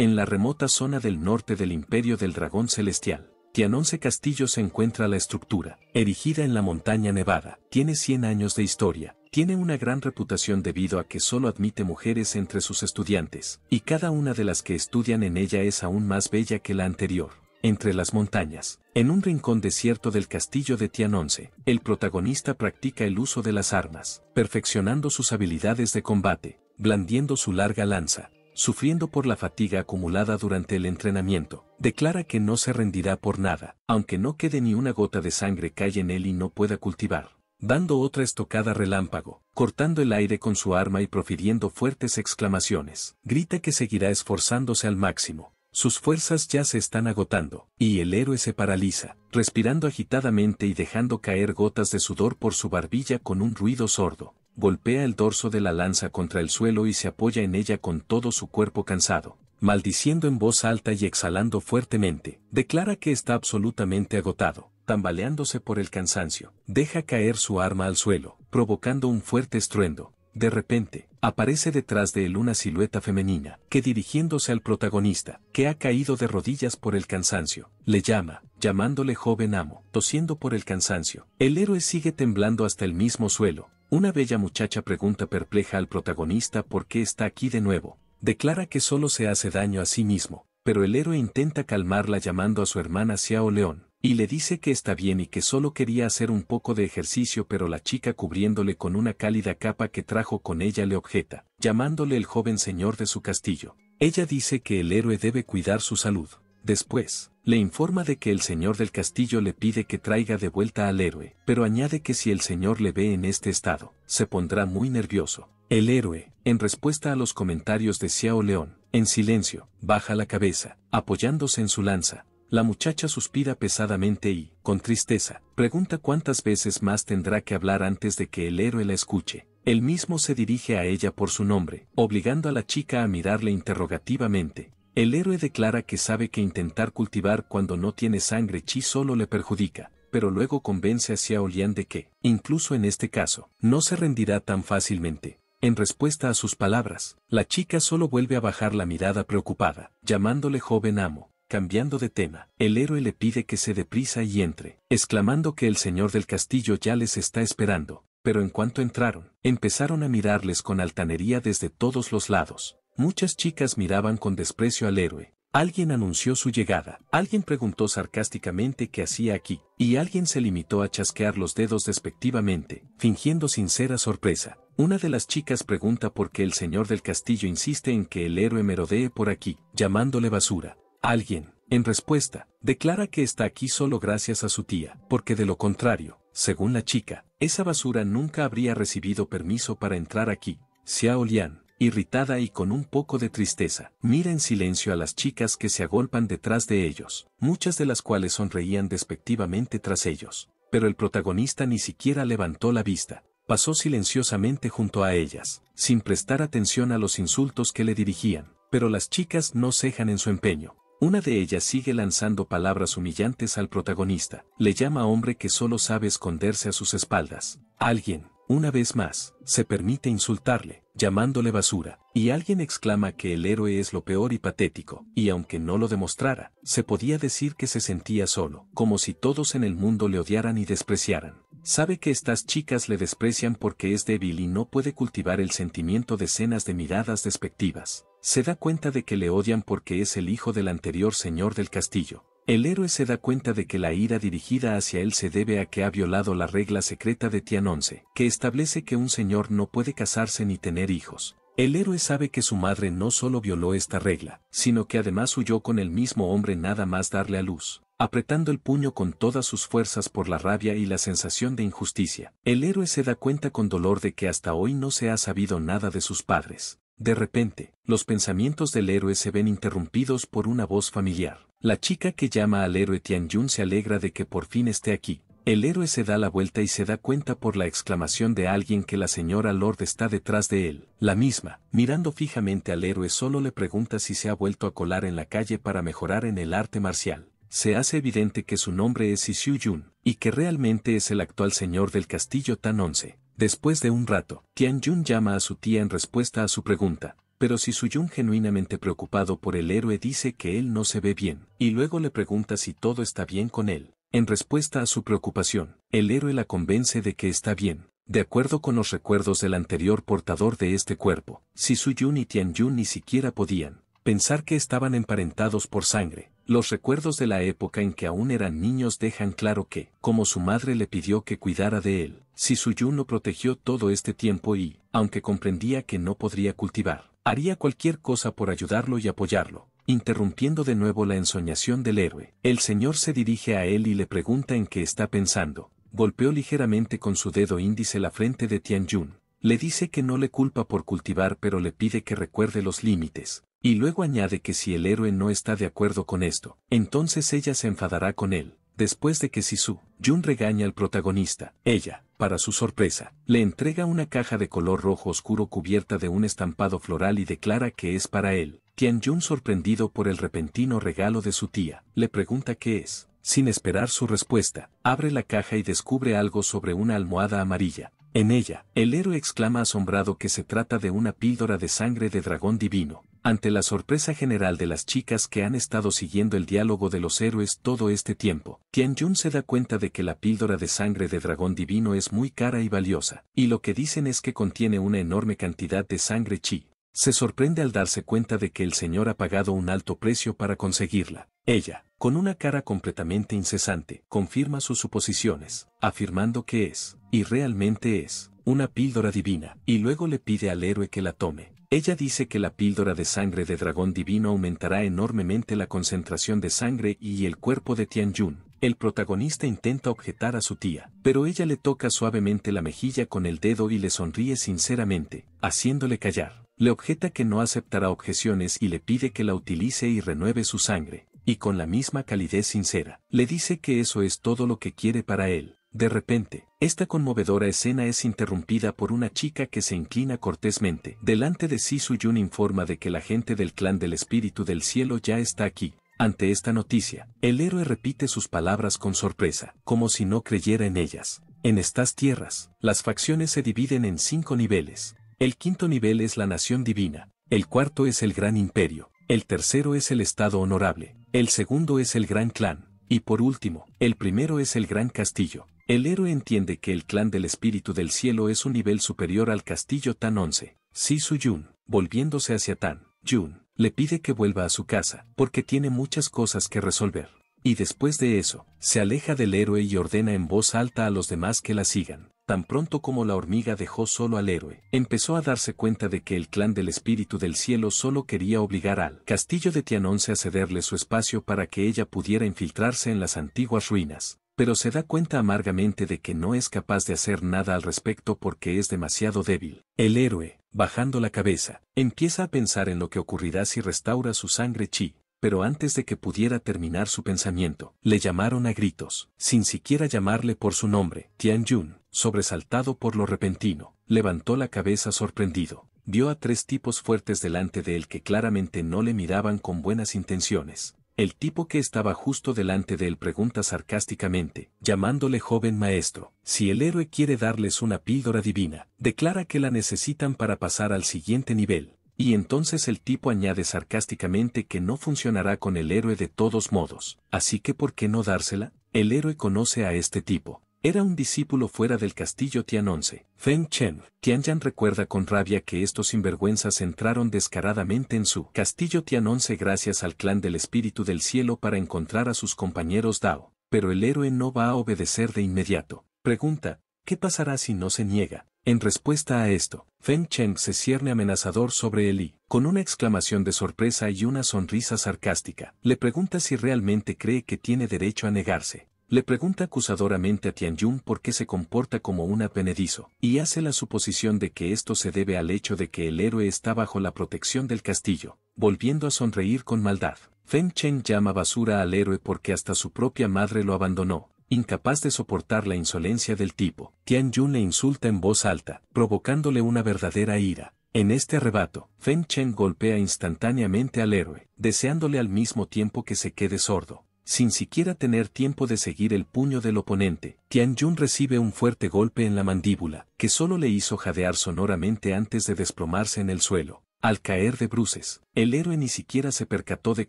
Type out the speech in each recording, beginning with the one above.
En la remota zona del norte del Imperio del Dragón Celestial, Tianonce Castillo se encuentra la estructura, erigida en la montaña nevada, tiene 100 años de historia, tiene una gran reputación debido a que solo admite mujeres entre sus estudiantes, y cada una de las que estudian en ella es aún más bella que la anterior. Entre las montañas, en un rincón desierto del castillo de Tianonce, el protagonista practica el uso de las armas, perfeccionando sus habilidades de combate, blandiendo su larga lanza, sufriendo por la fatiga acumulada durante el entrenamiento. Declara que no se rendirá por nada, aunque no quede ni una gota de sangre cae en él y no pueda cultivar. Dando otra estocada relámpago, cortando el aire con su arma y profiriendo fuertes exclamaciones, grita que seguirá esforzándose al máximo. Sus fuerzas ya se están agotando, y el héroe se paraliza, respirando agitadamente y dejando caer gotas de sudor por su barbilla con un ruido sordo golpea el dorso de la lanza contra el suelo y se apoya en ella con todo su cuerpo cansado. Maldiciendo en voz alta y exhalando fuertemente, declara que está absolutamente agotado, tambaleándose por el cansancio. Deja caer su arma al suelo, provocando un fuerte estruendo. De repente, aparece detrás de él una silueta femenina, que dirigiéndose al protagonista, que ha caído de rodillas por el cansancio, le llama, llamándole joven amo, tosiendo por el cansancio. El héroe sigue temblando hasta el mismo suelo, una bella muchacha pregunta perpleja al protagonista por qué está aquí de nuevo. Declara que solo se hace daño a sí mismo, pero el héroe intenta calmarla llamando a su hermana Xiao León, y le dice que está bien y que solo quería hacer un poco de ejercicio pero la chica cubriéndole con una cálida capa que trajo con ella le objeta, llamándole el joven señor de su castillo. Ella dice que el héroe debe cuidar su salud. Después, le informa de que el señor del castillo le pide que traiga de vuelta al héroe, pero añade que si el señor le ve en este estado, se pondrá muy nervioso. El héroe, en respuesta a los comentarios de Xiao León, en silencio, baja la cabeza, apoyándose en su lanza. La muchacha suspira pesadamente y, con tristeza, pregunta cuántas veces más tendrá que hablar antes de que el héroe la escuche. Él mismo se dirige a ella por su nombre, obligando a la chica a mirarle interrogativamente, el héroe declara que sabe que intentar cultivar cuando no tiene sangre chi solo le perjudica, pero luego convence a Xiao de que, incluso en este caso, no se rendirá tan fácilmente. En respuesta a sus palabras, la chica solo vuelve a bajar la mirada preocupada, llamándole joven amo. Cambiando de tema, el héroe le pide que se deprisa y entre, exclamando que el señor del castillo ya les está esperando, pero en cuanto entraron, empezaron a mirarles con altanería desde todos los lados. Muchas chicas miraban con desprecio al héroe. Alguien anunció su llegada, alguien preguntó sarcásticamente qué hacía aquí, y alguien se limitó a chasquear los dedos despectivamente, fingiendo sincera sorpresa. Una de las chicas pregunta por qué el señor del castillo insiste en que el héroe merodee por aquí, llamándole basura. Alguien, en respuesta, declara que está aquí solo gracias a su tía, porque de lo contrario, según la chica, esa basura nunca habría recibido permiso para entrar aquí. Sea Olian irritada y con un poco de tristeza. Mira en silencio a las chicas que se agolpan detrás de ellos, muchas de las cuales sonreían despectivamente tras ellos. Pero el protagonista ni siquiera levantó la vista. Pasó silenciosamente junto a ellas, sin prestar atención a los insultos que le dirigían. Pero las chicas no cejan en su empeño. Una de ellas sigue lanzando palabras humillantes al protagonista. Le llama hombre que solo sabe esconderse a sus espaldas. Alguien, una vez más, se permite insultarle llamándole basura, y alguien exclama que el héroe es lo peor y patético, y aunque no lo demostrara, se podía decir que se sentía solo, como si todos en el mundo le odiaran y despreciaran. Sabe que estas chicas le desprecian porque es débil y no puede cultivar el sentimiento de cenas de miradas despectivas. Se da cuenta de que le odian porque es el hijo del anterior señor del castillo, el héroe se da cuenta de que la ira dirigida hacia él se debe a que ha violado la regla secreta de Tianonce, que establece que un señor no puede casarse ni tener hijos. El héroe sabe que su madre no solo violó esta regla, sino que además huyó con el mismo hombre nada más darle a luz, apretando el puño con todas sus fuerzas por la rabia y la sensación de injusticia. El héroe se da cuenta con dolor de que hasta hoy no se ha sabido nada de sus padres. De repente, los pensamientos del héroe se ven interrumpidos por una voz familiar. La chica que llama al héroe Jun se alegra de que por fin esté aquí. El héroe se da la vuelta y se da cuenta por la exclamación de alguien que la señora Lord está detrás de él. La misma, mirando fijamente al héroe solo le pregunta si se ha vuelto a colar en la calle para mejorar en el arte marcial. Se hace evidente que su nombre es Xiu Yun, y que realmente es el actual señor del castillo Tan 11. Después de un rato, Tian Jun llama a su tía en respuesta a su pregunta pero si Suyun genuinamente preocupado por el héroe dice que él no se ve bien, y luego le pregunta si todo está bien con él. En respuesta a su preocupación, el héroe la convence de que está bien, de acuerdo con los recuerdos del anterior portador de este cuerpo. Si Suyun y Tianyun ni siquiera podían pensar que estaban emparentados por sangre, los recuerdos de la época en que aún eran niños dejan claro que, como su madre le pidió que cuidara de él, si Suyun lo protegió todo este tiempo y, aunque comprendía que no podría cultivar haría cualquier cosa por ayudarlo y apoyarlo, interrumpiendo de nuevo la ensoñación del héroe. El señor se dirige a él y le pregunta en qué está pensando. Golpeó ligeramente con su dedo índice la frente de Tian Jun. Le dice que no le culpa por cultivar pero le pide que recuerde los límites. Y luego añade que si el héroe no está de acuerdo con esto, entonces ella se enfadará con él. Después de que Sisu, Jun regaña al protagonista, ella, para su sorpresa, le entrega una caja de color rojo oscuro cubierta de un estampado floral y declara que es para él. Jun, sorprendido por el repentino regalo de su tía, le pregunta qué es. Sin esperar su respuesta, abre la caja y descubre algo sobre una almohada amarilla. En ella, el héroe exclama asombrado que se trata de una píldora de sangre de dragón divino, ante la sorpresa general de las chicas que han estado siguiendo el diálogo de los héroes todo este tiempo, Tianjun se da cuenta de que la píldora de sangre de dragón divino es muy cara y valiosa, y lo que dicen es que contiene una enorme cantidad de sangre chi. Se sorprende al darse cuenta de que el señor ha pagado un alto precio para conseguirla. Ella, con una cara completamente incesante, confirma sus suposiciones, afirmando que es y realmente es una píldora divina, y luego le pide al héroe que la tome. Ella dice que la píldora de sangre de dragón divino aumentará enormemente la concentración de sangre y el cuerpo de Tian Jun. El protagonista intenta objetar a su tía, pero ella le toca suavemente la mejilla con el dedo y le sonríe sinceramente, haciéndole callar. Le objeta que no aceptará objeciones y le pide que la utilice y renueve su sangre, y con la misma calidez sincera, le dice que eso es todo lo que quiere para él, de repente, esta conmovedora escena es interrumpida por una chica que se inclina cortésmente. Delante de sí Yun informa de que la gente del clan del espíritu del cielo ya está aquí. Ante esta noticia, el héroe repite sus palabras con sorpresa, como si no creyera en ellas. En estas tierras, las facciones se dividen en cinco niveles. El quinto nivel es la nación divina, el cuarto es el gran imperio, el tercero es el estado honorable, el segundo es el gran clan, y por último, el primero es el gran castillo. El héroe entiende que el clan del espíritu del cielo es un nivel superior al castillo Tan 11. Si Su Yun, volviéndose hacia Tan, Yun, le pide que vuelva a su casa, porque tiene muchas cosas que resolver. Y después de eso, se aleja del héroe y ordena en voz alta a los demás que la sigan. Tan pronto como la hormiga dejó solo al héroe, empezó a darse cuenta de que el clan del espíritu del cielo solo quería obligar al castillo de Tian 11 a cederle su espacio para que ella pudiera infiltrarse en las antiguas ruinas, pero se da cuenta amargamente de que no es capaz de hacer nada al respecto porque es demasiado débil. El héroe, bajando la cabeza, empieza a pensar en lo que ocurrirá si restaura su sangre chi, pero antes de que pudiera terminar su pensamiento, le llamaron a gritos, sin siquiera llamarle por su nombre. Tian Jun, sobresaltado por lo repentino, levantó la cabeza sorprendido. Vio a tres tipos fuertes delante de él que claramente no le miraban con buenas intenciones. El tipo que estaba justo delante de él pregunta sarcásticamente, llamándole joven maestro, si el héroe quiere darles una píldora divina, declara que la necesitan para pasar al siguiente nivel, y entonces el tipo añade sarcásticamente que no funcionará con el héroe de todos modos, así que ¿por qué no dársela? El héroe conoce a este tipo, era un discípulo fuera del castillo Tian-11. Feng Chen, Yan recuerda con rabia que estos sinvergüenzas entraron descaradamente en su castillo Tian-11 gracias al clan del espíritu del cielo para encontrar a sus compañeros Dao. Pero el héroe no va a obedecer de inmediato. Pregunta, ¿qué pasará si no se niega? En respuesta a esto, Feng Cheng se cierne amenazador sobre él y, con una exclamación de sorpresa y una sonrisa sarcástica, le pregunta si realmente cree que tiene derecho a negarse le pregunta acusadoramente a Tianyun por qué se comporta como un apenedizo, y hace la suposición de que esto se debe al hecho de que el héroe está bajo la protección del castillo, volviendo a sonreír con maldad. Feng Chen llama basura al héroe porque hasta su propia madre lo abandonó, incapaz de soportar la insolencia del tipo. Tianyun le insulta en voz alta, provocándole una verdadera ira. En este arrebato, Feng Chen golpea instantáneamente al héroe, deseándole al mismo tiempo que se quede sordo sin siquiera tener tiempo de seguir el puño del oponente, Tian Jun recibe un fuerte golpe en la mandíbula, que solo le hizo jadear sonoramente antes de desplomarse en el suelo. Al caer de bruces, el héroe ni siquiera se percató de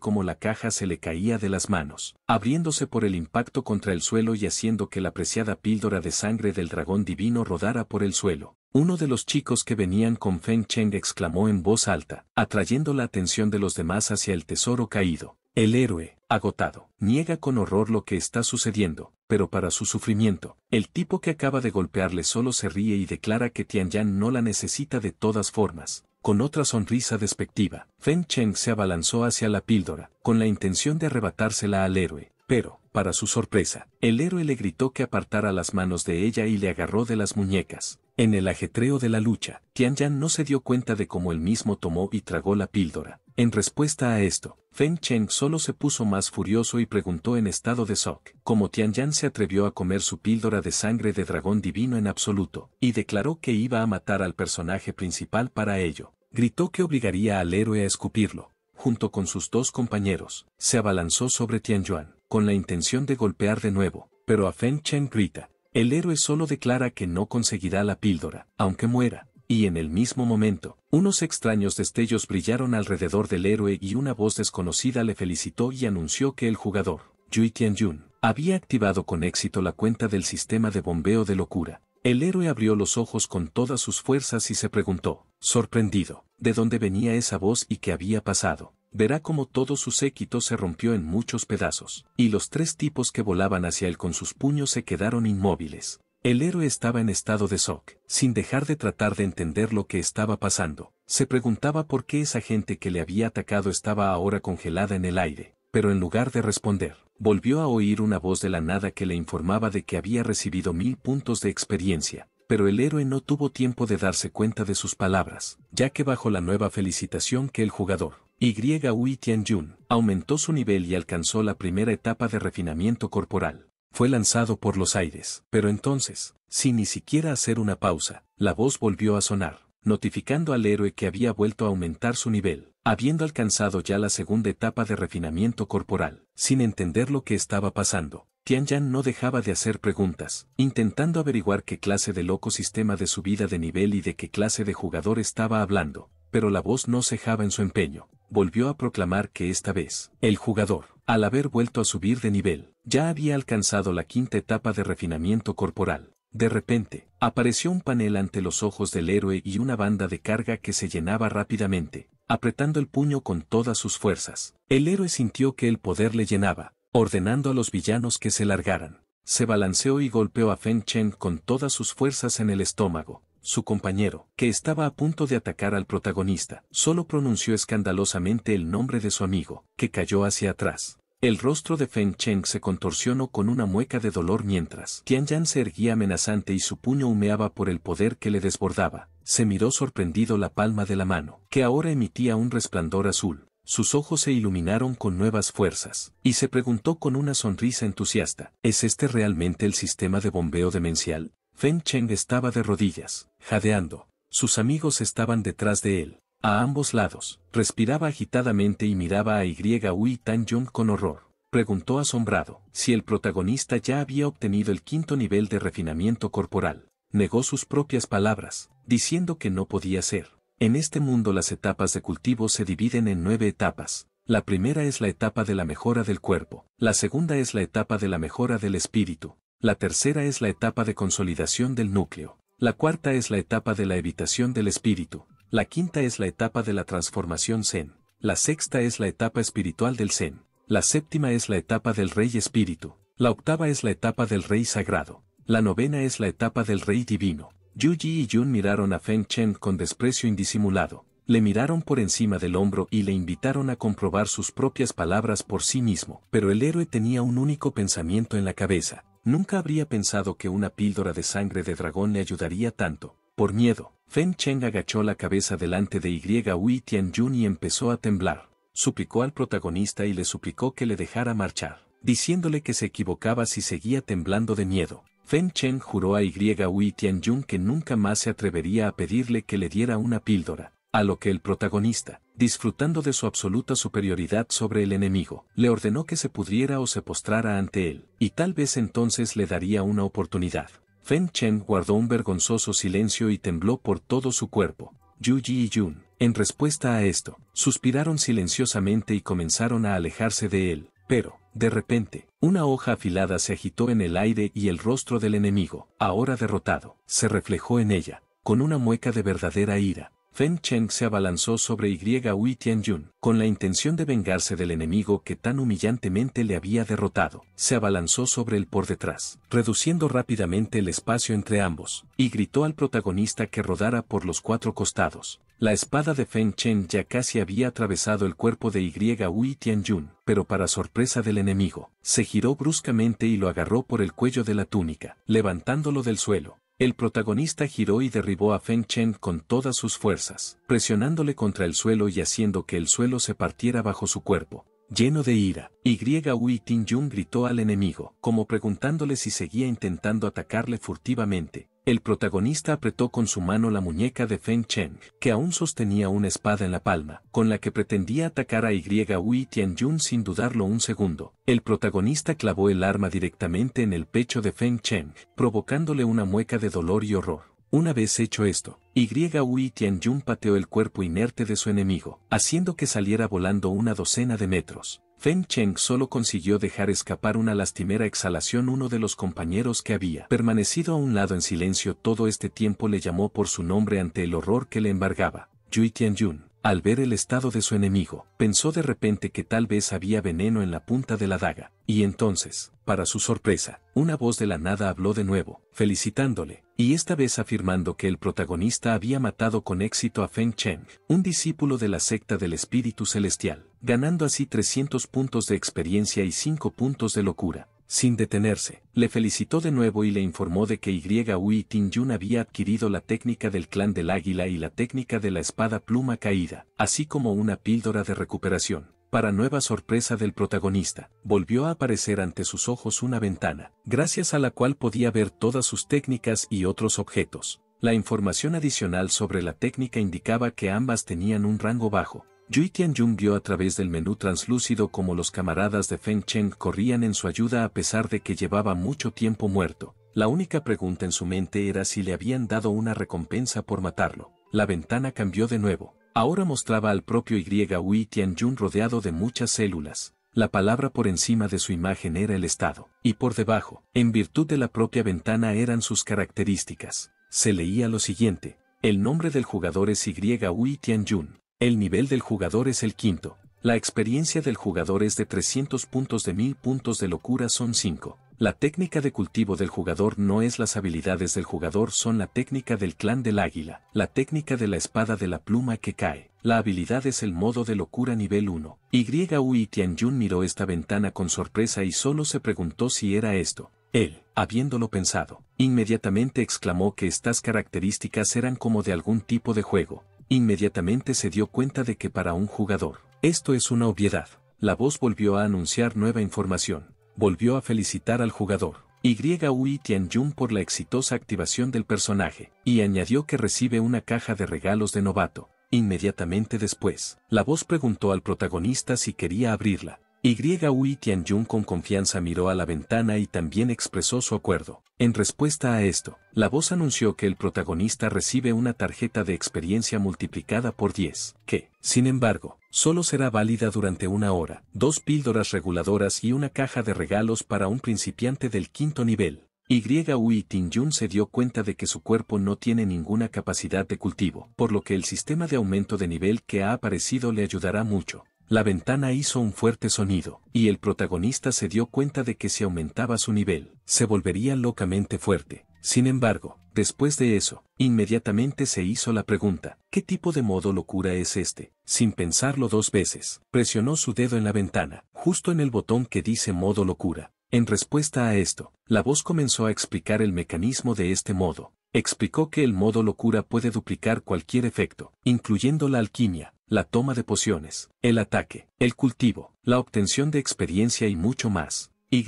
cómo la caja se le caía de las manos, abriéndose por el impacto contra el suelo y haciendo que la preciada píldora de sangre del dragón divino rodara por el suelo. Uno de los chicos que venían con Feng Cheng exclamó en voz alta, atrayendo la atención de los demás hacia el tesoro caído. El héroe, agotado, niega con horror lo que está sucediendo, pero para su sufrimiento, el tipo que acaba de golpearle solo se ríe y declara que Tian Yan no la necesita de todas formas. Con otra sonrisa despectiva, Feng Cheng se abalanzó hacia la píldora, con la intención de arrebatársela al héroe, pero, para su sorpresa, el héroe le gritó que apartara las manos de ella y le agarró de las muñecas. En el ajetreo de la lucha, Tian Yan no se dio cuenta de cómo él mismo tomó y tragó la píldora. En respuesta a esto, Feng Cheng solo se puso más furioso y preguntó en estado de shock cómo Tian Yan se atrevió a comer su píldora de sangre de dragón divino en absoluto, y declaró que iba a matar al personaje principal para ello. Gritó que obligaría al héroe a escupirlo. Junto con sus dos compañeros, se abalanzó sobre Tian Yuan con la intención de golpear de nuevo, pero a Feng Chen grita, el héroe solo declara que no conseguirá la píldora, aunque muera, y en el mismo momento, unos extraños destellos brillaron alrededor del héroe y una voz desconocida le felicitó y anunció que el jugador, Yui Tianjun, había activado con éxito la cuenta del sistema de bombeo de locura. El héroe abrió los ojos con todas sus fuerzas y se preguntó, sorprendido, de dónde venía esa voz y qué había pasado verá cómo todo su séquito se rompió en muchos pedazos, y los tres tipos que volaban hacia él con sus puños se quedaron inmóviles. El héroe estaba en estado de shock, sin dejar de tratar de entender lo que estaba pasando. Se preguntaba por qué esa gente que le había atacado estaba ahora congelada en el aire, pero en lugar de responder, volvió a oír una voz de la nada que le informaba de que había recibido mil puntos de experiencia, pero el héroe no tuvo tiempo de darse cuenta de sus palabras, ya que bajo la nueva felicitación que el jugador Yui Tianjun aumentó su nivel y alcanzó la primera etapa de refinamiento corporal. Fue lanzado por los aires. Pero entonces, sin ni siquiera hacer una pausa, la voz volvió a sonar, notificando al héroe que había vuelto a aumentar su nivel, habiendo alcanzado ya la segunda etapa de refinamiento corporal. Sin entender lo que estaba pasando, Tianyan no dejaba de hacer preguntas, intentando averiguar qué clase de loco sistema de subida de nivel y de qué clase de jugador estaba hablando, pero la voz no cejaba en su empeño. Volvió a proclamar que esta vez, el jugador, al haber vuelto a subir de nivel, ya había alcanzado la quinta etapa de refinamiento corporal. De repente, apareció un panel ante los ojos del héroe y una banda de carga que se llenaba rápidamente, apretando el puño con todas sus fuerzas. El héroe sintió que el poder le llenaba, ordenando a los villanos que se largaran. Se balanceó y golpeó a Feng Chen con todas sus fuerzas en el estómago, su compañero, que estaba a punto de atacar al protagonista, solo pronunció escandalosamente el nombre de su amigo, que cayó hacia atrás. El rostro de Feng Cheng se contorsionó con una mueca de dolor mientras Tian Yan se erguía amenazante y su puño humeaba por el poder que le desbordaba. Se miró sorprendido la palma de la mano, que ahora emitía un resplandor azul. Sus ojos se iluminaron con nuevas fuerzas, y se preguntó con una sonrisa entusiasta, ¿es este realmente el sistema de bombeo demencial? Feng Cheng estaba de rodillas, jadeando. Sus amigos estaban detrás de él, a ambos lados. Respiraba agitadamente y miraba a Yui Tan Jung con horror. Preguntó asombrado si el protagonista ya había obtenido el quinto nivel de refinamiento corporal. Negó sus propias palabras, diciendo que no podía ser. En este mundo las etapas de cultivo se dividen en nueve etapas. La primera es la etapa de la mejora del cuerpo, la segunda es la etapa de la mejora del espíritu, la tercera es la etapa de consolidación del núcleo. La cuarta es la etapa de la evitación del espíritu. La quinta es la etapa de la transformación zen. La sexta es la etapa espiritual del zen. La séptima es la etapa del rey espíritu. La octava es la etapa del rey sagrado. La novena es la etapa del rey divino. Ji y Jun miraron a Feng Chen con desprecio indisimulado. Le miraron por encima del hombro y le invitaron a comprobar sus propias palabras por sí mismo. Pero el héroe tenía un único pensamiento en la cabeza, Nunca habría pensado que una píldora de sangre de dragón le ayudaría tanto. Por miedo, Fen Cheng agachó la cabeza delante de Yui Jun y empezó a temblar. Suplicó al protagonista y le suplicó que le dejara marchar, diciéndole que se equivocaba si seguía temblando de miedo. Fen Cheng juró a Yui Jun que nunca más se atrevería a pedirle que le diera una píldora, a lo que el protagonista, disfrutando de su absoluta superioridad sobre el enemigo, le ordenó que se pudriera o se postrara ante él, y tal vez entonces le daría una oportunidad. Feng Chen guardó un vergonzoso silencio y tembló por todo su cuerpo. Yu Ji y Yun, en respuesta a esto, suspiraron silenciosamente y comenzaron a alejarse de él, pero, de repente, una hoja afilada se agitó en el aire y el rostro del enemigo, ahora derrotado, se reflejó en ella, con una mueca de verdadera ira, Feng Cheng se abalanzó sobre Hui Yun, con la intención de vengarse del enemigo que tan humillantemente le había derrotado. Se abalanzó sobre él por detrás, reduciendo rápidamente el espacio entre ambos, y gritó al protagonista que rodara por los cuatro costados. La espada de Feng Cheng ya casi había atravesado el cuerpo de Hui Yun, pero para sorpresa del enemigo, se giró bruscamente y lo agarró por el cuello de la túnica, levantándolo del suelo. El protagonista giró y derribó a Feng Chen con todas sus fuerzas, presionándole contra el suelo y haciendo que el suelo se partiera bajo su cuerpo. Lleno de ira, Yui Tin Yun gritó al enemigo, como preguntándole si seguía intentando atacarle furtivamente. El protagonista apretó con su mano la muñeca de Feng Cheng, que aún sostenía una espada en la palma, con la que pretendía atacar a Yui Tian sin dudarlo un segundo. El protagonista clavó el arma directamente en el pecho de Feng Cheng, provocándole una mueca de dolor y horror. Una vez hecho esto, Yui Tianyun pateó el cuerpo inerte de su enemigo, haciendo que saliera volando una docena de metros. Feng Cheng solo consiguió dejar escapar una lastimera exhalación. Uno de los compañeros que había permanecido a un lado en silencio todo este tiempo le llamó por su nombre ante el horror que le embargaba. Yui Tianyun. Al ver el estado de su enemigo, pensó de repente que tal vez había veneno en la punta de la daga, y entonces, para su sorpresa, una voz de la nada habló de nuevo, felicitándole, y esta vez afirmando que el protagonista había matado con éxito a Feng Cheng, un discípulo de la secta del espíritu celestial, ganando así 300 puntos de experiencia y 5 puntos de locura. Sin detenerse, le felicitó de nuevo y le informó de que Yui Tin-Yun había adquirido la técnica del clan del águila y la técnica de la espada pluma caída, así como una píldora de recuperación. Para nueva sorpresa del protagonista, volvió a aparecer ante sus ojos una ventana, gracias a la cual podía ver todas sus técnicas y otros objetos. La información adicional sobre la técnica indicaba que ambas tenían un rango bajo, Yui Tianyun vio a través del menú translúcido como los camaradas de Feng Cheng corrían en su ayuda a pesar de que llevaba mucho tiempo muerto. La única pregunta en su mente era si le habían dado una recompensa por matarlo. La ventana cambió de nuevo. Ahora mostraba al propio Yui Tianjun rodeado de muchas células. La palabra por encima de su imagen era el estado, y por debajo, en virtud de la propia ventana eran sus características. Se leía lo siguiente. El nombre del jugador es Yui Tianjun. El nivel del jugador es el quinto. La experiencia del jugador es de 300 puntos de 1000 puntos de locura son 5. La técnica de cultivo del jugador no es las habilidades del jugador son la técnica del clan del águila, la técnica de la espada de la pluma que cae. La habilidad es el modo de locura nivel 1. y Tianjun miró esta ventana con sorpresa y solo se preguntó si era esto. Él, habiéndolo pensado, inmediatamente exclamó que estas características eran como de algún tipo de juego. Inmediatamente se dio cuenta de que para un jugador, esto es una obviedad. La voz volvió a anunciar nueva información, volvió a felicitar al jugador. Yui Tianjun por la exitosa activación del personaje, y añadió que recibe una caja de regalos de novato. Inmediatamente después, la voz preguntó al protagonista si quería abrirla. Yui Tianjun con confianza miró a la ventana y también expresó su acuerdo. En respuesta a esto, la voz anunció que el protagonista recibe una tarjeta de experiencia multiplicada por 10, que, sin embargo, solo será válida durante una hora, dos píldoras reguladoras y una caja de regalos para un principiante del quinto nivel. Yui Jun se dio cuenta de que su cuerpo no tiene ninguna capacidad de cultivo, por lo que el sistema de aumento de nivel que ha aparecido le ayudará mucho. La ventana hizo un fuerte sonido, y el protagonista se dio cuenta de que si aumentaba su nivel, se volvería locamente fuerte. Sin embargo, después de eso, inmediatamente se hizo la pregunta, ¿qué tipo de modo locura es este? Sin pensarlo dos veces, presionó su dedo en la ventana, justo en el botón que dice modo locura. En respuesta a esto, la voz comenzó a explicar el mecanismo de este modo. Explicó que el modo locura puede duplicar cualquier efecto, incluyendo la alquimia, la toma de pociones, el ataque, el cultivo, la obtención de experiencia y mucho más. Y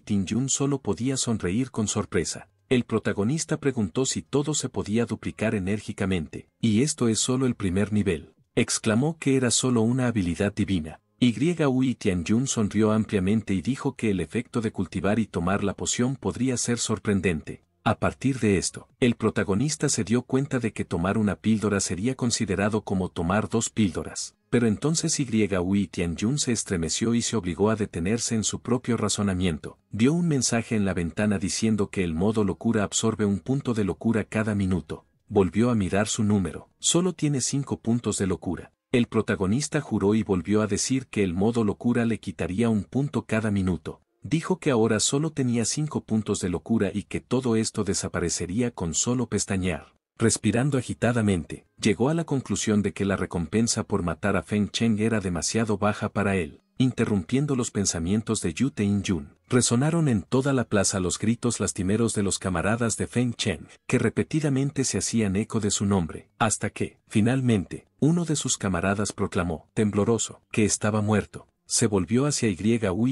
Tin Yun solo podía sonreír con sorpresa. El protagonista preguntó si todo se podía duplicar enérgicamente, y esto es solo el primer nivel. Exclamó que era solo una habilidad divina. Y Yui Yun sonrió ampliamente y dijo que el efecto de cultivar y tomar la poción podría ser sorprendente. A partir de esto, el protagonista se dio cuenta de que tomar una píldora sería considerado como tomar dos píldoras. Pero entonces Yui Tianjun se estremeció y se obligó a detenerse en su propio razonamiento. Dio un mensaje en la ventana diciendo que el modo locura absorbe un punto de locura cada minuto. Volvió a mirar su número. Solo tiene cinco puntos de locura. El protagonista juró y volvió a decir que el modo locura le quitaría un punto cada minuto dijo que ahora solo tenía cinco puntos de locura y que todo esto desaparecería con solo pestañear. Respirando agitadamente, llegó a la conclusión de que la recompensa por matar a Feng Cheng era demasiado baja para él, interrumpiendo los pensamientos de Yu Tein-jun. Resonaron en toda la plaza los gritos lastimeros de los camaradas de Feng Cheng, que repetidamente se hacían eco de su nombre, hasta que, finalmente, uno de sus camaradas proclamó, tembloroso, que estaba muerto. Se volvió hacia Y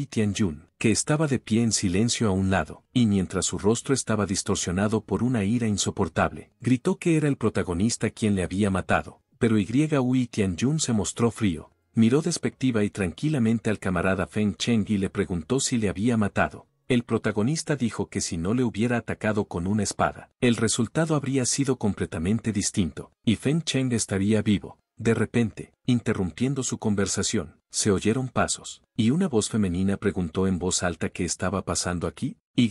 Tianjun, que estaba de pie en silencio a un lado, y mientras su rostro estaba distorsionado por una ira insoportable, gritó que era el protagonista quien le había matado. Pero Yui Tianjun se mostró frío, miró despectiva y tranquilamente al camarada Feng Cheng y le preguntó si le había matado. El protagonista dijo que si no le hubiera atacado con una espada, el resultado habría sido completamente distinto, y Feng Cheng estaría vivo. De repente, interrumpiendo su conversación, se oyeron pasos, y una voz femenina preguntó en voz alta qué estaba pasando aquí. Y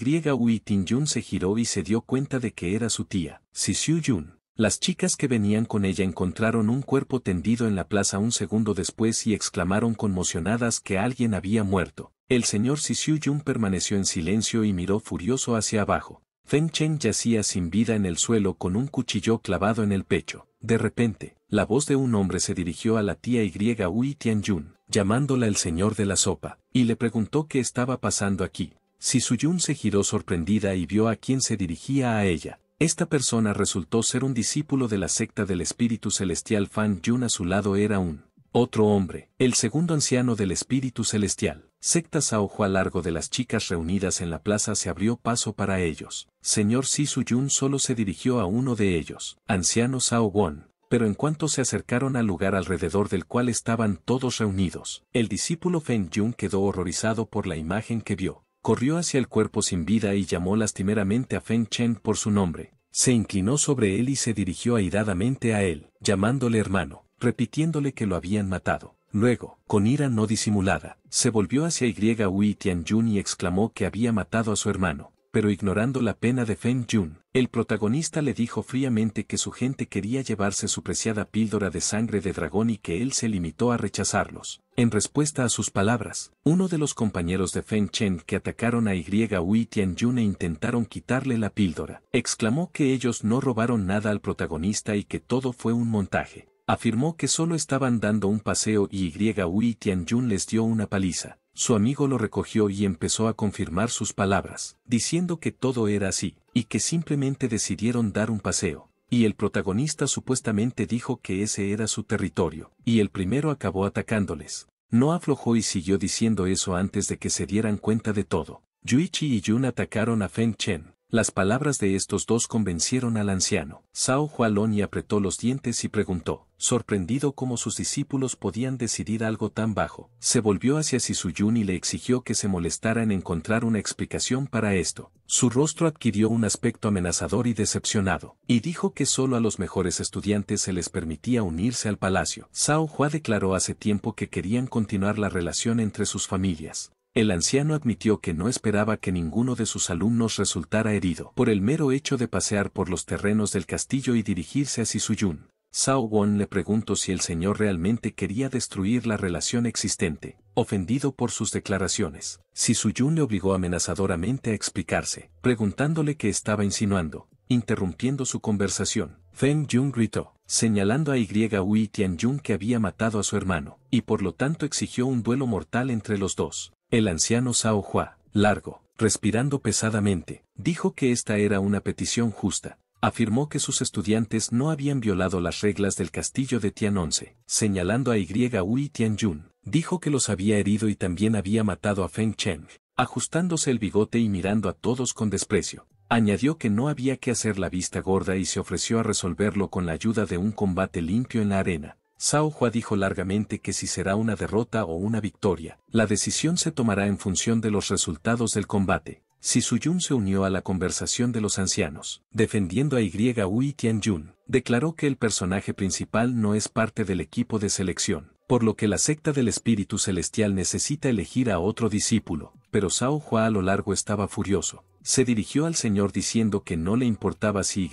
Tin Jun se giró y se dio cuenta de que era su tía, Siu Yun. Las chicas que venían con ella encontraron un cuerpo tendido en la plaza un segundo después y exclamaron conmocionadas que alguien había muerto. El señor Siu Yun permaneció en silencio y miró furioso hacia abajo. Feng Cheng yacía sin vida en el suelo con un cuchillo clavado en el pecho. De repente, la voz de un hombre se dirigió a la tía Y Tian Yun, llamándola el señor de la sopa, y le preguntó qué estaba pasando aquí. Si Su Yun se giró sorprendida y vio a quién se dirigía a ella. Esta persona resultó ser un discípulo de la secta del espíritu celestial Fan Yun a su lado era un otro hombre, el segundo anciano del espíritu celestial. Sectas a ojo a largo de las chicas reunidas en la plaza se abrió paso para ellos. Señor yun solo se dirigió a uno de ellos, anciano Sao Won, pero en cuanto se acercaron al lugar alrededor del cual estaban todos reunidos, el discípulo Feng Yun quedó horrorizado por la imagen que vio. Corrió hacia el cuerpo sin vida y llamó lastimeramente a Feng Chen por su nombre. Se inclinó sobre él y se dirigió airadamente a él, llamándole hermano, repitiéndole que lo habían matado. Luego, con ira no disimulada, se volvió hacia Yui Tianjun y exclamó que había matado a su hermano. Pero ignorando la pena de Feng Yun, el protagonista le dijo fríamente que su gente quería llevarse su preciada píldora de sangre de dragón y que él se limitó a rechazarlos. En respuesta a sus palabras, uno de los compañeros de Feng Chen que atacaron a Yui Tianjun e intentaron quitarle la píldora, exclamó que ellos no robaron nada al protagonista y que todo fue un montaje. Afirmó que solo estaban dando un paseo y Hui Tianjun les dio una paliza. Su amigo lo recogió y empezó a confirmar sus palabras, diciendo que todo era así, y que simplemente decidieron dar un paseo. Y el protagonista supuestamente dijo que ese era su territorio, y el primero acabó atacándoles. No aflojó y siguió diciendo eso antes de que se dieran cuenta de todo. Yuichi y Yun atacaron a Feng Chen, las palabras de estos dos convencieron al anciano. Sao Lon y apretó los dientes y preguntó, sorprendido cómo sus discípulos podían decidir algo tan bajo. Se volvió hacia Sisuyun y le exigió que se molestara en encontrar una explicación para esto. Su rostro adquirió un aspecto amenazador y decepcionado, y dijo que solo a los mejores estudiantes se les permitía unirse al palacio. Sao Hua declaró hace tiempo que querían continuar la relación entre sus familias, el anciano admitió que no esperaba que ninguno de sus alumnos resultara herido por el mero hecho de pasear por los terrenos del castillo y dirigirse a Sisuyun. Sao Won le preguntó si el señor realmente quería destruir la relación existente, ofendido por sus declaraciones. Sisuyun le obligó amenazadoramente a explicarse, preguntándole qué estaba insinuando, interrumpiendo su conversación. Feng Yun gritó, señalando a Yui Yun que había matado a su hermano, y por lo tanto exigió un duelo mortal entre los dos. El anciano Sao Hua, largo, respirando pesadamente, dijo que esta era una petición justa. Afirmó que sus estudiantes no habían violado las reglas del castillo de Tian-11, señalando a Yui Tian-jun. Dijo que los había herido y también había matado a Feng Cheng, ajustándose el bigote y mirando a todos con desprecio. Añadió que no había que hacer la vista gorda y se ofreció a resolverlo con la ayuda de un combate limpio en la arena. Sao Hua dijo largamente que si será una derrota o una victoria, la decisión se tomará en función de los resultados del combate. Si Suyun se unió a la conversación de los ancianos, defendiendo a Tian Yun, declaró que el personaje principal no es parte del equipo de selección, por lo que la secta del espíritu celestial necesita elegir a otro discípulo, pero Sao Hua a lo largo estaba furioso. Se dirigió al señor diciendo que no le importaba si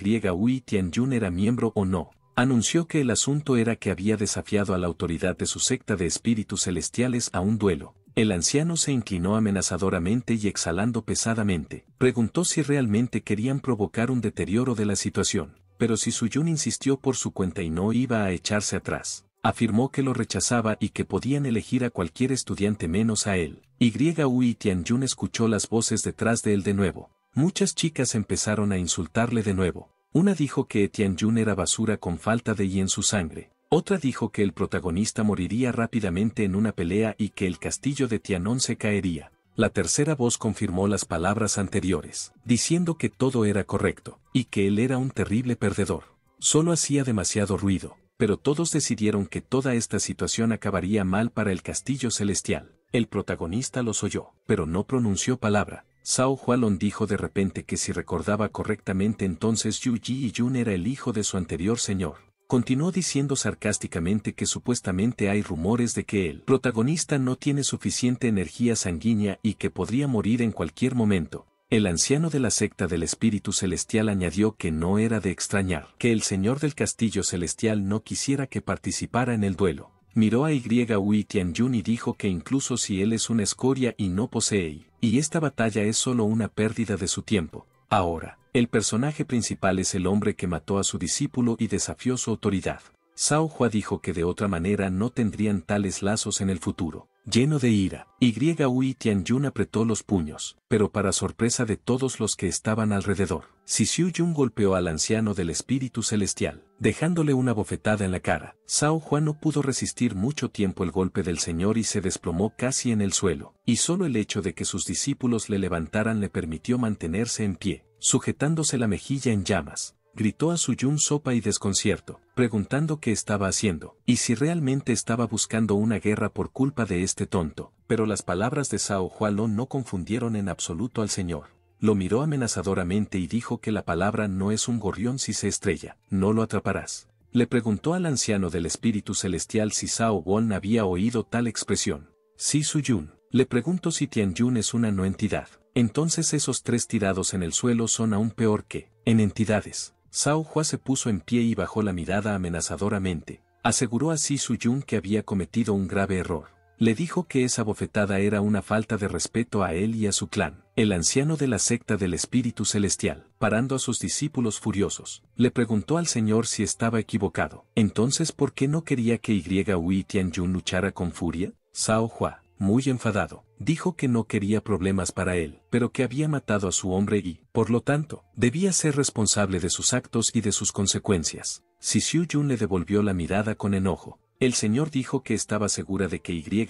Tian Yun era miembro o no, Anunció que el asunto era que había desafiado a la autoridad de su secta de espíritus celestiales a un duelo. El anciano se inclinó amenazadoramente y exhalando pesadamente, preguntó si realmente querían provocar un deterioro de la situación, pero si Yun insistió por su cuenta y no iba a echarse atrás. Afirmó que lo rechazaba y que podían elegir a cualquier estudiante menos a él. Yu y Yun escuchó las voces detrás de él de nuevo. Muchas chicas empezaron a insultarle de nuevo. Una dijo que Etian Jun era basura con falta de y en su sangre. Otra dijo que el protagonista moriría rápidamente en una pelea y que el castillo de Tianon se caería. La tercera voz confirmó las palabras anteriores, diciendo que todo era correcto, y que él era un terrible perdedor. Solo hacía demasiado ruido, pero todos decidieron que toda esta situación acabaría mal para el castillo celestial. El protagonista los oyó, pero no pronunció palabra, Sao Hualon dijo de repente que si recordaba correctamente entonces Yu Ji y Yun era el hijo de su anterior señor. Continuó diciendo sarcásticamente que supuestamente hay rumores de que el protagonista no tiene suficiente energía sanguínea y que podría morir en cualquier momento. El anciano de la secta del espíritu celestial añadió que no era de extrañar que el señor del castillo celestial no quisiera que participara en el duelo. Miró a Y. Wei Tianyun y dijo que incluso si él es una escoria y no posee y esta batalla es solo una pérdida de su tiempo. Ahora, el personaje principal es el hombre que mató a su discípulo y desafió su autoridad. Sao Hua dijo que de otra manera no tendrían tales lazos en el futuro. Lleno de ira, Yui Tianyun apretó los puños, pero para sorpresa de todos los que estaban alrededor, Xiu Yun golpeó al anciano del espíritu celestial, dejándole una bofetada en la cara. Sao Juan no pudo resistir mucho tiempo el golpe del señor y se desplomó casi en el suelo, y solo el hecho de que sus discípulos le levantaran le permitió mantenerse en pie, sujetándose la mejilla en llamas gritó a Su Yun sopa y desconcierto, preguntando qué estaba haciendo, y si realmente estaba buscando una guerra por culpa de este tonto, pero las palabras de Sao lo no confundieron en absoluto al señor. Lo miró amenazadoramente y dijo que la palabra no es un gorrión si se estrella, no lo atraparás. Le preguntó al anciano del espíritu celestial si Sao Won había oído tal expresión. Si Yun, le pregunto si Yun es una no entidad. Entonces esos tres tirados en el suelo son aún peor que, en entidades. Sao Hua se puso en pie y bajó la mirada amenazadoramente. Aseguró así su yun que había cometido un grave error. Le dijo que esa bofetada era una falta de respeto a él y a su clan, el anciano de la secta del Espíritu Celestial, parando a sus discípulos furiosos. Le preguntó al Señor si estaba equivocado. Entonces, ¿por qué no quería que Y. Tian yun luchara con furia? Sao Hua, muy enfadado, dijo que no quería problemas para él, pero que había matado a su hombre y, por lo tanto, debía ser responsable de sus actos y de sus consecuencias. Si Xiu Yun le devolvió la mirada con enojo, el señor dijo que estaba segura de que Yui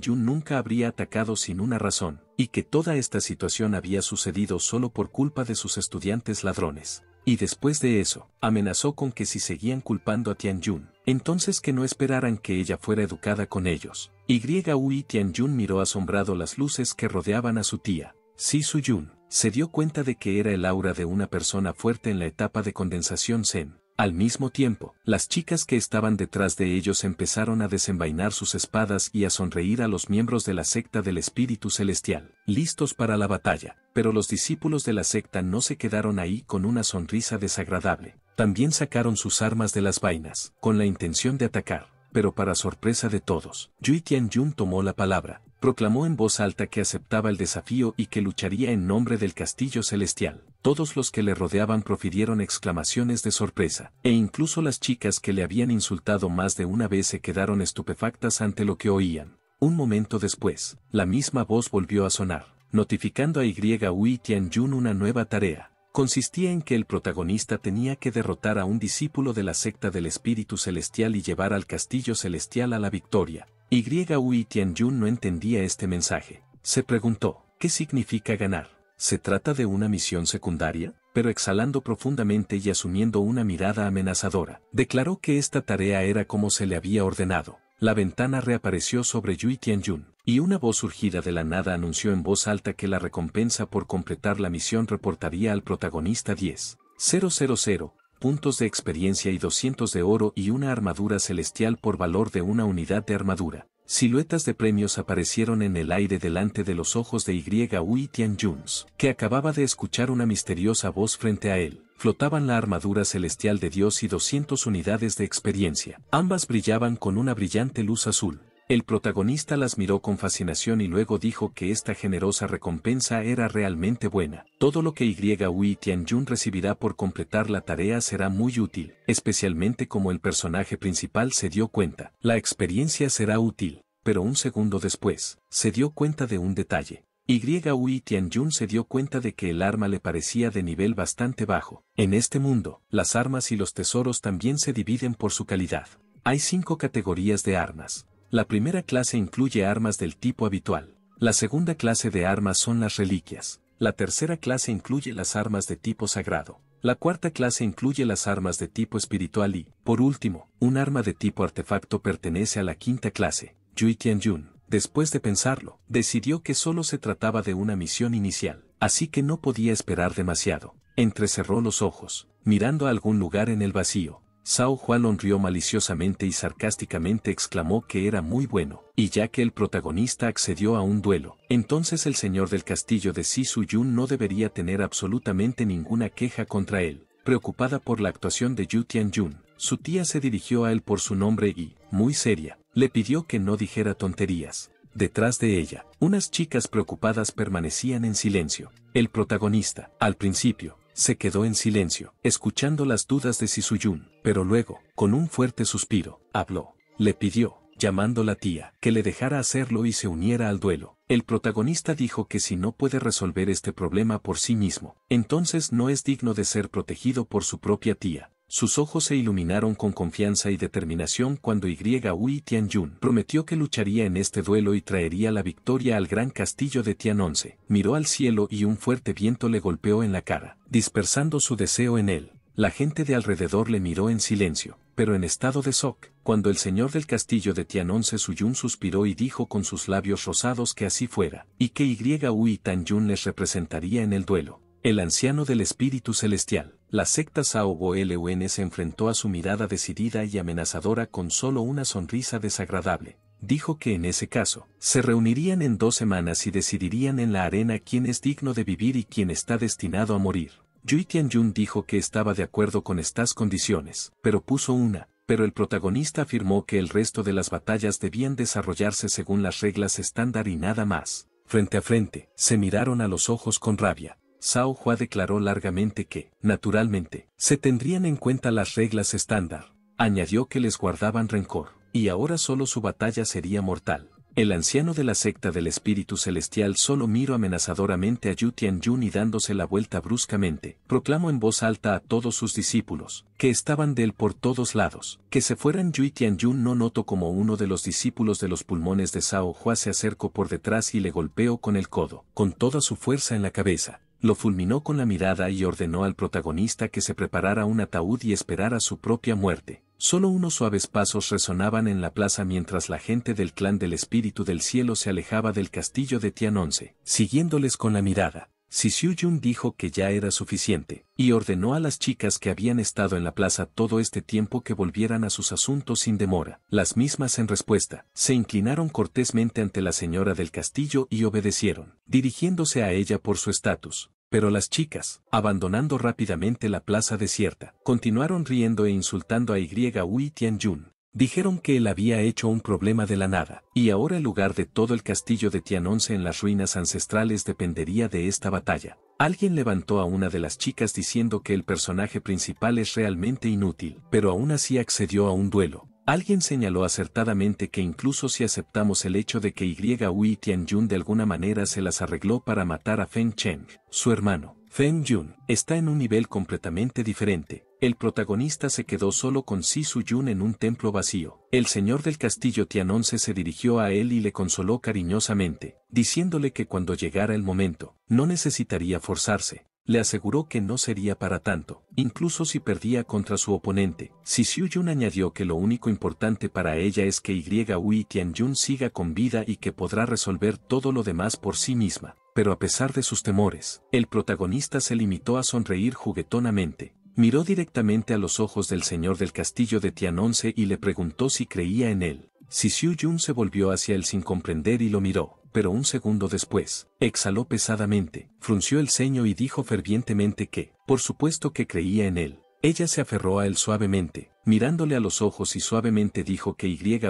Yun nunca habría atacado sin una razón, y que toda esta situación había sucedido solo por culpa de sus estudiantes ladrones. Y después de eso, amenazó con que si seguían culpando a Tian Yun, entonces que no esperaran que ella fuera educada con ellos. Y Yui Tianyun miró asombrado las luces que rodeaban a su tía. Si Su Yun se dio cuenta de que era el aura de una persona fuerte en la etapa de condensación Zen. Al mismo tiempo, las chicas que estaban detrás de ellos empezaron a desenvainar sus espadas y a sonreír a los miembros de la secta del Espíritu Celestial, listos para la batalla. Pero los discípulos de la secta no se quedaron ahí con una sonrisa desagradable. También sacaron sus armas de las vainas, con la intención de atacar pero para sorpresa de todos, Yui Tianjun tomó la palabra, proclamó en voz alta que aceptaba el desafío y que lucharía en nombre del castillo celestial. Todos los que le rodeaban profirieron exclamaciones de sorpresa, e incluso las chicas que le habían insultado más de una vez se quedaron estupefactas ante lo que oían. Un momento después, la misma voz volvió a sonar, notificando a Yui Tianjun una nueva tarea consistía en que el protagonista tenía que derrotar a un discípulo de la secta del espíritu celestial y llevar al castillo celestial a la victoria. Yui Tianjun no entendía este mensaje. Se preguntó, ¿qué significa ganar? ¿Se trata de una misión secundaria? Pero exhalando profundamente y asumiendo una mirada amenazadora, declaró que esta tarea era como se le había ordenado. La ventana reapareció sobre Yui Tianjun. Y una voz surgida de la nada anunció en voz alta que la recompensa por completar la misión reportaría al protagonista 10.000 puntos de experiencia y 200 de oro y una armadura celestial por valor de una unidad de armadura. Siluetas de premios aparecieron en el aire delante de los ojos de Y. Tian Juns, que acababa de escuchar una misteriosa voz frente a él. Flotaban la armadura celestial de Dios y 200 unidades de experiencia. Ambas brillaban con una brillante luz azul. El protagonista las miró con fascinación y luego dijo que esta generosa recompensa era realmente buena. Todo lo que Yui Tianjun recibirá por completar la tarea será muy útil, especialmente como el personaje principal se dio cuenta. La experiencia será útil, pero un segundo después, se dio cuenta de un detalle. Yui Tianjun se dio cuenta de que el arma le parecía de nivel bastante bajo. En este mundo, las armas y los tesoros también se dividen por su calidad. Hay cinco categorías de armas la primera clase incluye armas del tipo habitual. La segunda clase de armas son las reliquias. La tercera clase incluye las armas de tipo sagrado. La cuarta clase incluye las armas de tipo espiritual y, por último, un arma de tipo artefacto pertenece a la quinta clase. Yui Tianjun, después de pensarlo, decidió que solo se trataba de una misión inicial, así que no podía esperar demasiado. Entrecerró los ojos, mirando a algún lugar en el vacío, Sao Juan honrió maliciosamente y sarcásticamente exclamó que era muy bueno, y ya que el protagonista accedió a un duelo, entonces el señor del castillo de Sisu yun no debería tener absolutamente ninguna queja contra él. Preocupada por la actuación de Yu Tian-yun, su tía se dirigió a él por su nombre y, muy seria, le pidió que no dijera tonterías. Detrás de ella, unas chicas preocupadas permanecían en silencio. El protagonista, al principio, se quedó en silencio, escuchando las dudas de Sisuyun, pero luego, con un fuerte suspiro, habló. Le pidió, llamando la tía, que le dejara hacerlo y se uniera al duelo. El protagonista dijo que si no puede resolver este problema por sí mismo, entonces no es digno de ser protegido por su propia tía. Sus ojos se iluminaron con confianza y determinación cuando Yui Tianyun prometió que lucharía en este duelo y traería la victoria al gran castillo de Tianonce. Miró al cielo y un fuerte viento le golpeó en la cara, dispersando su deseo en él. La gente de alrededor le miró en silencio, pero en estado de shock, cuando el señor del castillo de Tianonce Suyun suspiró y dijo con sus labios rosados que así fuera, y que Yui Tianyun les representaría en el duelo. El anciano del espíritu celestial, la secta Sao Lun se enfrentó a su mirada decidida y amenazadora con solo una sonrisa desagradable. Dijo que en ese caso, se reunirían en dos semanas y decidirían en la arena quién es digno de vivir y quién está destinado a morir. Yui Jun dijo que estaba de acuerdo con estas condiciones, pero puso una, pero el protagonista afirmó que el resto de las batallas debían desarrollarse según las reglas estándar y nada más. Frente a frente, se miraron a los ojos con rabia. Sao Hua declaró largamente que, naturalmente, se tendrían en cuenta las reglas estándar. Añadió que les guardaban rencor, y ahora solo su batalla sería mortal. El anciano de la secta del espíritu celestial solo miró amenazadoramente a Yu Tianyun y dándose la vuelta bruscamente, proclamó en voz alta a todos sus discípulos, que estaban de él por todos lados, que se fueran Yu Tianyun no notó como uno de los discípulos de los pulmones de Sao Hua se acercó por detrás y le golpeó con el codo, con toda su fuerza en la cabeza, lo fulminó con la mirada y ordenó al protagonista que se preparara un ataúd y esperara su propia muerte. Solo unos suaves pasos resonaban en la plaza mientras la gente del clan del Espíritu del Cielo se alejaba del castillo de Tianonce, siguiéndoles con la mirada. Si jun dijo que ya era suficiente, y ordenó a las chicas que habían estado en la plaza todo este tiempo que volvieran a sus asuntos sin demora. Las mismas en respuesta, se inclinaron cortésmente ante la señora del castillo y obedecieron, dirigiéndose a ella por su estatus. Pero las chicas, abandonando rápidamente la plaza desierta, continuaron riendo e insultando a Yui Tianjun, Dijeron que él había hecho un problema de la nada, y ahora el lugar de todo el castillo de 11 en las ruinas ancestrales dependería de esta batalla. Alguien levantó a una de las chicas diciendo que el personaje principal es realmente inútil, pero aún así accedió a un duelo. Alguien señaló acertadamente que incluso si aceptamos el hecho de que Tian Tianyun de alguna manera se las arregló para matar a Feng Cheng, su hermano, Feng Yun, está en un nivel completamente diferente, el protagonista se quedó solo con Si Su-yun en un templo vacío. El señor del castillo Tianonce se dirigió a él y le consoló cariñosamente, diciéndole que cuando llegara el momento, no necesitaría forzarse. Le aseguró que no sería para tanto, incluso si perdía contra su oponente. Si Su yun añadió que lo único importante para ella es que Yui Tianyun siga con vida y que podrá resolver todo lo demás por sí misma pero a pesar de sus temores, el protagonista se limitó a sonreír juguetonamente, miró directamente a los ojos del señor del castillo de Tianonce y le preguntó si creía en él. Si Xiu Yun se volvió hacia él sin comprender y lo miró, pero un segundo después, exhaló pesadamente, frunció el ceño y dijo fervientemente que, por supuesto que creía en él. Ella se aferró a él suavemente, mirándole a los ojos y suavemente dijo que Yui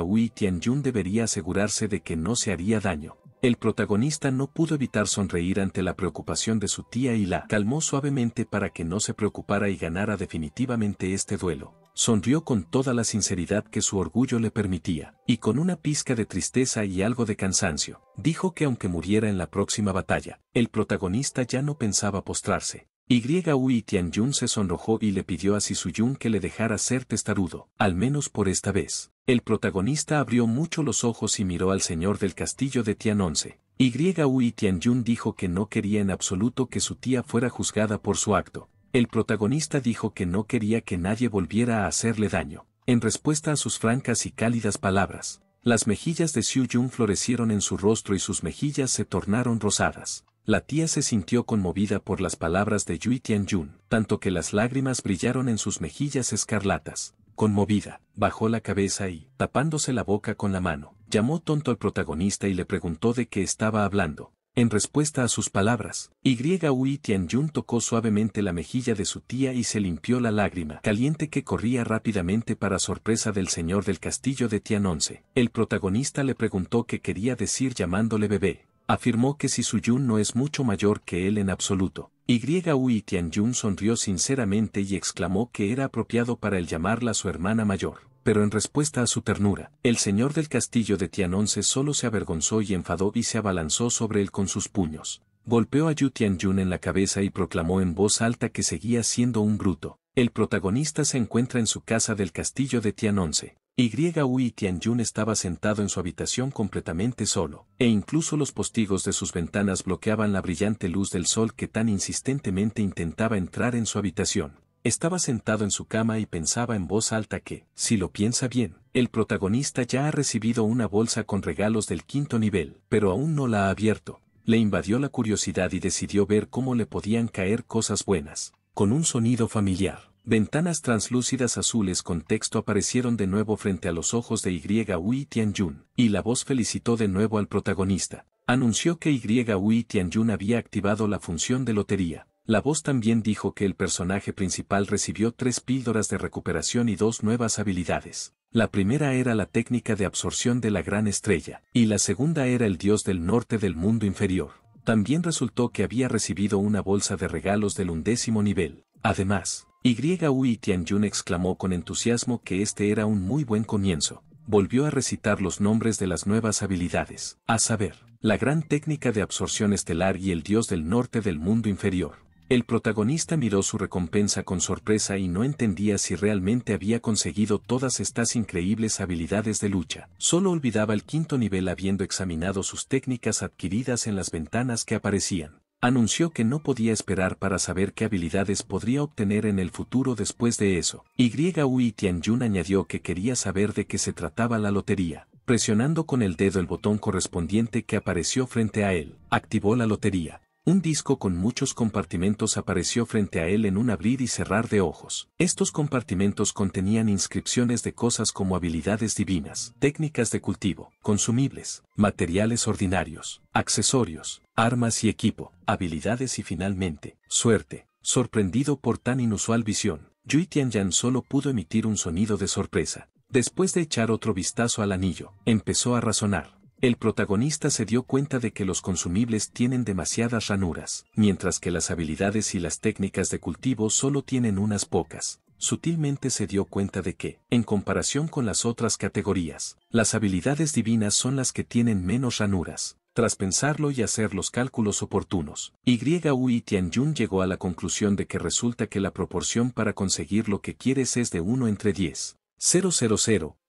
Yun debería asegurarse de que no se haría daño. El protagonista no pudo evitar sonreír ante la preocupación de su tía y la calmó suavemente para que no se preocupara y ganara definitivamente este duelo. Sonrió con toda la sinceridad que su orgullo le permitía, y con una pizca de tristeza y algo de cansancio, dijo que aunque muriera en la próxima batalla, el protagonista ya no pensaba postrarse, Yui Tianyun se sonrojó y le pidió a Yun que le dejara ser testarudo, al menos por esta vez. El protagonista abrió mucho los ojos y miró al señor del castillo de Tian Once. Yui Tianyun dijo que no quería en absoluto que su tía fuera juzgada por su acto. El protagonista dijo que no quería que nadie volviera a hacerle daño. En respuesta a sus francas y cálidas palabras, las mejillas de Siu Yun florecieron en su rostro y sus mejillas se tornaron rosadas. La tía se sintió conmovida por las palabras de Yui Jun, tanto que las lágrimas brillaron en sus mejillas escarlatas. Conmovida, bajó la cabeza y, tapándose la boca con la mano, llamó tonto al protagonista y le preguntó de qué estaba hablando. En respuesta a sus palabras, Yui Jun tocó suavemente la mejilla de su tía y se limpió la lágrima caliente que corría rápidamente para sorpresa del señor del castillo de Tian El protagonista le preguntó qué quería decir llamándole bebé afirmó que si Yun no es mucho mayor que él en absoluto. Y Tian Yun sonrió sinceramente y exclamó que era apropiado para él llamarla su hermana mayor. Pero en respuesta a su ternura, el señor del castillo de Tianonce solo se avergonzó y enfadó y se abalanzó sobre él con sus puños. Golpeó a Yu Yun en la cabeza y proclamó en voz alta que seguía siendo un bruto. El protagonista se encuentra en su casa del castillo de Tianonce. Yui Tianyun estaba sentado en su habitación completamente solo, e incluso los postigos de sus ventanas bloqueaban la brillante luz del sol que tan insistentemente intentaba entrar en su habitación. Estaba sentado en su cama y pensaba en voz alta que, si lo piensa bien, el protagonista ya ha recibido una bolsa con regalos del quinto nivel, pero aún no la ha abierto. Le invadió la curiosidad y decidió ver cómo le podían caer cosas buenas, con un sonido familiar. Ventanas translúcidas azules con texto aparecieron de nuevo frente a los ojos de Yui Tianjun, y la voz felicitó de nuevo al protagonista. Anunció que Yui Tianjun había activado la función de lotería. La voz también dijo que el personaje principal recibió tres píldoras de recuperación y dos nuevas habilidades. La primera era la técnica de absorción de la gran estrella, y la segunda era el dios del norte del mundo inferior. También resultó que había recibido una bolsa de regalos del undécimo nivel. Además, y Yui Jun exclamó con entusiasmo que este era un muy buen comienzo. Volvió a recitar los nombres de las nuevas habilidades, a saber, la gran técnica de absorción estelar y el dios del norte del mundo inferior. El protagonista miró su recompensa con sorpresa y no entendía si realmente había conseguido todas estas increíbles habilidades de lucha. Solo olvidaba el quinto nivel habiendo examinado sus técnicas adquiridas en las ventanas que aparecían anunció que no podía esperar para saber qué habilidades podría obtener en el futuro después de eso. Yui Tianjun añadió que quería saber de qué se trataba la lotería. Presionando con el dedo el botón correspondiente que apareció frente a él, activó la lotería. Un disco con muchos compartimentos apareció frente a él en un abrir y cerrar de ojos. Estos compartimentos contenían inscripciones de cosas como habilidades divinas, técnicas de cultivo, consumibles, materiales ordinarios, accesorios, armas y equipo, habilidades y finalmente, suerte. Sorprendido por tan inusual visión, Yui Tianyan solo pudo emitir un sonido de sorpresa. Después de echar otro vistazo al anillo, empezó a razonar. El protagonista se dio cuenta de que los consumibles tienen demasiadas ranuras, mientras que las habilidades y las técnicas de cultivo solo tienen unas pocas. Sutilmente se dio cuenta de que, en comparación con las otras categorías, las habilidades divinas son las que tienen menos ranuras. Tras pensarlo y hacer los cálculos oportunos, Tian Tianjun llegó a la conclusión de que resulta que la proporción para conseguir lo que quieres es de 1 entre 10. 000,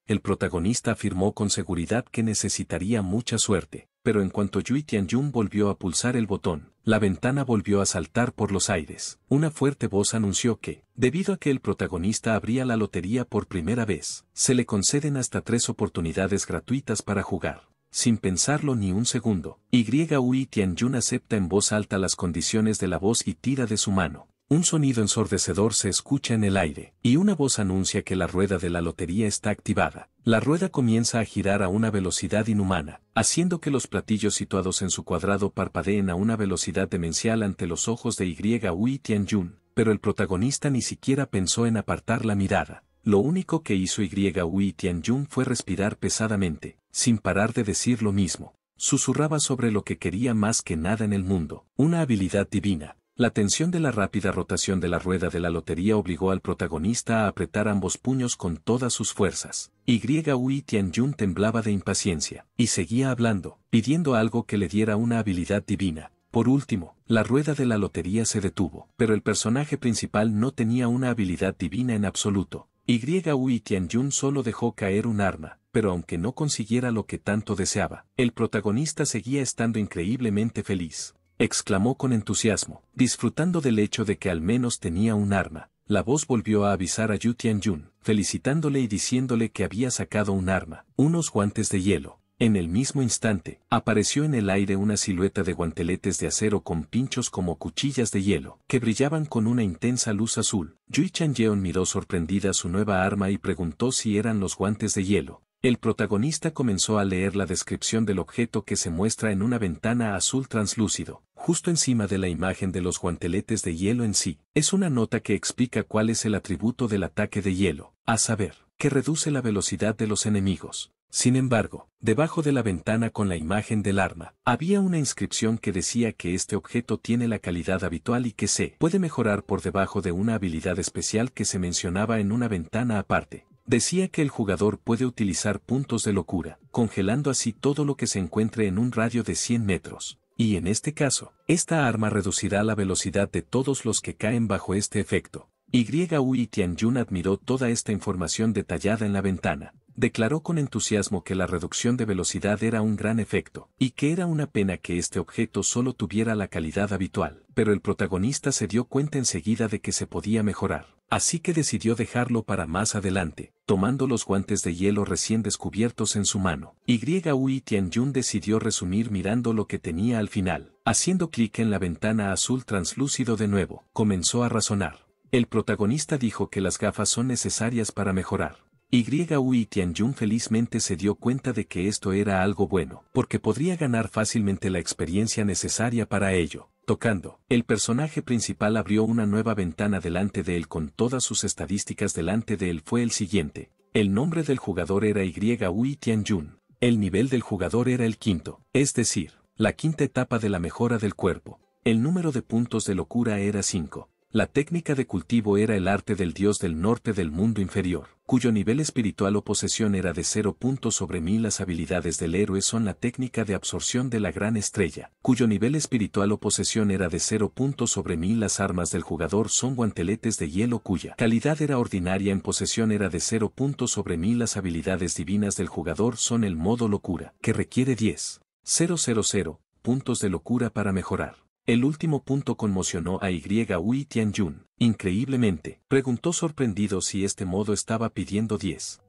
el protagonista afirmó con seguridad que necesitaría mucha suerte, pero en cuanto Yui Tianyun volvió a pulsar el botón, la ventana volvió a saltar por los aires. Una fuerte voz anunció que, debido a que el protagonista abría la lotería por primera vez, se le conceden hasta tres oportunidades gratuitas para jugar. Sin pensarlo ni un segundo, Yui Tianyun acepta en voz alta las condiciones de la voz y tira de su mano. Un sonido ensordecedor se escucha en el aire, y una voz anuncia que la rueda de la lotería está activada. La rueda comienza a girar a una velocidad inhumana, haciendo que los platillos situados en su cuadrado parpadeen a una velocidad demencial ante los ojos de Yui Tianjun, pero el protagonista ni siquiera pensó en apartar la mirada. Lo único que hizo Yui Tianjun fue respirar pesadamente, sin parar de decir lo mismo. Susurraba sobre lo que quería más que nada en el mundo, una habilidad divina, la tensión de la rápida rotación de la rueda de la lotería obligó al protagonista a apretar ambos puños con todas sus fuerzas. Yui Jun temblaba de impaciencia, y seguía hablando, pidiendo algo que le diera una habilidad divina. Por último, la rueda de la lotería se detuvo, pero el personaje principal no tenía una habilidad divina en absoluto. Y Yui Jun solo dejó caer un arma, pero aunque no consiguiera lo que tanto deseaba, el protagonista seguía estando increíblemente feliz exclamó con entusiasmo, disfrutando del hecho de que al menos tenía un arma. La voz volvió a avisar a Yu Tianyun, felicitándole y diciéndole que había sacado un arma, unos guantes de hielo. En el mismo instante, apareció en el aire una silueta de guanteletes de acero con pinchos como cuchillas de hielo, que brillaban con una intensa luz azul. Yu Yeon miró sorprendida su nueva arma y preguntó si eran los guantes de hielo, el protagonista comenzó a leer la descripción del objeto que se muestra en una ventana azul translúcido, justo encima de la imagen de los guanteletes de hielo en sí. Es una nota que explica cuál es el atributo del ataque de hielo, a saber, que reduce la velocidad de los enemigos. Sin embargo, debajo de la ventana con la imagen del arma, había una inscripción que decía que este objeto tiene la calidad habitual y que se puede mejorar por debajo de una habilidad especial que se mencionaba en una ventana aparte. Decía que el jugador puede utilizar puntos de locura, congelando así todo lo que se encuentre en un radio de 100 metros. Y en este caso, esta arma reducirá la velocidad de todos los que caen bajo este efecto. Yui Tianyun admiró toda esta información detallada en la ventana. Declaró con entusiasmo que la reducción de velocidad era un gran efecto, y que era una pena que este objeto solo tuviera la calidad habitual. Pero el protagonista se dio cuenta enseguida de que se podía mejorar. Así que decidió dejarlo para más adelante, tomando los guantes de hielo recién descubiertos en su mano. Y Yui Tianyun decidió resumir mirando lo que tenía al final. Haciendo clic en la ventana azul translúcido de nuevo, comenzó a razonar. El protagonista dijo que las gafas son necesarias para mejorar. Yui Tianjun felizmente se dio cuenta de que esto era algo bueno, porque podría ganar fácilmente la experiencia necesaria para ello. Tocando, el personaje principal abrió una nueva ventana delante de él con todas sus estadísticas delante de él fue el siguiente. El nombre del jugador era Yui Tianjun, El nivel del jugador era el quinto, es decir, la quinta etapa de la mejora del cuerpo. El número de puntos de locura era 5. La técnica de cultivo era el arte del dios del norte del mundo inferior, cuyo nivel espiritual o posesión era de cero puntos sobre mil. Las habilidades del héroe son la técnica de absorción de la gran estrella, cuyo nivel espiritual o posesión era de cero puntos sobre mil. Las armas del jugador son guanteletes de hielo cuya calidad era ordinaria en posesión era de cero puntos sobre mil. Las habilidades divinas del jugador son el modo locura, que requiere 10.000 puntos de locura para mejorar. El último punto conmocionó a Yui Tianjun, Increíblemente, preguntó sorprendido si este modo estaba pidiendo 10.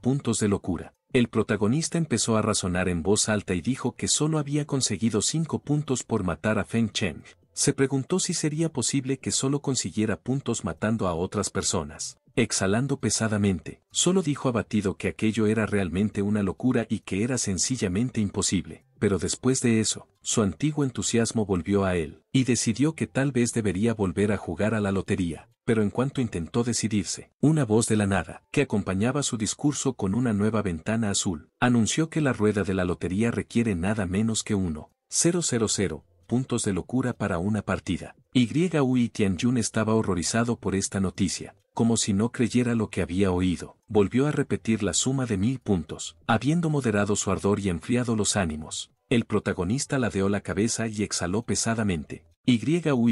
puntos de locura. El protagonista empezó a razonar en voz alta y dijo que solo había conseguido 5 puntos por matar a Feng Cheng. Se preguntó si sería posible que solo consiguiera puntos matando a otras personas. Exhalando pesadamente, solo dijo abatido que aquello era realmente una locura y que era sencillamente imposible. Pero después de eso, su antiguo entusiasmo volvió a él, y decidió que tal vez debería volver a jugar a la lotería. Pero en cuanto intentó decidirse, una voz de la nada, que acompañaba su discurso con una nueva ventana azul, anunció que la rueda de la lotería requiere nada menos que uno, puntos de locura para una partida. Y Tian Tianjun estaba horrorizado por esta noticia, como si no creyera lo que había oído. Volvió a repetir la suma de mil puntos. Habiendo moderado su ardor y enfriado los ánimos, el protagonista ladeó la cabeza y exhaló pesadamente. y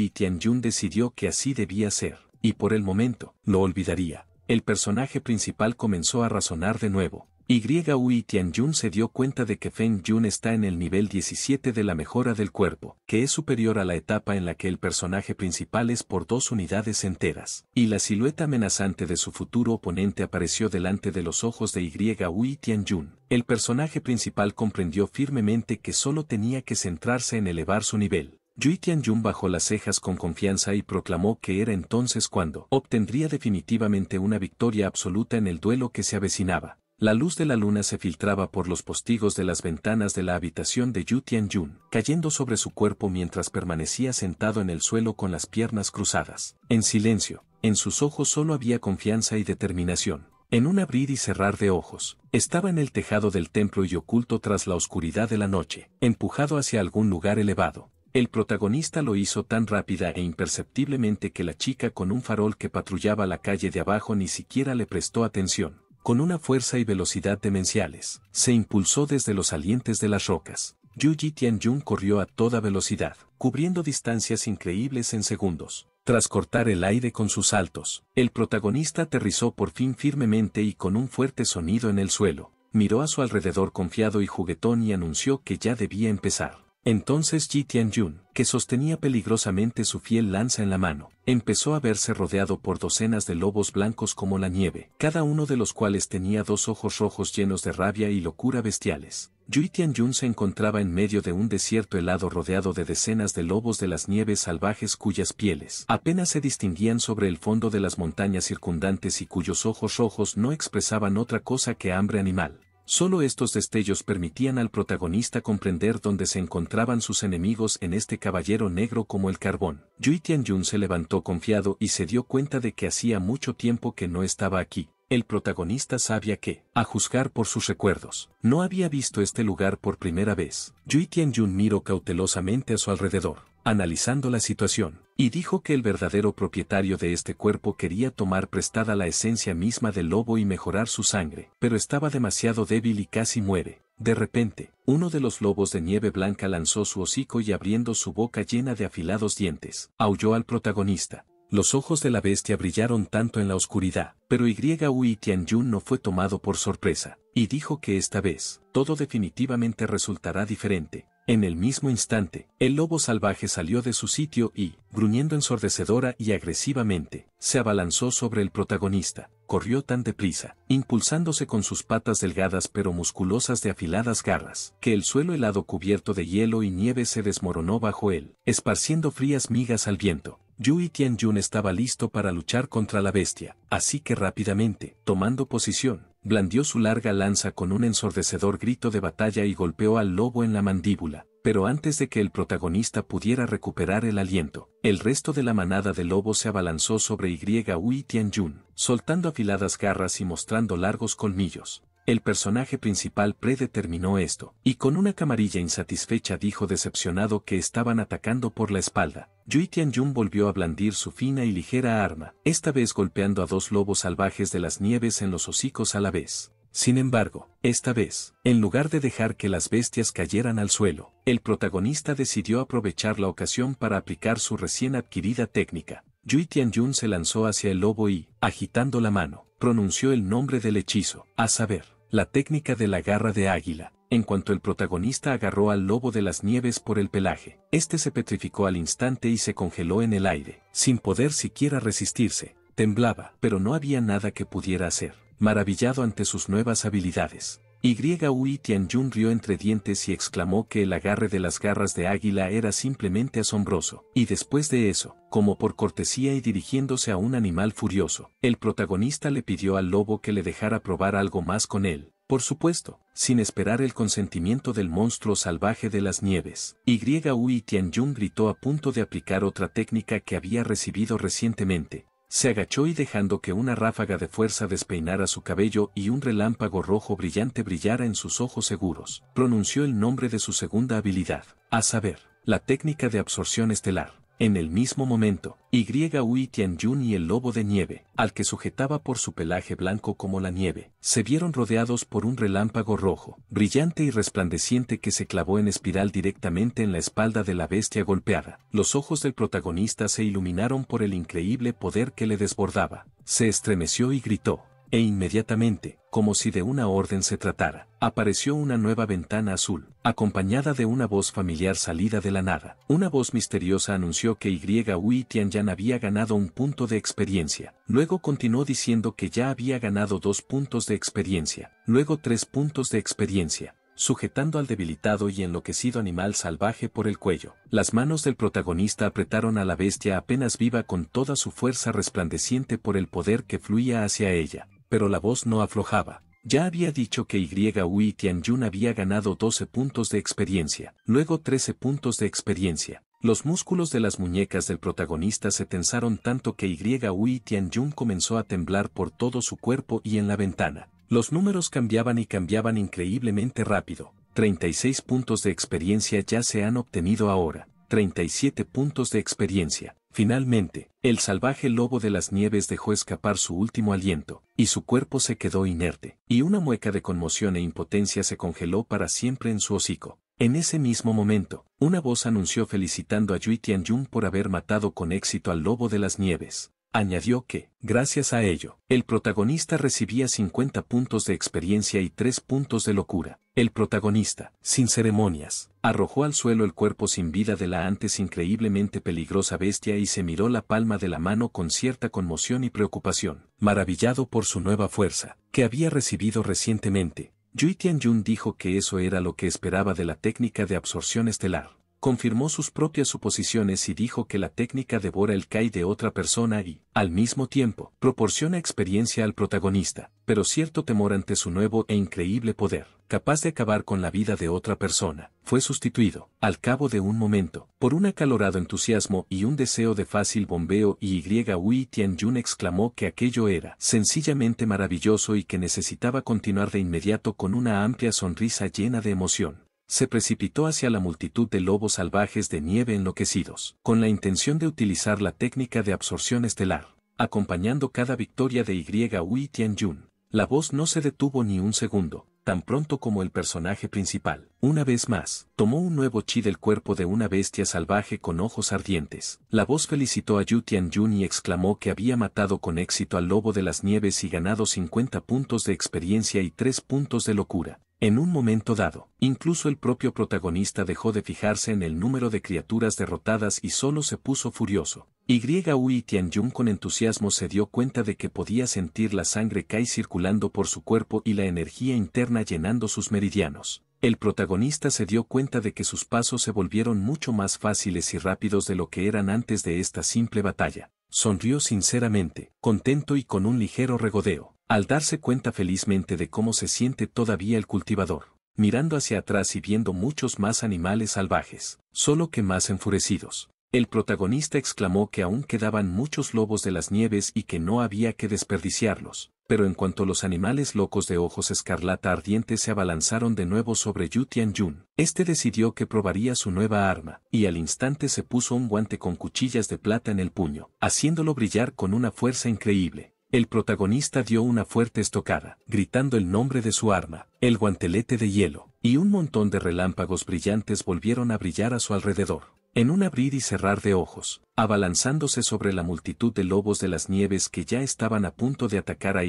Tianjun decidió que así debía ser, y por el momento, lo olvidaría. El personaje principal comenzó a razonar de nuevo. Yui Tianjun se dio cuenta de que Feng Jun está en el nivel 17 de la mejora del cuerpo, que es superior a la etapa en la que el personaje principal es por dos unidades enteras, y la silueta amenazante de su futuro oponente apareció delante de los ojos de Yui Tianjun. El personaje principal comprendió firmemente que solo tenía que centrarse en elevar su nivel. Yui Tianjun bajó las cejas con confianza y proclamó que era entonces cuando obtendría definitivamente una victoria absoluta en el duelo que se avecinaba. La luz de la luna se filtraba por los postigos de las ventanas de la habitación de Yu Jun, cayendo sobre su cuerpo mientras permanecía sentado en el suelo con las piernas cruzadas. En silencio, en sus ojos solo había confianza y determinación. En un abrir y cerrar de ojos, estaba en el tejado del templo y oculto tras la oscuridad de la noche, empujado hacia algún lugar elevado. El protagonista lo hizo tan rápida e imperceptiblemente que la chica con un farol que patrullaba la calle de abajo ni siquiera le prestó atención con una fuerza y velocidad demenciales, se impulsó desde los salientes de las rocas. Yuji Tianjun corrió a toda velocidad, cubriendo distancias increíbles en segundos. Tras cortar el aire con sus saltos, el protagonista aterrizó por fin firmemente y con un fuerte sonido en el suelo. Miró a su alrededor confiado y juguetón y anunció que ya debía empezar. Entonces Ji Tianyun, que sostenía peligrosamente su fiel lanza en la mano, empezó a verse rodeado por docenas de lobos blancos como la nieve, cada uno de los cuales tenía dos ojos rojos llenos de rabia y locura bestiales. Ji Tianyun se encontraba en medio de un desierto helado rodeado de decenas de lobos de las nieves salvajes cuyas pieles apenas se distinguían sobre el fondo de las montañas circundantes y cuyos ojos rojos no expresaban otra cosa que hambre animal. Solo estos destellos permitían al protagonista comprender dónde se encontraban sus enemigos en este caballero negro como el carbón. Yui Tianyun se levantó confiado y se dio cuenta de que hacía mucho tiempo que no estaba aquí. El protagonista sabía que, a juzgar por sus recuerdos, no había visto este lugar por primera vez. Yui Tianjun miró cautelosamente a su alrededor, analizando la situación, y dijo que el verdadero propietario de este cuerpo quería tomar prestada la esencia misma del lobo y mejorar su sangre, pero estaba demasiado débil y casi muere. De repente, uno de los lobos de nieve blanca lanzó su hocico y abriendo su boca llena de afilados dientes, aulló al protagonista, los ojos de la bestia brillaron tanto en la oscuridad, pero Hui Tianyun no fue tomado por sorpresa, y dijo que esta vez, todo definitivamente resultará diferente. En el mismo instante, el lobo salvaje salió de su sitio y, gruñendo ensordecedora y agresivamente, se abalanzó sobre el protagonista, corrió tan deprisa, impulsándose con sus patas delgadas pero musculosas de afiladas garras, que el suelo helado cubierto de hielo y nieve se desmoronó bajo él, esparciendo frías migas al viento. Yui Yun estaba listo para luchar contra la bestia, así que rápidamente, tomando posición, blandió su larga lanza con un ensordecedor grito de batalla y golpeó al lobo en la mandíbula, pero antes de que el protagonista pudiera recuperar el aliento, el resto de la manada de lobos se abalanzó sobre Y. Tian Yun, soltando afiladas garras y mostrando largos colmillos. El personaje principal predeterminó esto, y con una camarilla insatisfecha dijo decepcionado que estaban atacando por la espalda. Yui Yun volvió a blandir su fina y ligera arma, esta vez golpeando a dos lobos salvajes de las nieves en los hocicos a la vez. Sin embargo, esta vez, en lugar de dejar que las bestias cayeran al suelo, el protagonista decidió aprovechar la ocasión para aplicar su recién adquirida técnica. Yui Yun se lanzó hacia el lobo y, agitando la mano, pronunció el nombre del hechizo, a saber, la técnica de la garra de águila. En cuanto el protagonista agarró al lobo de las nieves por el pelaje, este se petrificó al instante y se congeló en el aire, sin poder siquiera resistirse. Temblaba, pero no había nada que pudiera hacer, maravillado ante sus nuevas habilidades. Tian Tianjun rió entre dientes y exclamó que el agarre de las garras de águila era simplemente asombroso. Y después de eso, como por cortesía y dirigiéndose a un animal furioso, el protagonista le pidió al lobo que le dejara probar algo más con él. Por supuesto, sin esperar el consentimiento del monstruo salvaje de las nieves. Y Yui Tianjun gritó a punto de aplicar otra técnica que había recibido recientemente, se agachó y dejando que una ráfaga de fuerza despeinara su cabello y un relámpago rojo brillante brillara en sus ojos seguros, pronunció el nombre de su segunda habilidad, a saber, la técnica de absorción estelar. En el mismo momento, Yui Tianyun y el lobo de nieve, al que sujetaba por su pelaje blanco como la nieve, se vieron rodeados por un relámpago rojo, brillante y resplandeciente que se clavó en espiral directamente en la espalda de la bestia golpeada. Los ojos del protagonista se iluminaron por el increíble poder que le desbordaba. Se estremeció y gritó, e inmediatamente, como si de una orden se tratara, apareció una nueva ventana azul, acompañada de una voz familiar salida de la nada. Una voz misteriosa anunció que Y Tianyan había ganado un punto de experiencia. Luego continuó diciendo que ya había ganado dos puntos de experiencia, luego tres puntos de experiencia sujetando al debilitado y enloquecido animal salvaje por el cuello. Las manos del protagonista apretaron a la bestia apenas viva con toda su fuerza resplandeciente por el poder que fluía hacia ella pero la voz no aflojaba. Ya había dicho que Yui Tianyun había ganado 12 puntos de experiencia, luego 13 puntos de experiencia. Los músculos de las muñecas del protagonista se tensaron tanto que Yui Tianyun comenzó a temblar por todo su cuerpo y en la ventana. Los números cambiaban y cambiaban increíblemente rápido. 36 puntos de experiencia ya se han obtenido ahora, 37 puntos de experiencia, Finalmente, el salvaje lobo de las nieves dejó escapar su último aliento, y su cuerpo se quedó inerte, y una mueca de conmoción e impotencia se congeló para siempre en su hocico. En ese mismo momento, una voz anunció felicitando a Yui Tianyun por haber matado con éxito al lobo de las nieves. Añadió que, gracias a ello, el protagonista recibía 50 puntos de experiencia y 3 puntos de locura. El protagonista, sin ceremonias, arrojó al suelo el cuerpo sin vida de la antes increíblemente peligrosa bestia y se miró la palma de la mano con cierta conmoción y preocupación, maravillado por su nueva fuerza, que había recibido recientemente. Yui Jun dijo que eso era lo que esperaba de la técnica de absorción estelar confirmó sus propias suposiciones y dijo que la técnica devora el Kai de otra persona y, al mismo tiempo, proporciona experiencia al protagonista, pero cierto temor ante su nuevo e increíble poder, capaz de acabar con la vida de otra persona, fue sustituido, al cabo de un momento, por un acalorado entusiasmo y un deseo de fácil bombeo y Wei Tianjun exclamó que aquello era sencillamente maravilloso y que necesitaba continuar de inmediato con una amplia sonrisa llena de emoción se precipitó hacia la multitud de lobos salvajes de nieve enloquecidos, con la intención de utilizar la técnica de absorción estelar, acompañando cada victoria de yui tian Tianjun. La voz no se detuvo ni un segundo, tan pronto como el personaje principal, una vez más, tomó un nuevo chi del cuerpo de una bestia salvaje con ojos ardientes. La voz felicitó a Yu Jun y exclamó que había matado con éxito al lobo de las nieves y ganado 50 puntos de experiencia y 3 puntos de locura. En un momento dado, incluso el propio protagonista dejó de fijarse en el número de criaturas derrotadas y solo se puso furioso. Yui Tianyun con entusiasmo se dio cuenta de que podía sentir la sangre Kai circulando por su cuerpo y la energía interna llenando sus meridianos. El protagonista se dio cuenta de que sus pasos se volvieron mucho más fáciles y rápidos de lo que eran antes de esta simple batalla. Sonrió sinceramente, contento y con un ligero regodeo, al darse cuenta felizmente de cómo se siente todavía el cultivador, mirando hacia atrás y viendo muchos más animales salvajes, solo que más enfurecidos. El protagonista exclamó que aún quedaban muchos lobos de las nieves y que no había que desperdiciarlos, pero en cuanto los animales locos de ojos escarlata ardientes se abalanzaron de nuevo sobre Yu Jun, este decidió que probaría su nueva arma, y al instante se puso un guante con cuchillas de plata en el puño, haciéndolo brillar con una fuerza increíble. El protagonista dio una fuerte estocada, gritando el nombre de su arma, el guantelete de hielo, y un montón de relámpagos brillantes volvieron a brillar a su alrededor en un abrir y cerrar de ojos, abalanzándose sobre la multitud de lobos de las nieves que ya estaban a punto de atacar a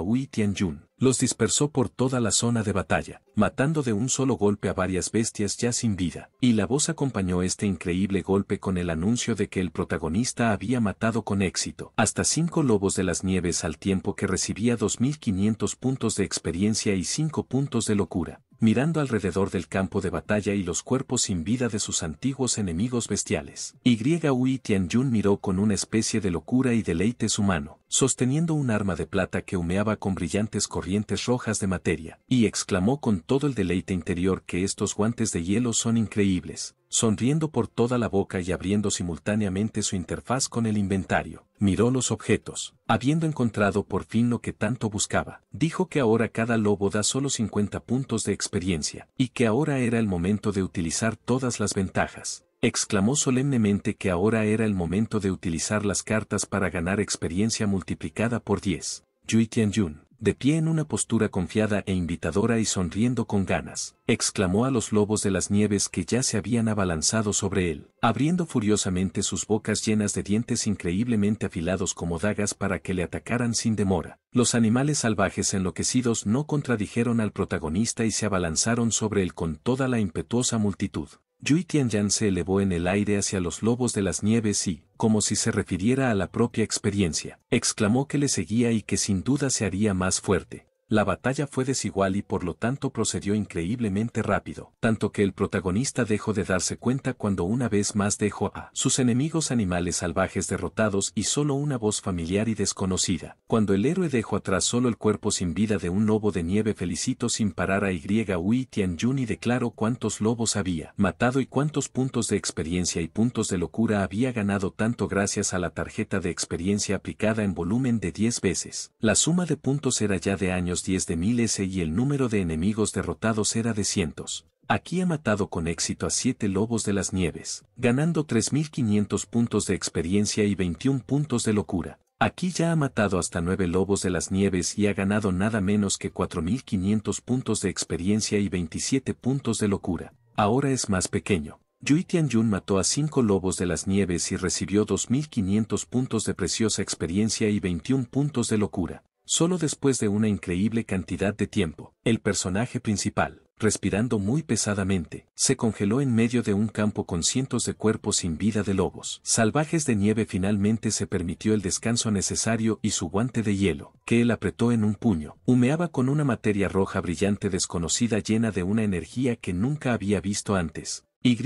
Hui Tianjun, los dispersó por toda la zona de batalla, matando de un solo golpe a varias bestias ya sin vida, y la voz acompañó este increíble golpe con el anuncio de que el protagonista había matado con éxito hasta cinco lobos de las nieves al tiempo que recibía 2.500 puntos de experiencia y 5 puntos de locura mirando alrededor del campo de batalla y los cuerpos sin vida de sus antiguos enemigos bestiales. Yui Yun miró con una especie de locura y deleite su mano, sosteniendo un arma de plata que humeaba con brillantes corrientes rojas de materia, y exclamó con todo el deleite interior que estos guantes de hielo son increíbles, sonriendo por toda la boca y abriendo simultáneamente su interfaz con el inventario. Miró los objetos, habiendo encontrado por fin lo que tanto buscaba. Dijo que ahora cada lobo da solo 50 puntos de experiencia, y que ahora era el momento de utilizar todas las ventajas. Exclamó solemnemente que ahora era el momento de utilizar las cartas para ganar experiencia multiplicada por 10. Yui Tianjun de pie en una postura confiada e invitadora y sonriendo con ganas, exclamó a los lobos de las nieves que ya se habían abalanzado sobre él, abriendo furiosamente sus bocas llenas de dientes increíblemente afilados como dagas para que le atacaran sin demora. Los animales salvajes enloquecidos no contradijeron al protagonista y se abalanzaron sobre él con toda la impetuosa multitud. Yui Tianyan se elevó en el aire hacia los lobos de las nieves y, como si se refiriera a la propia experiencia, exclamó que le seguía y que sin duda se haría más fuerte. La batalla fue desigual y por lo tanto procedió increíblemente rápido, tanto que el protagonista dejó de darse cuenta cuando una vez más dejó a sus enemigos animales salvajes derrotados y solo una voz familiar y desconocida. Cuando el héroe dejó atrás solo el cuerpo sin vida de un lobo de nieve felicito sin parar a Y Tianjun y declaró cuántos lobos había matado y cuántos puntos de experiencia y puntos de locura había ganado tanto gracias a la tarjeta de experiencia aplicada en volumen de 10 veces. La suma de puntos era ya de años diez de miles y el número de enemigos derrotados era de cientos. Aquí ha matado con éxito a 7 lobos de las nieves, ganando 3.500 puntos de experiencia y 21 puntos de locura. Aquí ya ha matado hasta 9 lobos de las nieves y ha ganado nada menos que 4.500 puntos de experiencia y 27 puntos de locura. Ahora es más pequeño. Yui Tianjun mató a 5 lobos de las nieves y recibió 2.500 puntos de preciosa experiencia y 21 puntos de locura. Solo después de una increíble cantidad de tiempo, el personaje principal, respirando muy pesadamente, se congeló en medio de un campo con cientos de cuerpos sin vida de lobos. Salvajes de nieve finalmente se permitió el descanso necesario y su guante de hielo, que él apretó en un puño, humeaba con una materia roja brillante desconocida llena de una energía que nunca había visto antes. Y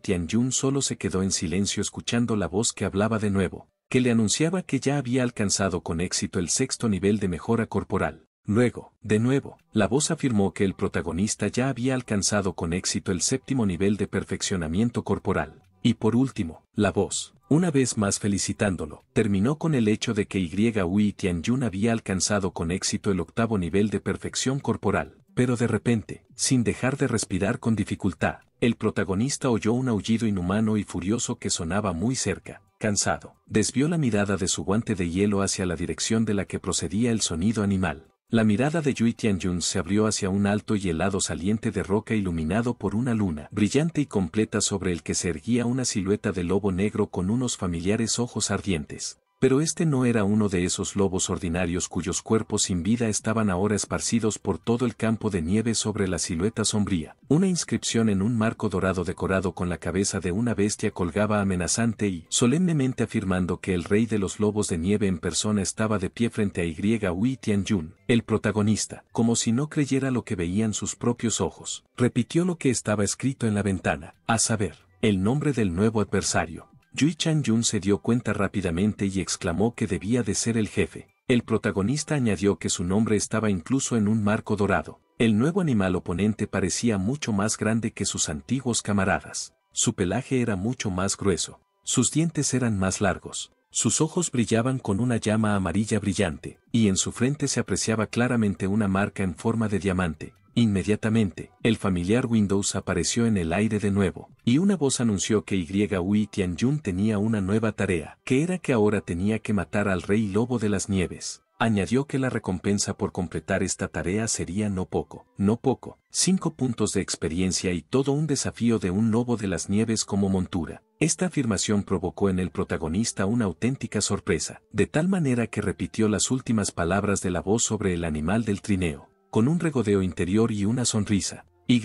Tianjun solo se quedó en silencio escuchando la voz que hablaba de nuevo que le anunciaba que ya había alcanzado con éxito el sexto nivel de mejora corporal. Luego, de nuevo, la voz afirmó que el protagonista ya había alcanzado con éxito el séptimo nivel de perfeccionamiento corporal. Y por último, la voz, una vez más felicitándolo, terminó con el hecho de que Yui Tianyun había alcanzado con éxito el octavo nivel de perfección corporal. Pero de repente, sin dejar de respirar con dificultad, el protagonista oyó un aullido inhumano y furioso que sonaba muy cerca. Cansado, desvió la mirada de su guante de hielo hacia la dirección de la que procedía el sonido animal. La mirada de Yui Jun se abrió hacia un alto y helado saliente de roca iluminado por una luna brillante y completa sobre el que se erguía una silueta de lobo negro con unos familiares ojos ardientes. Pero este no era uno de esos lobos ordinarios cuyos cuerpos sin vida estaban ahora esparcidos por todo el campo de nieve sobre la silueta sombría. Una inscripción en un marco dorado decorado con la cabeza de una bestia colgaba amenazante y, solemnemente afirmando que el rey de los lobos de nieve en persona estaba de pie frente a Y Tianjun, el protagonista, como si no creyera lo que veían sus propios ojos. Repitió lo que estaba escrito en la ventana, a saber, el nombre del nuevo adversario. Yui chan jun se dio cuenta rápidamente y exclamó que debía de ser el jefe. El protagonista añadió que su nombre estaba incluso en un marco dorado. El nuevo animal oponente parecía mucho más grande que sus antiguos camaradas. Su pelaje era mucho más grueso. Sus dientes eran más largos. Sus ojos brillaban con una llama amarilla brillante, y en su frente se apreciaba claramente una marca en forma de diamante, Inmediatamente, el familiar Windows apareció en el aire de nuevo, y una voz anunció que Yui Tianjun tenía una nueva tarea, que era que ahora tenía que matar al rey lobo de las nieves. Añadió que la recompensa por completar esta tarea sería no poco, no poco, cinco puntos de experiencia y todo un desafío de un lobo de las nieves como montura. Esta afirmación provocó en el protagonista una auténtica sorpresa, de tal manera que repitió las últimas palabras de la voz sobre el animal del trineo con un regodeo interior y una sonrisa. Y.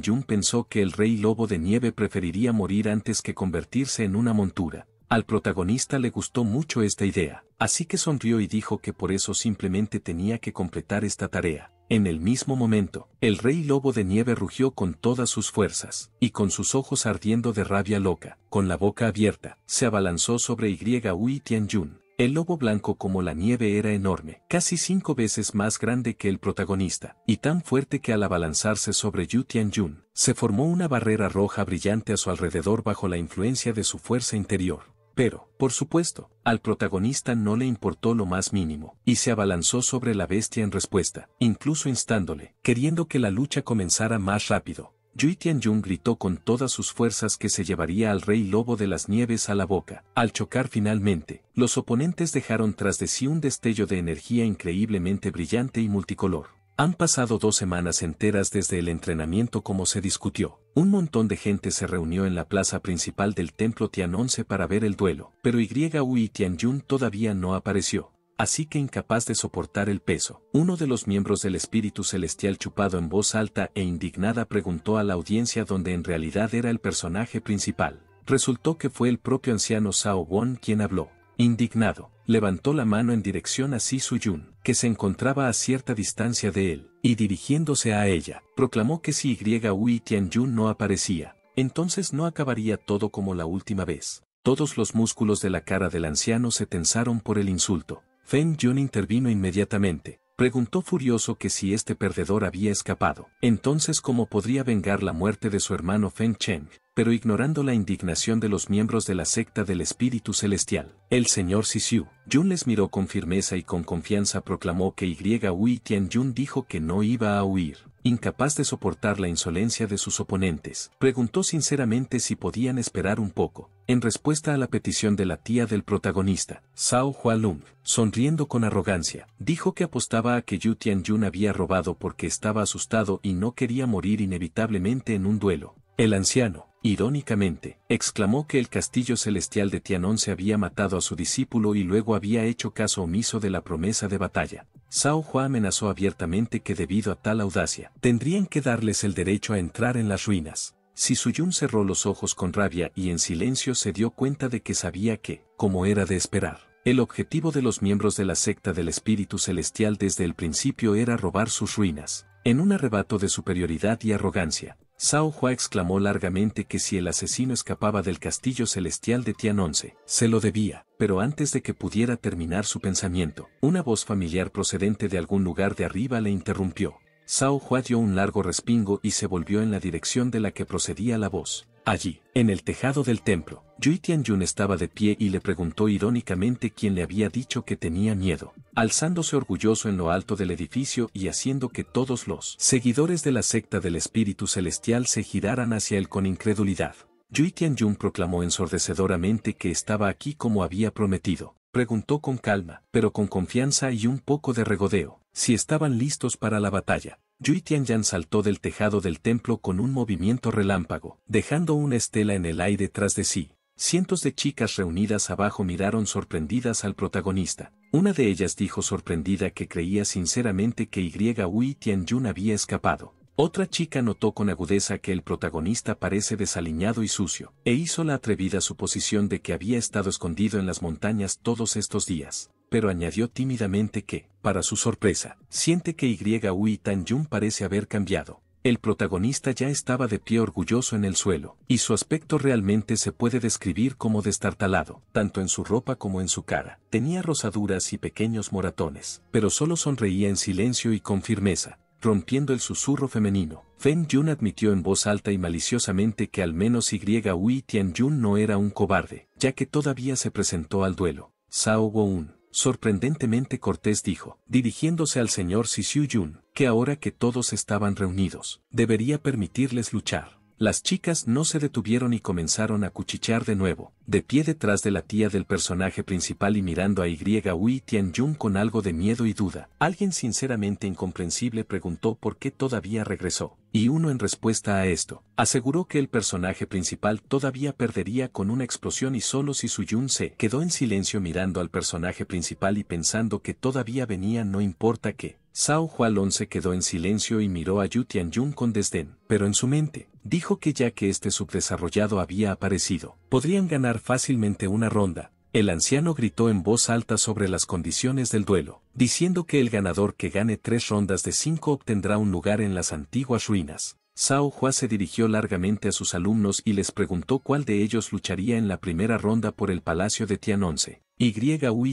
Yun pensó que el rey lobo de nieve preferiría morir antes que convertirse en una montura. Al protagonista le gustó mucho esta idea, así que sonrió y dijo que por eso simplemente tenía que completar esta tarea. En el mismo momento, el rey lobo de nieve rugió con todas sus fuerzas, y con sus ojos ardiendo de rabia loca, con la boca abierta, se abalanzó sobre Y. Tianjun. El lobo blanco como la nieve era enorme, casi cinco veces más grande que el protagonista, y tan fuerte que al abalanzarse sobre Yu Jun, se formó una barrera roja brillante a su alrededor bajo la influencia de su fuerza interior. Pero, por supuesto, al protagonista no le importó lo más mínimo, y se abalanzó sobre la bestia en respuesta, incluso instándole, queriendo que la lucha comenzara más rápido. Yui Tianyun gritó con todas sus fuerzas que se llevaría al rey lobo de las nieves a la boca. Al chocar finalmente, los oponentes dejaron tras de sí un destello de energía increíblemente brillante y multicolor. Han pasado dos semanas enteras desde el entrenamiento como se discutió. Un montón de gente se reunió en la plaza principal del templo Tianonce para ver el duelo, pero Yui Tian todavía no apareció así que incapaz de soportar el peso. Uno de los miembros del espíritu celestial chupado en voz alta e indignada preguntó a la audiencia donde en realidad era el personaje principal. Resultó que fue el propio anciano Sao Won quien habló. Indignado, levantó la mano en dirección a Si Suyun, que se encontraba a cierta distancia de él, y dirigiéndose a ella, proclamó que si Yui Yun no aparecía, entonces no acabaría todo como la última vez. Todos los músculos de la cara del anciano se tensaron por el insulto. Feng Yun intervino inmediatamente. Preguntó furioso que si este perdedor había escapado, entonces cómo podría vengar la muerte de su hermano Feng Cheng, pero ignorando la indignación de los miembros de la secta del Espíritu Celestial. El señor Sisiu, Yun les miró con firmeza y con confianza proclamó que Yui Yun dijo que no iba a huir incapaz de soportar la insolencia de sus oponentes, preguntó sinceramente si podían esperar un poco, en respuesta a la petición de la tía del protagonista, Sao Hua sonriendo con arrogancia, dijo que apostaba a que Yu Jun había robado porque estaba asustado y no quería morir inevitablemente en un duelo. El anciano, Irónicamente, exclamó que el castillo celestial de Tianon se había matado a su discípulo y luego había hecho caso omiso de la promesa de batalla. Sao Hua amenazó abiertamente que debido a tal audacia, tendrían que darles el derecho a entrar en las ruinas. Si Suyun cerró los ojos con rabia y en silencio se dio cuenta de que sabía que, como era de esperar, el objetivo de los miembros de la secta del Espíritu Celestial desde el principio era robar sus ruinas. En un arrebato de superioridad y arrogancia, Sao Hua exclamó largamente que si el asesino escapaba del castillo celestial de Tian se lo debía, pero antes de que pudiera terminar su pensamiento, una voz familiar procedente de algún lugar de arriba le interrumpió. Sao Hua dio un largo respingo y se volvió en la dirección de la que procedía la voz. Allí, en el tejado del templo, Yui Yun estaba de pie y le preguntó irónicamente quién le había dicho que tenía miedo, alzándose orgulloso en lo alto del edificio y haciendo que todos los seguidores de la secta del espíritu celestial se giraran hacia él con incredulidad. Yui Yun proclamó ensordecedoramente que estaba aquí como había prometido. Preguntó con calma, pero con confianza y un poco de regodeo, si estaban listos para la batalla. Yui Tianyan saltó del tejado del templo con un movimiento relámpago, dejando una estela en el aire tras de sí. Cientos de chicas reunidas abajo miraron sorprendidas al protagonista. Una de ellas dijo sorprendida que creía sinceramente que Yui Tianyun había escapado. Otra chica notó con agudeza que el protagonista parece desaliñado y sucio, e hizo la atrevida suposición de que había estado escondido en las montañas todos estos días pero añadió tímidamente que, para su sorpresa, siente que Yui Tan Jun parece haber cambiado. El protagonista ya estaba de pie orgulloso en el suelo, y su aspecto realmente se puede describir como destartalado, tanto en su ropa como en su cara. Tenía rosaduras y pequeños moratones, pero solo sonreía en silencio y con firmeza, rompiendo el susurro femenino. Feng Yun admitió en voz alta y maliciosamente que al menos Yui Tian Yun no era un cobarde, ya que todavía se presentó al duelo. Sao sorprendentemente cortés dijo, dirigiéndose al señor Sisiu Yun, que ahora que todos estaban reunidos, debería permitirles luchar. Las chicas no se detuvieron y comenzaron a cuchichear de nuevo, de pie detrás de la tía del personaje principal y mirando a Yui Jung con algo de miedo y duda. Alguien sinceramente incomprensible preguntó por qué todavía regresó, y uno en respuesta a esto, aseguró que el personaje principal todavía perdería con una explosión y solo si su Yun se quedó en silencio mirando al personaje principal y pensando que todavía venía no importa qué. Sao Juan se quedó en silencio y miró a Yu Jung con desdén, pero en su mente, dijo que ya que este subdesarrollado había aparecido, podrían ganar fácilmente una ronda. El anciano gritó en voz alta sobre las condiciones del duelo, diciendo que el ganador que gane tres rondas de cinco obtendrá un lugar en las antiguas ruinas. Sao Hua se dirigió largamente a sus alumnos y les preguntó cuál de ellos lucharía en la primera ronda por el palacio de Tianonce. Y.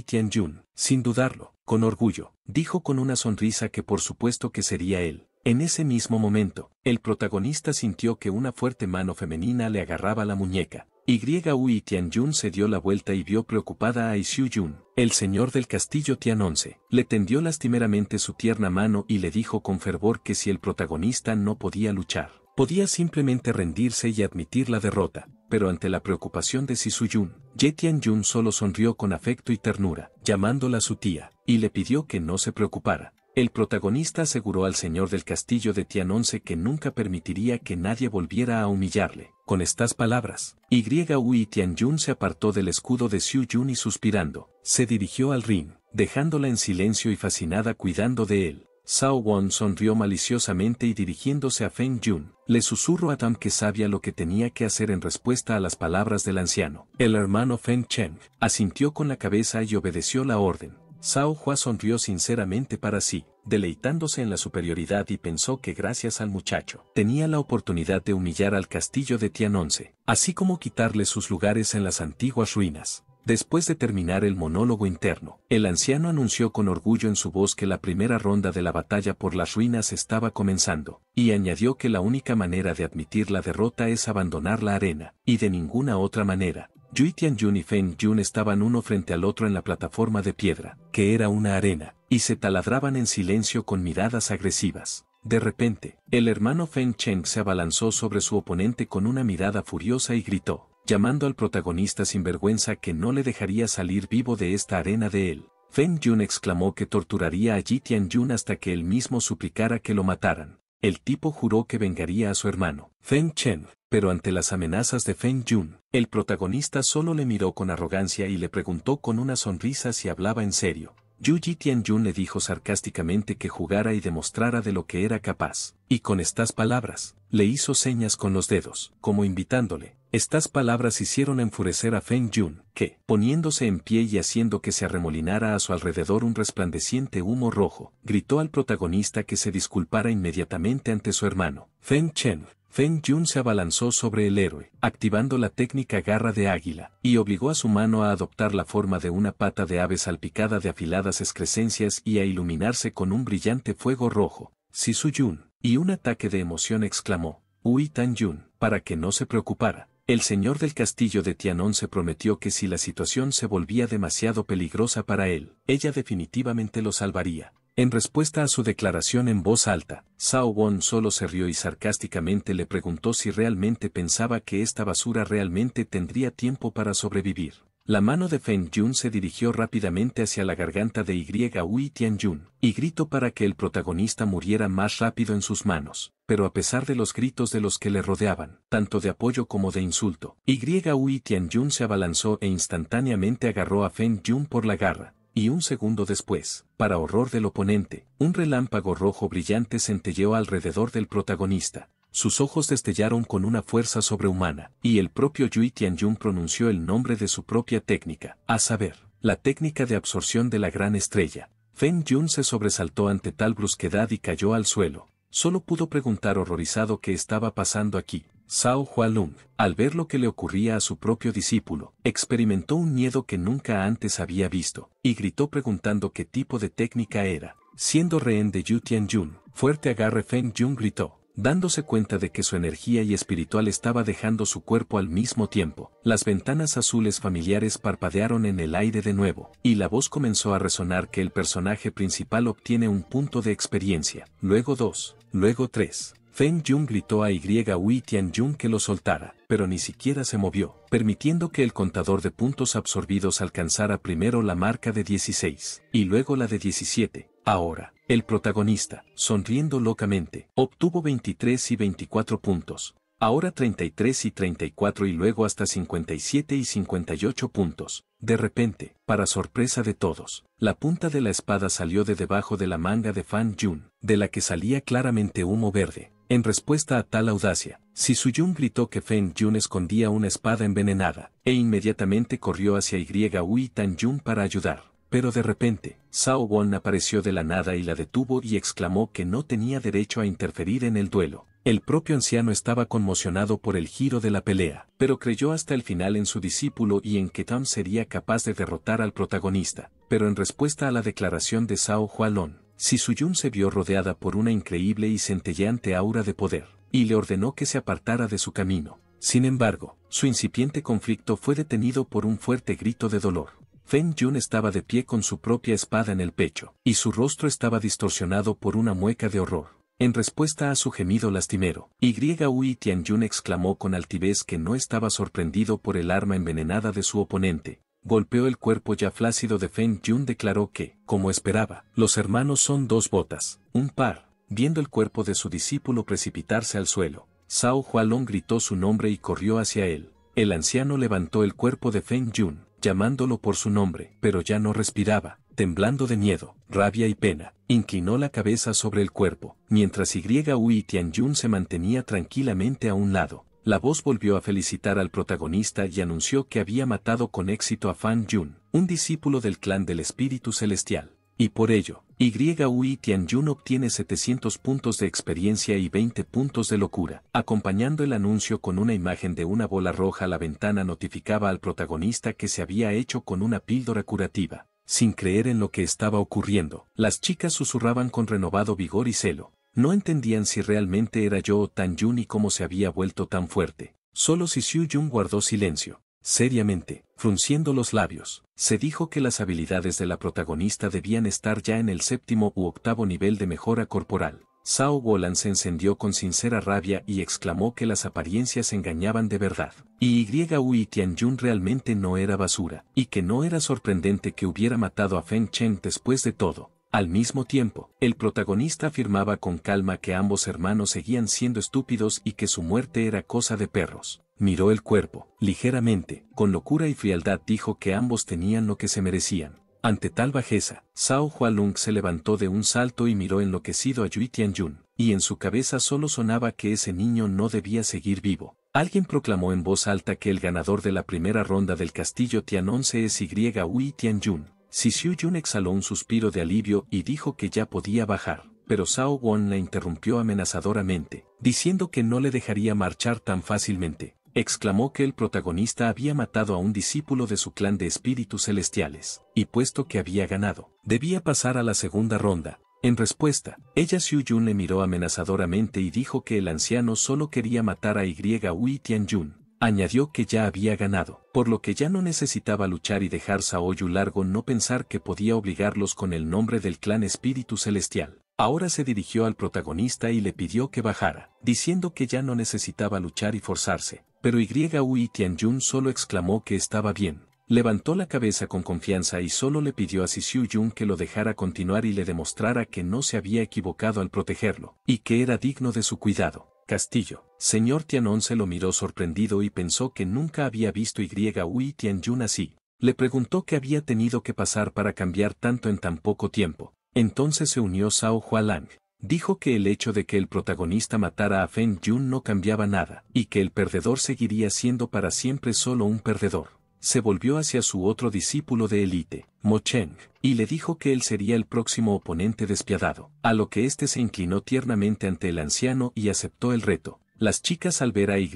Tianjun, sin dudarlo, con orgullo, dijo con una sonrisa que por supuesto que sería él. En ese mismo momento, el protagonista sintió que una fuerte mano femenina le agarraba la muñeca. Y Tian Tianjun se dio la vuelta y vio preocupada a Xiu Yun, el señor del castillo Tian 11. Le tendió lastimeramente su tierna mano y le dijo con fervor que si el protagonista no podía luchar, podía simplemente rendirse y admitir la derrota, pero ante la preocupación de Yun, Ye Yun solo sonrió con afecto y ternura, llamándola su tía, y le pidió que no se preocupara, el protagonista aseguró al señor del castillo de Tianonce que nunca permitiría que nadie volviera a humillarle. Con estas palabras, Yui Yun se apartó del escudo de Xiu Yun y suspirando, se dirigió al ring, dejándola en silencio y fascinada cuidando de él. Sao Won sonrió maliciosamente y dirigiéndose a Feng Yun, le susurró a Tam que sabía lo que tenía que hacer en respuesta a las palabras del anciano. El hermano Feng Cheng asintió con la cabeza y obedeció la orden. Sao Hua sonrió sinceramente para sí, deleitándose en la superioridad y pensó que gracias al muchacho, tenía la oportunidad de humillar al castillo de Tianonce, así como quitarle sus lugares en las antiguas ruinas. Después de terminar el monólogo interno, el anciano anunció con orgullo en su voz que la primera ronda de la batalla por las ruinas estaba comenzando, y añadió que la única manera de admitir la derrota es abandonar la arena, y de ninguna otra manera, Yui Tianyun y Feng Yun estaban uno frente al otro en la plataforma de piedra, que era una arena, y se taladraban en silencio con miradas agresivas. De repente, el hermano Feng Cheng se abalanzó sobre su oponente con una mirada furiosa y gritó, llamando al protagonista sin vergüenza que no le dejaría salir vivo de esta arena de él. Feng Yun exclamó que torturaría a Ji Tianyun hasta que él mismo suplicara que lo mataran. El tipo juró que vengaría a su hermano, Feng Chen, pero ante las amenazas de Feng Jun, el protagonista solo le miró con arrogancia y le preguntó con una sonrisa si hablaba en serio. Yu Tian Jun le dijo sarcásticamente que jugara y demostrara de lo que era capaz, y con estas palabras, le hizo señas con los dedos, como invitándole, estas palabras hicieron enfurecer a Feng Yun, que, poniéndose en pie y haciendo que se arremolinara a su alrededor un resplandeciente humo rojo, gritó al protagonista que se disculpara inmediatamente ante su hermano, Feng Chen. Feng Jun se abalanzó sobre el héroe, activando la técnica garra de águila, y obligó a su mano a adoptar la forma de una pata de ave salpicada de afiladas excrescencias y a iluminarse con un brillante fuego rojo. Si Su Yun, y un ataque de emoción exclamó, Ui Tan Jun, para que no se preocupara. El señor del castillo de Tianon se prometió que si la situación se volvía demasiado peligrosa para él, ella definitivamente lo salvaría. En respuesta a su declaración en voz alta, Sao Won solo se rió y sarcásticamente le preguntó si realmente pensaba que esta basura realmente tendría tiempo para sobrevivir. La mano de Feng Yun se dirigió rápidamente hacia la garganta de Yui Tianjun y gritó para que el protagonista muriera más rápido en sus manos, pero a pesar de los gritos de los que le rodeaban, tanto de apoyo como de insulto, Yui Tianjun se abalanzó e instantáneamente agarró a Feng Yun por la garra, y un segundo después, para horror del oponente, un relámpago rojo brillante centelleó alrededor del protagonista, sus ojos destellaron con una fuerza sobrehumana, y el propio Yui Tianjun pronunció el nombre de su propia técnica, a saber, la técnica de absorción de la gran estrella. Feng Yun se sobresaltó ante tal brusquedad y cayó al suelo. Solo pudo preguntar horrorizado qué estaba pasando aquí. Sao Hualung, al ver lo que le ocurría a su propio discípulo, experimentó un miedo que nunca antes había visto, y gritó preguntando qué tipo de técnica era. Siendo rehén de Yu Tianjun, fuerte agarre Feng Yun gritó dándose cuenta de que su energía y espiritual estaba dejando su cuerpo al mismo tiempo. Las ventanas azules familiares parpadearon en el aire de nuevo, y la voz comenzó a resonar que el personaje principal obtiene un punto de experiencia, luego dos, luego tres. Feng Jung gritó a Yui Jun que lo soltara, pero ni siquiera se movió, permitiendo que el contador de puntos absorbidos alcanzara primero la marca de 16, y luego la de 17, Ahora, el protagonista, sonriendo locamente, obtuvo 23 y 24 puntos, ahora 33 y 34 y luego hasta 57 y 58 puntos. De repente, para sorpresa de todos, la punta de la espada salió de debajo de la manga de Fan Jun, de la que salía claramente humo verde. En respuesta a tal audacia, yun gritó que Fan Jun escondía una espada envenenada, e inmediatamente corrió hacia Yui Tan Jun para ayudar. Pero de repente, Sao Won apareció de la nada y la detuvo y exclamó que no tenía derecho a interferir en el duelo. El propio anciano estaba conmocionado por el giro de la pelea, pero creyó hasta el final en su discípulo y en que Tam sería capaz de derrotar al protagonista. Pero en respuesta a la declaración de Zhao Hualong, Sisuyun se vio rodeada por una increíble y centelleante aura de poder, y le ordenó que se apartara de su camino. Sin embargo, su incipiente conflicto fue detenido por un fuerte grito de dolor. Feng Jun estaba de pie con su propia espada en el pecho, y su rostro estaba distorsionado por una mueca de horror. En respuesta a su gemido lastimero, Tian Jun exclamó con altivez que no estaba sorprendido por el arma envenenada de su oponente. Golpeó el cuerpo ya flácido de Feng Jun declaró que, como esperaba, los hermanos son dos botas, un par. Viendo el cuerpo de su discípulo precipitarse al suelo, Sao Hualong gritó su nombre y corrió hacia él. El anciano levantó el cuerpo de Feng Jun llamándolo por su nombre, pero ya no respiraba, temblando de miedo, rabia y pena, inclinó la cabeza sobre el cuerpo, mientras Yui y Jun se mantenía tranquilamente a un lado. La voz volvió a felicitar al protagonista y anunció que había matado con éxito a Fan Yun, un discípulo del clan del Espíritu Celestial, y por ello, Yui Jun obtiene 700 puntos de experiencia y 20 puntos de locura. Acompañando el anuncio con una imagen de una bola roja, la ventana notificaba al protagonista que se había hecho con una píldora curativa. Sin creer en lo que estaba ocurriendo, las chicas susurraban con renovado vigor y celo. No entendían si realmente era yo o Tan Yun y cómo se había vuelto tan fuerte. Solo si Xiu Yun guardó silencio. Seriamente, frunciendo los labios, se dijo que las habilidades de la protagonista debían estar ya en el séptimo u octavo nivel de mejora corporal. Sao Wolan se encendió con sincera rabia y exclamó que las apariencias engañaban de verdad. Y Yui Tianjun realmente no era basura, y que no era sorprendente que hubiera matado a Feng Cheng después de todo. Al mismo tiempo, el protagonista afirmaba con calma que ambos hermanos seguían siendo estúpidos y que su muerte era cosa de perros miró el cuerpo, ligeramente, con locura y frialdad dijo que ambos tenían lo que se merecían. Ante tal bajeza, Sao lung se levantó de un salto y miró enloquecido a Yui Tianjun, y en su cabeza solo sonaba que ese niño no debía seguir vivo. Alguien proclamó en voz alta que el ganador de la primera ronda del castillo se es Yui Si Xiu Yun exhaló un suspiro de alivio y dijo que ya podía bajar pero Sao Won la interrumpió amenazadoramente, diciendo que no le dejaría marchar tan fácilmente exclamó que el protagonista había matado a un discípulo de su clan de espíritus celestiales, y puesto que había ganado, debía pasar a la segunda ronda. En respuesta, ella Xiu Yun le miró amenazadoramente y dijo que el anciano solo quería matar a Yui yun Añadió que ya había ganado, por lo que ya no necesitaba luchar y dejar Saoyu largo no pensar que podía obligarlos con el nombre del clan espíritu celestial. Ahora se dirigió al protagonista y le pidió que bajara, diciendo que ya no necesitaba luchar y forzarse, pero Yui Tianyun solo exclamó que estaba bien. Levantó la cabeza con confianza y solo le pidió a Xiu Yun que lo dejara continuar y le demostrara que no se había equivocado al protegerlo, y que era digno de su cuidado. Castillo. Señor Tianon se lo miró sorprendido y pensó que nunca había visto Yui Tianyun así. Le preguntó qué había tenido que pasar para cambiar tanto en tan poco tiempo. Entonces se unió Sao Hualang dijo que el hecho de que el protagonista matara a Feng Yun no cambiaba nada, y que el perdedor seguiría siendo para siempre solo un perdedor. Se volvió hacia su otro discípulo de élite, Mo Cheng, y le dijo que él sería el próximo oponente despiadado, a lo que este se inclinó tiernamente ante el anciano y aceptó el reto. Las chicas al ver a Y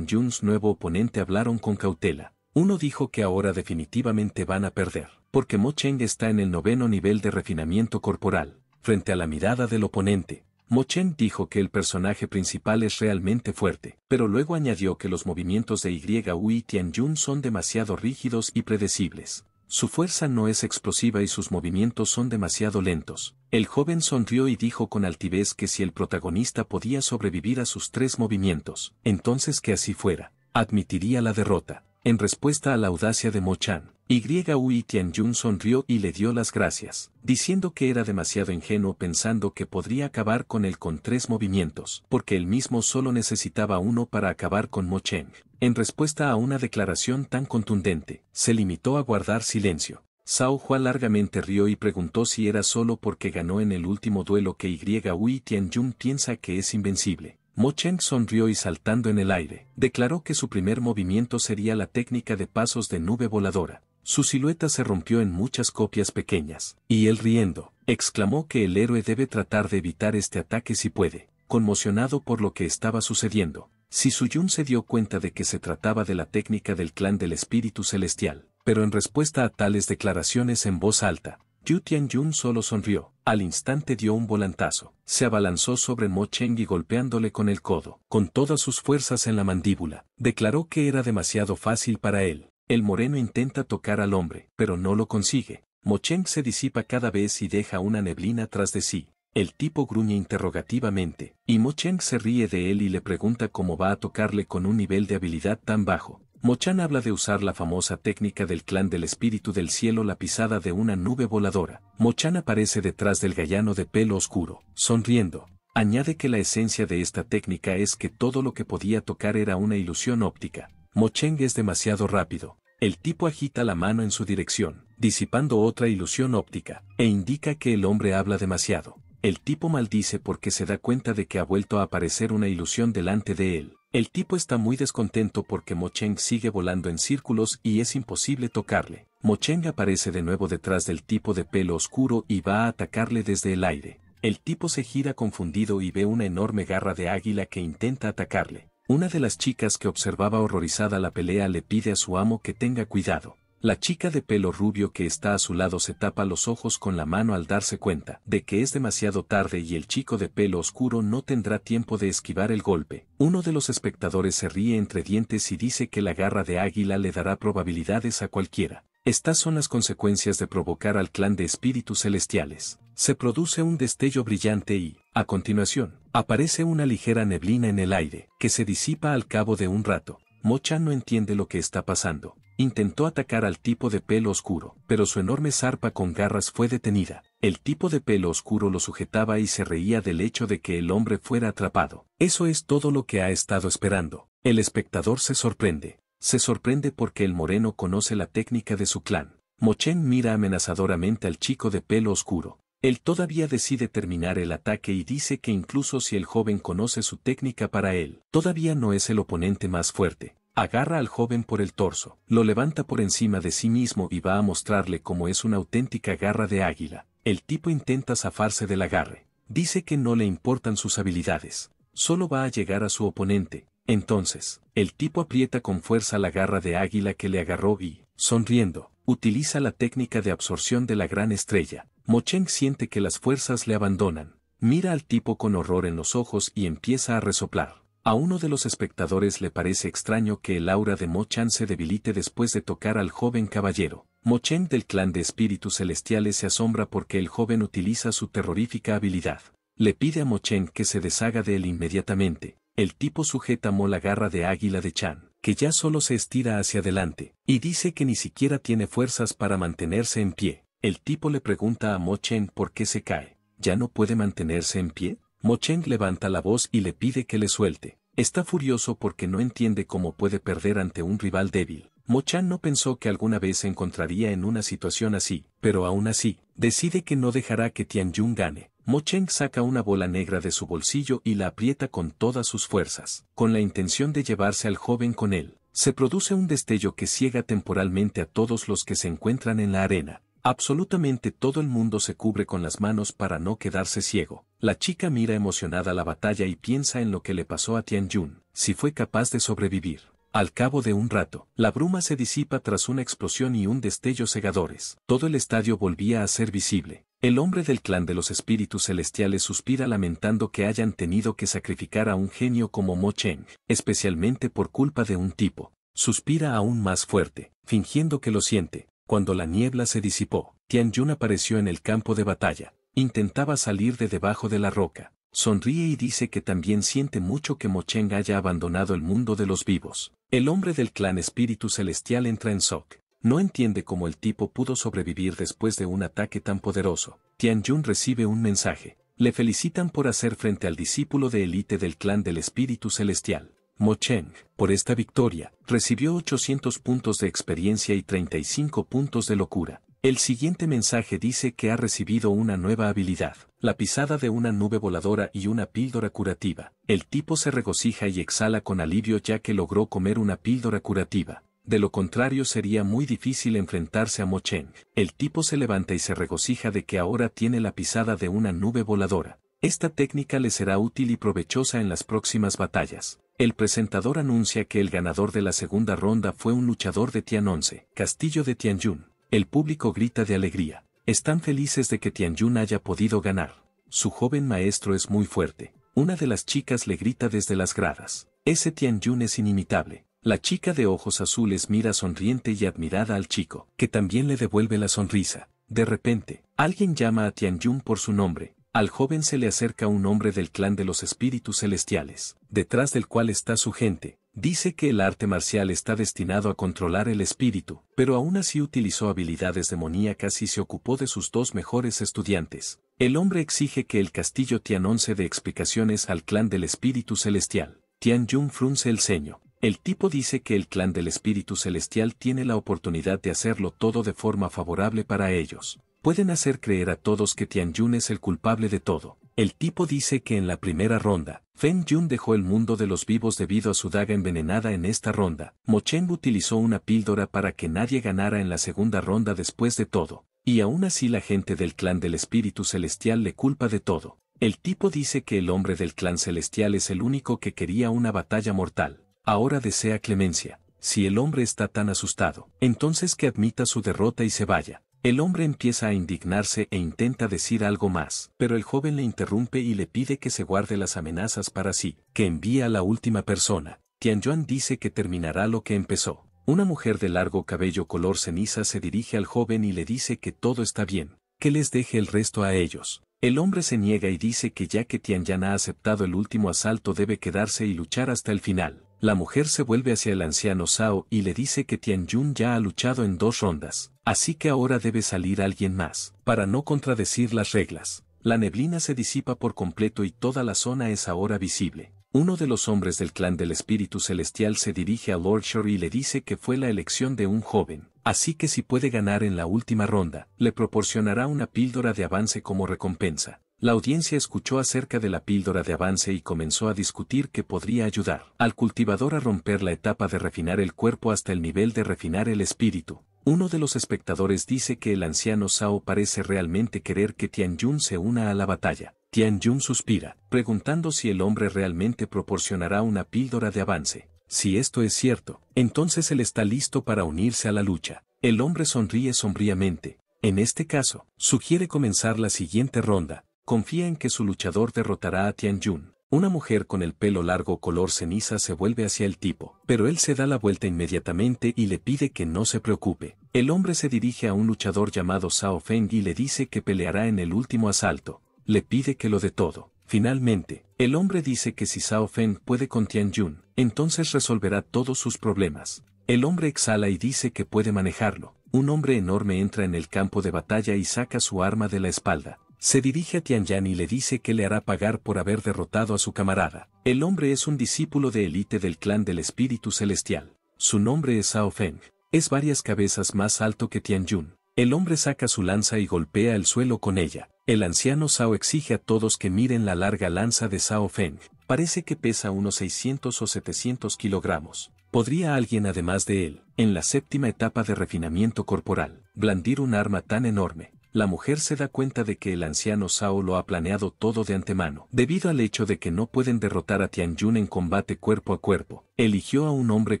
Jun's nuevo oponente hablaron con cautela. Uno dijo que ahora definitivamente van a perder, porque Mo Cheng está en el noveno nivel de refinamiento corporal, Frente a la mirada del oponente, Mo Chen dijo que el personaje principal es realmente fuerte, pero luego añadió que los movimientos de Yui y Jun son demasiado rígidos y predecibles. Su fuerza no es explosiva y sus movimientos son demasiado lentos. El joven sonrió y dijo con altivez que si el protagonista podía sobrevivir a sus tres movimientos, entonces que así fuera, admitiría la derrota, en respuesta a la audacia de Mo Chen. Yui Tianyun sonrió y le dio las gracias, diciendo que era demasiado ingenuo pensando que podría acabar con él con tres movimientos, porque él mismo solo necesitaba uno para acabar con Mo Cheng. En respuesta a una declaración tan contundente, se limitó a guardar silencio. Sao Hua largamente rió y preguntó si era solo porque ganó en el último duelo que Yui Tianyun piensa que es invencible. Mo Cheng sonrió y saltando en el aire, declaró que su primer movimiento sería la técnica de pasos de nube voladora, su silueta se rompió en muchas copias pequeñas, y él riendo, exclamó que el héroe debe tratar de evitar este ataque si puede, conmocionado por lo que estaba sucediendo. Si Yun se dio cuenta de que se trataba de la técnica del clan del espíritu celestial, pero en respuesta a tales declaraciones en voz alta, Yu Yun solo sonrió. Al instante dio un volantazo. Se abalanzó sobre Mo Cheng y golpeándole con el codo, con todas sus fuerzas en la mandíbula. Declaró que era demasiado fácil para él. El moreno intenta tocar al hombre, pero no lo consigue. Mocheng se disipa cada vez y deja una neblina tras de sí. El tipo gruñe interrogativamente, y Mocheng se ríe de él y le pregunta cómo va a tocarle con un nivel de habilidad tan bajo. Mochan habla de usar la famosa técnica del clan del espíritu del cielo la pisada de una nube voladora. Mochan aparece detrás del gallano de pelo oscuro, sonriendo. Añade que la esencia de esta técnica es que todo lo que podía tocar era una ilusión óptica. Mocheng es demasiado rápido. El tipo agita la mano en su dirección, disipando otra ilusión óptica, e indica que el hombre habla demasiado. El tipo maldice porque se da cuenta de que ha vuelto a aparecer una ilusión delante de él. El tipo está muy descontento porque Mocheng sigue volando en círculos y es imposible tocarle. Mocheng aparece de nuevo detrás del tipo de pelo oscuro y va a atacarle desde el aire. El tipo se gira confundido y ve una enorme garra de águila que intenta atacarle. Una de las chicas que observaba horrorizada la pelea le pide a su amo que tenga cuidado. La chica de pelo rubio que está a su lado se tapa los ojos con la mano al darse cuenta de que es demasiado tarde y el chico de pelo oscuro no tendrá tiempo de esquivar el golpe. Uno de los espectadores se ríe entre dientes y dice que la garra de águila le dará probabilidades a cualquiera. Estas son las consecuencias de provocar al clan de espíritus celestiales. Se produce un destello brillante y, a continuación, aparece una ligera neblina en el aire, que se disipa al cabo de un rato. Mocha no entiende lo que está pasando. Intentó atacar al tipo de pelo oscuro, pero su enorme zarpa con garras fue detenida. El tipo de pelo oscuro lo sujetaba y se reía del hecho de que el hombre fuera atrapado. Eso es todo lo que ha estado esperando. El espectador se sorprende se sorprende porque el moreno conoce la técnica de su clan. Mochen mira amenazadoramente al chico de pelo oscuro. Él todavía decide terminar el ataque y dice que incluso si el joven conoce su técnica para él, todavía no es el oponente más fuerte. Agarra al joven por el torso, lo levanta por encima de sí mismo y va a mostrarle cómo es una auténtica garra de águila. El tipo intenta zafarse del agarre. Dice que no le importan sus habilidades. Solo va a llegar a su oponente, entonces, el tipo aprieta con fuerza la garra de águila que le agarró y, sonriendo, utiliza la técnica de absorción de la gran estrella. Mocheng siente que las fuerzas le abandonan, mira al tipo con horror en los ojos y empieza a resoplar. A uno de los espectadores le parece extraño que el aura de Mochan se debilite después de tocar al joven caballero. Mochen del clan de espíritus celestiales se asombra porque el joven utiliza su terrorífica habilidad. Le pide a Mochen que se deshaga de él inmediatamente, el tipo sujeta Mo la garra de águila de Chan, que ya solo se estira hacia adelante, y dice que ni siquiera tiene fuerzas para mantenerse en pie. El tipo le pregunta a Mo Chen por qué se cae. ¿Ya no puede mantenerse en pie? Mo Chen levanta la voz y le pide que le suelte. Está furioso porque no entiende cómo puede perder ante un rival débil. Mo Chan no pensó que alguna vez se encontraría en una situación así, pero aún así, decide que no dejará que Tian Yun gane. Mo Cheng saca una bola negra de su bolsillo y la aprieta con todas sus fuerzas, con la intención de llevarse al joven con él. Se produce un destello que ciega temporalmente a todos los que se encuentran en la arena. Absolutamente todo el mundo se cubre con las manos para no quedarse ciego. La chica mira emocionada la batalla y piensa en lo que le pasó a Tianjun, si fue capaz de sobrevivir. Al cabo de un rato, la bruma se disipa tras una explosión y un destello cegadores. Todo el estadio volvía a ser visible. El hombre del clan de los espíritus celestiales suspira lamentando que hayan tenido que sacrificar a un genio como Mo Cheng, especialmente por culpa de un tipo. Suspira aún más fuerte, fingiendo que lo siente. Cuando la niebla se disipó, Tian Yun apareció en el campo de batalla. Intentaba salir de debajo de la roca. Sonríe y dice que también siente mucho que Mo Cheng haya abandonado el mundo de los vivos. El hombre del clan espíritu celestial entra en Sok. No entiende cómo el tipo pudo sobrevivir después de un ataque tan poderoso. Tian Jun recibe un mensaje. Le felicitan por hacer frente al discípulo de élite del clan del espíritu celestial. Mo Cheng, por esta victoria, recibió 800 puntos de experiencia y 35 puntos de locura. El siguiente mensaje dice que ha recibido una nueva habilidad, la pisada de una nube voladora y una píldora curativa. El tipo se regocija y exhala con alivio ya que logró comer una píldora curativa de lo contrario sería muy difícil enfrentarse a Mo Cheng. El tipo se levanta y se regocija de que ahora tiene la pisada de una nube voladora. Esta técnica le será útil y provechosa en las próximas batallas. El presentador anuncia que el ganador de la segunda ronda fue un luchador de Tian 11, Castillo de Tianjun. El público grita de alegría. Están felices de que Tianjun haya podido ganar. Su joven maestro es muy fuerte. Una de las chicas le grita desde las gradas. Ese Yun es inimitable. La chica de ojos azules mira sonriente y admirada al chico, que también le devuelve la sonrisa. De repente, alguien llama a Tian Jung por su nombre. Al joven se le acerca un hombre del clan de los espíritus celestiales, detrás del cual está su gente. Dice que el arte marcial está destinado a controlar el espíritu, pero aún así utilizó habilidades demoníacas y se ocupó de sus dos mejores estudiantes. El hombre exige que el castillo Tian se dé explicaciones al clan del espíritu celestial. Tian Jung frunce el ceño, el tipo dice que el clan del Espíritu Celestial tiene la oportunidad de hacerlo todo de forma favorable para ellos. Pueden hacer creer a todos que Yun es el culpable de todo. El tipo dice que en la primera ronda, Feng Yun dejó el mundo de los vivos debido a su daga envenenada en esta ronda. Mocheng utilizó una píldora para que nadie ganara en la segunda ronda después de todo. Y aún así la gente del clan del Espíritu Celestial le culpa de todo. El tipo dice que el hombre del clan celestial es el único que quería una batalla mortal. Ahora desea clemencia. Si el hombre está tan asustado, entonces que admita su derrota y se vaya. El hombre empieza a indignarse e intenta decir algo más, pero el joven le interrumpe y le pide que se guarde las amenazas para sí, que envía a la última persona. Tian Yuan dice que terminará lo que empezó. Una mujer de largo cabello color ceniza se dirige al joven y le dice que todo está bien, que les deje el resto a ellos. El hombre se niega y dice que ya que Tian Yan ha aceptado el último asalto debe quedarse y luchar hasta el final. La mujer se vuelve hacia el anciano Sao y le dice que Jun ya ha luchado en dos rondas, así que ahora debe salir alguien más, para no contradecir las reglas. La neblina se disipa por completo y toda la zona es ahora visible. Uno de los hombres del clan del espíritu celestial se dirige a Lord Shore y le dice que fue la elección de un joven, así que si puede ganar en la última ronda, le proporcionará una píldora de avance como recompensa. La audiencia escuchó acerca de la píldora de avance y comenzó a discutir que podría ayudar al cultivador a romper la etapa de refinar el cuerpo hasta el nivel de refinar el espíritu. Uno de los espectadores dice que el anciano Sao parece realmente querer que Tianjun se una a la batalla. Jun suspira, preguntando si el hombre realmente proporcionará una píldora de avance. Si esto es cierto, entonces él está listo para unirse a la lucha. El hombre sonríe sombríamente. En este caso, sugiere comenzar la siguiente ronda, confía en que su luchador derrotará a Tian Yun. Una mujer con el pelo largo color ceniza se vuelve hacia el tipo, pero él se da la vuelta inmediatamente y le pide que no se preocupe. El hombre se dirige a un luchador llamado Sao Feng y le dice que peleará en el último asalto. Le pide que lo dé todo. Finalmente, el hombre dice que si Sao Feng puede con Tian Yun, entonces resolverá todos sus problemas. El hombre exhala y dice que puede manejarlo. Un hombre enorme entra en el campo de batalla y saca su arma de la espalda se dirige a Yan y le dice que le hará pagar por haber derrotado a su camarada. El hombre es un discípulo de élite del clan del espíritu celestial. Su nombre es Sao Feng. Es varias cabezas más alto que Tianyun. El hombre saca su lanza y golpea el suelo con ella. El anciano Sao exige a todos que miren la larga lanza de Sao Feng. Parece que pesa unos 600 o 700 kilogramos. ¿Podría alguien además de él, en la séptima etapa de refinamiento corporal, blandir un arma tan enorme? la mujer se da cuenta de que el anciano Sao lo ha planeado todo de antemano. Debido al hecho de que no pueden derrotar a Yun en combate cuerpo a cuerpo, eligió a un hombre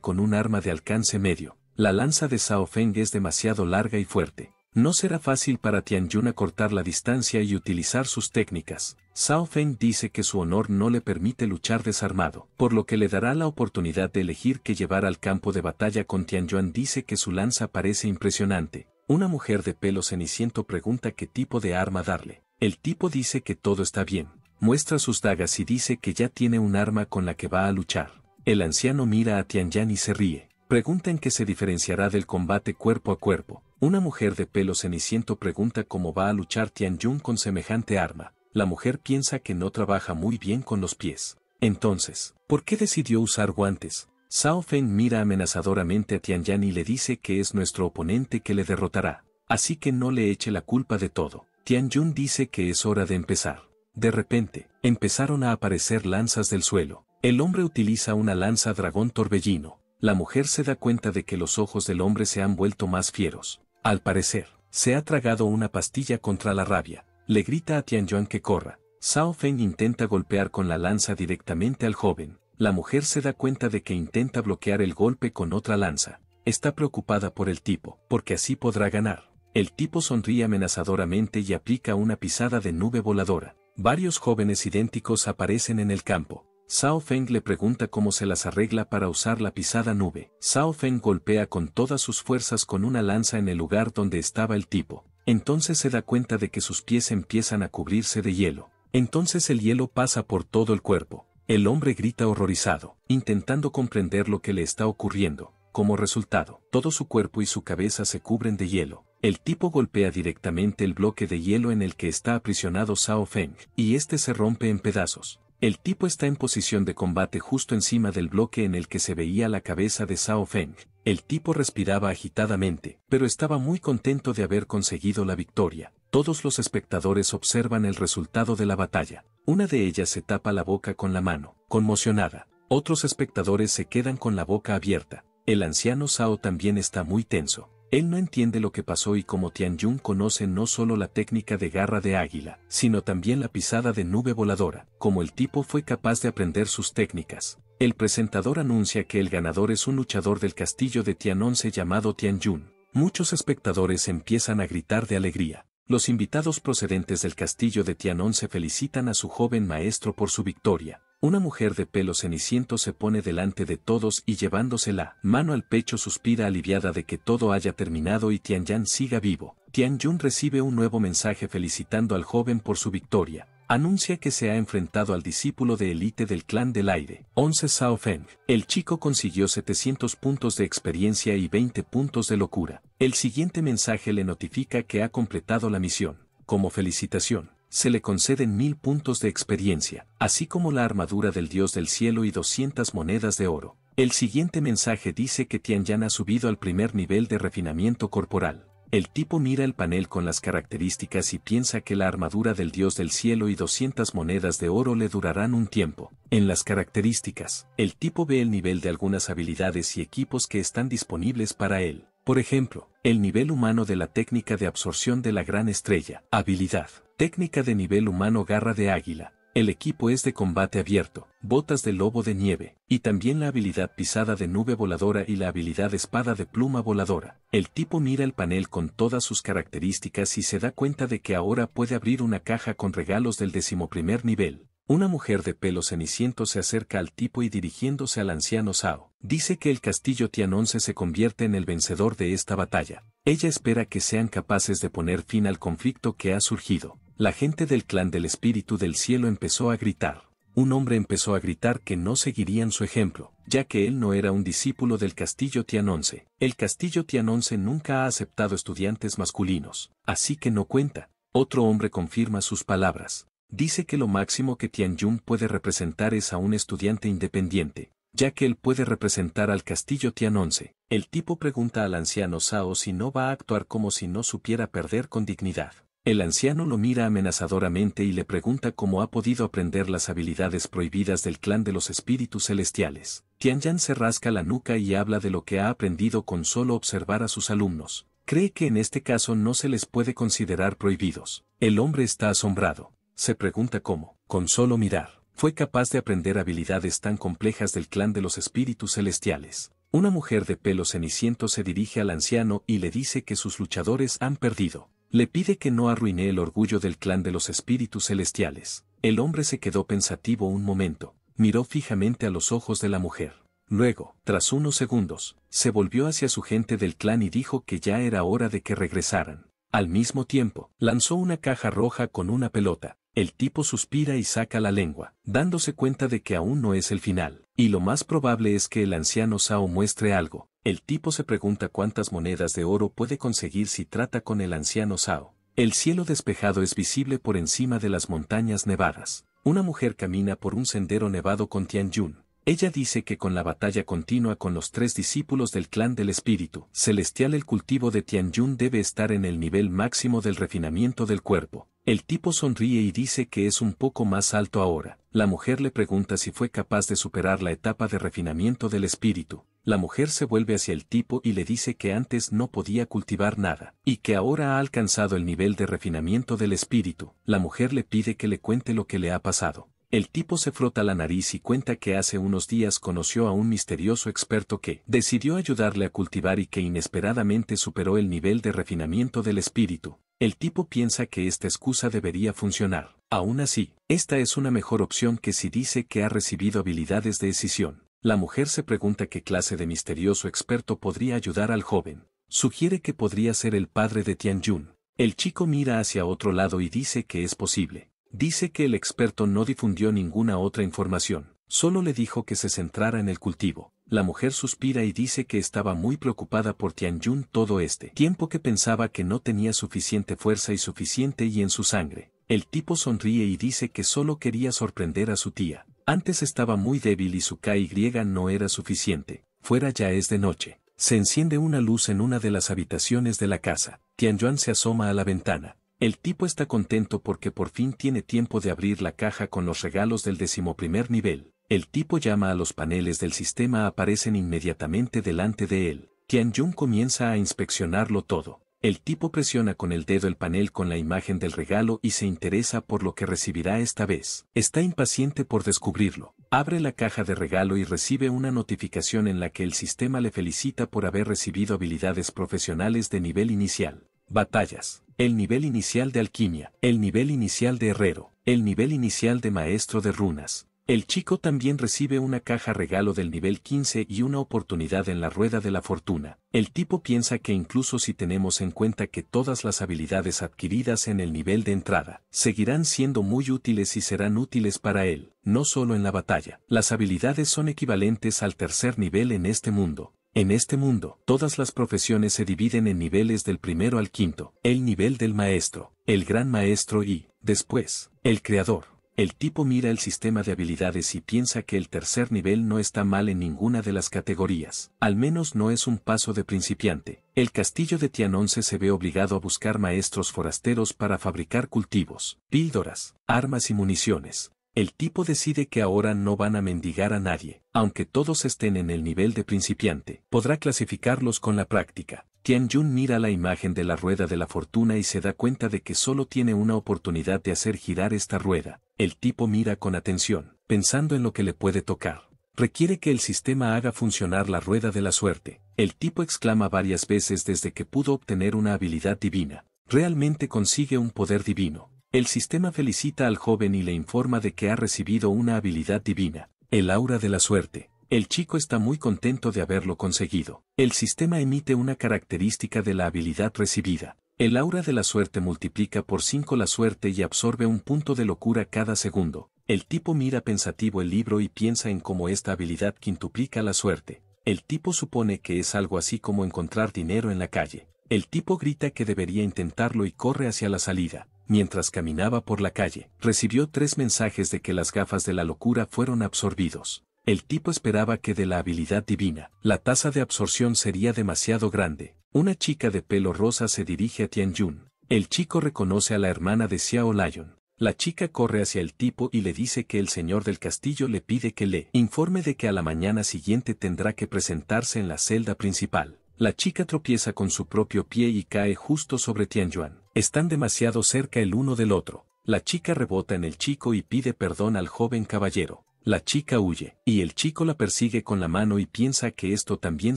con un arma de alcance medio. La lanza de Sao Feng es demasiado larga y fuerte. No será fácil para Yun acortar la distancia y utilizar sus técnicas. Sao Feng dice que su honor no le permite luchar desarmado, por lo que le dará la oportunidad de elegir que llevar al campo de batalla con Yuan. dice que su lanza parece impresionante, una mujer de pelo ceniciento pregunta qué tipo de arma darle. El tipo dice que todo está bien. Muestra sus dagas y dice que ya tiene un arma con la que va a luchar. El anciano mira a Tian Yan y se ríe. Pregunta en qué se diferenciará del combate cuerpo a cuerpo. Una mujer de pelo ceniciento pregunta cómo va a luchar Tianyun con semejante arma. La mujer piensa que no trabaja muy bien con los pies. Entonces, ¿por qué decidió usar guantes? Zhao Feng mira amenazadoramente a Tian Yan y le dice que es nuestro oponente que le derrotará, así que no le eche la culpa de todo. Tian Yun dice que es hora de empezar. De repente, empezaron a aparecer lanzas del suelo. El hombre utiliza una lanza dragón torbellino. La mujer se da cuenta de que los ojos del hombre se han vuelto más fieros. Al parecer, se ha tragado una pastilla contra la rabia. Le grita a Tian Yuan que corra. Zhao Feng intenta golpear con la lanza directamente al joven, la mujer se da cuenta de que intenta bloquear el golpe con otra lanza. Está preocupada por el tipo, porque así podrá ganar. El tipo sonríe amenazadoramente y aplica una pisada de nube voladora. Varios jóvenes idénticos aparecen en el campo. Sao Feng le pregunta cómo se las arregla para usar la pisada nube. Sao Feng golpea con todas sus fuerzas con una lanza en el lugar donde estaba el tipo. Entonces se da cuenta de que sus pies empiezan a cubrirse de hielo. Entonces el hielo pasa por todo el cuerpo. El hombre grita horrorizado, intentando comprender lo que le está ocurriendo. Como resultado, todo su cuerpo y su cabeza se cubren de hielo. El tipo golpea directamente el bloque de hielo en el que está aprisionado Sao Feng, y este se rompe en pedazos. El tipo está en posición de combate justo encima del bloque en el que se veía la cabeza de Sao Feng, el tipo respiraba agitadamente, pero estaba muy contento de haber conseguido la victoria. Todos los espectadores observan el resultado de la batalla. Una de ellas se tapa la boca con la mano, conmocionada. Otros espectadores se quedan con la boca abierta. El anciano Sao también está muy tenso. Él no entiende lo que pasó y como Yun conoce no solo la técnica de garra de águila, sino también la pisada de nube voladora, como el tipo fue capaz de aprender sus técnicas. El presentador anuncia que el ganador es un luchador del castillo de Tianonce llamado Tianyun. Muchos espectadores empiezan a gritar de alegría. Los invitados procedentes del castillo de Tianonce felicitan a su joven maestro por su victoria. Una mujer de pelo ceniciento se pone delante de todos y llevándose la mano al pecho suspira aliviada de que todo haya terminado y Tianyan siga vivo. Tianyun recibe un nuevo mensaje felicitando al joven por su victoria anuncia que se ha enfrentado al discípulo de élite del clan del aire, 11 Sao Feng. El chico consiguió 700 puntos de experiencia y 20 puntos de locura. El siguiente mensaje le notifica que ha completado la misión. Como felicitación, se le conceden 1000 puntos de experiencia, así como la armadura del dios del cielo y 200 monedas de oro. El siguiente mensaje dice que Yan ha subido al primer nivel de refinamiento corporal. El tipo mira el panel con las características y piensa que la armadura del dios del cielo y 200 monedas de oro le durarán un tiempo. En las características, el tipo ve el nivel de algunas habilidades y equipos que están disponibles para él. Por ejemplo, el nivel humano de la técnica de absorción de la gran estrella. Habilidad. Técnica de nivel humano garra de águila. El equipo es de combate abierto, botas de lobo de nieve, y también la habilidad pisada de nube voladora y la habilidad espada de pluma voladora. El tipo mira el panel con todas sus características y se da cuenta de que ahora puede abrir una caja con regalos del decimoprimer nivel. Una mujer de pelo ceniciento se acerca al tipo y dirigiéndose al anciano Sao, dice que el castillo Tian se convierte en el vencedor de esta batalla. Ella espera que sean capaces de poner fin al conflicto que ha surgido. La gente del clan del Espíritu del Cielo empezó a gritar. Un hombre empezó a gritar que no seguirían su ejemplo, ya que él no era un discípulo del castillo Tianonce. El castillo Tianonce nunca ha aceptado estudiantes masculinos, así que no cuenta. Otro hombre confirma sus palabras. Dice que lo máximo que Tianyun puede representar es a un estudiante independiente, ya que él puede representar al castillo Tianonce. El tipo pregunta al anciano Sao si no va a actuar como si no supiera perder con dignidad. El anciano lo mira amenazadoramente y le pregunta cómo ha podido aprender las habilidades prohibidas del clan de los espíritus celestiales. Tian Yan se rasca la nuca y habla de lo que ha aprendido con solo observar a sus alumnos. Cree que en este caso no se les puede considerar prohibidos. El hombre está asombrado. Se pregunta cómo, con solo mirar, fue capaz de aprender habilidades tan complejas del clan de los espíritus celestiales. Una mujer de pelo ceniciento se dirige al anciano y le dice que sus luchadores han perdido. Le pide que no arruine el orgullo del clan de los espíritus celestiales. El hombre se quedó pensativo un momento, miró fijamente a los ojos de la mujer. Luego, tras unos segundos, se volvió hacia su gente del clan y dijo que ya era hora de que regresaran. Al mismo tiempo, lanzó una caja roja con una pelota. El tipo suspira y saca la lengua, dándose cuenta de que aún no es el final, y lo más probable es que el anciano Sao muestre algo, el tipo se pregunta cuántas monedas de oro puede conseguir si trata con el anciano Sao. El cielo despejado es visible por encima de las montañas nevadas. Una mujer camina por un sendero nevado con Yun. Ella dice que con la batalla continua con los tres discípulos del clan del espíritu celestial el cultivo de Tianyun debe estar en el nivel máximo del refinamiento del cuerpo. El tipo sonríe y dice que es un poco más alto ahora. La mujer le pregunta si fue capaz de superar la etapa de refinamiento del espíritu. La mujer se vuelve hacia el tipo y le dice que antes no podía cultivar nada, y que ahora ha alcanzado el nivel de refinamiento del espíritu. La mujer le pide que le cuente lo que le ha pasado. El tipo se frota la nariz y cuenta que hace unos días conoció a un misterioso experto que decidió ayudarle a cultivar y que inesperadamente superó el nivel de refinamiento del espíritu. El tipo piensa que esta excusa debería funcionar. Aún así, esta es una mejor opción que si dice que ha recibido habilidades de decisión. La mujer se pregunta qué clase de misterioso experto podría ayudar al joven. Sugiere que podría ser el padre de Jun. El chico mira hacia otro lado y dice que es posible. Dice que el experto no difundió ninguna otra información, solo le dijo que se centrara en el cultivo. La mujer suspira y dice que estaba muy preocupada por Tianyun todo este tiempo que pensaba que no tenía suficiente fuerza y suficiente y en su sangre. El tipo sonríe y dice que solo quería sorprender a su tía. Antes estaba muy débil y su KY no era suficiente. Fuera ya es de noche. Se enciende una luz en una de las habitaciones de la casa. Tianyuan se asoma a la ventana. El tipo está contento porque por fin tiene tiempo de abrir la caja con los regalos del decimoprimer nivel. El tipo llama a los paneles del sistema aparecen inmediatamente delante de él. Jun comienza a inspeccionarlo todo. El tipo presiona con el dedo el panel con la imagen del regalo y se interesa por lo que recibirá esta vez. Está impaciente por descubrirlo. Abre la caja de regalo y recibe una notificación en la que el sistema le felicita por haber recibido habilidades profesionales de nivel inicial. Batallas. El nivel inicial de alquimia, el nivel inicial de herrero, el nivel inicial de maestro de runas. El chico también recibe una caja regalo del nivel 15 y una oportunidad en la rueda de la fortuna. El tipo piensa que incluso si tenemos en cuenta que todas las habilidades adquiridas en el nivel de entrada seguirán siendo muy útiles y serán útiles para él, no solo en la batalla. Las habilidades son equivalentes al tercer nivel en este mundo, en este mundo, todas las profesiones se dividen en niveles del primero al quinto, el nivel del maestro, el gran maestro y, después, el creador. El tipo mira el sistema de habilidades y piensa que el tercer nivel no está mal en ninguna de las categorías, al menos no es un paso de principiante. El castillo de Tianonce se ve obligado a buscar maestros forasteros para fabricar cultivos, píldoras, armas y municiones, el tipo decide que ahora no van a mendigar a nadie, aunque todos estén en el nivel de principiante. Podrá clasificarlos con la práctica. Jun mira la imagen de la rueda de la fortuna y se da cuenta de que solo tiene una oportunidad de hacer girar esta rueda. El tipo mira con atención, pensando en lo que le puede tocar. Requiere que el sistema haga funcionar la rueda de la suerte. El tipo exclama varias veces desde que pudo obtener una habilidad divina. Realmente consigue un poder divino. El sistema felicita al joven y le informa de que ha recibido una habilidad divina, el aura de la suerte. El chico está muy contento de haberlo conseguido. El sistema emite una característica de la habilidad recibida. El aura de la suerte multiplica por 5 la suerte y absorbe un punto de locura cada segundo. El tipo mira pensativo el libro y piensa en cómo esta habilidad quintuplica la suerte. El tipo supone que es algo así como encontrar dinero en la calle. El tipo grita que debería intentarlo y corre hacia la salida. Mientras caminaba por la calle, recibió tres mensajes de que las gafas de la locura fueron absorbidos. El tipo esperaba que de la habilidad divina, la tasa de absorción sería demasiado grande. Una chica de pelo rosa se dirige a Tianjun. El chico reconoce a la hermana de Xiao Lion. La chica corre hacia el tipo y le dice que el señor del castillo le pide que le informe de que a la mañana siguiente tendrá que presentarse en la celda principal la chica tropieza con su propio pie y cae justo sobre Yuan. Están demasiado cerca el uno del otro. La chica rebota en el chico y pide perdón al joven caballero. La chica huye, y el chico la persigue con la mano y piensa que esto también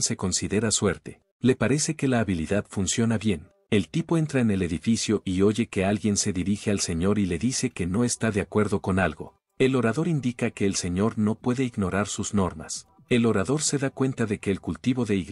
se considera suerte. Le parece que la habilidad funciona bien. El tipo entra en el edificio y oye que alguien se dirige al señor y le dice que no está de acuerdo con algo. El orador indica que el señor no puede ignorar sus normas. El orador se da cuenta de que el cultivo de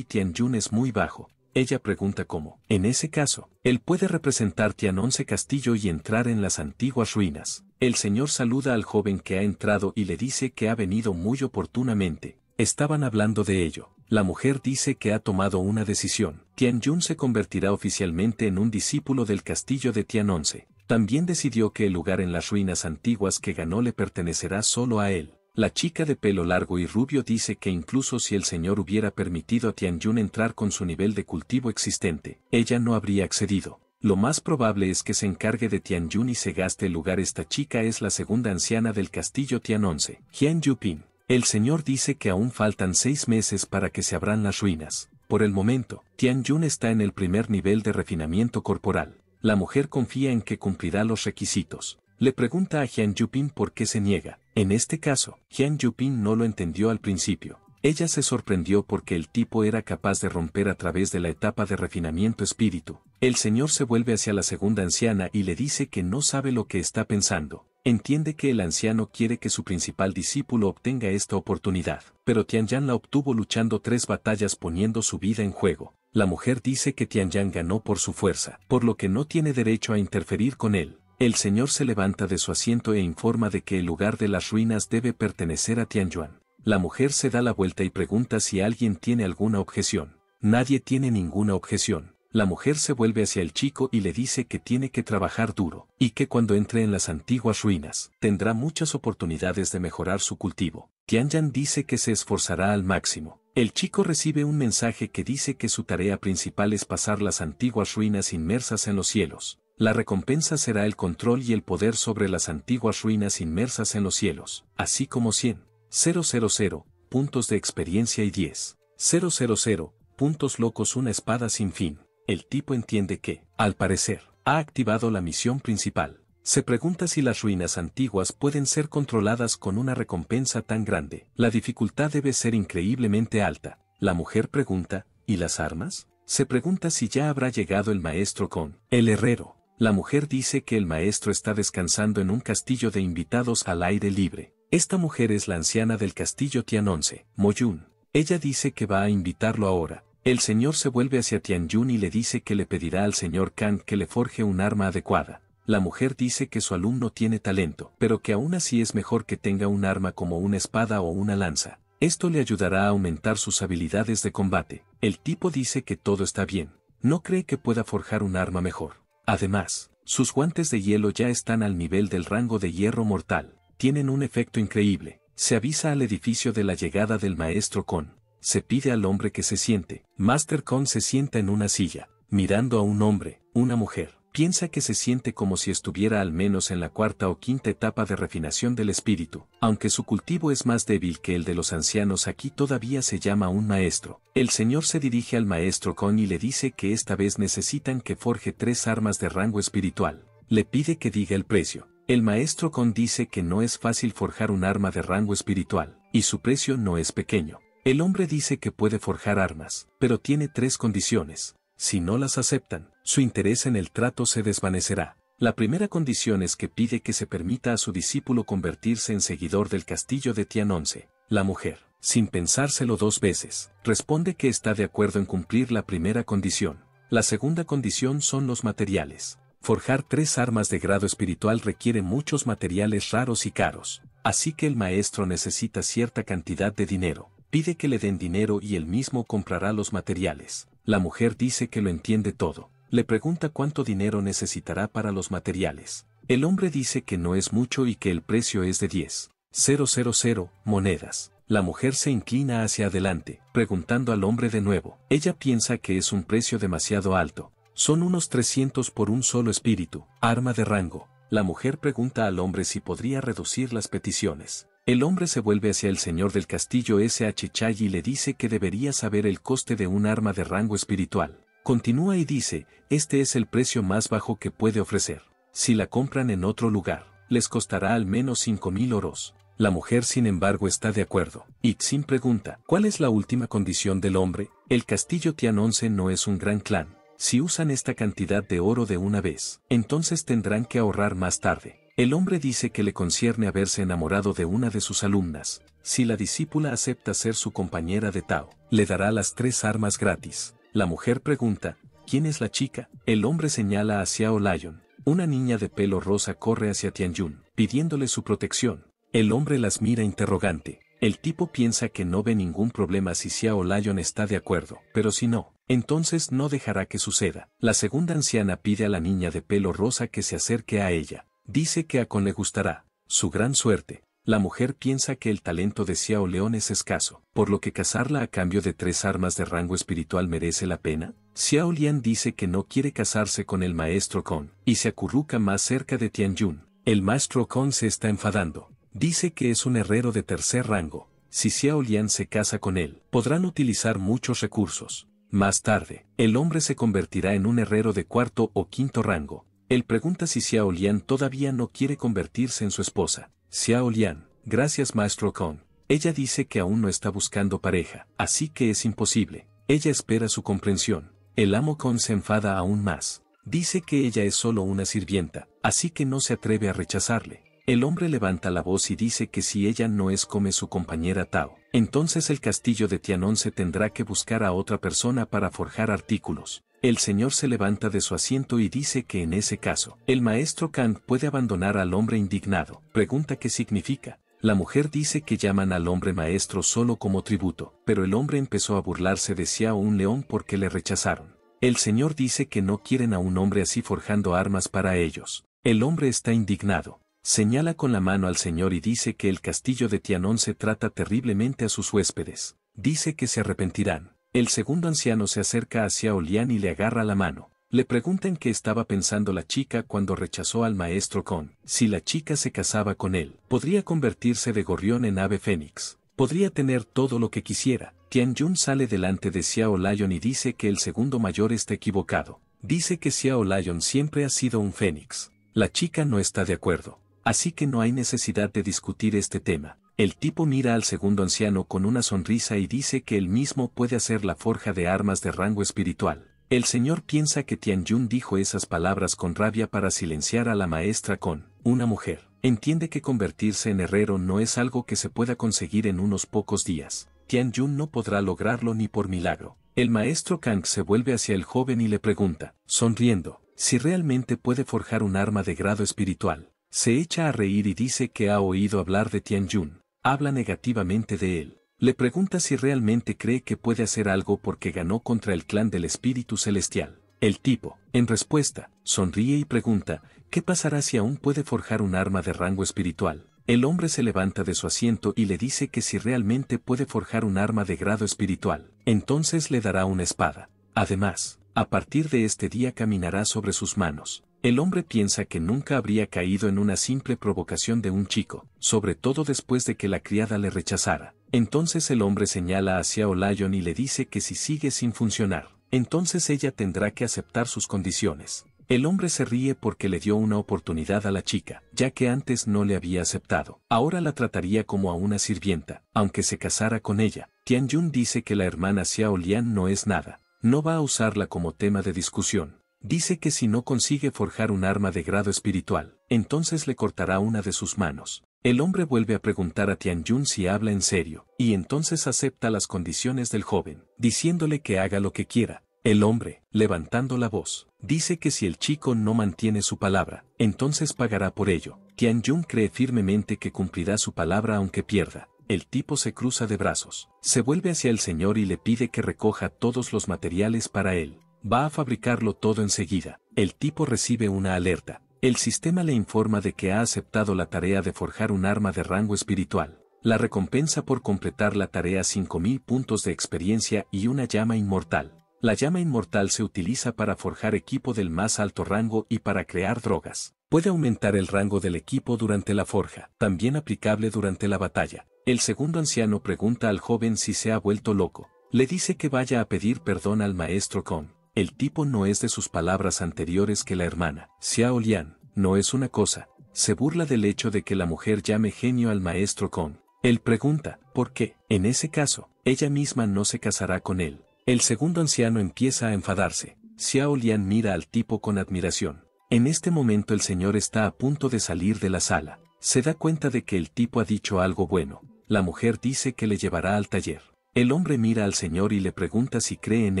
Tian Yun es muy bajo. Ella pregunta cómo. En ese caso, él puede representar Tianonce Castillo y entrar en las antiguas ruinas. El señor saluda al joven que ha entrado y le dice que ha venido muy oportunamente. Estaban hablando de ello. La mujer dice que ha tomado una decisión. Jun se convertirá oficialmente en un discípulo del castillo de Tianonce. También decidió que el lugar en las ruinas antiguas que ganó le pertenecerá solo a él. La chica de pelo largo y rubio dice que incluso si el señor hubiera permitido a Tianyun entrar con su nivel de cultivo existente, ella no habría accedido. Lo más probable es que se encargue de Tianyun y se gaste el lugar. Esta chica es la segunda anciana del castillo Tian 11, Jian Yupin. El señor dice que aún faltan seis meses para que se abran las ruinas. Por el momento, Tianyun está en el primer nivel de refinamiento corporal. La mujer confía en que cumplirá los requisitos. Le pregunta a Jian Yuping por qué se niega. En este caso, Jian Yuping no lo entendió al principio. Ella se sorprendió porque el tipo era capaz de romper a través de la etapa de refinamiento espíritu. El señor se vuelve hacia la segunda anciana y le dice que no sabe lo que está pensando. Entiende que el anciano quiere que su principal discípulo obtenga esta oportunidad, pero Yan la obtuvo luchando tres batallas poniendo su vida en juego. La mujer dice que Yan ganó por su fuerza, por lo que no tiene derecho a interferir con él. El señor se levanta de su asiento e informa de que el lugar de las ruinas debe pertenecer a Tian Yuan. La mujer se da la vuelta y pregunta si alguien tiene alguna objeción. Nadie tiene ninguna objeción. La mujer se vuelve hacia el chico y le dice que tiene que trabajar duro, y que cuando entre en las antiguas ruinas, tendrá muchas oportunidades de mejorar su cultivo. Tian Yuan dice que se esforzará al máximo. El chico recibe un mensaje que dice que su tarea principal es pasar las antiguas ruinas inmersas en los cielos, la recompensa será el control y el poder sobre las antiguas ruinas inmersas en los cielos, así como 100, 000, puntos de experiencia y 10.000 puntos locos una espada sin fin. El tipo entiende que, al parecer, ha activado la misión principal. Se pregunta si las ruinas antiguas pueden ser controladas con una recompensa tan grande. La dificultad debe ser increíblemente alta. La mujer pregunta, ¿y las armas? Se pregunta si ya habrá llegado el maestro con el herrero. La mujer dice que el maestro está descansando en un castillo de invitados al aire libre. Esta mujer es la anciana del castillo 11, Moyun. Ella dice que va a invitarlo ahora. El señor se vuelve hacia Tianyun y le dice que le pedirá al señor Kang que le forje un arma adecuada. La mujer dice que su alumno tiene talento, pero que aún así es mejor que tenga un arma como una espada o una lanza. Esto le ayudará a aumentar sus habilidades de combate. El tipo dice que todo está bien. No cree que pueda forjar un arma mejor. Además, sus guantes de hielo ya están al nivel del rango de hierro mortal, tienen un efecto increíble. Se avisa al edificio de la llegada del maestro Kon. Se pide al hombre que se siente. Master Kong se sienta en una silla, mirando a un hombre, una mujer piensa que se siente como si estuviera al menos en la cuarta o quinta etapa de refinación del espíritu. Aunque su cultivo es más débil que el de los ancianos, aquí todavía se llama un maestro. El señor se dirige al maestro Kong y le dice que esta vez necesitan que forje tres armas de rango espiritual. Le pide que diga el precio. El maestro Kong dice que no es fácil forjar un arma de rango espiritual, y su precio no es pequeño. El hombre dice que puede forjar armas, pero tiene tres condiciones si no las aceptan, su interés en el trato se desvanecerá. La primera condición es que pide que se permita a su discípulo convertirse en seguidor del castillo de Tianonce. La mujer, sin pensárselo dos veces, responde que está de acuerdo en cumplir la primera condición. La segunda condición son los materiales. Forjar tres armas de grado espiritual requiere muchos materiales raros y caros, así que el maestro necesita cierta cantidad de dinero. Pide que le den dinero y él mismo comprará los materiales. La mujer dice que lo entiende todo. Le pregunta cuánto dinero necesitará para los materiales. El hombre dice que no es mucho y que el precio es de 10. 000 monedas. La mujer se inclina hacia adelante, preguntando al hombre de nuevo. Ella piensa que es un precio demasiado alto. Son unos 300 por un solo espíritu, arma de rango. La mujer pregunta al hombre si podría reducir las peticiones. El hombre se vuelve hacia el señor del castillo S.H. Chay y le dice que debería saber el coste de un arma de rango espiritual. Continúa y dice, este es el precio más bajo que puede ofrecer. Si la compran en otro lugar, les costará al menos 5.000 oros. La mujer sin embargo está de acuerdo. Y Xin pregunta, ¿cuál es la última condición del hombre? El castillo Tian 11 no es un gran clan. Si usan esta cantidad de oro de una vez, entonces tendrán que ahorrar más tarde. El hombre dice que le concierne haberse enamorado de una de sus alumnas. Si la discípula acepta ser su compañera de Tao, le dará las tres armas gratis. La mujer pregunta, ¿quién es la chica? El hombre señala hacia Lion. Una niña de pelo rosa corre hacia Tianyun, pidiéndole su protección. El hombre las mira interrogante. El tipo piensa que no ve ningún problema si Xiao Lion está de acuerdo, pero si no, entonces no dejará que suceda. La segunda anciana pide a la niña de pelo rosa que se acerque a ella. Dice que a Con le gustará, su gran suerte. La mujer piensa que el talento de Xiao León es escaso, por lo que casarla a cambio de tres armas de rango espiritual merece la pena. Xiao Lian dice que no quiere casarse con el maestro Kong, y se acurruca más cerca de Jun. El maestro Kong se está enfadando. Dice que es un herrero de tercer rango. Si Xiao Lian se casa con él, podrán utilizar muchos recursos. Más tarde, el hombre se convertirá en un herrero de cuarto o quinto rango, él pregunta si Xiao Lian todavía no quiere convertirse en su esposa. Xiao Lian, gracias maestro Kong. Ella dice que aún no está buscando pareja, así que es imposible. Ella espera su comprensión. El amo Kong se enfada aún más. Dice que ella es solo una sirvienta, así que no se atreve a rechazarle. El hombre levanta la voz y dice que si ella no es come su compañera Tao, entonces el castillo de Tianon se tendrá que buscar a otra persona para forjar artículos. El Señor se levanta de su asiento y dice que en ese caso, el maestro Kant puede abandonar al hombre indignado. Pregunta qué significa. La mujer dice que llaman al hombre maestro solo como tributo, pero el hombre empezó a burlarse de Xiao un león porque le rechazaron. El Señor dice que no quieren a un hombre así forjando armas para ellos. El hombre está indignado. Señala con la mano al Señor y dice que el castillo de Tianón se trata terriblemente a sus huéspedes. Dice que se arrepentirán. El segundo anciano se acerca hacia Lian y le agarra la mano. Le preguntan qué estaba pensando la chica cuando rechazó al maestro Kong. Si la chica se casaba con él, podría convertirse de gorrión en ave fénix. Podría tener todo lo que quisiera. Tian Jun sale delante de Xiao Lion y dice que el segundo mayor está equivocado. Dice que Xiao Lion siempre ha sido un fénix. La chica no está de acuerdo. Así que no hay necesidad de discutir este tema. El tipo mira al segundo anciano con una sonrisa y dice que él mismo puede hacer la forja de armas de rango espiritual. El señor piensa que Tian Jun dijo esas palabras con rabia para silenciar a la maestra con una mujer. Entiende que convertirse en herrero no es algo que se pueda conseguir en unos pocos días. Tian Jun no podrá lograrlo ni por milagro. El maestro Kang se vuelve hacia el joven y le pregunta, sonriendo, si realmente puede forjar un arma de grado espiritual. Se echa a reír y dice que ha oído hablar de Tian Jun. Habla negativamente de él. Le pregunta si realmente cree que puede hacer algo porque ganó contra el clan del espíritu celestial. El tipo, en respuesta, sonríe y pregunta, ¿qué pasará si aún puede forjar un arma de rango espiritual? El hombre se levanta de su asiento y le dice que si realmente puede forjar un arma de grado espiritual, entonces le dará una espada. Además, a partir de este día caminará sobre sus manos, el hombre piensa que nunca habría caído en una simple provocación de un chico, sobre todo después de que la criada le rechazara. Entonces el hombre señala hacia Olayon y le dice que si sigue sin funcionar, entonces ella tendrá que aceptar sus condiciones. El hombre se ríe porque le dio una oportunidad a la chica, ya que antes no le había aceptado. Ahora la trataría como a una sirvienta, aunque se casara con ella. Tian dice que la hermana Xiao Lian no es nada. No va a usarla como tema de discusión. Dice que si no consigue forjar un arma de grado espiritual, entonces le cortará una de sus manos. El hombre vuelve a preguntar a Tian Yun si habla en serio, y entonces acepta las condiciones del joven, diciéndole que haga lo que quiera. El hombre, levantando la voz, dice que si el chico no mantiene su palabra, entonces pagará por ello. Tian Jun cree firmemente que cumplirá su palabra aunque pierda. El tipo se cruza de brazos, se vuelve hacia el señor y le pide que recoja todos los materiales para él va a fabricarlo todo enseguida. El tipo recibe una alerta. El sistema le informa de que ha aceptado la tarea de forjar un arma de rango espiritual. La recompensa por completar la tarea 5.000 puntos de experiencia y una llama inmortal. La llama inmortal se utiliza para forjar equipo del más alto rango y para crear drogas. Puede aumentar el rango del equipo durante la forja, también aplicable durante la batalla. El segundo anciano pregunta al joven si se ha vuelto loco. Le dice que vaya a pedir perdón al maestro Kong. El tipo no es de sus palabras anteriores que la hermana. Xiao Lian, no es una cosa, se burla del hecho de que la mujer llame genio al maestro Kong. Él pregunta, ¿por qué? En ese caso, ella misma no se casará con él. El segundo anciano empieza a enfadarse. Xiao Lian mira al tipo con admiración. En este momento el señor está a punto de salir de la sala. Se da cuenta de que el tipo ha dicho algo bueno. La mujer dice que le llevará al taller. El hombre mira al señor y le pregunta si cree en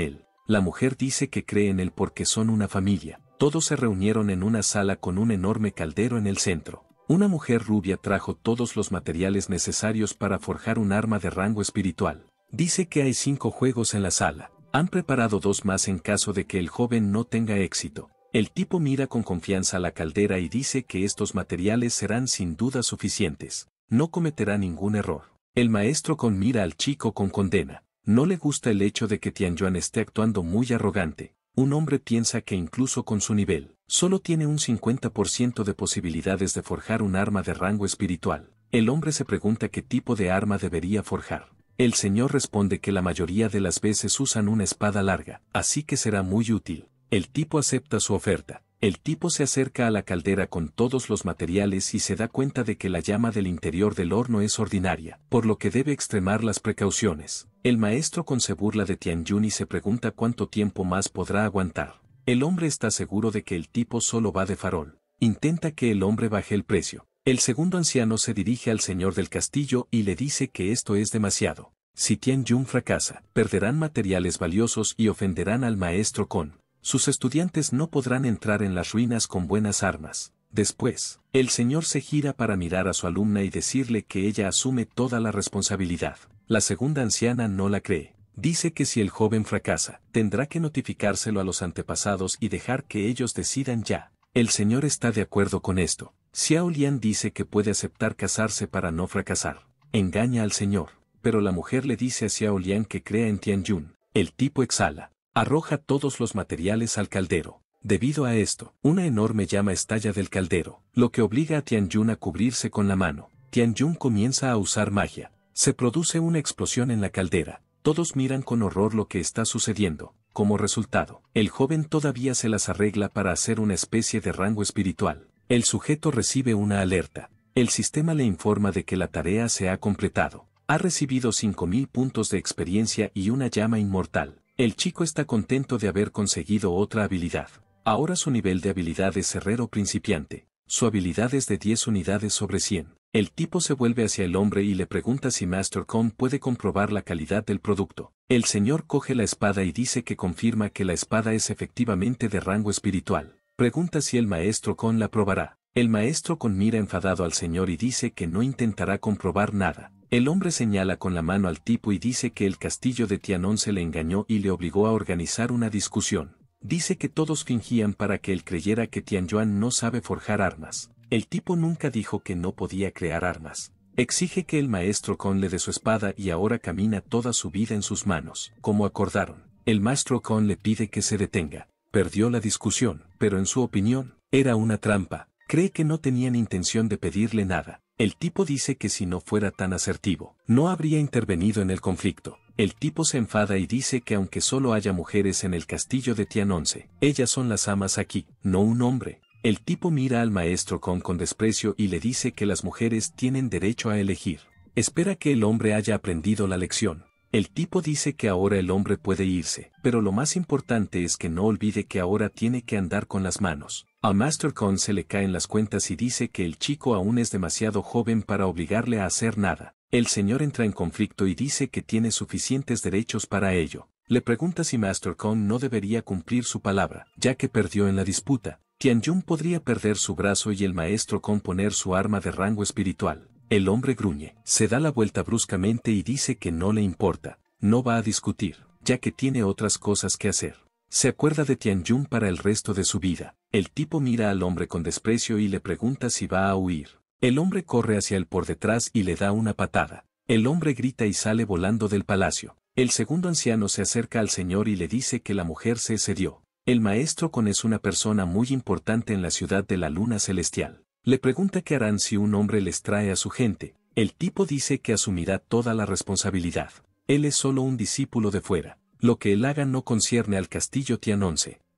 él. La mujer dice que cree en él porque son una familia. Todos se reunieron en una sala con un enorme caldero en el centro. Una mujer rubia trajo todos los materiales necesarios para forjar un arma de rango espiritual. Dice que hay cinco juegos en la sala. Han preparado dos más en caso de que el joven no tenga éxito. El tipo mira con confianza a la caldera y dice que estos materiales serán sin duda suficientes. No cometerá ningún error. El maestro con mira al chico con condena. No le gusta el hecho de que Tian Yuan esté actuando muy arrogante. Un hombre piensa que incluso con su nivel, solo tiene un 50% de posibilidades de forjar un arma de rango espiritual. El hombre se pregunta qué tipo de arma debería forjar. El señor responde que la mayoría de las veces usan una espada larga, así que será muy útil. El tipo acepta su oferta. El tipo se acerca a la caldera con todos los materiales y se da cuenta de que la llama del interior del horno es ordinaria, por lo que debe extremar las precauciones. El maestro con se burla de Tianyun y se pregunta cuánto tiempo más podrá aguantar. El hombre está seguro de que el tipo solo va de farol. Intenta que el hombre baje el precio. El segundo anciano se dirige al señor del castillo y le dice que esto es demasiado. Si Tianyun fracasa, perderán materiales valiosos y ofenderán al maestro con sus estudiantes no podrán entrar en las ruinas con buenas armas. Después, el señor se gira para mirar a su alumna y decirle que ella asume toda la responsabilidad. La segunda anciana no la cree. Dice que si el joven fracasa, tendrá que notificárselo a los antepasados y dejar que ellos decidan ya. El señor está de acuerdo con esto. Xiao Lian dice que puede aceptar casarse para no fracasar. Engaña al señor, pero la mujer le dice a Xiao Lian que crea en Tianyun. El tipo exhala. Arroja todos los materiales al caldero. Debido a esto, una enorme llama estalla del caldero, lo que obliga a Tianyun a cubrirse con la mano. Tianyun comienza a usar magia. Se produce una explosión en la caldera. Todos miran con horror lo que está sucediendo. Como resultado, el joven todavía se las arregla para hacer una especie de rango espiritual. El sujeto recibe una alerta. El sistema le informa de que la tarea se ha completado. Ha recibido 5.000 puntos de experiencia y una llama inmortal. El chico está contento de haber conseguido otra habilidad. Ahora su nivel de habilidad es herrero principiante. Su habilidad es de 10 unidades sobre 100. El tipo se vuelve hacia el hombre y le pregunta si Master Kong puede comprobar la calidad del producto. El señor coge la espada y dice que confirma que la espada es efectivamente de rango espiritual. Pregunta si el maestro Kong la probará. El maestro Kong mira enfadado al señor y dice que no intentará comprobar nada. El hombre señala con la mano al tipo y dice que el castillo de Tianón se le engañó y le obligó a organizar una discusión. Dice que todos fingían para que él creyera que Yuan no sabe forjar armas. El tipo nunca dijo que no podía crear armas. Exige que el maestro Con le dé su espada y ahora camina toda su vida en sus manos, como acordaron. El maestro Con le pide que se detenga. Perdió la discusión, pero en su opinión, era una trampa. Cree que no tenían intención de pedirle nada. El tipo dice que si no fuera tan asertivo, no habría intervenido en el conflicto. El tipo se enfada y dice que aunque solo haya mujeres en el castillo de Tianonce, ellas son las amas aquí, no un hombre. El tipo mira al maestro Kong con desprecio y le dice que las mujeres tienen derecho a elegir. Espera que el hombre haya aprendido la lección. El tipo dice que ahora el hombre puede irse, pero lo más importante es que no olvide que ahora tiene que andar con las manos. A Master Kong se le caen las cuentas y dice que el chico aún es demasiado joven para obligarle a hacer nada. El señor entra en conflicto y dice que tiene suficientes derechos para ello. Le pregunta si Master Kong no debería cumplir su palabra, ya que perdió en la disputa. Tianjun podría perder su brazo y el maestro Con poner su arma de rango espiritual. El hombre gruñe, se da la vuelta bruscamente y dice que no le importa, no va a discutir, ya que tiene otras cosas que hacer. Se acuerda de Tianyun para el resto de su vida. El tipo mira al hombre con desprecio y le pregunta si va a huir. El hombre corre hacia él por detrás y le da una patada. El hombre grita y sale volando del palacio. El segundo anciano se acerca al señor y le dice que la mujer se excedió. El maestro Con es una persona muy importante en la ciudad de la luna celestial. Le pregunta qué harán si un hombre les trae a su gente. El tipo dice que asumirá toda la responsabilidad. Él es solo un discípulo de fuera. Lo que él haga no concierne al castillo Tian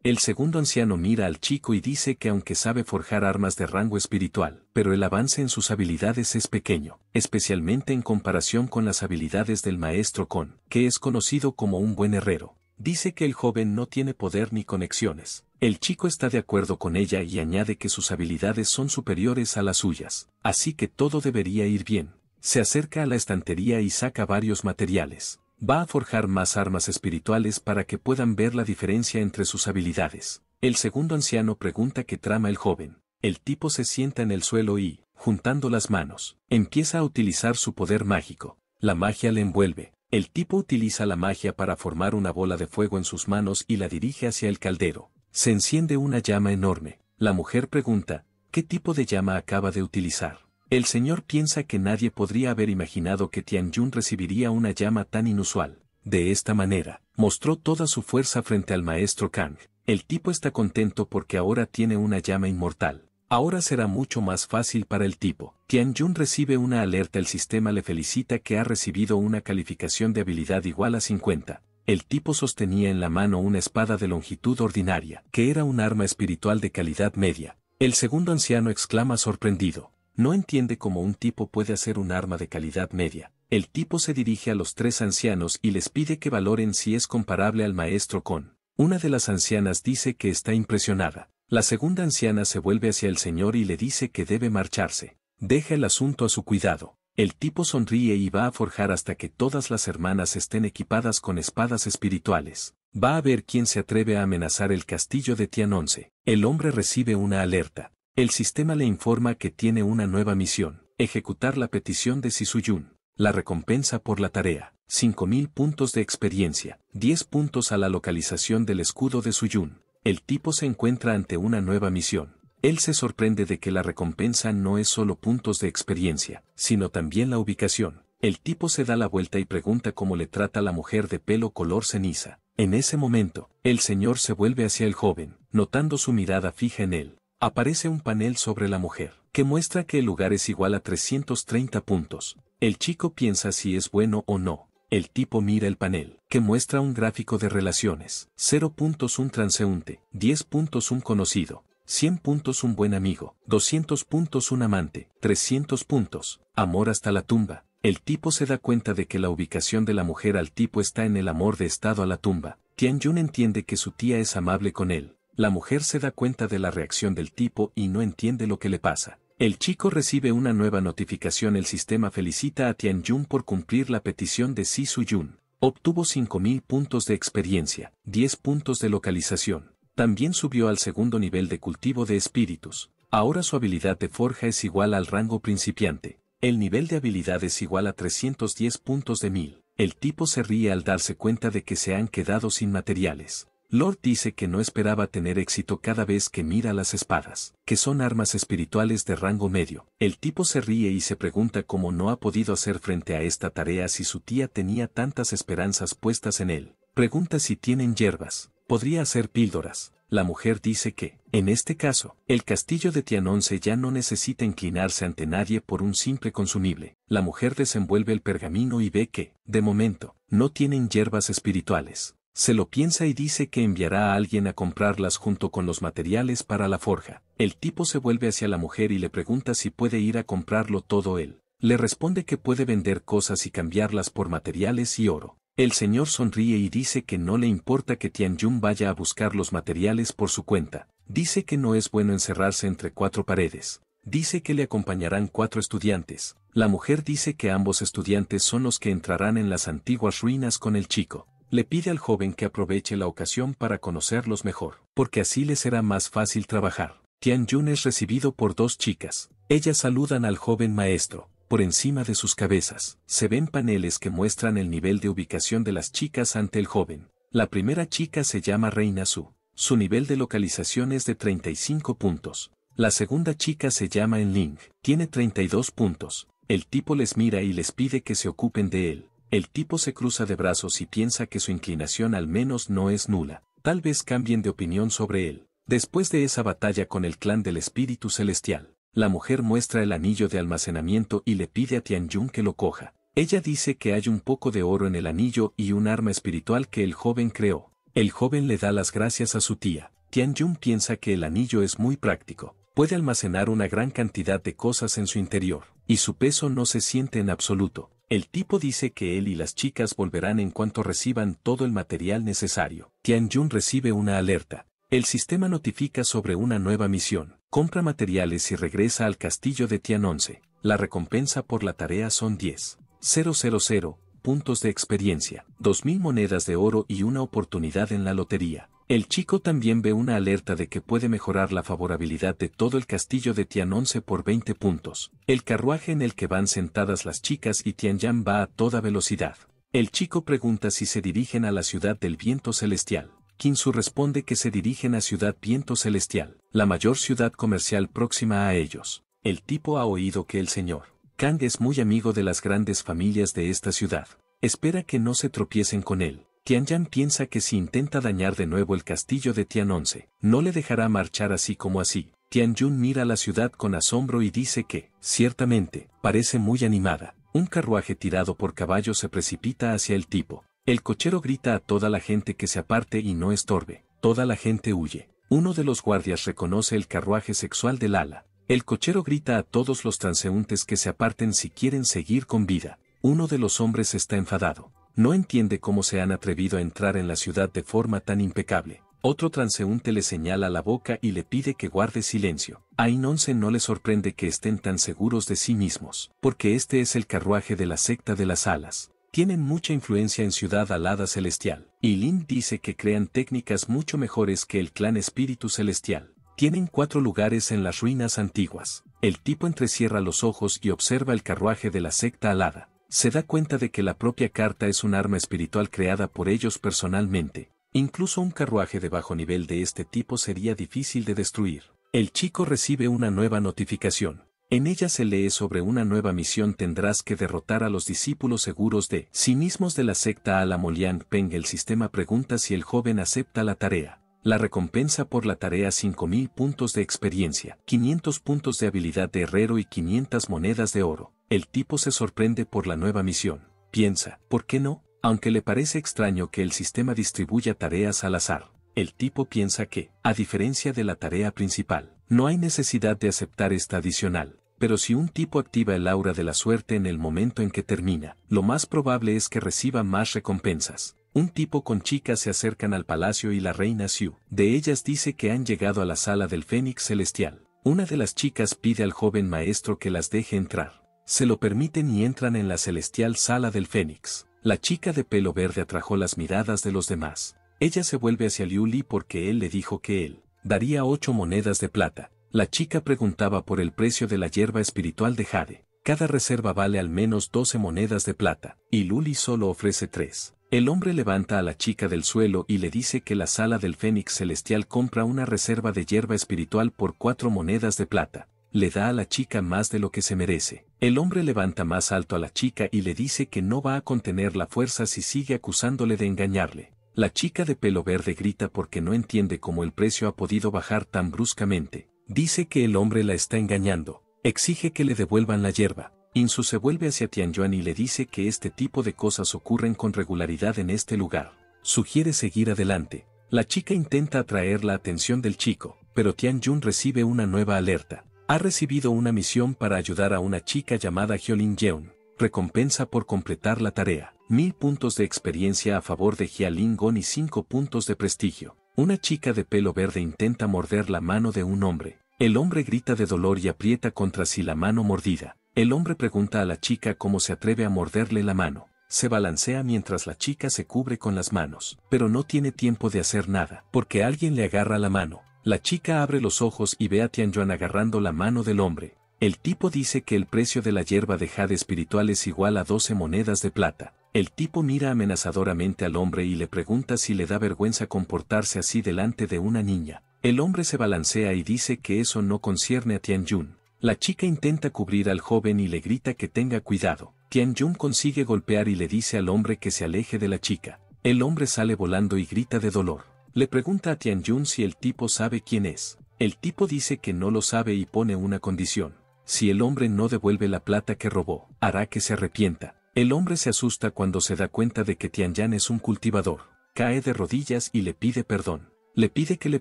El segundo anciano mira al chico y dice que aunque sabe forjar armas de rango espiritual, pero el avance en sus habilidades es pequeño, especialmente en comparación con las habilidades del maestro Kon, que es conocido como un buen herrero. Dice que el joven no tiene poder ni conexiones. El chico está de acuerdo con ella y añade que sus habilidades son superiores a las suyas, así que todo debería ir bien. Se acerca a la estantería y saca varios materiales va a forjar más armas espirituales para que puedan ver la diferencia entre sus habilidades. El segundo anciano pregunta qué trama el joven. El tipo se sienta en el suelo y, juntando las manos, empieza a utilizar su poder mágico. La magia le envuelve. El tipo utiliza la magia para formar una bola de fuego en sus manos y la dirige hacia el caldero. Se enciende una llama enorme. La mujer pregunta, ¿qué tipo de llama acaba de utilizar? El señor piensa que nadie podría haber imaginado que Tian Jun recibiría una llama tan inusual. De esta manera, mostró toda su fuerza frente al maestro Kang. El tipo está contento porque ahora tiene una llama inmortal. Ahora será mucho más fácil para el tipo. Tian Jun recibe una alerta. El sistema le felicita que ha recibido una calificación de habilidad igual a 50. El tipo sostenía en la mano una espada de longitud ordinaria, que era un arma espiritual de calidad media. El segundo anciano exclama sorprendido no entiende cómo un tipo puede hacer un arma de calidad media. El tipo se dirige a los tres ancianos y les pide que valoren si es comparable al maestro con. Una de las ancianas dice que está impresionada. La segunda anciana se vuelve hacia el señor y le dice que debe marcharse. Deja el asunto a su cuidado. El tipo sonríe y va a forjar hasta que todas las hermanas estén equipadas con espadas espirituales. Va a ver quién se atreve a amenazar el castillo de Tianonce. El hombre recibe una alerta. El sistema le informa que tiene una nueva misión, ejecutar la petición de Sisuyun, la recompensa por la tarea, 5.000 puntos de experiencia, 10 puntos a la localización del escudo de Suyun. El tipo se encuentra ante una nueva misión. Él se sorprende de que la recompensa no es solo puntos de experiencia, sino también la ubicación. El tipo se da la vuelta y pregunta cómo le trata la mujer de pelo color ceniza. En ese momento, el señor se vuelve hacia el joven, notando su mirada fija en él. Aparece un panel sobre la mujer, que muestra que el lugar es igual a 330 puntos. El chico piensa si es bueno o no. El tipo mira el panel, que muestra un gráfico de relaciones. 0 puntos un transeúnte, 10 puntos un conocido, 100 puntos un buen amigo, 200 puntos un amante, 300 puntos, amor hasta la tumba. El tipo se da cuenta de que la ubicación de la mujer al tipo está en el amor de estado a la tumba. Tian Yun entiende que su tía es amable con él, la mujer se da cuenta de la reacción del tipo y no entiende lo que le pasa. El chico recibe una nueva notificación. El sistema felicita a Jun por cumplir la petición de Si Suyun. Obtuvo 5.000 puntos de experiencia, 10 puntos de localización. También subió al segundo nivel de cultivo de espíritus. Ahora su habilidad de forja es igual al rango principiante. El nivel de habilidad es igual a 310 puntos de 1000. El tipo se ríe al darse cuenta de que se han quedado sin materiales. Lord dice que no esperaba tener éxito cada vez que mira las espadas, que son armas espirituales de rango medio. El tipo se ríe y se pregunta cómo no ha podido hacer frente a esta tarea si su tía tenía tantas esperanzas puestas en él. Pregunta si tienen hierbas. Podría hacer píldoras. La mujer dice que, en este caso, el castillo de Tianonce ya no necesita inclinarse ante nadie por un simple consumible. La mujer desenvuelve el pergamino y ve que, de momento, no tienen hierbas espirituales. Se lo piensa y dice que enviará a alguien a comprarlas junto con los materiales para la forja. El tipo se vuelve hacia la mujer y le pregunta si puede ir a comprarlo todo él. Le responde que puede vender cosas y cambiarlas por materiales y oro. El señor sonríe y dice que no le importa que Tianjun vaya a buscar los materiales por su cuenta. Dice que no es bueno encerrarse entre cuatro paredes. Dice que le acompañarán cuatro estudiantes. La mujer dice que ambos estudiantes son los que entrarán en las antiguas ruinas con el chico le pide al joven que aproveche la ocasión para conocerlos mejor, porque así les será más fácil trabajar. Tian Yun es recibido por dos chicas. Ellas saludan al joven maestro. Por encima de sus cabezas, se ven paneles que muestran el nivel de ubicación de las chicas ante el joven. La primera chica se llama Reina Su. Su nivel de localización es de 35 puntos. La segunda chica se llama Enling. Tiene 32 puntos. El tipo les mira y les pide que se ocupen de él. El tipo se cruza de brazos y piensa que su inclinación al menos no es nula. Tal vez cambien de opinión sobre él. Después de esa batalla con el clan del espíritu celestial, la mujer muestra el anillo de almacenamiento y le pide a Tianjun que lo coja. Ella dice que hay un poco de oro en el anillo y un arma espiritual que el joven creó. El joven le da las gracias a su tía. Tianjun piensa que el anillo es muy práctico. Puede almacenar una gran cantidad de cosas en su interior y su peso no se siente en absoluto. El tipo dice que él y las chicas volverán en cuanto reciban todo el material necesario. Tian Jun recibe una alerta. El sistema notifica sobre una nueva misión. Compra materiales y regresa al castillo de Tian 11. La recompensa por la tarea son 10.000 puntos de experiencia, 2.000 monedas de oro y una oportunidad en la lotería. El chico también ve una alerta de que puede mejorar la favorabilidad de todo el castillo de 11 por 20 puntos. El carruaje en el que van sentadas las chicas y Yan va a toda velocidad. El chico pregunta si se dirigen a la ciudad del viento celestial. Kinsu responde que se dirigen a Ciudad Viento Celestial, la mayor ciudad comercial próxima a ellos. El tipo ha oído que el señor Kang es muy amigo de las grandes familias de esta ciudad. Espera que no se tropiecen con él. Tian Yan piensa que si intenta dañar de nuevo el castillo de Tianonce, no le dejará marchar así como así. Tian Tianyun mira la ciudad con asombro y dice que, ciertamente, parece muy animada. Un carruaje tirado por caballo se precipita hacia el tipo. El cochero grita a toda la gente que se aparte y no estorbe. Toda la gente huye. Uno de los guardias reconoce el carruaje sexual del ala. El cochero grita a todos los transeúntes que se aparten si quieren seguir con vida. Uno de los hombres está enfadado no entiende cómo se han atrevido a entrar en la ciudad de forma tan impecable. Otro transeúnte le señala la boca y le pide que guarde silencio. A Inonce no le sorprende que estén tan seguros de sí mismos, porque este es el carruaje de la secta de las alas. Tienen mucha influencia en Ciudad Alada Celestial, y Lin dice que crean técnicas mucho mejores que el clan Espíritu Celestial. Tienen cuatro lugares en las ruinas antiguas. El tipo entrecierra los ojos y observa el carruaje de la secta alada se da cuenta de que la propia carta es un arma espiritual creada por ellos personalmente. Incluso un carruaje de bajo nivel de este tipo sería difícil de destruir. El chico recibe una nueva notificación. En ella se lee sobre una nueva misión tendrás que derrotar a los discípulos seguros de sí mismos de la secta la Peng. El sistema pregunta si el joven acepta la tarea. La recompensa por la tarea 5.000 puntos de experiencia, 500 puntos de habilidad de herrero y 500 monedas de oro. El tipo se sorprende por la nueva misión. Piensa, ¿por qué no? Aunque le parece extraño que el sistema distribuya tareas al azar, el tipo piensa que, a diferencia de la tarea principal, no hay necesidad de aceptar esta adicional, pero si un tipo activa el aura de la suerte en el momento en que termina, lo más probable es que reciba más recompensas. Un tipo con chicas se acercan al palacio y la reina Siu, de ellas dice que han llegado a la sala del Fénix Celestial. Una de las chicas pide al joven maestro que las deje entrar se lo permiten y entran en la celestial sala del Fénix. La chica de pelo verde atrajo las miradas de los demás. Ella se vuelve hacia Luli porque él le dijo que él daría ocho monedas de plata. La chica preguntaba por el precio de la hierba espiritual de Jade. Cada reserva vale al menos 12 monedas de plata, y Luli solo ofrece tres. El hombre levanta a la chica del suelo y le dice que la sala del Fénix Celestial compra una reserva de hierba espiritual por cuatro monedas de plata. Le da a la chica más de lo que se merece. El hombre levanta más alto a la chica y le dice que no va a contener la fuerza si sigue acusándole de engañarle. La chica de pelo verde grita porque no entiende cómo el precio ha podido bajar tan bruscamente. Dice que el hombre la está engañando. Exige que le devuelvan la hierba. Insu se vuelve hacia Tianyuan y le dice que este tipo de cosas ocurren con regularidad en este lugar. Sugiere seguir adelante. La chica intenta atraer la atención del chico, pero Tianyun recibe una nueva alerta. Ha recibido una misión para ayudar a una chica llamada Hyolin Yeon, recompensa por completar la tarea, Mil puntos de experiencia a favor de Hyolin Gon y cinco puntos de prestigio. Una chica de pelo verde intenta morder la mano de un hombre. El hombre grita de dolor y aprieta contra sí la mano mordida. El hombre pregunta a la chica cómo se atreve a morderle la mano. Se balancea mientras la chica se cubre con las manos, pero no tiene tiempo de hacer nada, porque alguien le agarra la mano. La chica abre los ojos y ve a Yuan agarrando la mano del hombre. El tipo dice que el precio de la hierba de jade espiritual es igual a 12 monedas de plata. El tipo mira amenazadoramente al hombre y le pregunta si le da vergüenza comportarse así delante de una niña. El hombre se balancea y dice que eso no concierne a Tian Yun. La chica intenta cubrir al joven y le grita que tenga cuidado. Tian Yun consigue golpear y le dice al hombre que se aleje de la chica. El hombre sale volando y grita de dolor. Le pregunta a Tianjun si el tipo sabe quién es. El tipo dice que no lo sabe y pone una condición. Si el hombre no devuelve la plata que robó, hará que se arrepienta. El hombre se asusta cuando se da cuenta de que Yan es un cultivador. Cae de rodillas y le pide perdón. Le pide que le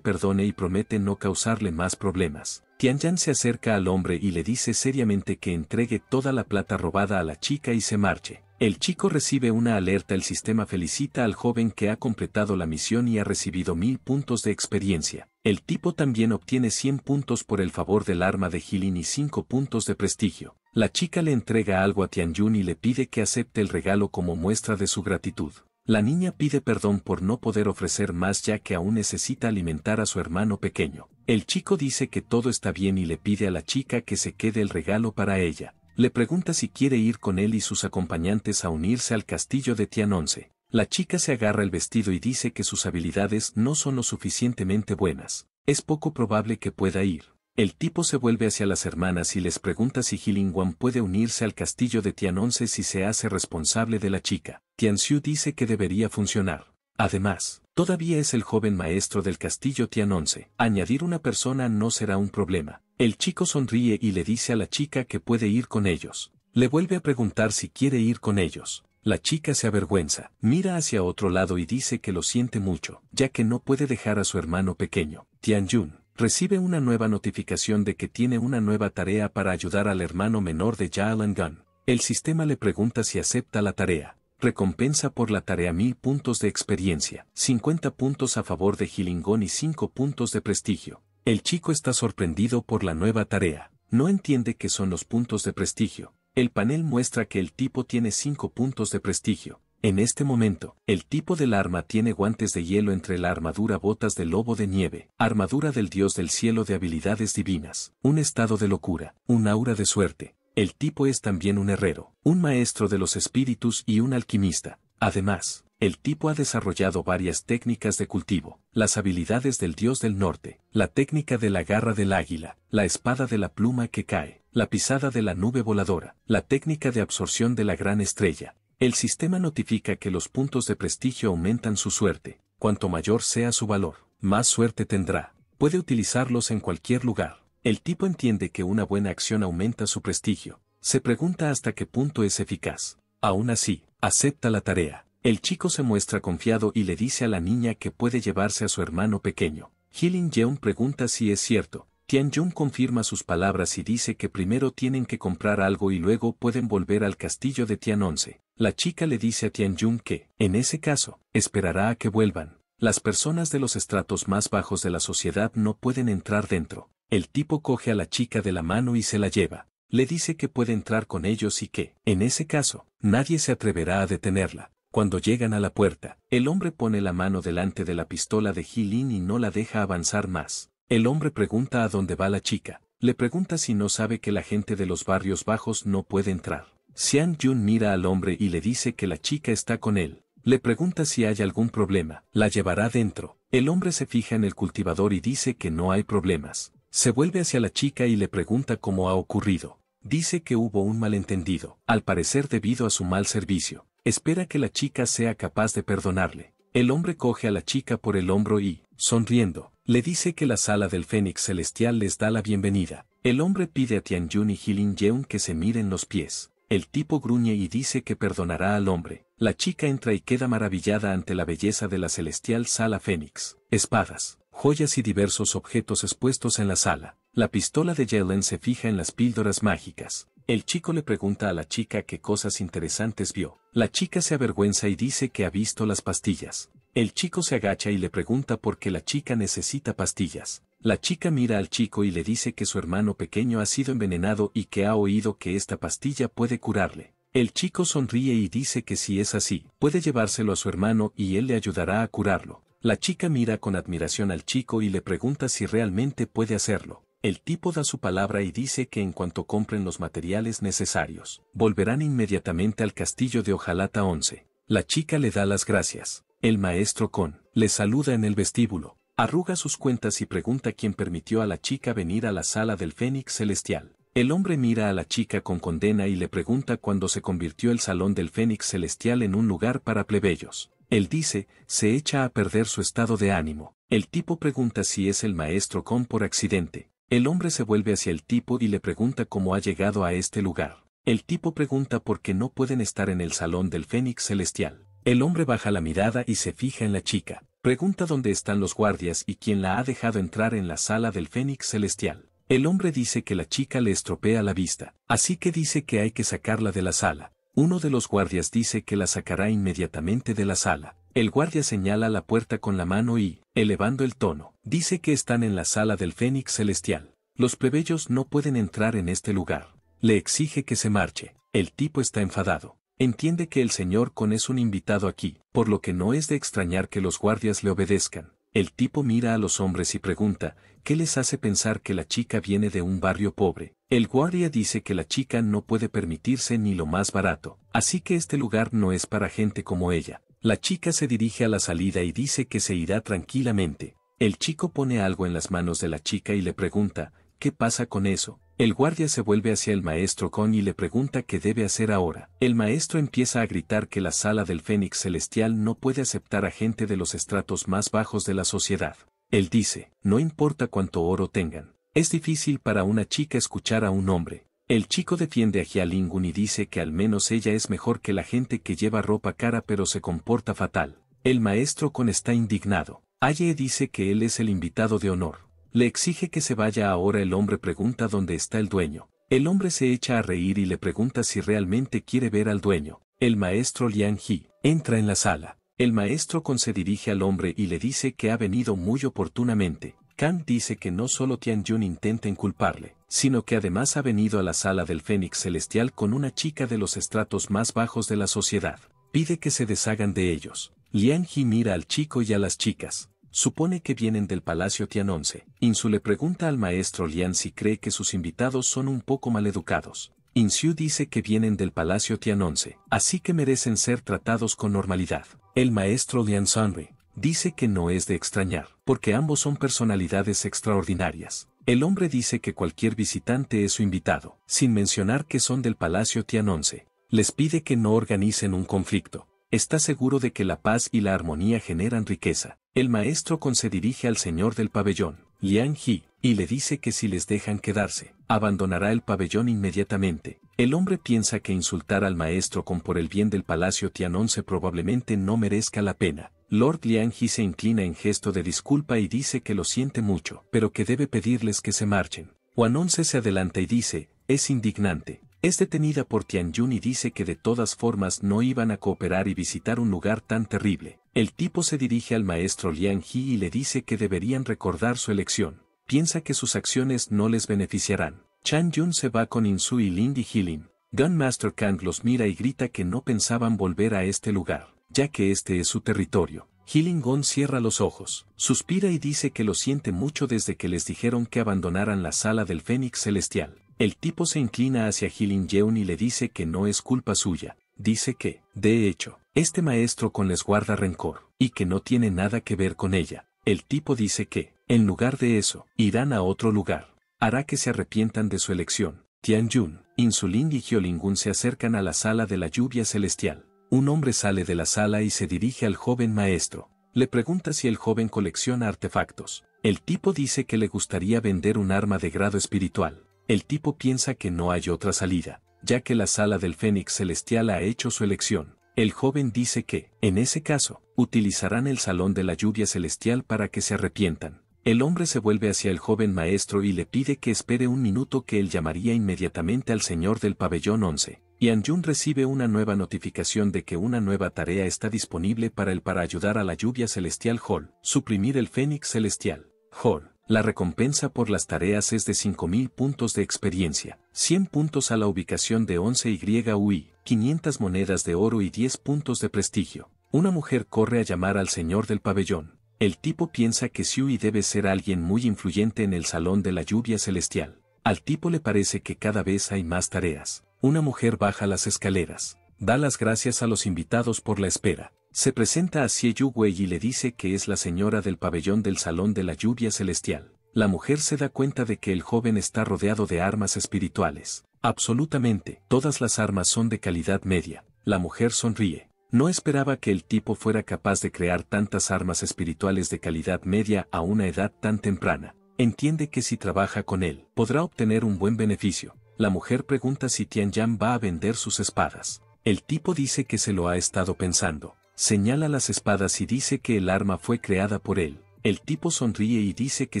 perdone y promete no causarle más problemas. Yan se acerca al hombre y le dice seriamente que entregue toda la plata robada a la chica y se marche. El chico recibe una alerta. El sistema felicita al joven que ha completado la misión y ha recibido mil puntos de experiencia. El tipo también obtiene 100 puntos por el favor del arma de healing y 5 puntos de prestigio. La chica le entrega algo a Tianyun y le pide que acepte el regalo como muestra de su gratitud. La niña pide perdón por no poder ofrecer más ya que aún necesita alimentar a su hermano pequeño. El chico dice que todo está bien y le pide a la chica que se quede el regalo para ella le pregunta si quiere ir con él y sus acompañantes a unirse al castillo de Tian 11. La chica se agarra el vestido y dice que sus habilidades no son lo suficientemente buenas. Es poco probable que pueda ir. El tipo se vuelve hacia las hermanas y les pregunta si Wan puede unirse al castillo de Tian 11 si se hace responsable de la chica. Tian dice que debería funcionar. Además, Todavía es el joven maestro del castillo Tian 11. Añadir una persona no será un problema. El chico sonríe y le dice a la chica que puede ir con ellos. Le vuelve a preguntar si quiere ir con ellos. La chica se avergüenza, mira hacia otro lado y dice que lo siente mucho, ya que no puede dejar a su hermano pequeño. Tianjun recibe una nueva notificación de que tiene una nueva tarea para ayudar al hermano menor de Jialan Gun. El sistema le pregunta si acepta la tarea. Recompensa por la tarea 1000 puntos de experiencia, 50 puntos a favor de Gilingón y 5 puntos de prestigio. El chico está sorprendido por la nueva tarea. No entiende qué son los puntos de prestigio. El panel muestra que el tipo tiene 5 puntos de prestigio. En este momento, el tipo del arma tiene guantes de hielo entre la armadura botas de lobo de nieve, armadura del dios del cielo de habilidades divinas, un estado de locura, un aura de suerte, el tipo es también un herrero, un maestro de los espíritus y un alquimista. Además, el tipo ha desarrollado varias técnicas de cultivo, las habilidades del dios del norte, la técnica de la garra del águila, la espada de la pluma que cae, la pisada de la nube voladora, la técnica de absorción de la gran estrella. El sistema notifica que los puntos de prestigio aumentan su suerte, cuanto mayor sea su valor, más suerte tendrá. Puede utilizarlos en cualquier lugar. El tipo entiende que una buena acción aumenta su prestigio. Se pregunta hasta qué punto es eficaz. Aún así, acepta la tarea. El chico se muestra confiado y le dice a la niña que puede llevarse a su hermano pequeño. Healing Jeon pregunta si es cierto. Tian Jung confirma sus palabras y dice que primero tienen que comprar algo y luego pueden volver al castillo de Tian Once. La chica le dice a Tian Jung que, en ese caso, esperará a que vuelvan. Las personas de los estratos más bajos de la sociedad no pueden entrar dentro. El tipo coge a la chica de la mano y se la lleva. Le dice que puede entrar con ellos y que, en ese caso, nadie se atreverá a detenerla. Cuando llegan a la puerta, el hombre pone la mano delante de la pistola de Jilin y no la deja avanzar más. El hombre pregunta a dónde va la chica. Le pregunta si no sabe que la gente de los barrios bajos no puede entrar. Xian Jun mira al hombre y le dice que la chica está con él. Le pregunta si hay algún problema. La llevará dentro. El hombre se fija en el cultivador y dice que no hay problemas. Se vuelve hacia la chica y le pregunta cómo ha ocurrido. Dice que hubo un malentendido, al parecer debido a su mal servicio. Espera que la chica sea capaz de perdonarle. El hombre coge a la chica por el hombro y, sonriendo, le dice que la sala del Fénix Celestial les da la bienvenida. El hombre pide a Tianjun y Hilin Yeun que se miren los pies. El tipo gruñe y dice que perdonará al hombre. La chica entra y queda maravillada ante la belleza de la celestial sala Fénix. Espadas joyas y diversos objetos expuestos en la sala. La pistola de Jalen se fija en las píldoras mágicas. El chico le pregunta a la chica qué cosas interesantes vio. La chica se avergüenza y dice que ha visto las pastillas. El chico se agacha y le pregunta por qué la chica necesita pastillas. La chica mira al chico y le dice que su hermano pequeño ha sido envenenado y que ha oído que esta pastilla puede curarle. El chico sonríe y dice que si es así, puede llevárselo a su hermano y él le ayudará a curarlo. La chica mira con admiración al chico y le pregunta si realmente puede hacerlo. El tipo da su palabra y dice que en cuanto compren los materiales necesarios, volverán inmediatamente al castillo de Ojalata 11. La chica le da las gracias. El maestro Con le saluda en el vestíbulo, arruga sus cuentas y pregunta quién permitió a la chica venir a la sala del Fénix Celestial. El hombre mira a la chica con condena y le pregunta cuándo se convirtió el salón del Fénix Celestial en un lugar para plebeyos. Él dice, se echa a perder su estado de ánimo. El tipo pregunta si es el maestro Kong por accidente. El hombre se vuelve hacia el tipo y le pregunta cómo ha llegado a este lugar. El tipo pregunta por qué no pueden estar en el salón del Fénix Celestial. El hombre baja la mirada y se fija en la chica. Pregunta dónde están los guardias y quién la ha dejado entrar en la sala del Fénix Celestial. El hombre dice que la chica le estropea la vista, así que dice que hay que sacarla de la sala. Uno de los guardias dice que la sacará inmediatamente de la sala. El guardia señala la puerta con la mano y, elevando el tono, dice que están en la sala del Fénix Celestial. Los plebeyos no pueden entrar en este lugar. Le exige que se marche. El tipo está enfadado. Entiende que el señor Con es un invitado aquí, por lo que no es de extrañar que los guardias le obedezcan. El tipo mira a los hombres y pregunta, ¿qué les hace pensar que la chica viene de un barrio pobre? El guardia dice que la chica no puede permitirse ni lo más barato, así que este lugar no es para gente como ella. La chica se dirige a la salida y dice que se irá tranquilamente. El chico pone algo en las manos de la chica y le pregunta, ¿qué pasa con eso? El guardia se vuelve hacia el maestro Kong y le pregunta qué debe hacer ahora. El maestro empieza a gritar que la sala del Fénix Celestial no puede aceptar a gente de los estratos más bajos de la sociedad. Él dice, no importa cuánto oro tengan. Es difícil para una chica escuchar a un hombre. El chico defiende a Lingun y dice que al menos ella es mejor que la gente que lleva ropa cara pero se comporta fatal. El maestro Kong está indignado. Aye dice que él es el invitado de honor. Le exige que se vaya ahora el hombre pregunta dónde está el dueño. El hombre se echa a reír y le pregunta si realmente quiere ver al dueño. El maestro Liang Ji entra en la sala. El maestro Con se dirige al hombre y le dice que ha venido muy oportunamente. Kan dice que no solo Tian Jun intenta inculparle, sino que además ha venido a la sala del Fénix Celestial con una chica de los estratos más bajos de la sociedad. Pide que se deshagan de ellos. Liang Ji mira al chico y a las chicas supone que vienen del Palacio Tianonce. Insu le pregunta al maestro Lian si cree que sus invitados son un poco maleducados. Insu dice que vienen del Palacio Tianonce, así que merecen ser tratados con normalidad. El maestro Lian Sunri dice que no es de extrañar, porque ambos son personalidades extraordinarias. El hombre dice que cualquier visitante es su invitado, sin mencionar que son del Palacio Tianonce. Les pide que no organicen un conflicto, está seguro de que la paz y la armonía generan riqueza. El maestro con se dirige al señor del pabellón, Liang Ji, y le dice que si les dejan quedarse, abandonará el pabellón inmediatamente. El hombre piensa que insultar al maestro con por el bien del palacio Tianonce probablemente no merezca la pena. Lord Liang Ji se inclina en gesto de disculpa y dice que lo siente mucho, pero que debe pedirles que se marchen. Juanonce se adelanta y dice, es indignante, es detenida por Yun y dice que de todas formas no iban a cooperar y visitar un lugar tan terrible. El tipo se dirige al maestro Liang Hee y le dice que deberían recordar su elección. Piensa que sus acciones no les beneficiarán. Chan Yun se va con Insu y Lindy Healing. Gunmaster Kang los mira y grita que no pensaban volver a este lugar, ya que este es su territorio. Healing cierra los ojos, suspira y dice que lo siente mucho desde que les dijeron que abandonaran la sala del Fénix Celestial. El tipo se inclina hacia Hilin Yeun y le dice que no es culpa suya. Dice que, de hecho, este maestro con les guarda rencor, y que no tiene nada que ver con ella. El tipo dice que, en lugar de eso, irán a otro lugar. Hará que se arrepientan de su elección. Tianjun, Insulin y Hyolingun se acercan a la sala de la lluvia celestial. Un hombre sale de la sala y se dirige al joven maestro. Le pregunta si el joven colecciona artefactos. El tipo dice que le gustaría vender un arma de grado espiritual, el tipo piensa que no hay otra salida, ya que la sala del Fénix Celestial ha hecho su elección. El joven dice que, en ese caso, utilizarán el salón de la lluvia celestial para que se arrepientan. El hombre se vuelve hacia el joven maestro y le pide que espere un minuto que él llamaría inmediatamente al señor del pabellón 11. Y Jun recibe una nueva notificación de que una nueva tarea está disponible para él para ayudar a la lluvia celestial Hall, suprimir el Fénix Celestial. Hall. La recompensa por las tareas es de 5.000 puntos de experiencia, 100 puntos a la ubicación de 11 Yui, 500 monedas de oro y 10 puntos de prestigio. Una mujer corre a llamar al señor del pabellón. El tipo piensa que Siui debe ser alguien muy influyente en el salón de la lluvia celestial. Al tipo le parece que cada vez hay más tareas. Una mujer baja las escaleras. Da las gracias a los invitados por la espera. Se presenta a Xie Yu y le dice que es la señora del pabellón del Salón de la Lluvia Celestial. La mujer se da cuenta de que el joven está rodeado de armas espirituales. Absolutamente, todas las armas son de calidad media. La mujer sonríe. No esperaba que el tipo fuera capaz de crear tantas armas espirituales de calidad media a una edad tan temprana. Entiende que si trabaja con él, podrá obtener un buen beneficio. La mujer pregunta si Tian Yan va a vender sus espadas. El tipo dice que se lo ha estado pensando señala las espadas y dice que el arma fue creada por él. El tipo sonríe y dice que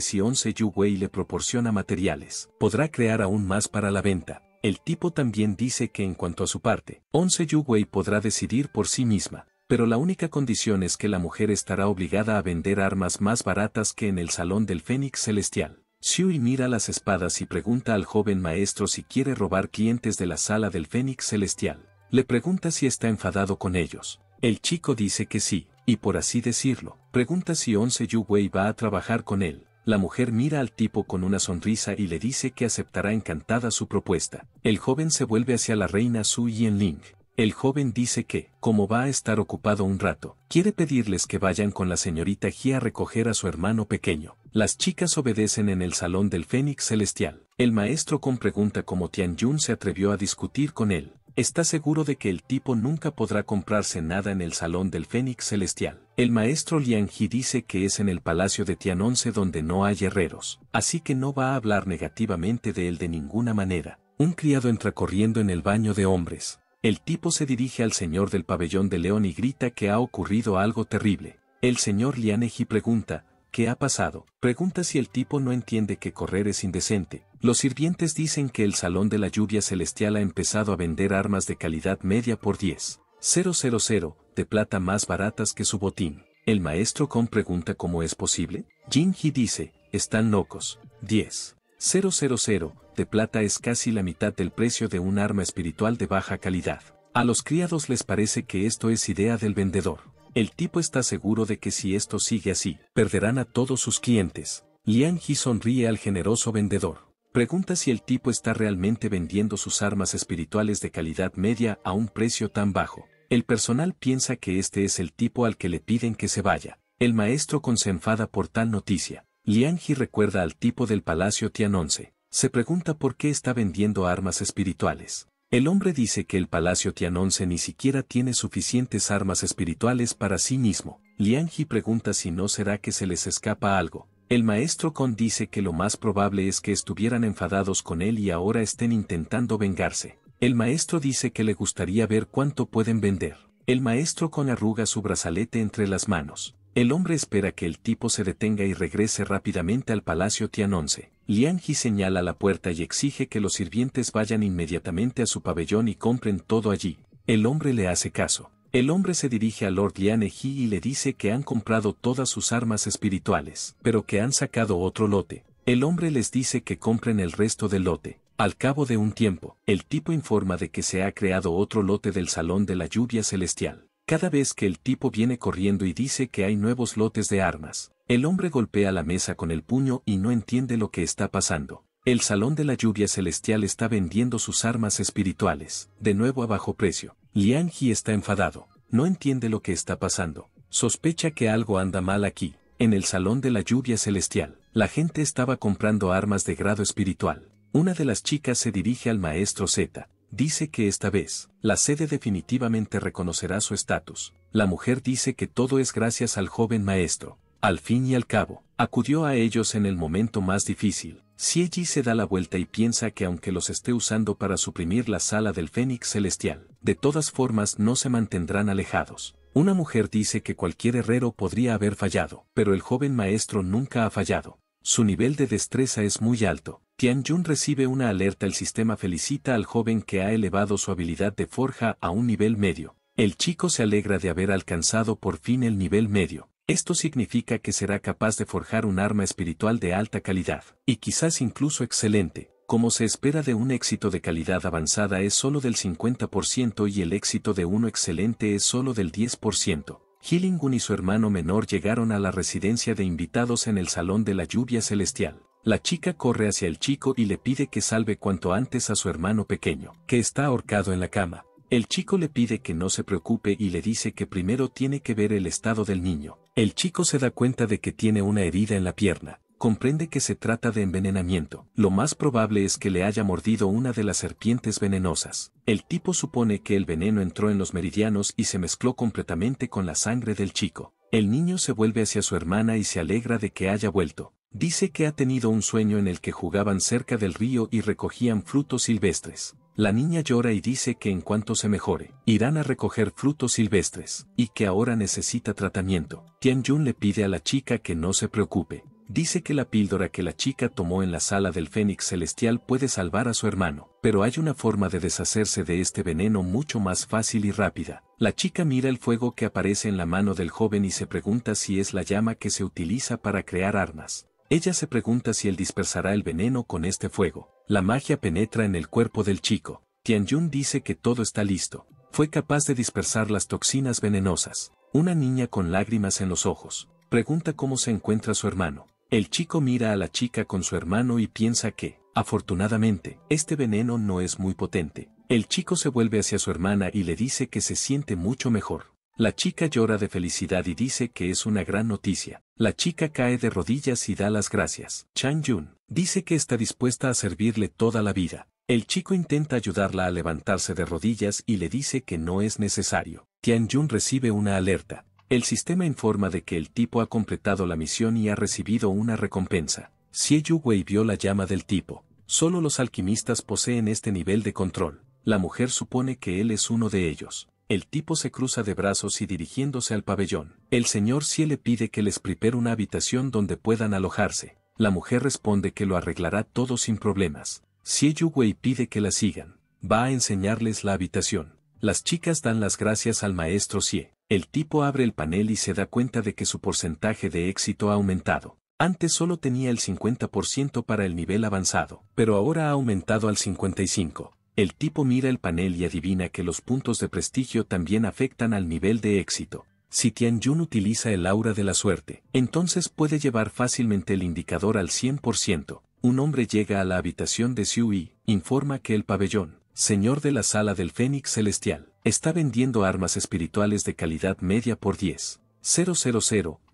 si Once Yu le proporciona materiales, podrá crear aún más para la venta. El tipo también dice que en cuanto a su parte, Once Yu podrá decidir por sí misma, pero la única condición es que la mujer estará obligada a vender armas más baratas que en el Salón del Fénix Celestial. Shui mira las espadas y pregunta al joven maestro si quiere robar clientes de la sala del Fénix Celestial. Le pregunta si está enfadado con ellos, el chico dice que sí, y por así decirlo, pregunta si Once Yu Wei va a trabajar con él. La mujer mira al tipo con una sonrisa y le dice que aceptará encantada su propuesta. El joven se vuelve hacia la reina Su Ling. El joven dice que, como va a estar ocupado un rato, quiere pedirles que vayan con la señorita Ji a recoger a su hermano pequeño. Las chicas obedecen en el salón del Fénix Celestial. El maestro Kong pregunta cómo Tian Yun se atrevió a discutir con él está seguro de que el tipo nunca podrá comprarse nada en el Salón del Fénix Celestial. El maestro Liang dice que es en el Palacio de Tianonce donde no hay herreros, así que no va a hablar negativamente de él de ninguna manera. Un criado entra corriendo en el baño de hombres. El tipo se dirige al señor del pabellón de león y grita que ha ocurrido algo terrible. El señor Lianeji pregunta, ¿Qué ha pasado? Pregunta si el tipo no entiende que correr es indecente. Los sirvientes dicen que el Salón de la Lluvia Celestial ha empezado a vender armas de calidad media por 10. 000, de plata más baratas que su botín. El maestro Kong pregunta cómo es posible. Jin-Hee dice, están locos. 10. 000, de plata es casi la mitad del precio de un arma espiritual de baja calidad. A los criados les parece que esto es idea del vendedor. El tipo está seguro de que si esto sigue así, perderán a todos sus clientes. Liang Ji sonríe al generoso vendedor. Pregunta si el tipo está realmente vendiendo sus armas espirituales de calidad media a un precio tan bajo. El personal piensa que este es el tipo al que le piden que se vaya. El maestro con se enfada por tal noticia. Liang Ji recuerda al tipo del Palacio Tianonce. Se pregunta por qué está vendiendo armas espirituales. El hombre dice que el palacio Tianonce ni siquiera tiene suficientes armas espirituales para sí mismo. Liangji pregunta si no será que se les escapa algo. El maestro Kong dice que lo más probable es que estuvieran enfadados con él y ahora estén intentando vengarse. El maestro dice que le gustaría ver cuánto pueden vender. El maestro Kong arruga su brazalete entre las manos. El hombre espera que el tipo se detenga y regrese rápidamente al palacio Tianonce. Liang he señala la puerta y exige que los sirvientes vayan inmediatamente a su pabellón y compren todo allí. El hombre le hace caso. El hombre se dirige a Lord lian Hee y le dice que han comprado todas sus armas espirituales, pero que han sacado otro lote. El hombre les dice que compren el resto del lote. Al cabo de un tiempo, el tipo informa de que se ha creado otro lote del Salón de la Lluvia Celestial. Cada vez que el tipo viene corriendo y dice que hay nuevos lotes de armas, el hombre golpea la mesa con el puño y no entiende lo que está pasando. El Salón de la Lluvia Celestial está vendiendo sus armas espirituales, de nuevo a bajo precio. Liang Ji está enfadado, no entiende lo que está pasando, sospecha que algo anda mal aquí. En el Salón de la Lluvia Celestial, la gente estaba comprando armas de grado espiritual. Una de las chicas se dirige al maestro Z, dice que esta vez, la sede definitivamente reconocerá su estatus. La mujer dice que todo es gracias al joven maestro. Al fin y al cabo, acudió a ellos en el momento más difícil. Si allí se da la vuelta y piensa que aunque los esté usando para suprimir la sala del Fénix Celestial, de todas formas no se mantendrán alejados. Una mujer dice que cualquier herrero podría haber fallado, pero el joven maestro nunca ha fallado. Su nivel de destreza es muy alto. Tian Jun recibe una alerta. El sistema felicita al joven que ha elevado su habilidad de forja a un nivel medio. El chico se alegra de haber alcanzado por fin el nivel medio. Esto significa que será capaz de forjar un arma espiritual de alta calidad, y quizás incluso excelente. Como se espera de un éxito de calidad avanzada es solo del 50% y el éxito de uno excelente es solo del 10%. Hillingun y su hermano menor llegaron a la residencia de invitados en el Salón de la Lluvia Celestial. La chica corre hacia el chico y le pide que salve cuanto antes a su hermano pequeño, que está ahorcado en la cama. El chico le pide que no se preocupe y le dice que primero tiene que ver el estado del niño. El chico se da cuenta de que tiene una herida en la pierna, comprende que se trata de envenenamiento. Lo más probable es que le haya mordido una de las serpientes venenosas. El tipo supone que el veneno entró en los meridianos y se mezcló completamente con la sangre del chico. El niño se vuelve hacia su hermana y se alegra de que haya vuelto. Dice que ha tenido un sueño en el que jugaban cerca del río y recogían frutos silvestres. La niña llora y dice que en cuanto se mejore, irán a recoger frutos silvestres, y que ahora necesita tratamiento. Tian Jun le pide a la chica que no se preocupe, dice que la píldora que la chica tomó en la sala del Fénix Celestial puede salvar a su hermano, pero hay una forma de deshacerse de este veneno mucho más fácil y rápida. La chica mira el fuego que aparece en la mano del joven y se pregunta si es la llama que se utiliza para crear armas. Ella se pregunta si él dispersará el veneno con este fuego. La magia penetra en el cuerpo del chico. Jun dice que todo está listo. Fue capaz de dispersar las toxinas venenosas. Una niña con lágrimas en los ojos. Pregunta cómo se encuentra su hermano. El chico mira a la chica con su hermano y piensa que, afortunadamente, este veneno no es muy potente. El chico se vuelve hacia su hermana y le dice que se siente mucho mejor. La chica llora de felicidad y dice que es una gran noticia. La chica cae de rodillas y da las gracias. Chan Yun dice que está dispuesta a servirle toda la vida. El chico intenta ayudarla a levantarse de rodillas y le dice que no es necesario. Tian Yun recibe una alerta. El sistema informa de que el tipo ha completado la misión y ha recibido una recompensa. Xie Yuwei vio la llama del tipo, solo los alquimistas poseen este nivel de control. La mujer supone que él es uno de ellos. El tipo se cruza de brazos y dirigiéndose al pabellón. El señor Xie le pide que les prepare una habitación donde puedan alojarse. La mujer responde que lo arreglará todo sin problemas. Xie Yuwei pide que la sigan. Va a enseñarles la habitación. Las chicas dan las gracias al maestro Xie. El tipo abre el panel y se da cuenta de que su porcentaje de éxito ha aumentado. Antes solo tenía el 50% para el nivel avanzado, pero ahora ha aumentado al 55%. El tipo mira el panel y adivina que los puntos de prestigio también afectan al nivel de éxito. Si yun utiliza el aura de la suerte, entonces puede llevar fácilmente el indicador al 100%. Un hombre llega a la habitación de Xiu Yi, informa que el pabellón señor de la sala del Fénix Celestial, está vendiendo armas espirituales de calidad media por 10.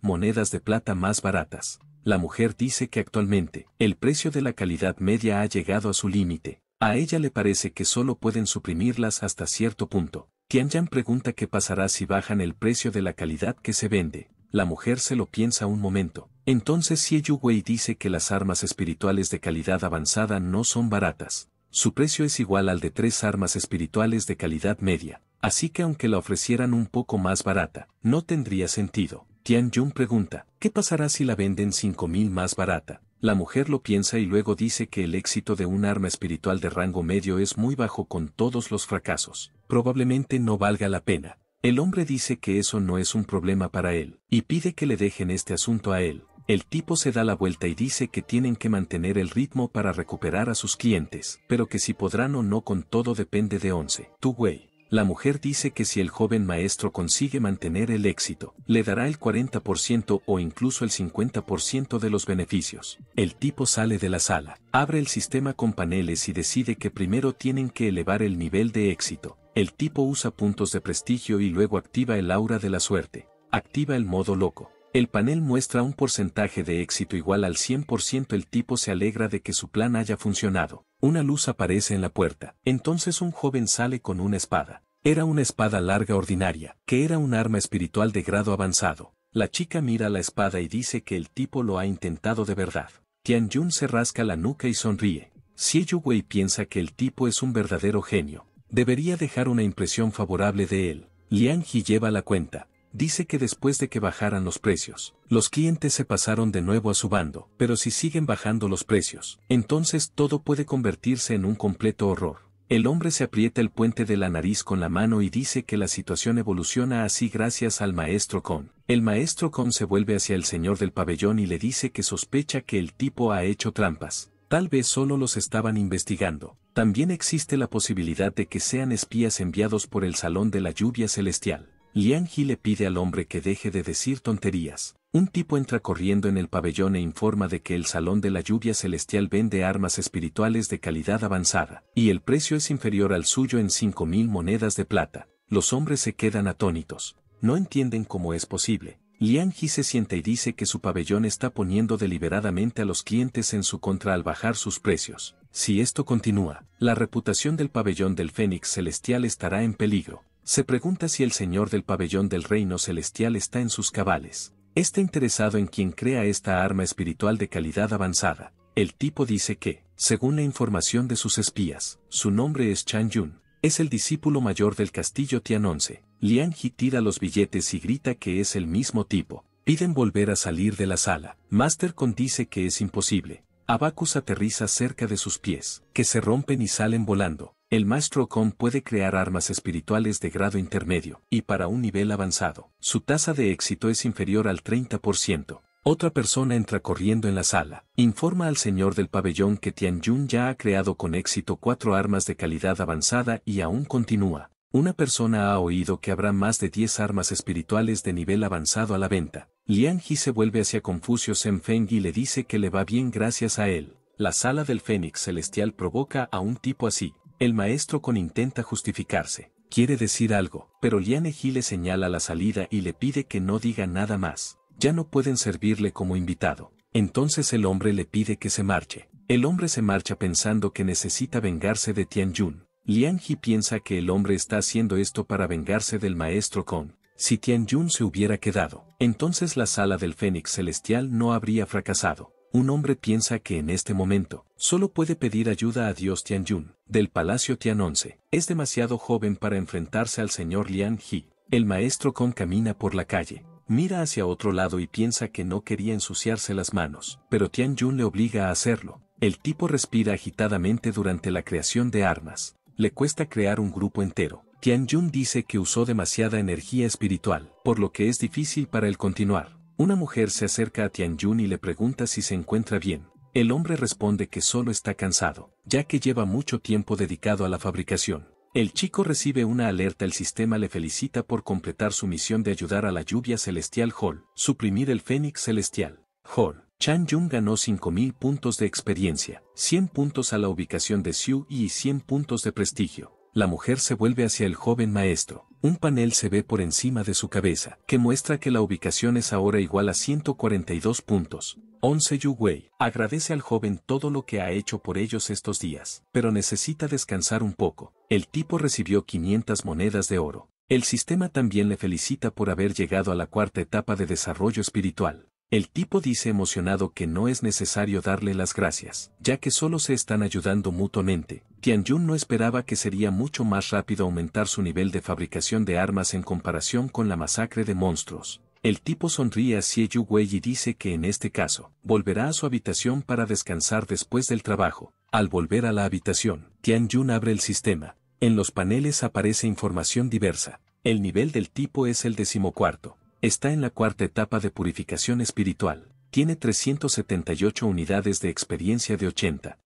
monedas de plata más baratas. La mujer dice que actualmente, el precio de la calidad media ha llegado a su límite. A ella le parece que solo pueden suprimirlas hasta cierto punto. Yan pregunta qué pasará si bajan el precio de la calidad que se vende. La mujer se lo piensa un momento. Entonces Xie Yuwei dice que las armas espirituales de calidad avanzada no son baratas. Su precio es igual al de tres armas espirituales de calidad media, así que aunque la ofrecieran un poco más barata, no tendría sentido. Tian Jun pregunta, ¿qué pasará si la venden 5.000 más barata? La mujer lo piensa y luego dice que el éxito de un arma espiritual de rango medio es muy bajo con todos los fracasos. Probablemente no valga la pena. El hombre dice que eso no es un problema para él, y pide que le dejen este asunto a él. El tipo se da la vuelta y dice que tienen que mantener el ritmo para recuperar a sus clientes, pero que si podrán o no con todo depende de Once. Tu güey. La mujer dice que si el joven maestro consigue mantener el éxito, le dará el 40% o incluso el 50% de los beneficios. El tipo sale de la sala, abre el sistema con paneles y decide que primero tienen que elevar el nivel de éxito. El tipo usa puntos de prestigio y luego activa el aura de la suerte. Activa el modo loco. El panel muestra un porcentaje de éxito igual al 100%. El tipo se alegra de que su plan haya funcionado. Una luz aparece en la puerta. Entonces un joven sale con una espada. Era una espada larga ordinaria, que era un arma espiritual de grado avanzado. La chica mira la espada y dice que el tipo lo ha intentado de verdad. Tian Jun se rasca la nuca y sonríe. Xie Wei piensa que el tipo es un verdadero genio. Debería dejar una impresión favorable de él. Liang Ji lleva la cuenta dice que después de que bajaran los precios, los clientes se pasaron de nuevo a su bando, pero si siguen bajando los precios, entonces todo puede convertirse en un completo horror. El hombre se aprieta el puente de la nariz con la mano y dice que la situación evoluciona así gracias al maestro Kong. El maestro Kong se vuelve hacia el señor del pabellón y le dice que sospecha que el tipo ha hecho trampas. Tal vez solo los estaban investigando. También existe la posibilidad de que sean espías enviados por el Salón de la Lluvia Celestial. Liang Ji le pide al hombre que deje de decir tonterías. Un tipo entra corriendo en el pabellón e informa de que el Salón de la Lluvia Celestial vende armas espirituales de calidad avanzada, y el precio es inferior al suyo en 5.000 monedas de plata. Los hombres se quedan atónitos. No entienden cómo es posible. Liang Ji se sienta y dice que su pabellón está poniendo deliberadamente a los clientes en su contra al bajar sus precios. Si esto continúa, la reputación del pabellón del Fénix Celestial estará en peligro se pregunta si el Señor del pabellón del reino celestial está en sus cabales. Está interesado en quien crea esta arma espiritual de calidad avanzada. El tipo dice que, según la información de sus espías, su nombre es Chan Yun. Es el discípulo mayor del castillo Tian 11. Liang Ji tira los billetes y grita que es el mismo tipo. Piden volver a salir de la sala. Master Con dice que es imposible. Abacus aterriza cerca de sus pies, que se rompen y salen volando. El maestro Kong puede crear armas espirituales de grado intermedio y para un nivel avanzado. Su tasa de éxito es inferior al 30%. Otra persona entra corriendo en la sala, informa al señor del pabellón que Tian Jun ya ha creado con éxito cuatro armas de calidad avanzada y aún continúa. Una persona ha oído que habrá más de 10 armas espirituales de nivel avanzado a la venta. Liang Ji se vuelve hacia Confucio Feng y le dice que le va bien gracias a él. La sala del Fénix Celestial provoca a un tipo así. El maestro Con intenta justificarse. Quiere decir algo, pero Liane Ji le señala la salida y le pide que no diga nada más. Ya no pueden servirle como invitado. Entonces el hombre le pide que se marche. El hombre se marcha pensando que necesita vengarse de Jun. Lian Ji piensa que el hombre está haciendo esto para vengarse del maestro Kong. Si Tian Jun se hubiera quedado, entonces la sala del Fénix Celestial no habría fracasado un hombre piensa que en este momento, solo puede pedir ayuda a Dios Tianyun, del Palacio Tian 11. Es demasiado joven para enfrentarse al señor Lian He. El maestro Kong camina por la calle, mira hacia otro lado y piensa que no quería ensuciarse las manos, pero Tianyun le obliga a hacerlo. El tipo respira agitadamente durante la creación de armas. Le cuesta crear un grupo entero. Tianyun dice que usó demasiada energía espiritual, por lo que es difícil para él continuar. Una mujer se acerca a Tianyun y le pregunta si se encuentra bien. El hombre responde que solo está cansado, ya que lleva mucho tiempo dedicado a la fabricación. El chico recibe una alerta, el sistema le felicita por completar su misión de ayudar a la lluvia celestial Hall, suprimir el fénix celestial. Hall. Chan Jun ganó 5.000 puntos de experiencia, 100 puntos a la ubicación de Xiu y 100 puntos de prestigio. La mujer se vuelve hacia el joven maestro. Un panel se ve por encima de su cabeza, que muestra que la ubicación es ahora igual a 142 puntos. 11 Yu Wei agradece al joven todo lo que ha hecho por ellos estos días, pero necesita descansar un poco. El tipo recibió 500 monedas de oro. El sistema también le felicita por haber llegado a la cuarta etapa de desarrollo espiritual. El tipo dice emocionado que no es necesario darle las gracias, ya que solo se están ayudando mutuamente. Tianyun no esperaba que sería mucho más rápido aumentar su nivel de fabricación de armas en comparación con la masacre de monstruos. El tipo sonríe a Xie Yu y dice que en este caso, volverá a su habitación para descansar después del trabajo. Al volver a la habitación, Tianyun abre el sistema. En los paneles aparece información diversa. El nivel del tipo es el decimocuarto, Está en la cuarta etapa de purificación espiritual. Tiene 378 unidades de experiencia de 80.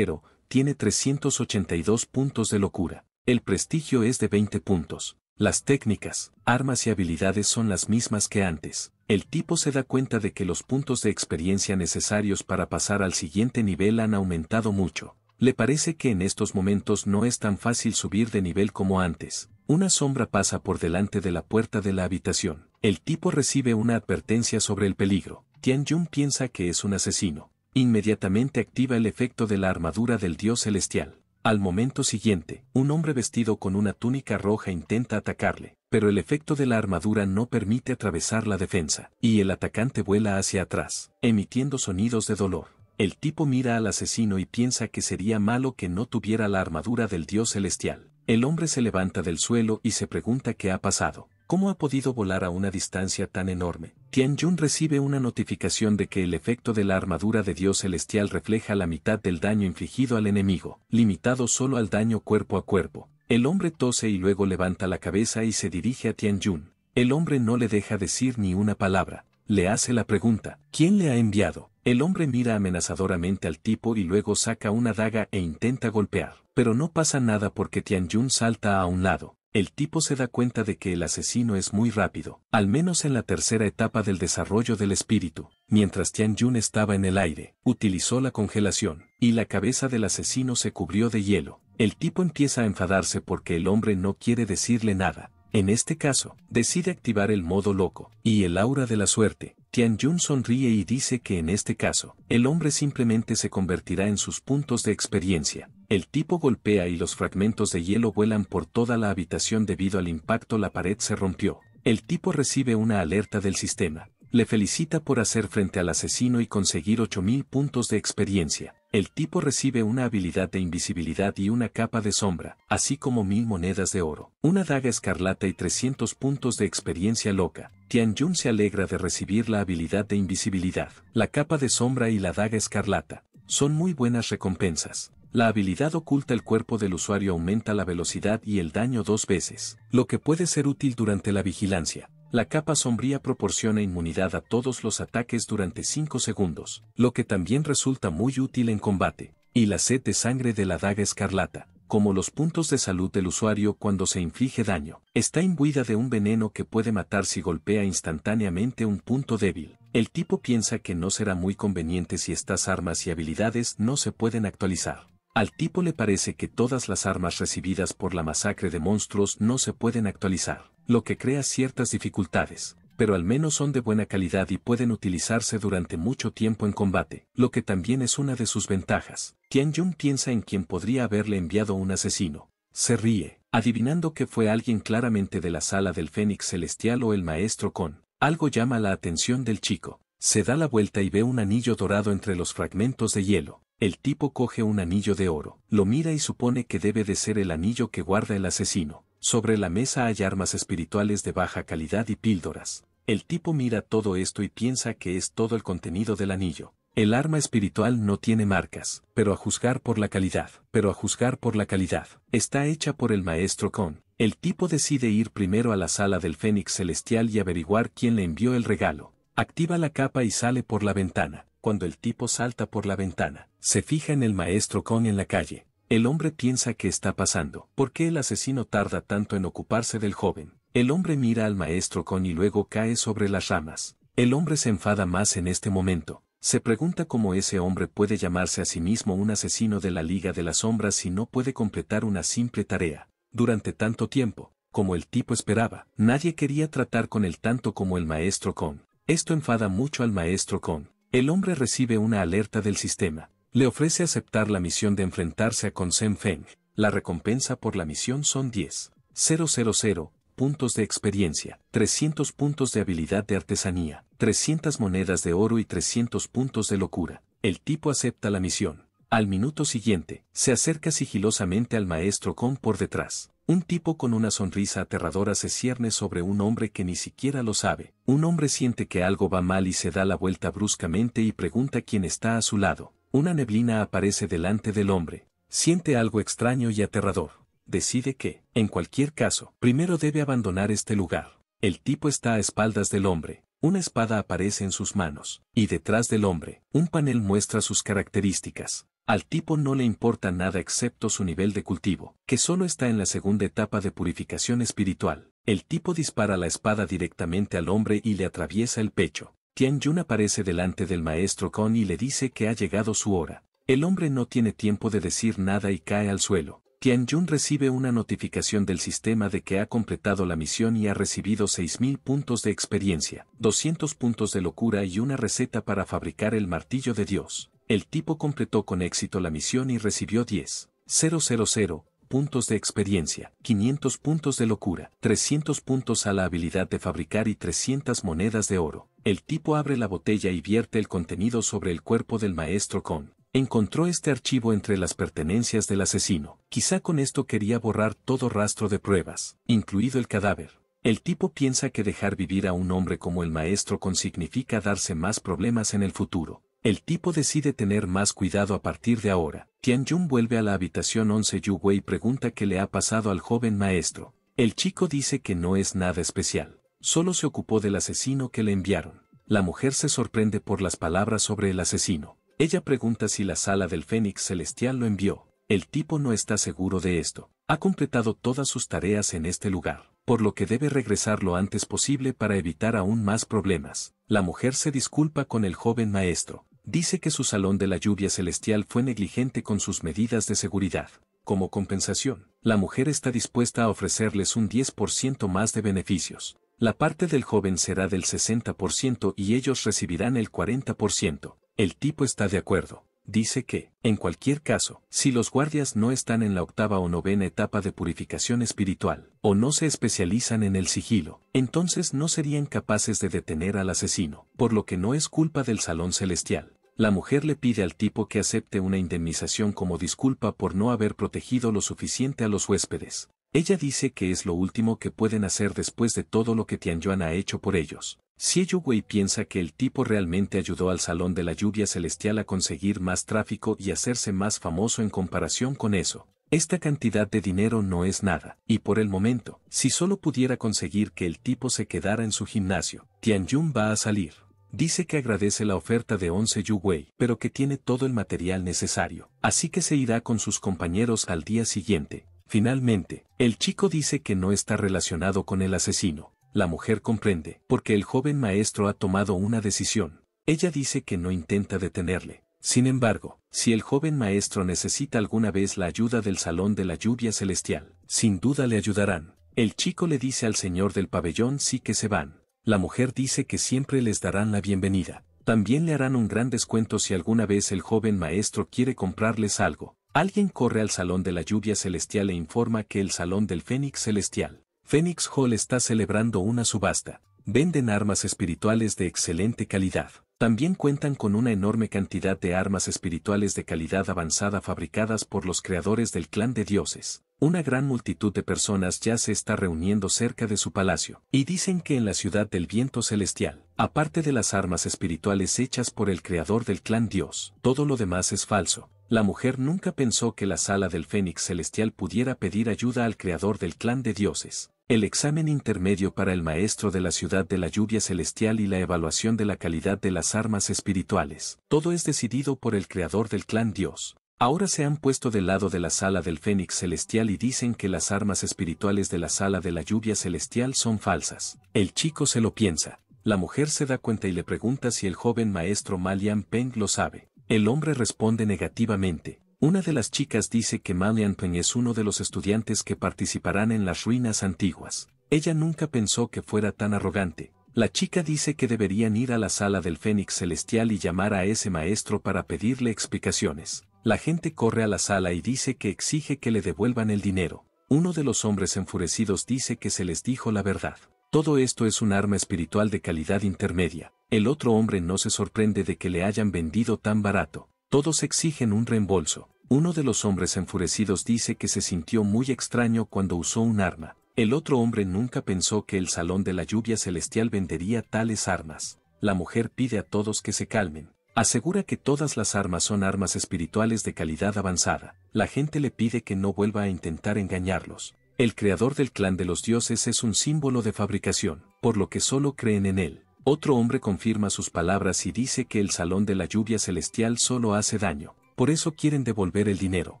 tiene 382 puntos de locura. El prestigio es de 20 puntos. Las técnicas, armas y habilidades son las mismas que antes. El tipo se da cuenta de que los puntos de experiencia necesarios para pasar al siguiente nivel han aumentado mucho. Le parece que en estos momentos no es tan fácil subir de nivel como antes, una sombra pasa por delante de la puerta de la habitación. El tipo recibe una advertencia sobre el peligro. Tian Jun piensa que es un asesino. Inmediatamente activa el efecto de la armadura del dios celestial. Al momento siguiente, un hombre vestido con una túnica roja intenta atacarle, pero el efecto de la armadura no permite atravesar la defensa, y el atacante vuela hacia atrás, emitiendo sonidos de dolor. El tipo mira al asesino y piensa que sería malo que no tuviera la armadura del dios celestial. El hombre se levanta del suelo y se pregunta qué ha pasado. ¿Cómo ha podido volar a una distancia tan enorme? Tian Jun recibe una notificación de que el efecto de la armadura de Dios Celestial refleja la mitad del daño infligido al enemigo, limitado solo al daño cuerpo a cuerpo. El hombre tose y luego levanta la cabeza y se dirige a Tian Jun. El hombre no le deja decir ni una palabra. Le hace la pregunta, ¿quién le ha enviado? El hombre mira amenazadoramente al tipo y luego saca una daga e intenta golpear. Pero no pasa nada porque Tian Yun salta a un lado. El tipo se da cuenta de que el asesino es muy rápido, al menos en la tercera etapa del desarrollo del espíritu. Mientras Tian Yun estaba en el aire, utilizó la congelación, y la cabeza del asesino se cubrió de hielo. El tipo empieza a enfadarse porque el hombre no quiere decirle nada. En este caso, decide activar el modo loco, y el aura de la suerte, Jun sonríe y dice que en este caso, el hombre simplemente se convertirá en sus puntos de experiencia. El tipo golpea y los fragmentos de hielo vuelan por toda la habitación debido al impacto la pared se rompió. El tipo recibe una alerta del sistema. Le felicita por hacer frente al asesino y conseguir 8.000 puntos de experiencia. El tipo recibe una habilidad de invisibilidad y una capa de sombra, así como mil monedas de oro, una daga escarlata y 300 puntos de experiencia loca. Tian Jun se alegra de recibir la habilidad de invisibilidad, la capa de sombra y la daga escarlata. Son muy buenas recompensas. La habilidad oculta el cuerpo del usuario aumenta la velocidad y el daño dos veces, lo que puede ser útil durante la vigilancia. La capa sombría proporciona inmunidad a todos los ataques durante 5 segundos, lo que también resulta muy útil en combate, y la sed de sangre de la daga escarlata, como los puntos de salud del usuario cuando se inflige daño, está imbuida de un veneno que puede matar si golpea instantáneamente un punto débil. El tipo piensa que no será muy conveniente si estas armas y habilidades no se pueden actualizar. Al tipo le parece que todas las armas recibidas por la masacre de monstruos no se pueden actualizar, lo que crea ciertas dificultades, pero al menos son de buena calidad y pueden utilizarse durante mucho tiempo en combate, lo que también es una de sus ventajas. Jung piensa en quien podría haberle enviado un asesino. Se ríe, adivinando que fue alguien claramente de la sala del Fénix Celestial o el Maestro Con. Algo llama la atención del chico. Se da la vuelta y ve un anillo dorado entre los fragmentos de hielo. El tipo coge un anillo de oro, lo mira y supone que debe de ser el anillo que guarda el asesino. Sobre la mesa hay armas espirituales de baja calidad y píldoras. El tipo mira todo esto y piensa que es todo el contenido del anillo. El arma espiritual no tiene marcas, pero a juzgar por la calidad, pero a juzgar por la calidad, está hecha por el maestro Kong. El tipo decide ir primero a la sala del Fénix Celestial y averiguar quién le envió el regalo. Activa la capa y sale por la ventana cuando el tipo salta por la ventana. Se fija en el maestro Kong en la calle. El hombre piensa qué está pasando. ¿Por qué el asesino tarda tanto en ocuparse del joven? El hombre mira al maestro Kong y luego cae sobre las ramas. El hombre se enfada más en este momento. Se pregunta cómo ese hombre puede llamarse a sí mismo un asesino de la Liga de las Sombras si no puede completar una simple tarea. Durante tanto tiempo, como el tipo esperaba, nadie quería tratar con él tanto como el maestro Kong. Esto enfada mucho al maestro Kong. El hombre recibe una alerta del sistema. Le ofrece aceptar la misión de enfrentarse a Sen Feng. La recompensa por la misión son 10.000 puntos de experiencia, 300 puntos de habilidad de artesanía, 300 monedas de oro y 300 puntos de locura. El tipo acepta la misión. Al minuto siguiente, se acerca sigilosamente al maestro Kong por detrás. Un tipo con una sonrisa aterradora se cierne sobre un hombre que ni siquiera lo sabe. Un hombre siente que algo va mal y se da la vuelta bruscamente y pregunta quién está a su lado. Una neblina aparece delante del hombre. Siente algo extraño y aterrador. Decide que, en cualquier caso, primero debe abandonar este lugar. El tipo está a espaldas del hombre. Una espada aparece en sus manos, y detrás del hombre, un panel muestra sus características. Al tipo no le importa nada excepto su nivel de cultivo, que solo está en la segunda etapa de purificación espiritual. El tipo dispara la espada directamente al hombre y le atraviesa el pecho. Tian Jun aparece delante del maestro Kong y le dice que ha llegado su hora. El hombre no tiene tiempo de decir nada y cae al suelo. Tian Jun recibe una notificación del sistema de que ha completado la misión y ha recibido 6.000 puntos de experiencia, 200 puntos de locura y una receta para fabricar el martillo de Dios. El tipo completó con éxito la misión y recibió 10.000 puntos de experiencia, 500 puntos de locura, 300 puntos a la habilidad de fabricar y 300 monedas de oro. El tipo abre la botella y vierte el contenido sobre el cuerpo del maestro con. Encontró este archivo entre las pertenencias del asesino. Quizá con esto quería borrar todo rastro de pruebas, incluido el cadáver. El tipo piensa que dejar vivir a un hombre como el maestro con significa darse más problemas en el futuro. El tipo decide tener más cuidado a partir de ahora. Jun vuelve a la habitación 11 Yu Wei pregunta qué le ha pasado al joven maestro. El chico dice que no es nada especial. Solo se ocupó del asesino que le enviaron. La mujer se sorprende por las palabras sobre el asesino. Ella pregunta si la sala del Fénix Celestial lo envió. El tipo no está seguro de esto. Ha completado todas sus tareas en este lugar, por lo que debe regresar lo antes posible para evitar aún más problemas. La mujer se disculpa con el joven maestro dice que su salón de la lluvia celestial fue negligente con sus medidas de seguridad. Como compensación, la mujer está dispuesta a ofrecerles un 10% más de beneficios. La parte del joven será del 60% y ellos recibirán el 40%. El tipo está de acuerdo. Dice que, en cualquier caso, si los guardias no están en la octava o novena etapa de purificación espiritual, o no se especializan en el sigilo, entonces no serían capaces de detener al asesino, por lo que no es culpa del salón celestial la mujer le pide al tipo que acepte una indemnización como disculpa por no haber protegido lo suficiente a los huéspedes. Ella dice que es lo último que pueden hacer después de todo lo que Tian Yuan ha hecho por ellos. Si Yuwei piensa que el tipo realmente ayudó al Salón de la Lluvia Celestial a conseguir más tráfico y hacerse más famoso en comparación con eso, esta cantidad de dinero no es nada, y por el momento, si solo pudiera conseguir que el tipo se quedara en su gimnasio, Tian Yun va a salir. Dice que agradece la oferta de Once Yuwei, pero que tiene todo el material necesario, así que se irá con sus compañeros al día siguiente. Finalmente, el chico dice que no está relacionado con el asesino. La mujer comprende, porque el joven maestro ha tomado una decisión. Ella dice que no intenta detenerle. Sin embargo, si el joven maestro necesita alguna vez la ayuda del Salón de la Lluvia Celestial, sin duda le ayudarán. El chico le dice al señor del pabellón sí que se van, la mujer dice que siempre les darán la bienvenida. También le harán un gran descuento si alguna vez el joven maestro quiere comprarles algo. Alguien corre al Salón de la Lluvia Celestial e informa que el Salón del Fénix Celestial, Fénix Hall está celebrando una subasta. Venden armas espirituales de excelente calidad. También cuentan con una enorme cantidad de armas espirituales de calidad avanzada fabricadas por los creadores del clan de dioses una gran multitud de personas ya se está reuniendo cerca de su palacio, y dicen que en la ciudad del viento celestial, aparte de las armas espirituales hechas por el creador del clan Dios, todo lo demás es falso. La mujer nunca pensó que la sala del Fénix celestial pudiera pedir ayuda al creador del clan de dioses. El examen intermedio para el maestro de la ciudad de la lluvia celestial y la evaluación de la calidad de las armas espirituales. Todo es decidido por el creador del clan Dios. Ahora se han puesto del lado de la sala del Fénix Celestial y dicen que las armas espirituales de la sala de la lluvia celestial son falsas. El chico se lo piensa. La mujer se da cuenta y le pregunta si el joven maestro Malian Peng lo sabe. El hombre responde negativamente. Una de las chicas dice que Malian Peng es uno de los estudiantes que participarán en las ruinas antiguas. Ella nunca pensó que fuera tan arrogante. La chica dice que deberían ir a la sala del Fénix Celestial y llamar a ese maestro para pedirle explicaciones. La gente corre a la sala y dice que exige que le devuelvan el dinero. Uno de los hombres enfurecidos dice que se les dijo la verdad. Todo esto es un arma espiritual de calidad intermedia. El otro hombre no se sorprende de que le hayan vendido tan barato. Todos exigen un reembolso. Uno de los hombres enfurecidos dice que se sintió muy extraño cuando usó un arma. El otro hombre nunca pensó que el salón de la lluvia celestial vendería tales armas. La mujer pide a todos que se calmen. Asegura que todas las armas son armas espirituales de calidad avanzada. La gente le pide que no vuelva a intentar engañarlos. El creador del clan de los dioses es un símbolo de fabricación, por lo que solo creen en él. Otro hombre confirma sus palabras y dice que el salón de la lluvia celestial solo hace daño. Por eso quieren devolver el dinero.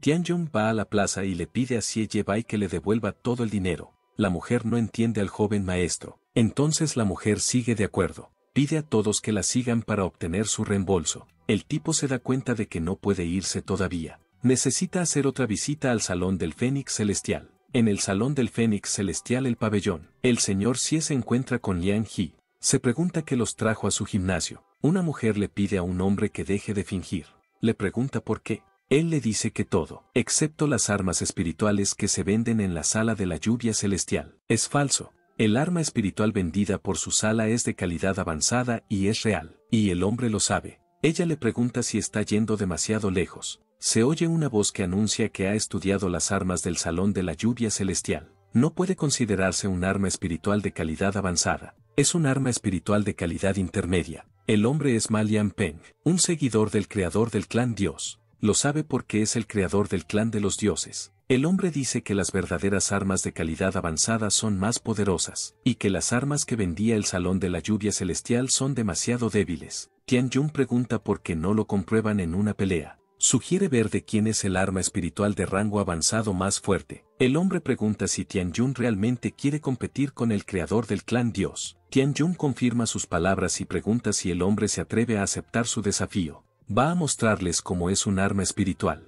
Tianjun va a la plaza y le pide a Xie Yebai que le devuelva todo el dinero. La mujer no entiende al joven maestro. Entonces la mujer sigue de acuerdo pide a todos que la sigan para obtener su reembolso. El tipo se da cuenta de que no puede irse todavía. Necesita hacer otra visita al Salón del Fénix Celestial. En el Salón del Fénix Celestial el pabellón, el señor Xie se encuentra con Liang Ji. Se pregunta qué los trajo a su gimnasio. Una mujer le pide a un hombre que deje de fingir. Le pregunta por qué. Él le dice que todo, excepto las armas espirituales que se venden en la sala de la lluvia celestial, es falso. El arma espiritual vendida por su sala es de calidad avanzada y es real, y el hombre lo sabe. Ella le pregunta si está yendo demasiado lejos. Se oye una voz que anuncia que ha estudiado las armas del Salón de la Lluvia Celestial. No puede considerarse un arma espiritual de calidad avanzada. Es un arma espiritual de calidad intermedia. El hombre es Malian Peng, un seguidor del creador del clan Dios. Lo sabe porque es el creador del clan de los dioses. El hombre dice que las verdaderas armas de calidad avanzada son más poderosas, y que las armas que vendía el Salón de la Lluvia Celestial son demasiado débiles. Tian Jun pregunta por qué no lo comprueban en una pelea. Sugiere ver de quién es el arma espiritual de rango avanzado más fuerte. El hombre pregunta si Tian Jun realmente quiere competir con el creador del clan Dios. Tian Jun confirma sus palabras y pregunta si el hombre se atreve a aceptar su desafío. Va a mostrarles cómo es un arma espiritual.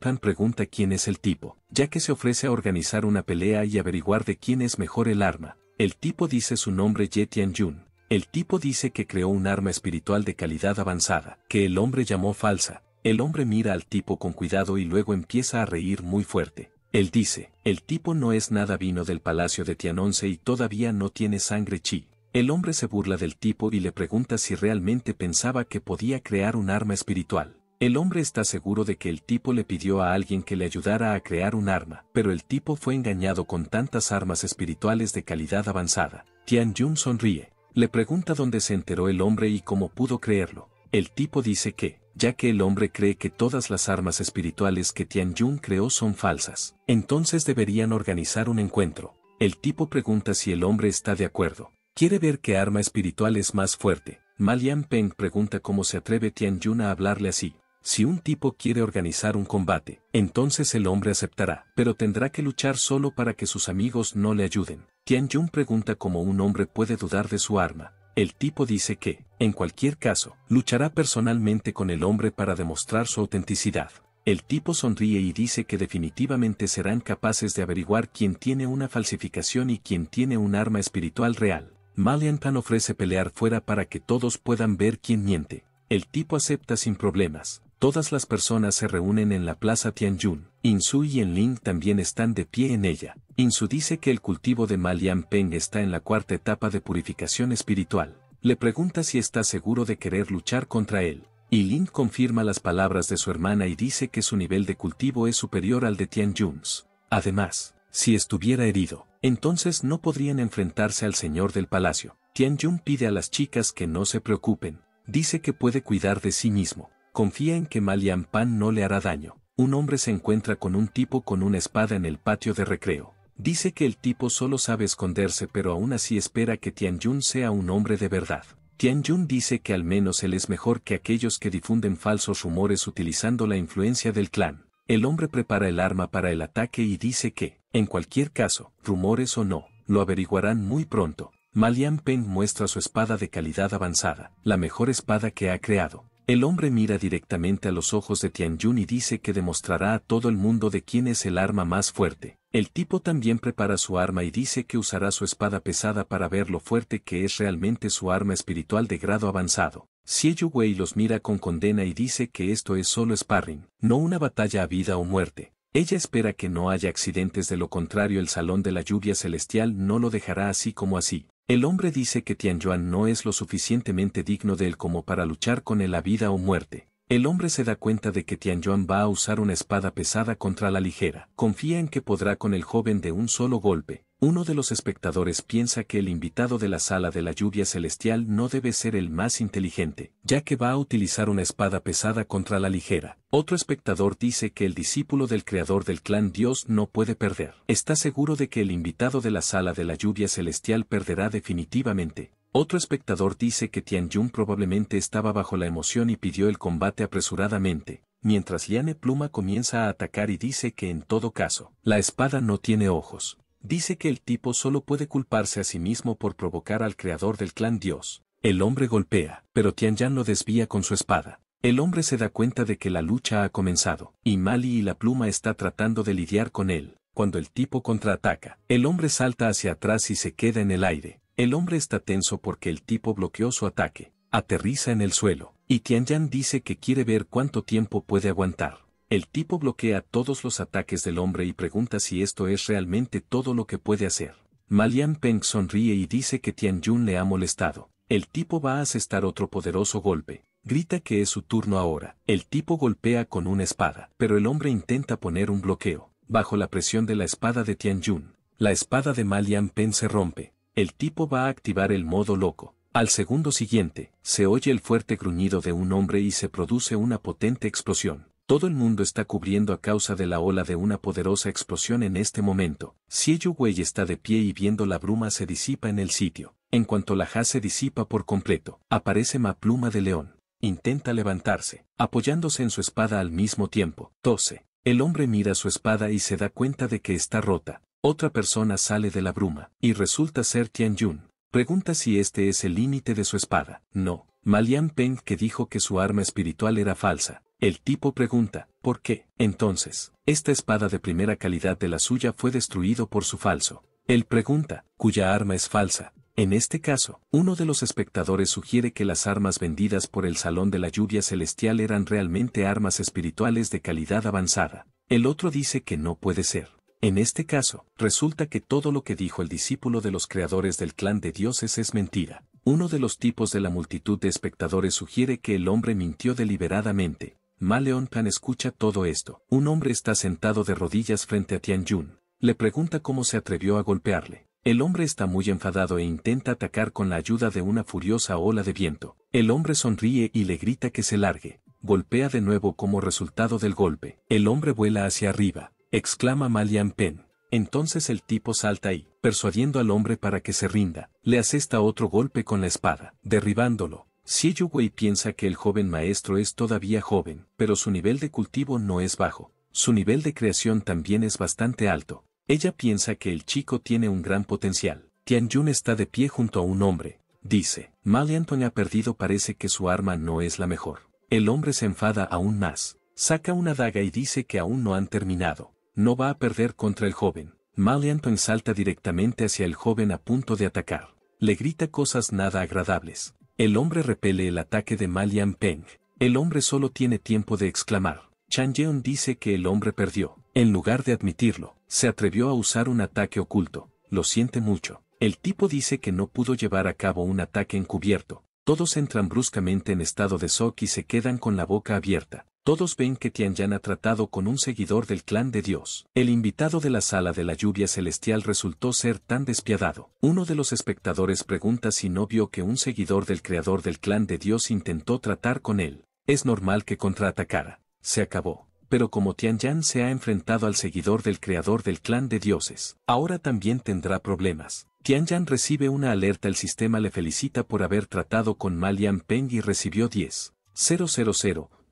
Pan pregunta quién es el tipo, ya que se ofrece a organizar una pelea y averiguar de quién es mejor el arma. El tipo dice su nombre Ye Jun. El tipo dice que creó un arma espiritual de calidad avanzada, que el hombre llamó falsa. El hombre mira al tipo con cuidado y luego empieza a reír muy fuerte. Él dice, el tipo no es nada vino del palacio de Tianonce y todavía no tiene sangre chi. El hombre se burla del tipo y le pregunta si realmente pensaba que podía crear un arma espiritual. El hombre está seguro de que el tipo le pidió a alguien que le ayudara a crear un arma, pero el tipo fue engañado con tantas armas espirituales de calidad avanzada. Tian Jun sonríe. Le pregunta dónde se enteró el hombre y cómo pudo creerlo. El tipo dice que, ya que el hombre cree que todas las armas espirituales que Tian Jun creó son falsas, entonces deberían organizar un encuentro. El tipo pregunta si el hombre está de acuerdo. Quiere ver qué arma espiritual es más fuerte. Malian Peng pregunta cómo se atreve Tian Jun a hablarle así. Si un tipo quiere organizar un combate, entonces el hombre aceptará, pero tendrá que luchar solo para que sus amigos no le ayuden. Tian Jun pregunta cómo un hombre puede dudar de su arma. El tipo dice que, en cualquier caso, luchará personalmente con el hombre para demostrar su autenticidad. El tipo sonríe y dice que definitivamente serán capaces de averiguar quién tiene una falsificación y quién tiene un arma espiritual real. Malian ofrece pelear fuera para que todos puedan ver quién miente. El tipo acepta sin problemas, Todas las personas se reúnen en la plaza Tianjun. Insu y Lin también están de pie en ella. Insu dice que el cultivo de Malian Peng está en la cuarta etapa de purificación espiritual. Le pregunta si está seguro de querer luchar contra él. Y Lin confirma las palabras de su hermana y dice que su nivel de cultivo es superior al de Tianyun. Además, si estuviera herido, entonces no podrían enfrentarse al señor del palacio. Tianyun pide a las chicas que no se preocupen. Dice que puede cuidar de sí mismo. Confía en que Malian Pan no le hará daño. Un hombre se encuentra con un tipo con una espada en el patio de recreo. Dice que el tipo solo sabe esconderse pero aún así espera que Tianjun sea un hombre de verdad. Tianjun dice que al menos él es mejor que aquellos que difunden falsos rumores utilizando la influencia del clan. El hombre prepara el arma para el ataque y dice que, en cualquier caso, rumores o no, lo averiguarán muy pronto. Malian Peng muestra su espada de calidad avanzada, la mejor espada que ha creado. El hombre mira directamente a los ojos de Tianyun y dice que demostrará a todo el mundo de quién es el arma más fuerte. El tipo también prepara su arma y dice que usará su espada pesada para ver lo fuerte que es realmente su arma espiritual de grado avanzado. Xie Wei los mira con condena y dice que esto es solo sparring, no una batalla a vida o muerte. Ella espera que no haya accidentes de lo contrario el salón de la lluvia celestial no lo dejará así como así. El hombre dice que Yuan no es lo suficientemente digno de él como para luchar con él a vida o muerte. El hombre se da cuenta de que Yuan va a usar una espada pesada contra la ligera. Confía en que podrá con el joven de un solo golpe, uno de los espectadores piensa que el invitado de la sala de la lluvia celestial no debe ser el más inteligente, ya que va a utilizar una espada pesada contra la ligera. Otro espectador dice que el discípulo del creador del clan Dios no puede perder. Está seguro de que el invitado de la sala de la lluvia celestial perderá definitivamente. Otro espectador dice que Tianjun probablemente estaba bajo la emoción y pidió el combate apresuradamente, mientras Liane Pluma comienza a atacar y dice que en todo caso, la espada no tiene ojos dice que el tipo solo puede culparse a sí mismo por provocar al creador del clan Dios. El hombre golpea, pero Yan lo desvía con su espada. El hombre se da cuenta de que la lucha ha comenzado, y Mali y la pluma está tratando de lidiar con él. Cuando el tipo contraataca, el hombre salta hacia atrás y se queda en el aire. El hombre está tenso porque el tipo bloqueó su ataque, aterriza en el suelo, y Yan dice que quiere ver cuánto tiempo puede aguantar. El tipo bloquea todos los ataques del hombre y pregunta si esto es realmente todo lo que puede hacer. Malian Peng sonríe y dice que Tian Jun le ha molestado. El tipo va a asestar otro poderoso golpe. Grita que es su turno ahora. El tipo golpea con una espada, pero el hombre intenta poner un bloqueo. Bajo la presión de la espada de Tian Jun, la espada de Malian Peng se rompe. El tipo va a activar el modo loco. Al segundo siguiente, se oye el fuerte gruñido de un hombre y se produce una potente explosión. Todo el mundo está cubriendo a causa de la ola de una poderosa explosión en este momento. si Wei está de pie y viendo la bruma se disipa en el sitio. En cuanto la ja se disipa por completo, aparece Ma Pluma de León. Intenta levantarse, apoyándose en su espada al mismo tiempo. Tose. El hombre mira su espada y se da cuenta de que está rota. Otra persona sale de la bruma, y resulta ser Tian Yun. Pregunta si este es el límite de su espada. No. Malian Peng que dijo que su arma espiritual era falsa, el tipo pregunta, ¿por qué? Entonces, esta espada de primera calidad de la suya fue destruido por su falso. Él pregunta, cuya arma es falsa. En este caso, uno de los espectadores sugiere que las armas vendidas por el Salón de la Lluvia Celestial eran realmente armas espirituales de calidad avanzada. El otro dice que no puede ser. En este caso, resulta que todo lo que dijo el discípulo de los creadores del clan de dioses es mentira. Uno de los tipos de la multitud de espectadores sugiere que el hombre mintió deliberadamente, Ma Leon Pan escucha todo esto. Un hombre está sentado de rodillas frente a Tian Jun. Le pregunta cómo se atrevió a golpearle. El hombre está muy enfadado e intenta atacar con la ayuda de una furiosa ola de viento. El hombre sonríe y le grita que se largue. Golpea de nuevo como resultado del golpe. El hombre vuela hacia arriba. Exclama Malian Pen. Entonces el tipo salta y, persuadiendo al hombre para que se rinda, le asesta otro golpe con la espada, derribándolo. Xie Yuwei piensa que el joven maestro es todavía joven, pero su nivel de cultivo no es bajo. Su nivel de creación también es bastante alto. Ella piensa que el chico tiene un gran potencial. Tian Yun está de pie junto a un hombre. Dice, Male Anton ha perdido parece que su arma no es la mejor. El hombre se enfada aún más. Saca una daga y dice que aún no han terminado. No va a perder contra el joven. Male Anton salta directamente hacia el joven a punto de atacar. Le grita cosas nada agradables. El hombre repele el ataque de Malian Peng. El hombre solo tiene tiempo de exclamar. Chan Yeon dice que el hombre perdió. En lugar de admitirlo, se atrevió a usar un ataque oculto. Lo siente mucho. El tipo dice que no pudo llevar a cabo un ataque encubierto. Todos entran bruscamente en estado de shock y se quedan con la boca abierta. Todos ven que Yan ha tratado con un seguidor del clan de Dios. El invitado de la sala de la lluvia celestial resultó ser tan despiadado. Uno de los espectadores pregunta si no vio que un seguidor del creador del clan de Dios intentó tratar con él. Es normal que contraatacara. Se acabó. Pero como Tian Yan se ha enfrentado al seguidor del creador del clan de dioses, ahora también tendrá problemas. Tian Yan recibe una alerta, el sistema le felicita por haber tratado con Malian Peng y recibió 10.000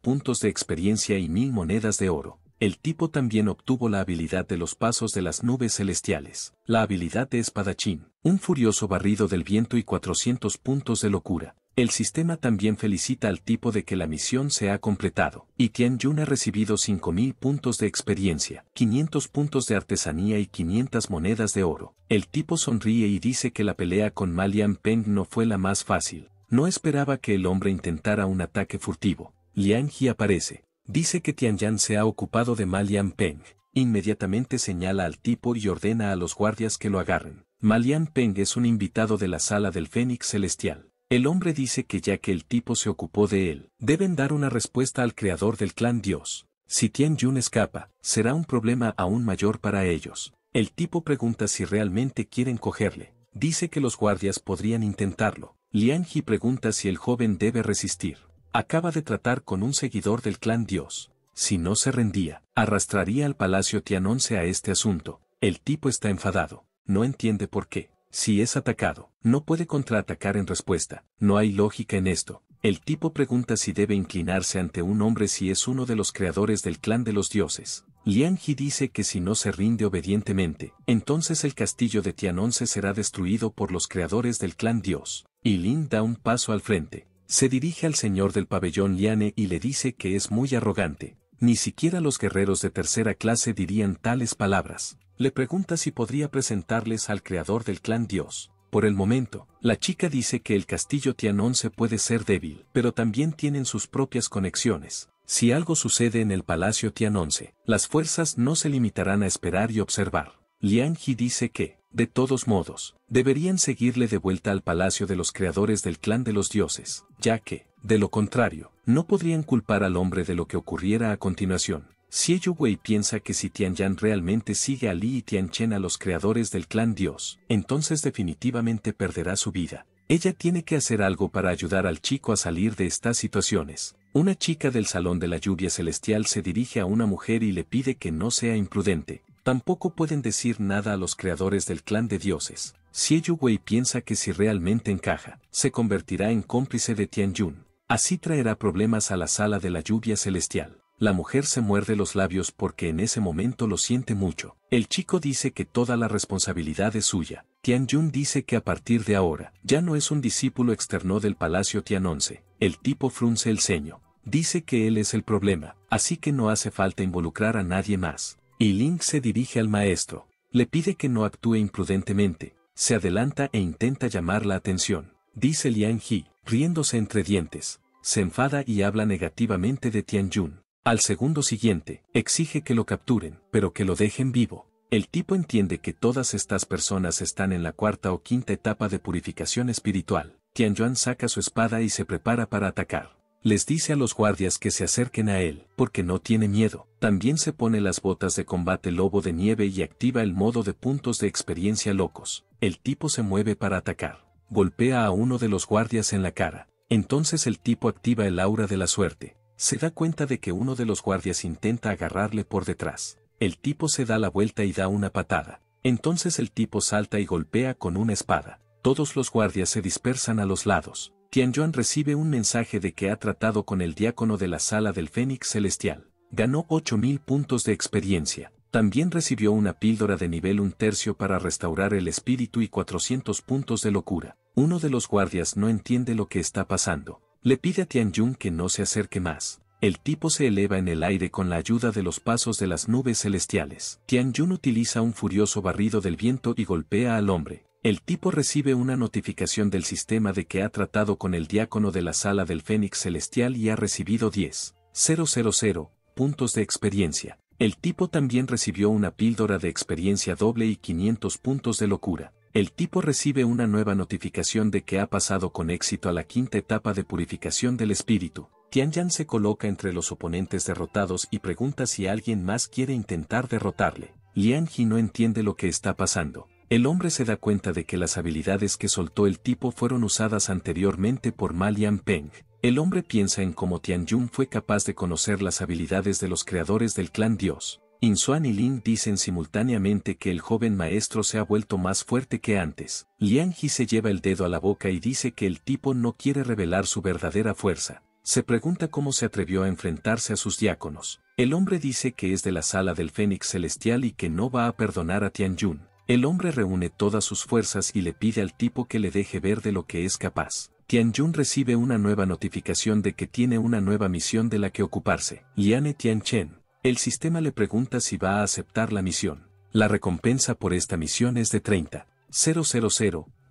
puntos de experiencia y mil monedas de oro. El tipo también obtuvo la habilidad de los pasos de las nubes celestiales, la habilidad de espadachín, un furioso barrido del viento y 400 puntos de locura. El sistema también felicita al tipo de que la misión se ha completado, y Tian Yun ha recibido 5.000 puntos de experiencia, 500 puntos de artesanía y 500 monedas de oro. El tipo sonríe y dice que la pelea con Malian Peng no fue la más fácil. No esperaba que el hombre intentara un ataque furtivo, Liang Ji aparece. Dice que Tian Yan se ha ocupado de Malian Peng. Inmediatamente señala al tipo y ordena a los guardias que lo agarren. Malian Peng es un invitado de la sala del Fénix Celestial. El hombre dice que ya que el tipo se ocupó de él, deben dar una respuesta al creador del clan Dios. Si Tian Yun escapa, será un problema aún mayor para ellos. El tipo pregunta si realmente quieren cogerle. Dice que los guardias podrían intentarlo. Liang Ji pregunta si el joven debe resistir. Acaba de tratar con un seguidor del clan Dios. Si no se rendía, arrastraría al palacio Tianonce a este asunto. El tipo está enfadado. No entiende por qué. Si es atacado, no puede contraatacar en respuesta. No hay lógica en esto. El tipo pregunta si debe inclinarse ante un hombre si es uno de los creadores del clan de los dioses. Liang Ji dice que si no se rinde obedientemente, entonces el castillo de Tianonce será destruido por los creadores del clan dios. Y Lin da un paso al frente. Se dirige al señor del pabellón Liane y le dice que es muy arrogante. Ni siquiera los guerreros de tercera clase dirían tales palabras. Le pregunta si podría presentarles al creador del clan Dios. Por el momento, la chica dice que el castillo Tianon se puede ser débil, pero también tienen sus propias conexiones. Si algo sucede en el Palacio Tianonce, las fuerzas no se limitarán a esperar y observar. Liang dice que, de todos modos, deberían seguirle de vuelta al palacio de los creadores del clan de los dioses, ya que, de lo contrario, no podrían culpar al hombre de lo que ocurriera a continuación. Si Wei piensa que si Tianyan realmente sigue a Li y Tianchen a los creadores del clan Dios, entonces definitivamente perderá su vida. Ella tiene que hacer algo para ayudar al chico a salir de estas situaciones. Una chica del Salón de la Lluvia Celestial se dirige a una mujer y le pide que no sea imprudente, Tampoco pueden decir nada a los creadores del clan de dioses. Xie Wei piensa que si realmente encaja, se convertirá en cómplice de Tianyun. Así traerá problemas a la sala de la lluvia celestial. La mujer se muerde los labios porque en ese momento lo siente mucho. El chico dice que toda la responsabilidad es suya. Tianyun dice que a partir de ahora, ya no es un discípulo externo del Palacio Tianonce. El tipo frunce el ceño. Dice que él es el problema, así que no hace falta involucrar a nadie más. Y Ling se dirige al maestro. Le pide que no actúe imprudentemente. Se adelanta e intenta llamar la atención. Dice Liang He, riéndose entre dientes. Se enfada y habla negativamente de Tianjun. Al segundo siguiente, exige que lo capturen, pero que lo dejen vivo. El tipo entiende que todas estas personas están en la cuarta o quinta etapa de purificación espiritual. Tian Yuan saca su espada y se prepara para atacar. Les dice a los guardias que se acerquen a él, porque no tiene miedo. También se pone las botas de combate lobo de nieve y activa el modo de puntos de experiencia locos. El tipo se mueve para atacar. Golpea a uno de los guardias en la cara. Entonces el tipo activa el aura de la suerte. Se da cuenta de que uno de los guardias intenta agarrarle por detrás. El tipo se da la vuelta y da una patada. Entonces el tipo salta y golpea con una espada. Todos los guardias se dispersan a los lados. Yuan recibe un mensaje de que ha tratado con el diácono de la sala del Fénix Celestial. Ganó 8.000 puntos de experiencia. También recibió una píldora de nivel un tercio para restaurar el espíritu y 400 puntos de locura. Uno de los guardias no entiende lo que está pasando. Le pide a Tianyun que no se acerque más. El tipo se eleva en el aire con la ayuda de los pasos de las nubes celestiales. Tianyun utiliza un furioso barrido del viento y golpea al hombre. El tipo recibe una notificación del sistema de que ha tratado con el diácono de la sala del Fénix Celestial y ha recibido 10.000 puntos de experiencia. El tipo también recibió una píldora de experiencia doble y 500 puntos de locura. El tipo recibe una nueva notificación de que ha pasado con éxito a la quinta etapa de purificación del espíritu. Yan se coloca entre los oponentes derrotados y pregunta si alguien más quiere intentar derrotarle. Lian Ji no entiende lo que está pasando. El hombre se da cuenta de que las habilidades que soltó el tipo fueron usadas anteriormente por Malian Peng. El hombre piensa en cómo Tianjun fue capaz de conocer las habilidades de los creadores del clan Dios. Insuan y Lin dicen simultáneamente que el joven maestro se ha vuelto más fuerte que antes. Liang Ji se lleva el dedo a la boca y dice que el tipo no quiere revelar su verdadera fuerza. Se pregunta cómo se atrevió a enfrentarse a sus diáconos. El hombre dice que es de la sala del Fénix Celestial y que no va a perdonar a Tianjun. El hombre reúne todas sus fuerzas y le pide al tipo que le deje ver de lo que es capaz. Tian Jun recibe una nueva notificación de que tiene una nueva misión de la que ocuparse. Liane Tianchen. El sistema le pregunta si va a aceptar la misión. La recompensa por esta misión es de 30.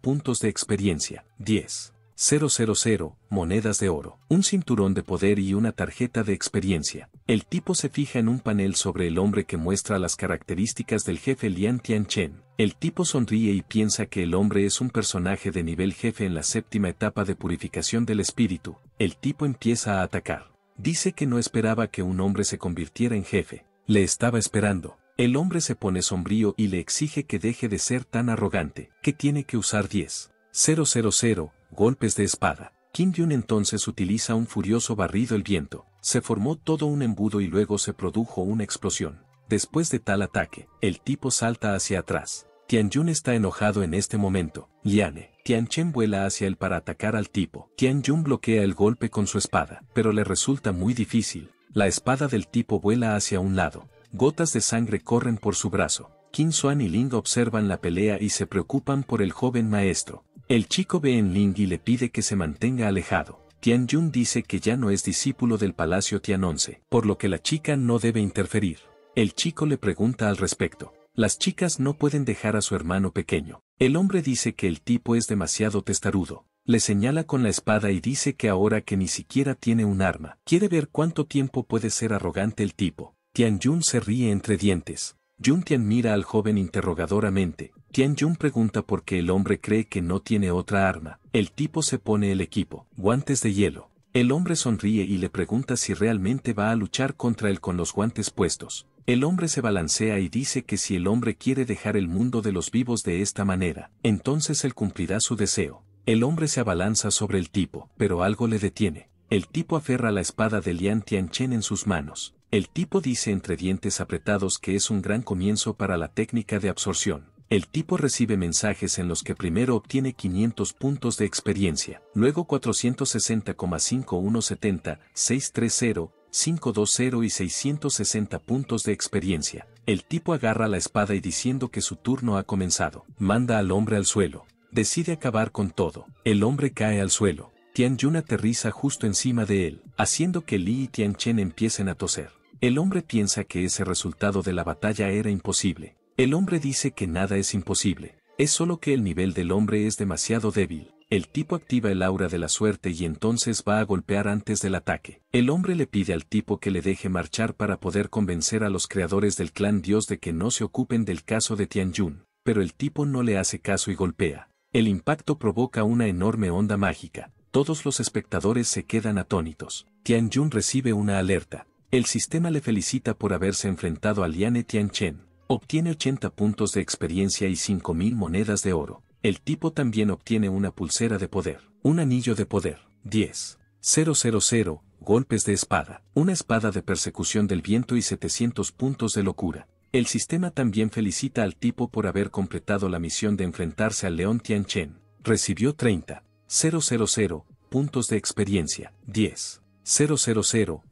puntos de experiencia. 10.000 monedas de oro. Un cinturón de poder y una tarjeta de experiencia. El tipo se fija en un panel sobre el hombre que muestra las características del jefe Lian Tianchen. El tipo sonríe y piensa que el hombre es un personaje de nivel jefe en la séptima etapa de purificación del espíritu. El tipo empieza a atacar. Dice que no esperaba que un hombre se convirtiera en jefe. Le estaba esperando. El hombre se pone sombrío y le exige que deje de ser tan arrogante, que tiene que usar 10. 000, golpes de espada. Kim Yun entonces utiliza un furioso barrido el viento. Se formó todo un embudo y luego se produjo una explosión. Después de tal ataque, el tipo salta hacia atrás Tian Jun está enojado en este momento. Liane. Chen vuela hacia él para atacar al tipo. Tian Jun bloquea el golpe con su espada, pero le resulta muy difícil. La espada del tipo vuela hacia un lado. Gotas de sangre corren por su brazo. Qin Suan y Ling observan la pelea y se preocupan por el joven maestro. El chico ve en Ling y le pide que se mantenga alejado. Tian Jun dice que ya no es discípulo del Palacio Tianonce, por lo que la chica no debe interferir. El chico le pregunta al respecto. Las chicas no pueden dejar a su hermano pequeño. El hombre dice que el tipo es demasiado testarudo. Le señala con la espada y dice que ahora que ni siquiera tiene un arma, quiere ver cuánto tiempo puede ser arrogante el tipo. Tian Jun se ríe entre dientes. Jun Tian mira al joven interrogadoramente. Tian Jun pregunta por qué el hombre cree que no tiene otra arma. El tipo se pone el equipo, guantes de hielo. El hombre sonríe y le pregunta si realmente va a luchar contra él con los guantes puestos. El hombre se balancea y dice que si el hombre quiere dejar el mundo de los vivos de esta manera, entonces él cumplirá su deseo. El hombre se abalanza sobre el tipo, pero algo le detiene. El tipo aferra la espada de Lian Tianchen en sus manos. El tipo dice entre dientes apretados que es un gran comienzo para la técnica de absorción. El tipo recibe mensajes en los que primero obtiene 500 puntos de experiencia, luego 460,5170630, 520 y 660 puntos de experiencia. El tipo agarra la espada y diciendo que su turno ha comenzado, manda al hombre al suelo. Decide acabar con todo. El hombre cae al suelo. Tian Yun aterriza justo encima de él, haciendo que Li y Tian Chen empiecen a toser. El hombre piensa que ese resultado de la batalla era imposible. El hombre dice que nada es imposible, es solo que el nivel del hombre es demasiado débil. El tipo activa el aura de la suerte y entonces va a golpear antes del ataque. El hombre le pide al tipo que le deje marchar para poder convencer a los creadores del clan Dios de que no se ocupen del caso de Jun, pero el tipo no le hace caso y golpea. El impacto provoca una enorme onda mágica. Todos los espectadores se quedan atónitos. Jun recibe una alerta. El sistema le felicita por haberse enfrentado a Liane Tianchen. Obtiene 80 puntos de experiencia y 5.000 monedas de oro. El tipo también obtiene una pulsera de poder, un anillo de poder, 10. golpes de espada, una espada de persecución del viento y 700 puntos de locura. El sistema también felicita al tipo por haber completado la misión de enfrentarse al león Tianchen. Recibió 30. puntos de experiencia, 10.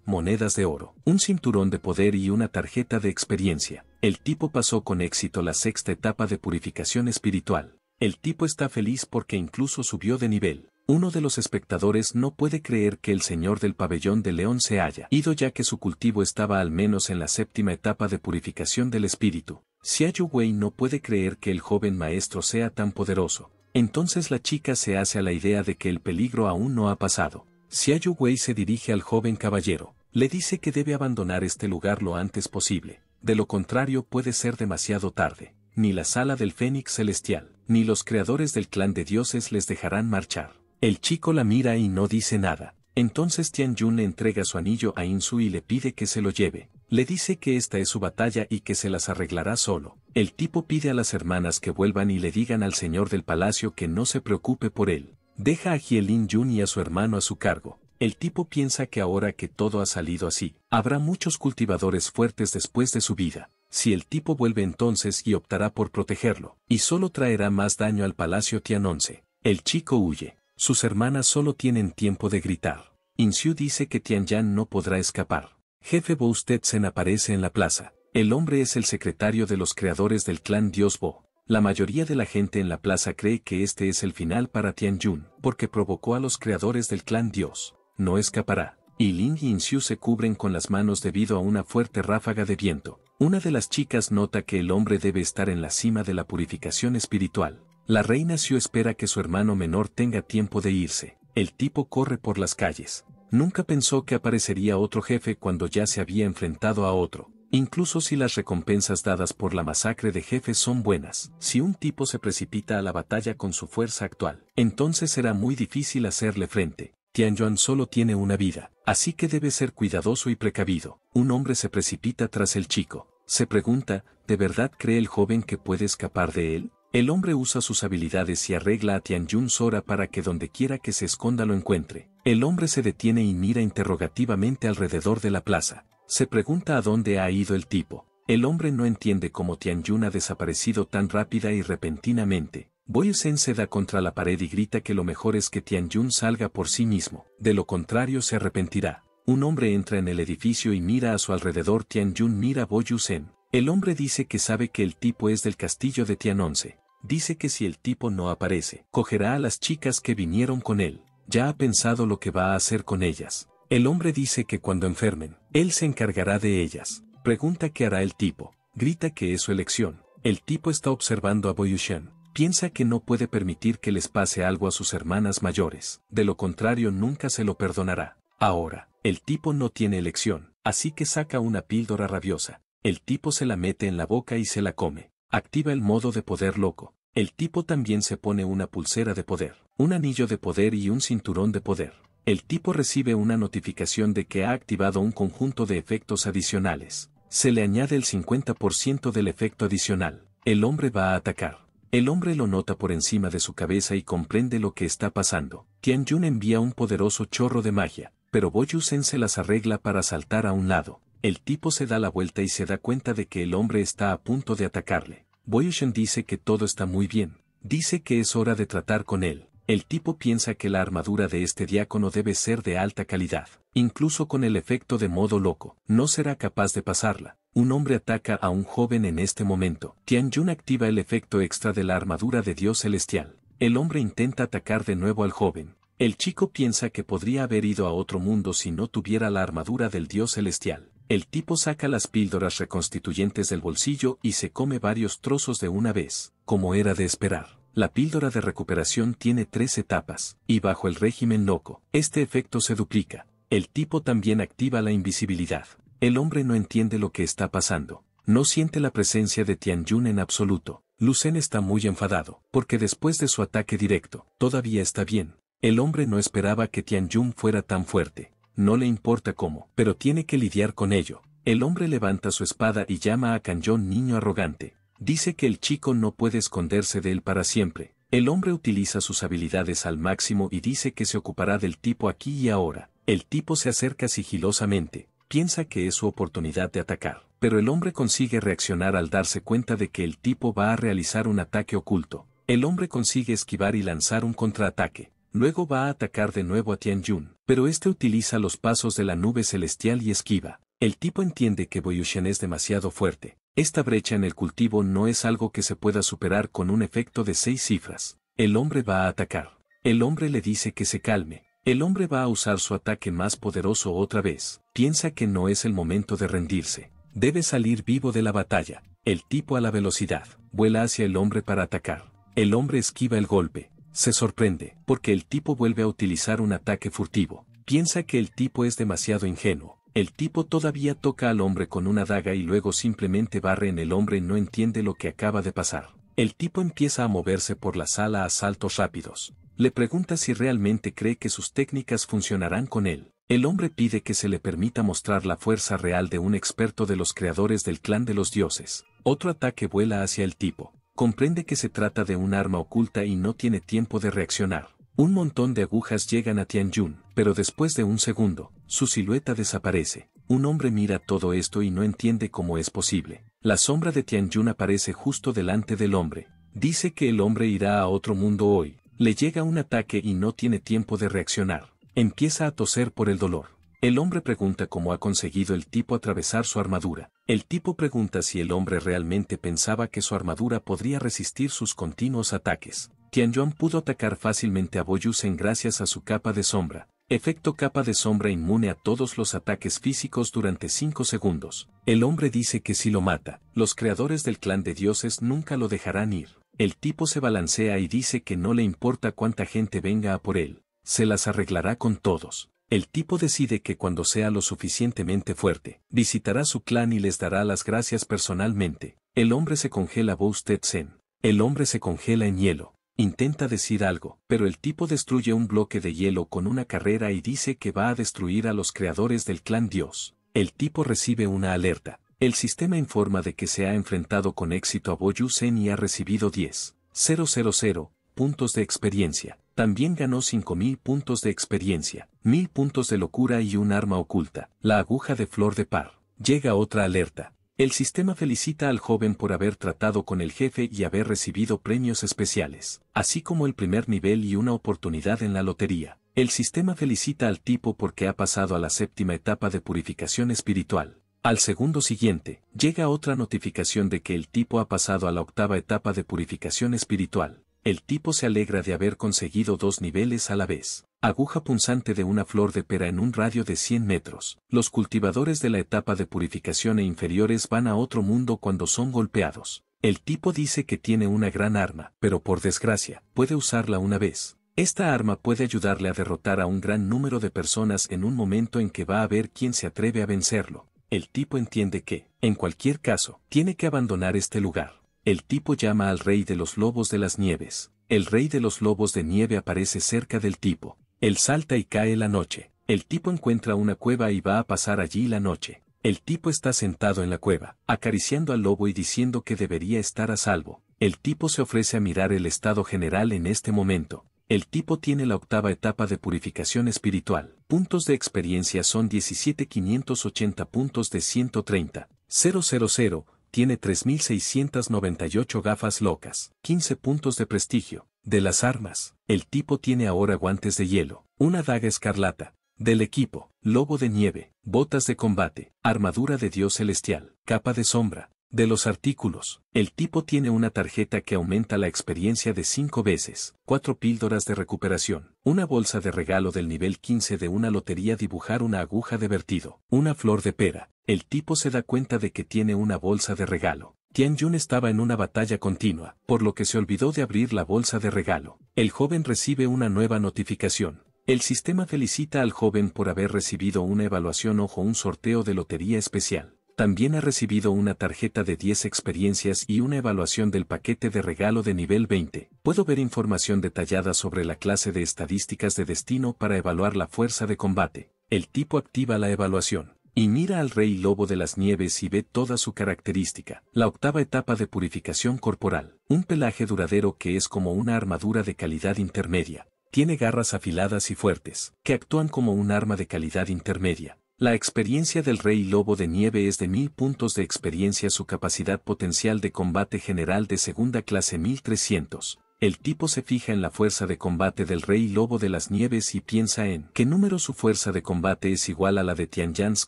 monedas de oro, un cinturón de poder y una tarjeta de experiencia. El tipo pasó con éxito la sexta etapa de purificación espiritual. El tipo está feliz porque incluso subió de nivel. Uno de los espectadores no puede creer que el señor del pabellón de león se haya ido ya que su cultivo estaba al menos en la séptima etapa de purificación del espíritu. Si Wei no puede creer que el joven maestro sea tan poderoso. Entonces la chica se hace a la idea de que el peligro aún no ha pasado. Si Wei se dirige al joven caballero. Le dice que debe abandonar este lugar lo antes posible. De lo contrario puede ser demasiado tarde. Ni la sala del fénix celestial ni los creadores del clan de dioses les dejarán marchar. El chico la mira y no dice nada. Entonces Tian le entrega su anillo a Insu y le pide que se lo lleve. Le dice que esta es su batalla y que se las arreglará solo. El tipo pide a las hermanas que vuelvan y le digan al señor del palacio que no se preocupe por él. Deja a Hielin Yun y a su hermano a su cargo. El tipo piensa que ahora que todo ha salido así, habrá muchos cultivadores fuertes después de su vida si el tipo vuelve entonces y optará por protegerlo, y solo traerá más daño al palacio 11. El chico huye. Sus hermanas solo tienen tiempo de gritar. Siu dice que Yan no podrá escapar. Jefe Bo Stetsen aparece en la plaza. El hombre es el secretario de los creadores del clan Dios Bo. La mayoría de la gente en la plaza cree que este es el final para Tianyun, porque provocó a los creadores del clan Dios. No escapará. Y Lin y Insiu se cubren con las manos debido a una fuerte ráfaga de viento. Una de las chicas nota que el hombre debe estar en la cima de la purificación espiritual. La reina Sio espera que su hermano menor tenga tiempo de irse. El tipo corre por las calles. Nunca pensó que aparecería otro jefe cuando ya se había enfrentado a otro. Incluso si las recompensas dadas por la masacre de jefes son buenas, si un tipo se precipita a la batalla con su fuerza actual, entonces será muy difícil hacerle frente. Tianyuan solo tiene una vida, así que debe ser cuidadoso y precavido. Un hombre se precipita tras el chico. Se pregunta, ¿de verdad cree el joven que puede escapar de él? El hombre usa sus habilidades y arregla a Yun Sora para que donde quiera que se esconda lo encuentre. El hombre se detiene y mira interrogativamente alrededor de la plaza. Se pregunta a dónde ha ido el tipo. El hombre no entiende cómo Yun ha desaparecido tan rápida y repentinamente. Boyu-sen se da contra la pared y grita que lo mejor es que Tian-jun salga por sí mismo, de lo contrario se arrepentirá. Un hombre entra en el edificio y mira a su alrededor Tian-jun mira a Boyu-sen. El hombre dice que sabe que el tipo es del castillo de Tian-once. Dice que si el tipo no aparece, cogerá a las chicas que vinieron con él. Ya ha pensado lo que va a hacer con ellas. El hombre dice que cuando enfermen, él se encargará de ellas. Pregunta qué hará el tipo. Grita que es su elección. El tipo está observando a Boyushan piensa que no puede permitir que les pase algo a sus hermanas mayores, de lo contrario nunca se lo perdonará. Ahora, el tipo no tiene elección, así que saca una píldora rabiosa. El tipo se la mete en la boca y se la come. Activa el modo de poder loco. El tipo también se pone una pulsera de poder, un anillo de poder y un cinturón de poder. El tipo recibe una notificación de que ha activado un conjunto de efectos adicionales. Se le añade el 50% del efecto adicional. El hombre va a atacar. El hombre lo nota por encima de su cabeza y comprende lo que está pasando. Yun envía un poderoso chorro de magia, pero Boyusen se las arregla para saltar a un lado. El tipo se da la vuelta y se da cuenta de que el hombre está a punto de atacarle. Boyusen dice que todo está muy bien. Dice que es hora de tratar con él. El tipo piensa que la armadura de este diácono debe ser de alta calidad, incluso con el efecto de modo loco, no será capaz de pasarla, un hombre ataca a un joven en este momento. Jun activa el efecto extra de la armadura de Dios Celestial. El hombre intenta atacar de nuevo al joven. El chico piensa que podría haber ido a otro mundo si no tuviera la armadura del Dios Celestial. El tipo saca las píldoras reconstituyentes del bolsillo y se come varios trozos de una vez, como era de esperar. La píldora de recuperación tiene tres etapas, y bajo el régimen loco, este efecto se duplica. El tipo también activa la invisibilidad. El hombre no entiende lo que está pasando. No siente la presencia de Tianyun en absoluto. Lucen está muy enfadado, porque después de su ataque directo, todavía está bien. El hombre no esperaba que Tianyun fuera tan fuerte. No le importa cómo, pero tiene que lidiar con ello. El hombre levanta su espada y llama a Canyon niño arrogante. Dice que el chico no puede esconderse de él para siempre. El hombre utiliza sus habilidades al máximo y dice que se ocupará del tipo aquí y ahora. El tipo se acerca sigilosamente, piensa que es su oportunidad de atacar. Pero el hombre consigue reaccionar al darse cuenta de que el tipo va a realizar un ataque oculto. El hombre consigue esquivar y lanzar un contraataque. Luego va a atacar de nuevo a Tianjun, pero este utiliza los pasos de la nube celestial y esquiva. El tipo entiende que Boyushan es demasiado fuerte. Esta brecha en el cultivo no es algo que se pueda superar con un efecto de seis cifras. El hombre va a atacar. El hombre le dice que se calme, el hombre va a usar su ataque más poderoso otra vez, piensa que no es el momento de rendirse, debe salir vivo de la batalla, el tipo a la velocidad, vuela hacia el hombre para atacar, el hombre esquiva el golpe, se sorprende, porque el tipo vuelve a utilizar un ataque furtivo, piensa que el tipo es demasiado ingenuo, el tipo todavía toca al hombre con una daga y luego simplemente barre en el hombre y no entiende lo que acaba de pasar. El tipo empieza a moverse por la sala a saltos rápidos, le pregunta si realmente cree que sus técnicas funcionarán con él. El hombre pide que se le permita mostrar la fuerza real de un experto de los creadores del clan de los dioses. Otro ataque vuela hacia el tipo. Comprende que se trata de un arma oculta y no tiene tiempo de reaccionar. Un montón de agujas llegan a Tianyun, pero después de un segundo, su silueta desaparece. Un hombre mira todo esto y no entiende cómo es posible. La sombra de Tianyun aparece justo delante del hombre. Dice que el hombre irá a otro mundo hoy, le llega un ataque y no tiene tiempo de reaccionar. Empieza a toser por el dolor. El hombre pregunta cómo ha conseguido el tipo atravesar su armadura. El tipo pregunta si el hombre realmente pensaba que su armadura podría resistir sus continuos ataques. Tianyuan pudo atacar fácilmente a Boyusen gracias a su capa de sombra. Efecto capa de sombra inmune a todos los ataques físicos durante 5 segundos. El hombre dice que si lo mata, los creadores del clan de dioses nunca lo dejarán ir. El tipo se balancea y dice que no le importa cuánta gente venga a por él, se las arreglará con todos. El tipo decide que cuando sea lo suficientemente fuerte, visitará su clan y les dará las gracias personalmente. El hombre se congela usted Zen. El hombre se congela en hielo. Intenta decir algo, pero el tipo destruye un bloque de hielo con una carrera y dice que va a destruir a los creadores del clan Dios. El tipo recibe una alerta. El sistema informa de que se ha enfrentado con éxito a Boyu-sen y ha recibido 10.000 puntos de experiencia. También ganó 5.000 puntos de experiencia, 1.000 puntos de locura y un arma oculta, la aguja de flor de par. Llega otra alerta. El sistema felicita al joven por haber tratado con el jefe y haber recibido premios especiales, así como el primer nivel y una oportunidad en la lotería. El sistema felicita al tipo porque ha pasado a la séptima etapa de purificación espiritual. Al segundo siguiente, llega otra notificación de que el tipo ha pasado a la octava etapa de purificación espiritual. El tipo se alegra de haber conseguido dos niveles a la vez. Aguja punzante de una flor de pera en un radio de 100 metros. Los cultivadores de la etapa de purificación e inferiores van a otro mundo cuando son golpeados. El tipo dice que tiene una gran arma, pero por desgracia, puede usarla una vez. Esta arma puede ayudarle a derrotar a un gran número de personas en un momento en que va a ver quién se atreve a vencerlo. El tipo entiende que, en cualquier caso, tiene que abandonar este lugar. El tipo llama al rey de los lobos de las nieves. El rey de los lobos de nieve aparece cerca del tipo. Él salta y cae la noche. El tipo encuentra una cueva y va a pasar allí la noche. El tipo está sentado en la cueva, acariciando al lobo y diciendo que debería estar a salvo. El tipo se ofrece a mirar el estado general en este momento. El tipo tiene la octava etapa de purificación espiritual. Puntos de experiencia son 17.580 puntos de 130. 000, tiene 3.698 gafas locas, 15 puntos de prestigio. De las armas, el tipo tiene ahora guantes de hielo, una daga escarlata, del equipo, lobo de nieve, botas de combate, armadura de dios celestial, capa de sombra, de los artículos, el tipo tiene una tarjeta que aumenta la experiencia de 5 veces, 4 píldoras de recuperación, una bolsa de regalo del nivel 15 de una lotería dibujar una aguja de vertido, una flor de pera, el tipo se da cuenta de que tiene una bolsa de regalo. Tian Yun estaba en una batalla continua, por lo que se olvidó de abrir la bolsa de regalo. El joven recibe una nueva notificación. El sistema felicita al joven por haber recibido una evaluación ojo un sorteo de lotería especial también ha recibido una tarjeta de 10 experiencias y una evaluación del paquete de regalo de nivel 20. Puedo ver información detallada sobre la clase de estadísticas de destino para evaluar la fuerza de combate. El tipo activa la evaluación. Y mira al rey lobo de las nieves y ve toda su característica, la octava etapa de purificación corporal, un pelaje duradero que es como una armadura de calidad intermedia. Tiene garras afiladas y fuertes, que actúan como un arma de calidad intermedia. La experiencia del Rey Lobo de Nieve es de mil puntos de experiencia su capacidad potencial de combate general de segunda clase 1300. El tipo se fija en la fuerza de combate del Rey Lobo de las Nieves y piensa en qué número su fuerza de combate es igual a la de Tianyan's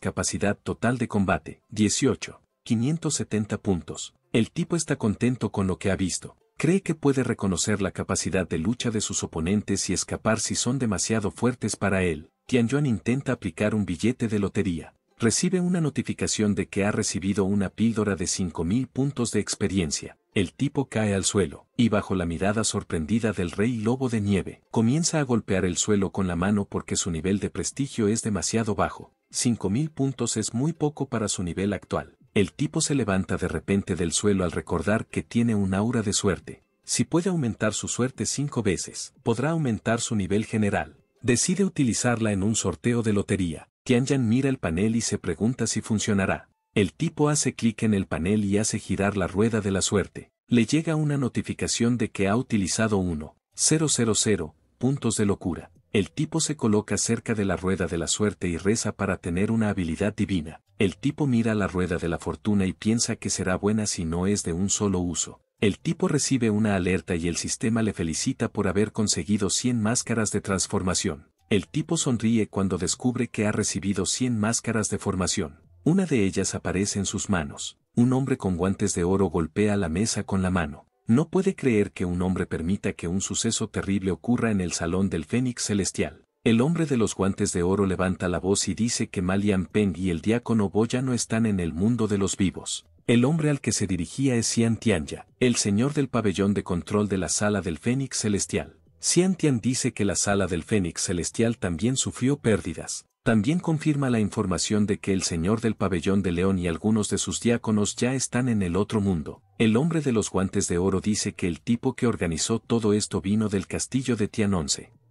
capacidad total de combate, 18, 570 puntos. El tipo está contento con lo que ha visto. Cree que puede reconocer la capacidad de lucha de sus oponentes y escapar si son demasiado fuertes para él. Tianyuan intenta aplicar un billete de lotería. Recibe una notificación de que ha recibido una píldora de 5.000 puntos de experiencia. El tipo cae al suelo, y bajo la mirada sorprendida del rey lobo de nieve, comienza a golpear el suelo con la mano porque su nivel de prestigio es demasiado bajo. 5.000 puntos es muy poco para su nivel actual. El tipo se levanta de repente del suelo al recordar que tiene un aura de suerte. Si puede aumentar su suerte cinco veces, podrá aumentar su nivel general. Decide utilizarla en un sorteo de lotería. yan mira el panel y se pregunta si funcionará. El tipo hace clic en el panel y hace girar la rueda de la suerte. Le llega una notificación de que ha utilizado 1.000 puntos de locura. El tipo se coloca cerca de la rueda de la suerte y reza para tener una habilidad divina. El tipo mira la rueda de la fortuna y piensa que será buena si no es de un solo uso. El tipo recibe una alerta y el sistema le felicita por haber conseguido 100 máscaras de transformación. El tipo sonríe cuando descubre que ha recibido 100 máscaras de formación. Una de ellas aparece en sus manos. Un hombre con guantes de oro golpea la mesa con la mano. No puede creer que un hombre permita que un suceso terrible ocurra en el salón del Fénix Celestial. El hombre de los guantes de oro levanta la voz y dice que Malian Peng y el diácono Boya no están en el mundo de los vivos. El hombre al que se dirigía es Xian Tianya, el señor del pabellón de control de la sala del Fénix Celestial. Xian Tian dice que la sala del Fénix Celestial también sufrió pérdidas. También confirma la información de que el señor del pabellón de León y algunos de sus diáconos ya están en el otro mundo. El hombre de los guantes de oro dice que el tipo que organizó todo esto vino del castillo de Tian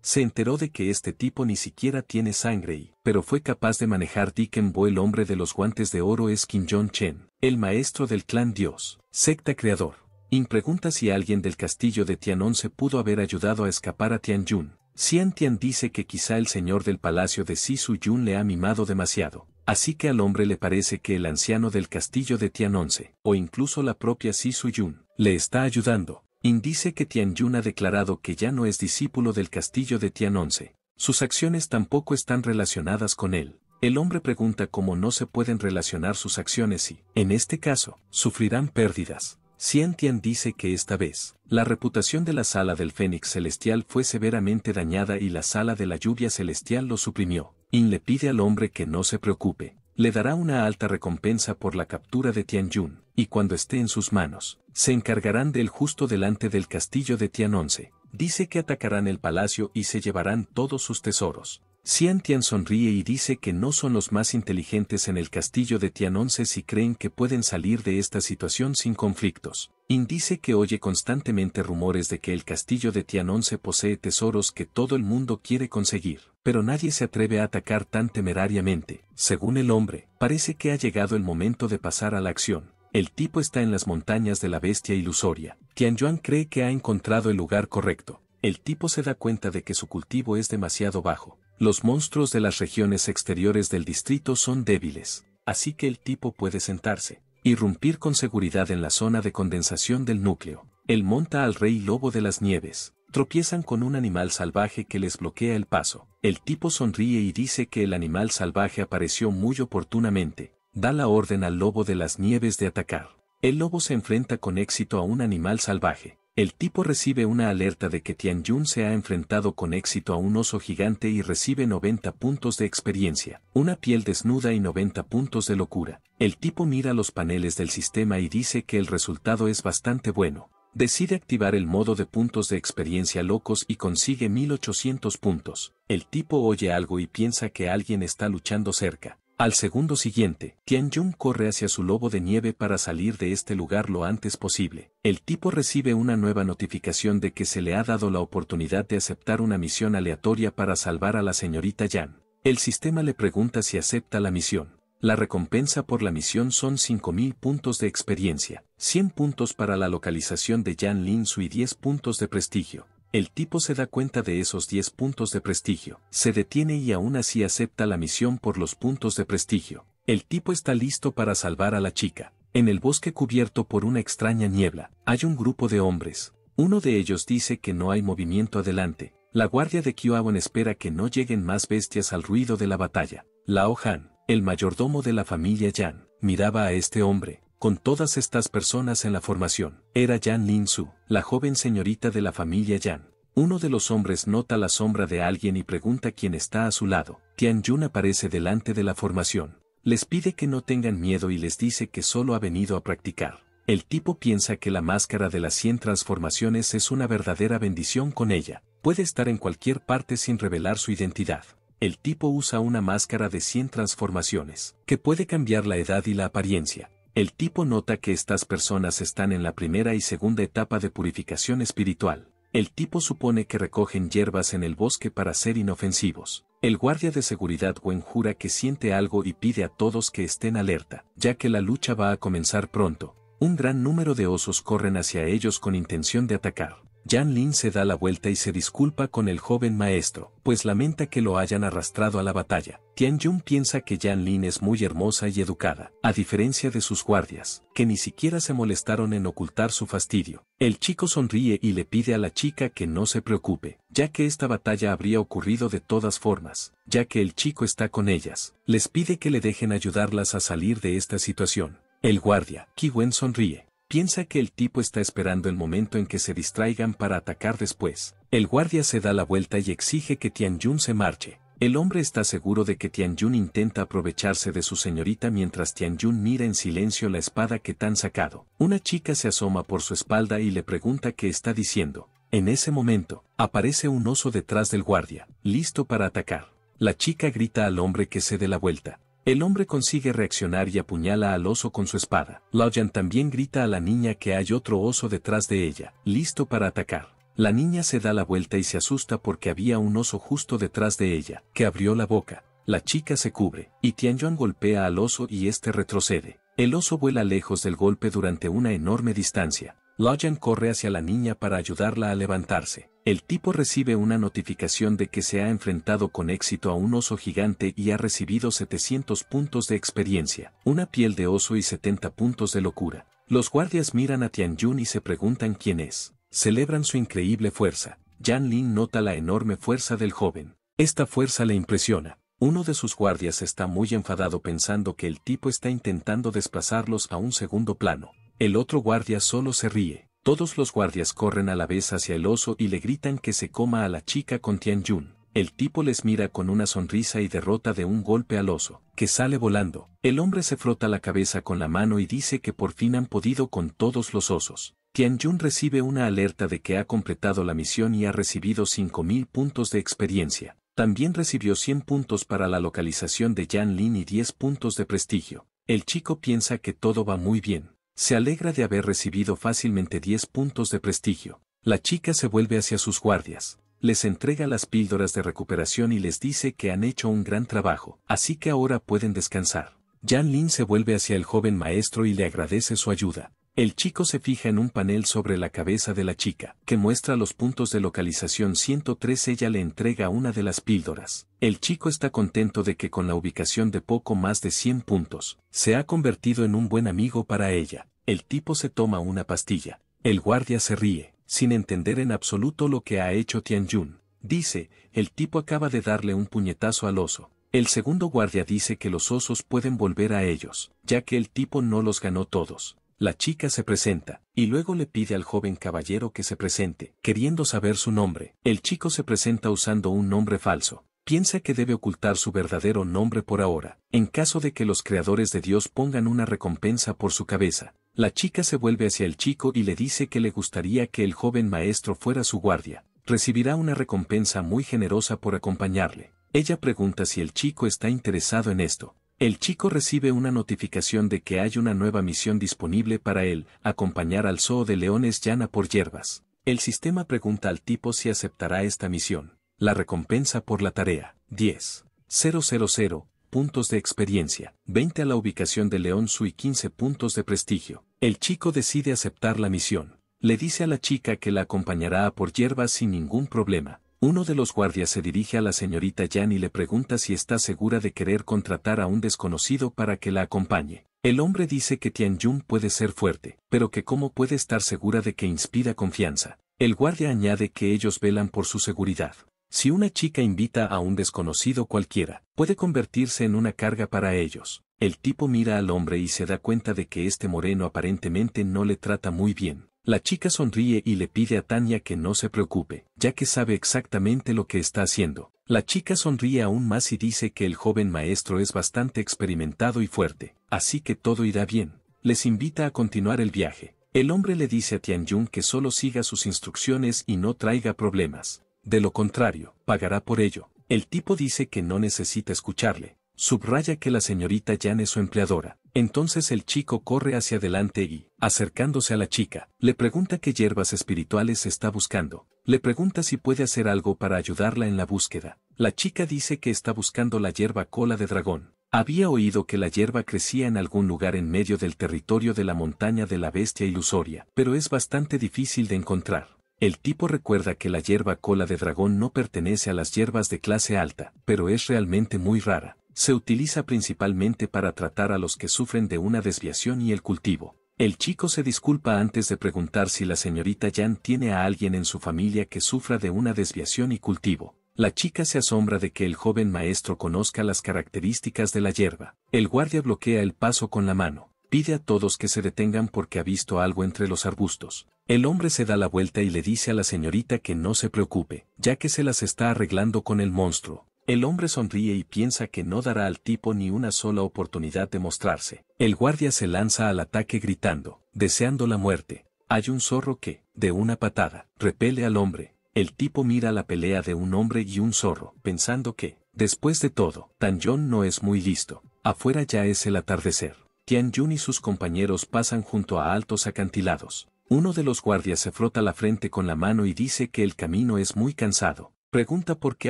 se enteró de que este tipo ni siquiera tiene sangre y, pero fue capaz de manejar Dikenbo el hombre de los guantes de oro es Kim Jong-chen, el maestro del clan Dios, secta creador. In pregunta si alguien del castillo de Tian se pudo haber ayudado a escapar a Tianjun. Xian Tian dice que quizá el señor del palacio de Si Su Yun le ha mimado demasiado, así que al hombre le parece que el anciano del castillo de Tianonce, o incluso la propia Si Su Yun, le está ayudando dice que Tianyun ha declarado que ya no es discípulo del castillo de Tianonce. Sus acciones tampoco están relacionadas con él. El hombre pregunta cómo no se pueden relacionar sus acciones y, en este caso, sufrirán pérdidas. Xian Tian dice que esta vez, la reputación de la sala del Fénix Celestial fue severamente dañada y la sala de la lluvia celestial lo suprimió. In le pide al hombre que no se preocupe. Le dará una alta recompensa por la captura de Tianyun y cuando esté en sus manos, se encargarán del justo delante del castillo de Tianonce. Dice que atacarán el palacio y se llevarán todos sus tesoros. Xian Tian sonríe y dice que no son los más inteligentes en el castillo de Tianonce si creen que pueden salir de esta situación sin conflictos. In dice que oye constantemente rumores de que el castillo de Tianonce posee tesoros que todo el mundo quiere conseguir, pero nadie se atreve a atacar tan temerariamente. Según el hombre, parece que ha llegado el momento de pasar a la acción. El tipo está en las montañas de la bestia ilusoria. Yuan cree que ha encontrado el lugar correcto. El tipo se da cuenta de que su cultivo es demasiado bajo. Los monstruos de las regiones exteriores del distrito son débiles, así que el tipo puede sentarse, irrumpir con seguridad en la zona de condensación del núcleo. Él monta al rey lobo de las nieves, tropiezan con un animal salvaje que les bloquea el paso. El tipo sonríe y dice que el animal salvaje apareció muy oportunamente, da la orden al lobo de las nieves de atacar. El lobo se enfrenta con éxito a un animal salvaje. El tipo recibe una alerta de que Tian Yun se ha enfrentado con éxito a un oso gigante y recibe 90 puntos de experiencia, una piel desnuda y 90 puntos de locura. El tipo mira los paneles del sistema y dice que el resultado es bastante bueno. Decide activar el modo de puntos de experiencia locos y consigue 1800 puntos. El tipo oye algo y piensa que alguien está luchando cerca. Al segundo siguiente, Jung corre hacia su lobo de nieve para salir de este lugar lo antes posible. El tipo recibe una nueva notificación de que se le ha dado la oportunidad de aceptar una misión aleatoria para salvar a la señorita Yan. El sistema le pregunta si acepta la misión. La recompensa por la misión son 5.000 puntos de experiencia, 100 puntos para la localización de Yan Lin Su y 10 puntos de prestigio. El tipo se da cuenta de esos 10 puntos de prestigio, se detiene y aún así acepta la misión por los puntos de prestigio. El tipo está listo para salvar a la chica. En el bosque cubierto por una extraña niebla, hay un grupo de hombres. Uno de ellos dice que no hay movimiento adelante. La guardia de Kyoawan espera que no lleguen más bestias al ruido de la batalla. Lao Han, el mayordomo de la familia Yan, miraba a este hombre, con todas estas personas en la formación. Era Yan Lin Su, la joven señorita de la familia Yan. Uno de los hombres nota la sombra de alguien y pregunta quién está a su lado. Tian Yun aparece delante de la formación. Les pide que no tengan miedo y les dice que solo ha venido a practicar. El tipo piensa que la máscara de las 100 transformaciones es una verdadera bendición con ella. Puede estar en cualquier parte sin revelar su identidad. El tipo usa una máscara de 100 transformaciones, que puede cambiar la edad y la apariencia, el tipo nota que estas personas están en la primera y segunda etapa de purificación espiritual. El tipo supone que recogen hierbas en el bosque para ser inofensivos. El guardia de seguridad Wen jura que siente algo y pide a todos que estén alerta, ya que la lucha va a comenzar pronto. Un gran número de osos corren hacia ellos con intención de atacar. Jan Lin se da la vuelta y se disculpa con el joven maestro, pues lamenta que lo hayan arrastrado a la batalla. Tian Jun piensa que Jan Lin es muy hermosa y educada, a diferencia de sus guardias, que ni siquiera se molestaron en ocultar su fastidio. El chico sonríe y le pide a la chica que no se preocupe, ya que esta batalla habría ocurrido de todas formas, ya que el chico está con ellas. Les pide que le dejen ayudarlas a salir de esta situación. El guardia, Kiwen sonríe, piensa que el tipo está esperando el momento en que se distraigan para atacar después. El guardia se da la vuelta y exige que Tian Jun se marche. El hombre está seguro de que Tian Tianjun intenta aprovecharse de su señorita mientras Tian Yun mira en silencio la espada que tan sacado. Una chica se asoma por su espalda y le pregunta qué está diciendo. En ese momento, aparece un oso detrás del guardia, listo para atacar. La chica grita al hombre que se dé la vuelta. El hombre consigue reaccionar y apuñala al oso con su espada. yan también grita a la niña que hay otro oso detrás de ella, listo para atacar. La niña se da la vuelta y se asusta porque había un oso justo detrás de ella, que abrió la boca. La chica se cubre, y Tianyuan golpea al oso y este retrocede. El oso vuela lejos del golpe durante una enorme distancia. Logan corre hacia la niña para ayudarla a levantarse. El tipo recibe una notificación de que se ha enfrentado con éxito a un oso gigante y ha recibido 700 puntos de experiencia, una piel de oso y 70 puntos de locura. Los guardias miran a Tianyun y se preguntan quién es. Celebran su increíble fuerza. Yan Lin nota la enorme fuerza del joven. Esta fuerza le impresiona. Uno de sus guardias está muy enfadado pensando que el tipo está intentando desplazarlos a un segundo plano. El otro guardia solo se ríe. Todos los guardias corren a la vez hacia el oso y le gritan que se coma a la chica con Yun. El tipo les mira con una sonrisa y derrota de un golpe al oso, que sale volando. El hombre se frota la cabeza con la mano y dice que por fin han podido con todos los osos. Tianjun recibe una alerta de que ha completado la misión y ha recibido 5.000 puntos de experiencia. También recibió 100 puntos para la localización de Yan Lin y 10 puntos de prestigio. El chico piensa que todo va muy bien. Se alegra de haber recibido fácilmente 10 puntos de prestigio. La chica se vuelve hacia sus guardias, les entrega las píldoras de recuperación y les dice que han hecho un gran trabajo, así que ahora pueden descansar. Yan Lin se vuelve hacia el joven maestro y le agradece su ayuda. El chico se fija en un panel sobre la cabeza de la chica, que muestra los puntos de localización 103. Ella le entrega una de las píldoras. El chico está contento de que con la ubicación de poco más de 100 puntos, se ha convertido en un buen amigo para ella. El tipo se toma una pastilla. El guardia se ríe, sin entender en absoluto lo que ha hecho Jun. Dice, el tipo acaba de darle un puñetazo al oso. El segundo guardia dice que los osos pueden volver a ellos, ya que el tipo no los ganó todos. La chica se presenta, y luego le pide al joven caballero que se presente, queriendo saber su nombre. El chico se presenta usando un nombre falso. Piensa que debe ocultar su verdadero nombre por ahora, en caso de que los creadores de Dios pongan una recompensa por su cabeza. La chica se vuelve hacia el chico y le dice que le gustaría que el joven maestro fuera su guardia. Recibirá una recompensa muy generosa por acompañarle. Ella pregunta si el chico está interesado en esto. El chico recibe una notificación de que hay una nueva misión disponible para él, acompañar al zoo de leones llana por hierbas. El sistema pregunta al tipo si aceptará esta misión. La recompensa por la tarea, 10.000 puntos de experiencia, 20 a la ubicación de León y 15 puntos de prestigio. El chico decide aceptar la misión. Le dice a la chica que la acompañará a por hierbas sin ningún problema. Uno de los guardias se dirige a la señorita Yan y le pregunta si está segura de querer contratar a un desconocido para que la acompañe. El hombre dice que Tian Jun puede ser fuerte, pero que cómo puede estar segura de que inspira confianza. El guardia añade que ellos velan por su seguridad. Si una chica invita a un desconocido cualquiera, puede convertirse en una carga para ellos. El tipo mira al hombre y se da cuenta de que este moreno aparentemente no le trata muy bien. La chica sonríe y le pide a Tania que no se preocupe, ya que sabe exactamente lo que está haciendo. La chica sonríe aún más y dice que el joven maestro es bastante experimentado y fuerte, así que todo irá bien. Les invita a continuar el viaje. El hombre le dice a Tianyun que solo siga sus instrucciones y no traiga problemas. De lo contrario, pagará por ello. El tipo dice que no necesita escucharle, Subraya que la señorita Jan es su empleadora. Entonces el chico corre hacia adelante y, acercándose a la chica, le pregunta qué hierbas espirituales está buscando. Le pregunta si puede hacer algo para ayudarla en la búsqueda. La chica dice que está buscando la hierba cola de dragón. Había oído que la hierba crecía en algún lugar en medio del territorio de la montaña de la bestia ilusoria, pero es bastante difícil de encontrar. El tipo recuerda que la hierba cola de dragón no pertenece a las hierbas de clase alta, pero es realmente muy rara se utiliza principalmente para tratar a los que sufren de una desviación y el cultivo. El chico se disculpa antes de preguntar si la señorita Jan tiene a alguien en su familia que sufra de una desviación y cultivo. La chica se asombra de que el joven maestro conozca las características de la hierba. El guardia bloquea el paso con la mano. Pide a todos que se detengan porque ha visto algo entre los arbustos. El hombre se da la vuelta y le dice a la señorita que no se preocupe, ya que se las está arreglando con el monstruo. El hombre sonríe y piensa que no dará al tipo ni una sola oportunidad de mostrarse. El guardia se lanza al ataque gritando, deseando la muerte. Hay un zorro que, de una patada, repele al hombre. El tipo mira la pelea de un hombre y un zorro, pensando que, después de todo, Tan John no es muy listo. Afuera ya es el atardecer. Tian Yun y sus compañeros pasan junto a altos acantilados. Uno de los guardias se frota la frente con la mano y dice que el camino es muy cansado, Pregunta por qué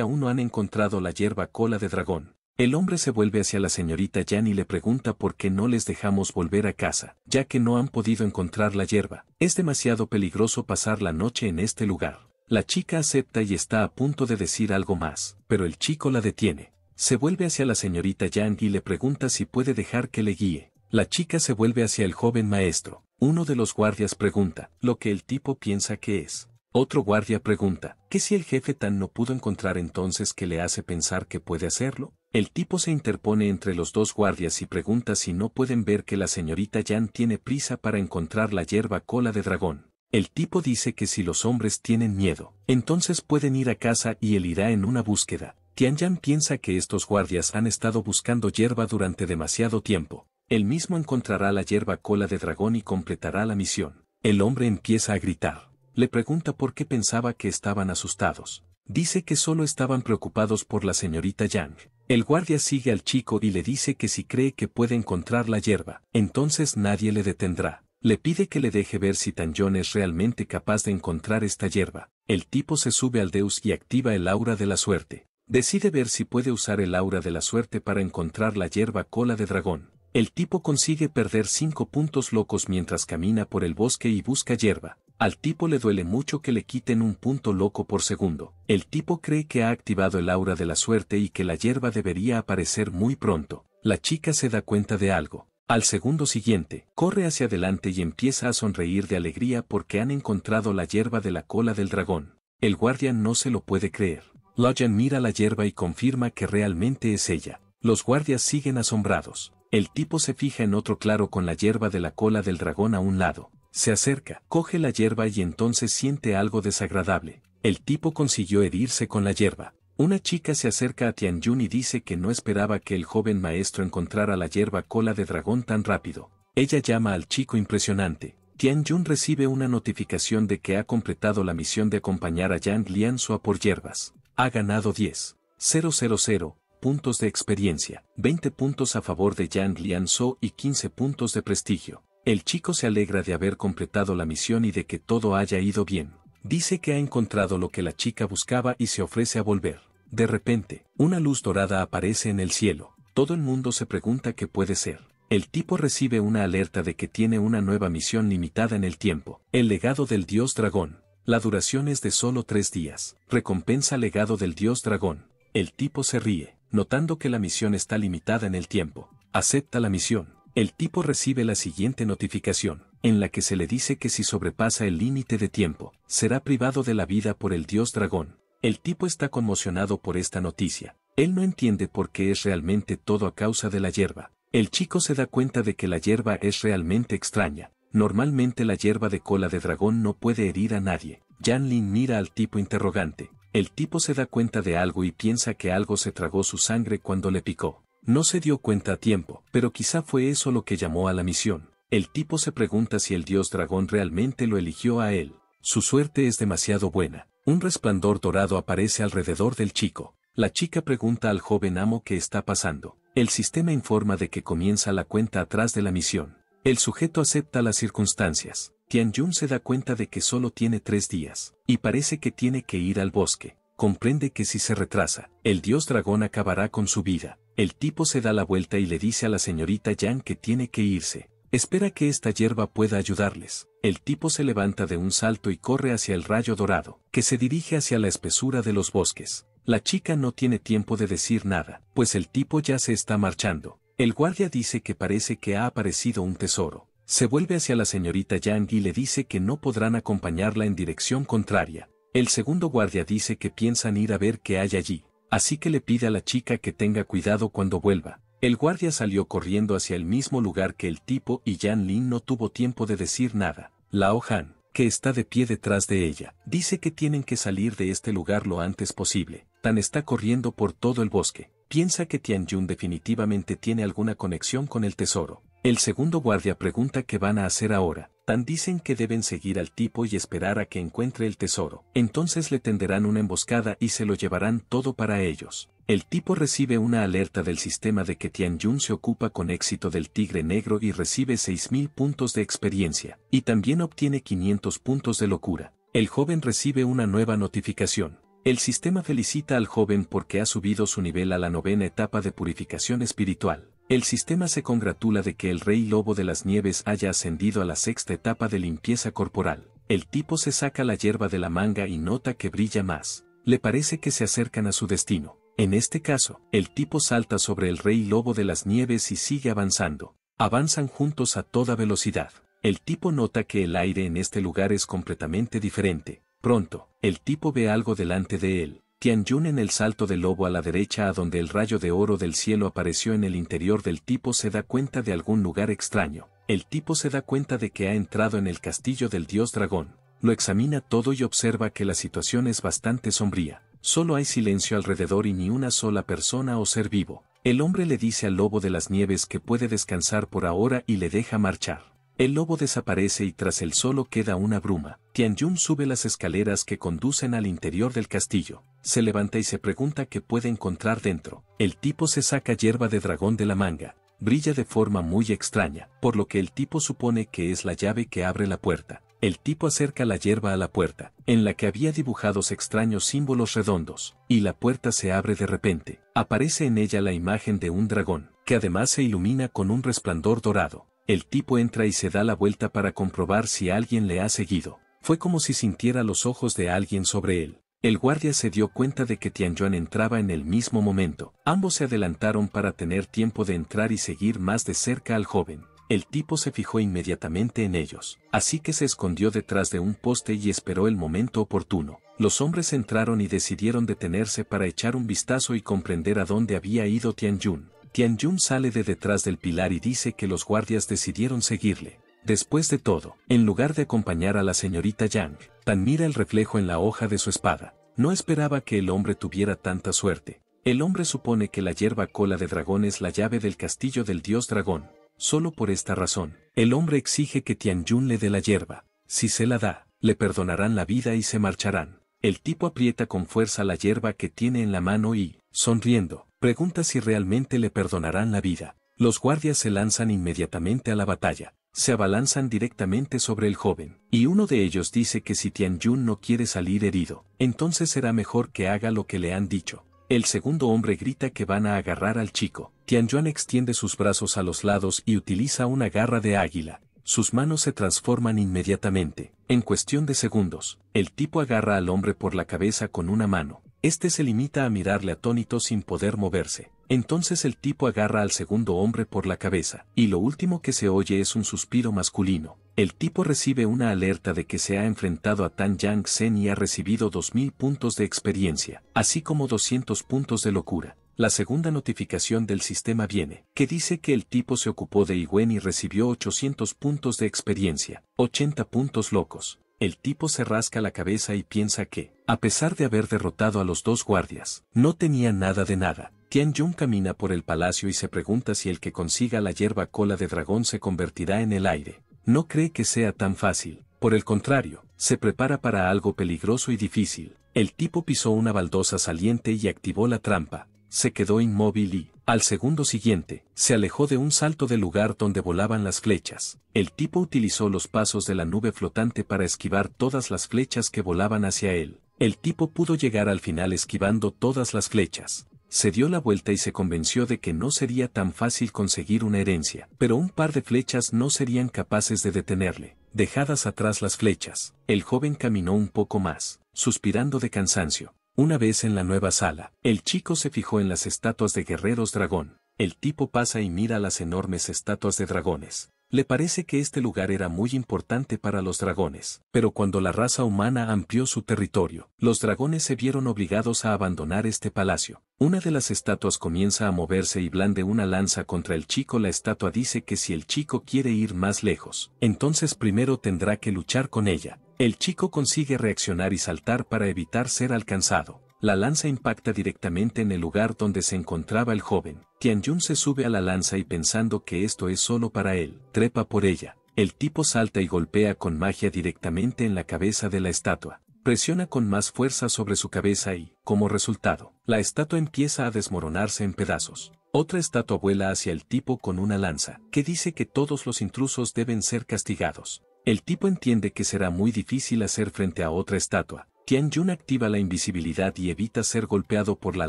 aún no han encontrado la hierba cola de dragón. El hombre se vuelve hacia la señorita Yang y le pregunta por qué no les dejamos volver a casa, ya que no han podido encontrar la hierba. Es demasiado peligroso pasar la noche en este lugar. La chica acepta y está a punto de decir algo más, pero el chico la detiene. Se vuelve hacia la señorita Yang y le pregunta si puede dejar que le guíe. La chica se vuelve hacia el joven maestro. Uno de los guardias pregunta, lo que el tipo piensa que es. Otro guardia pregunta, ¿qué si el jefe tan no pudo encontrar entonces que le hace pensar que puede hacerlo? El tipo se interpone entre los dos guardias y pregunta si no pueden ver que la señorita Yan tiene prisa para encontrar la hierba cola de dragón. El tipo dice que si los hombres tienen miedo, entonces pueden ir a casa y él irá en una búsqueda. Tian Yan piensa que estos guardias han estado buscando hierba durante demasiado tiempo. Él mismo encontrará la hierba cola de dragón y completará la misión. El hombre empieza a gritar le pregunta por qué pensaba que estaban asustados. Dice que solo estaban preocupados por la señorita Yang. El guardia sigue al chico y le dice que si cree que puede encontrar la hierba, entonces nadie le detendrá. Le pide que le deje ver si Tanjon es realmente capaz de encontrar esta hierba. El tipo se sube al Deus y activa el aura de la suerte. Decide ver si puede usar el aura de la suerte para encontrar la hierba cola de dragón. El tipo consigue perder cinco puntos locos mientras camina por el bosque y busca hierba. Al tipo le duele mucho que le quiten un punto loco por segundo. El tipo cree que ha activado el aura de la suerte y que la hierba debería aparecer muy pronto. La chica se da cuenta de algo. Al segundo siguiente, corre hacia adelante y empieza a sonreír de alegría porque han encontrado la hierba de la cola del dragón. El guardia no se lo puede creer. Logan mira la hierba y confirma que realmente es ella. Los guardias siguen asombrados. El tipo se fija en otro claro con la hierba de la cola del dragón a un lado. Se acerca, coge la hierba y entonces siente algo desagradable. El tipo consiguió herirse con la hierba. Una chica se acerca a Tianyun y dice que no esperaba que el joven maestro encontrara la hierba cola de dragón tan rápido. Ella llama al chico impresionante. Tianyun recibe una notificación de que ha completado la misión de acompañar a Yang Lianzua por hierbas. Ha ganado 10.000 puntos de experiencia, 20 puntos a favor de Yang Lianzhou y 15 puntos de prestigio. El chico se alegra de haber completado la misión y de que todo haya ido bien. Dice que ha encontrado lo que la chica buscaba y se ofrece a volver. De repente, una luz dorada aparece en el cielo. Todo el mundo se pregunta qué puede ser. El tipo recibe una alerta de que tiene una nueva misión limitada en el tiempo, el legado del dios dragón. La duración es de solo tres días. Recompensa legado del dios dragón. El tipo se ríe, notando que la misión está limitada en el tiempo. Acepta la misión el tipo recibe la siguiente notificación, en la que se le dice que si sobrepasa el límite de tiempo, será privado de la vida por el dios dragón. El tipo está conmocionado por esta noticia. Él no entiende por qué es realmente todo a causa de la hierba. El chico se da cuenta de que la hierba es realmente extraña. Normalmente la hierba de cola de dragón no puede herir a nadie. Janlin mira al tipo interrogante. El tipo se da cuenta de algo y piensa que algo se tragó su sangre cuando le picó. No se dio cuenta a tiempo, pero quizá fue eso lo que llamó a la misión. El tipo se pregunta si el dios dragón realmente lo eligió a él. Su suerte es demasiado buena. Un resplandor dorado aparece alrededor del chico. La chica pregunta al joven amo qué está pasando. El sistema informa de que comienza la cuenta atrás de la misión. El sujeto acepta las circunstancias. Jun se da cuenta de que solo tiene tres días, y parece que tiene que ir al bosque. Comprende que si se retrasa, el dios dragón acabará con su vida. El tipo se da la vuelta y le dice a la señorita Yang que tiene que irse. Espera que esta hierba pueda ayudarles. El tipo se levanta de un salto y corre hacia el rayo dorado, que se dirige hacia la espesura de los bosques. La chica no tiene tiempo de decir nada, pues el tipo ya se está marchando. El guardia dice que parece que ha aparecido un tesoro. Se vuelve hacia la señorita Yang y le dice que no podrán acompañarla en dirección contraria. El segundo guardia dice que piensan ir a ver qué hay allí así que le pide a la chica que tenga cuidado cuando vuelva. El guardia salió corriendo hacia el mismo lugar que el tipo y Yan Lin no tuvo tiempo de decir nada. Lao Han, que está de pie detrás de ella, dice que tienen que salir de este lugar lo antes posible. Tan está corriendo por todo el bosque. Piensa que Tian Jun definitivamente tiene alguna conexión con el tesoro. El segundo guardia pregunta qué van a hacer ahora, dicen que deben seguir al tipo y esperar a que encuentre el tesoro. Entonces le tenderán una emboscada y se lo llevarán todo para ellos. El tipo recibe una alerta del sistema de que Tian Jun se ocupa con éxito del tigre negro y recibe 6.000 puntos de experiencia, y también obtiene 500 puntos de locura. El joven recibe una nueva notificación. El sistema felicita al joven porque ha subido su nivel a la novena etapa de purificación espiritual. El sistema se congratula de que el rey lobo de las nieves haya ascendido a la sexta etapa de limpieza corporal. El tipo se saca la hierba de la manga y nota que brilla más. Le parece que se acercan a su destino. En este caso, el tipo salta sobre el rey lobo de las nieves y sigue avanzando. Avanzan juntos a toda velocidad. El tipo nota que el aire en este lugar es completamente diferente. Pronto, el tipo ve algo delante de él. Tianyun en el salto del lobo a la derecha a donde el rayo de oro del cielo apareció en el interior del tipo se da cuenta de algún lugar extraño. El tipo se da cuenta de que ha entrado en el castillo del dios dragón. Lo examina todo y observa que la situación es bastante sombría. Solo hay silencio alrededor y ni una sola persona o ser vivo. El hombre le dice al lobo de las nieves que puede descansar por ahora y le deja marchar. El lobo desaparece y tras él solo queda una bruma. Tianyun sube las escaleras que conducen al interior del castillo. Se levanta y se pregunta qué puede encontrar dentro. El tipo se saca hierba de dragón de la manga. Brilla de forma muy extraña, por lo que el tipo supone que es la llave que abre la puerta. El tipo acerca la hierba a la puerta, en la que había dibujados extraños símbolos redondos, y la puerta se abre de repente. Aparece en ella la imagen de un dragón, que además se ilumina con un resplandor dorado. El tipo entra y se da la vuelta para comprobar si alguien le ha seguido. Fue como si sintiera los ojos de alguien sobre él. El guardia se dio cuenta de que Tian Yuan entraba en el mismo momento. Ambos se adelantaron para tener tiempo de entrar y seguir más de cerca al joven. El tipo se fijó inmediatamente en ellos, así que se escondió detrás de un poste y esperó el momento oportuno. Los hombres entraron y decidieron detenerse para echar un vistazo y comprender a dónde había ido Tian Yun. Tianjun sale de detrás del pilar y dice que los guardias decidieron seguirle. Después de todo, en lugar de acompañar a la señorita Yang, Tan mira el reflejo en la hoja de su espada. No esperaba que el hombre tuviera tanta suerte. El hombre supone que la hierba cola de dragón es la llave del castillo del dios dragón. Solo por esta razón, el hombre exige que Jun le dé la hierba. Si se la da, le perdonarán la vida y se marcharán. El tipo aprieta con fuerza la hierba que tiene en la mano y, sonriendo, Pregunta si realmente le perdonarán la vida. Los guardias se lanzan inmediatamente a la batalla, se abalanzan directamente sobre el joven, y uno de ellos dice que si Tian Yun no quiere salir herido, entonces será mejor que haga lo que le han dicho. El segundo hombre grita que van a agarrar al chico. Tian Yun extiende sus brazos a los lados y utiliza una garra de águila. Sus manos se transforman inmediatamente. En cuestión de segundos, el tipo agarra al hombre por la cabeza con una mano, este se limita a mirarle atónito sin poder moverse. Entonces el tipo agarra al segundo hombre por la cabeza, y lo último que se oye es un suspiro masculino. El tipo recibe una alerta de que se ha enfrentado a Tan Yang Sen y ha recibido 2.000 puntos de experiencia, así como 200 puntos de locura. La segunda notificación del sistema viene, que dice que el tipo se ocupó de Iwen y recibió 800 puntos de experiencia, 80 puntos locos el tipo se rasca la cabeza y piensa que, a pesar de haber derrotado a los dos guardias, no tenía nada de nada. Tian Jung camina por el palacio y se pregunta si el que consiga la hierba cola de dragón se convertirá en el aire. No cree que sea tan fácil, por el contrario, se prepara para algo peligroso y difícil. El tipo pisó una baldosa saliente y activó la trampa, se quedó inmóvil y, al segundo siguiente, se alejó de un salto del lugar donde volaban las flechas. El tipo utilizó los pasos de la nube flotante para esquivar todas las flechas que volaban hacia él. El tipo pudo llegar al final esquivando todas las flechas. Se dio la vuelta y se convenció de que no sería tan fácil conseguir una herencia, pero un par de flechas no serían capaces de detenerle. Dejadas atrás las flechas, el joven caminó un poco más, suspirando de cansancio, una vez en la nueva sala, el chico se fijó en las estatuas de guerreros dragón. El tipo pasa y mira las enormes estatuas de dragones le parece que este lugar era muy importante para los dragones, pero cuando la raza humana amplió su territorio, los dragones se vieron obligados a abandonar este palacio. Una de las estatuas comienza a moverse y blande una lanza contra el chico. La estatua dice que si el chico quiere ir más lejos, entonces primero tendrá que luchar con ella. El chico consigue reaccionar y saltar para evitar ser alcanzado. La lanza impacta directamente en el lugar donde se encontraba el joven, Tianjun se sube a la lanza y pensando que esto es solo para él, trepa por ella. El tipo salta y golpea con magia directamente en la cabeza de la estatua. Presiona con más fuerza sobre su cabeza y, como resultado, la estatua empieza a desmoronarse en pedazos. Otra estatua vuela hacia el tipo con una lanza, que dice que todos los intrusos deben ser castigados. El tipo entiende que será muy difícil hacer frente a otra estatua, Tian Yun activa la invisibilidad y evita ser golpeado por la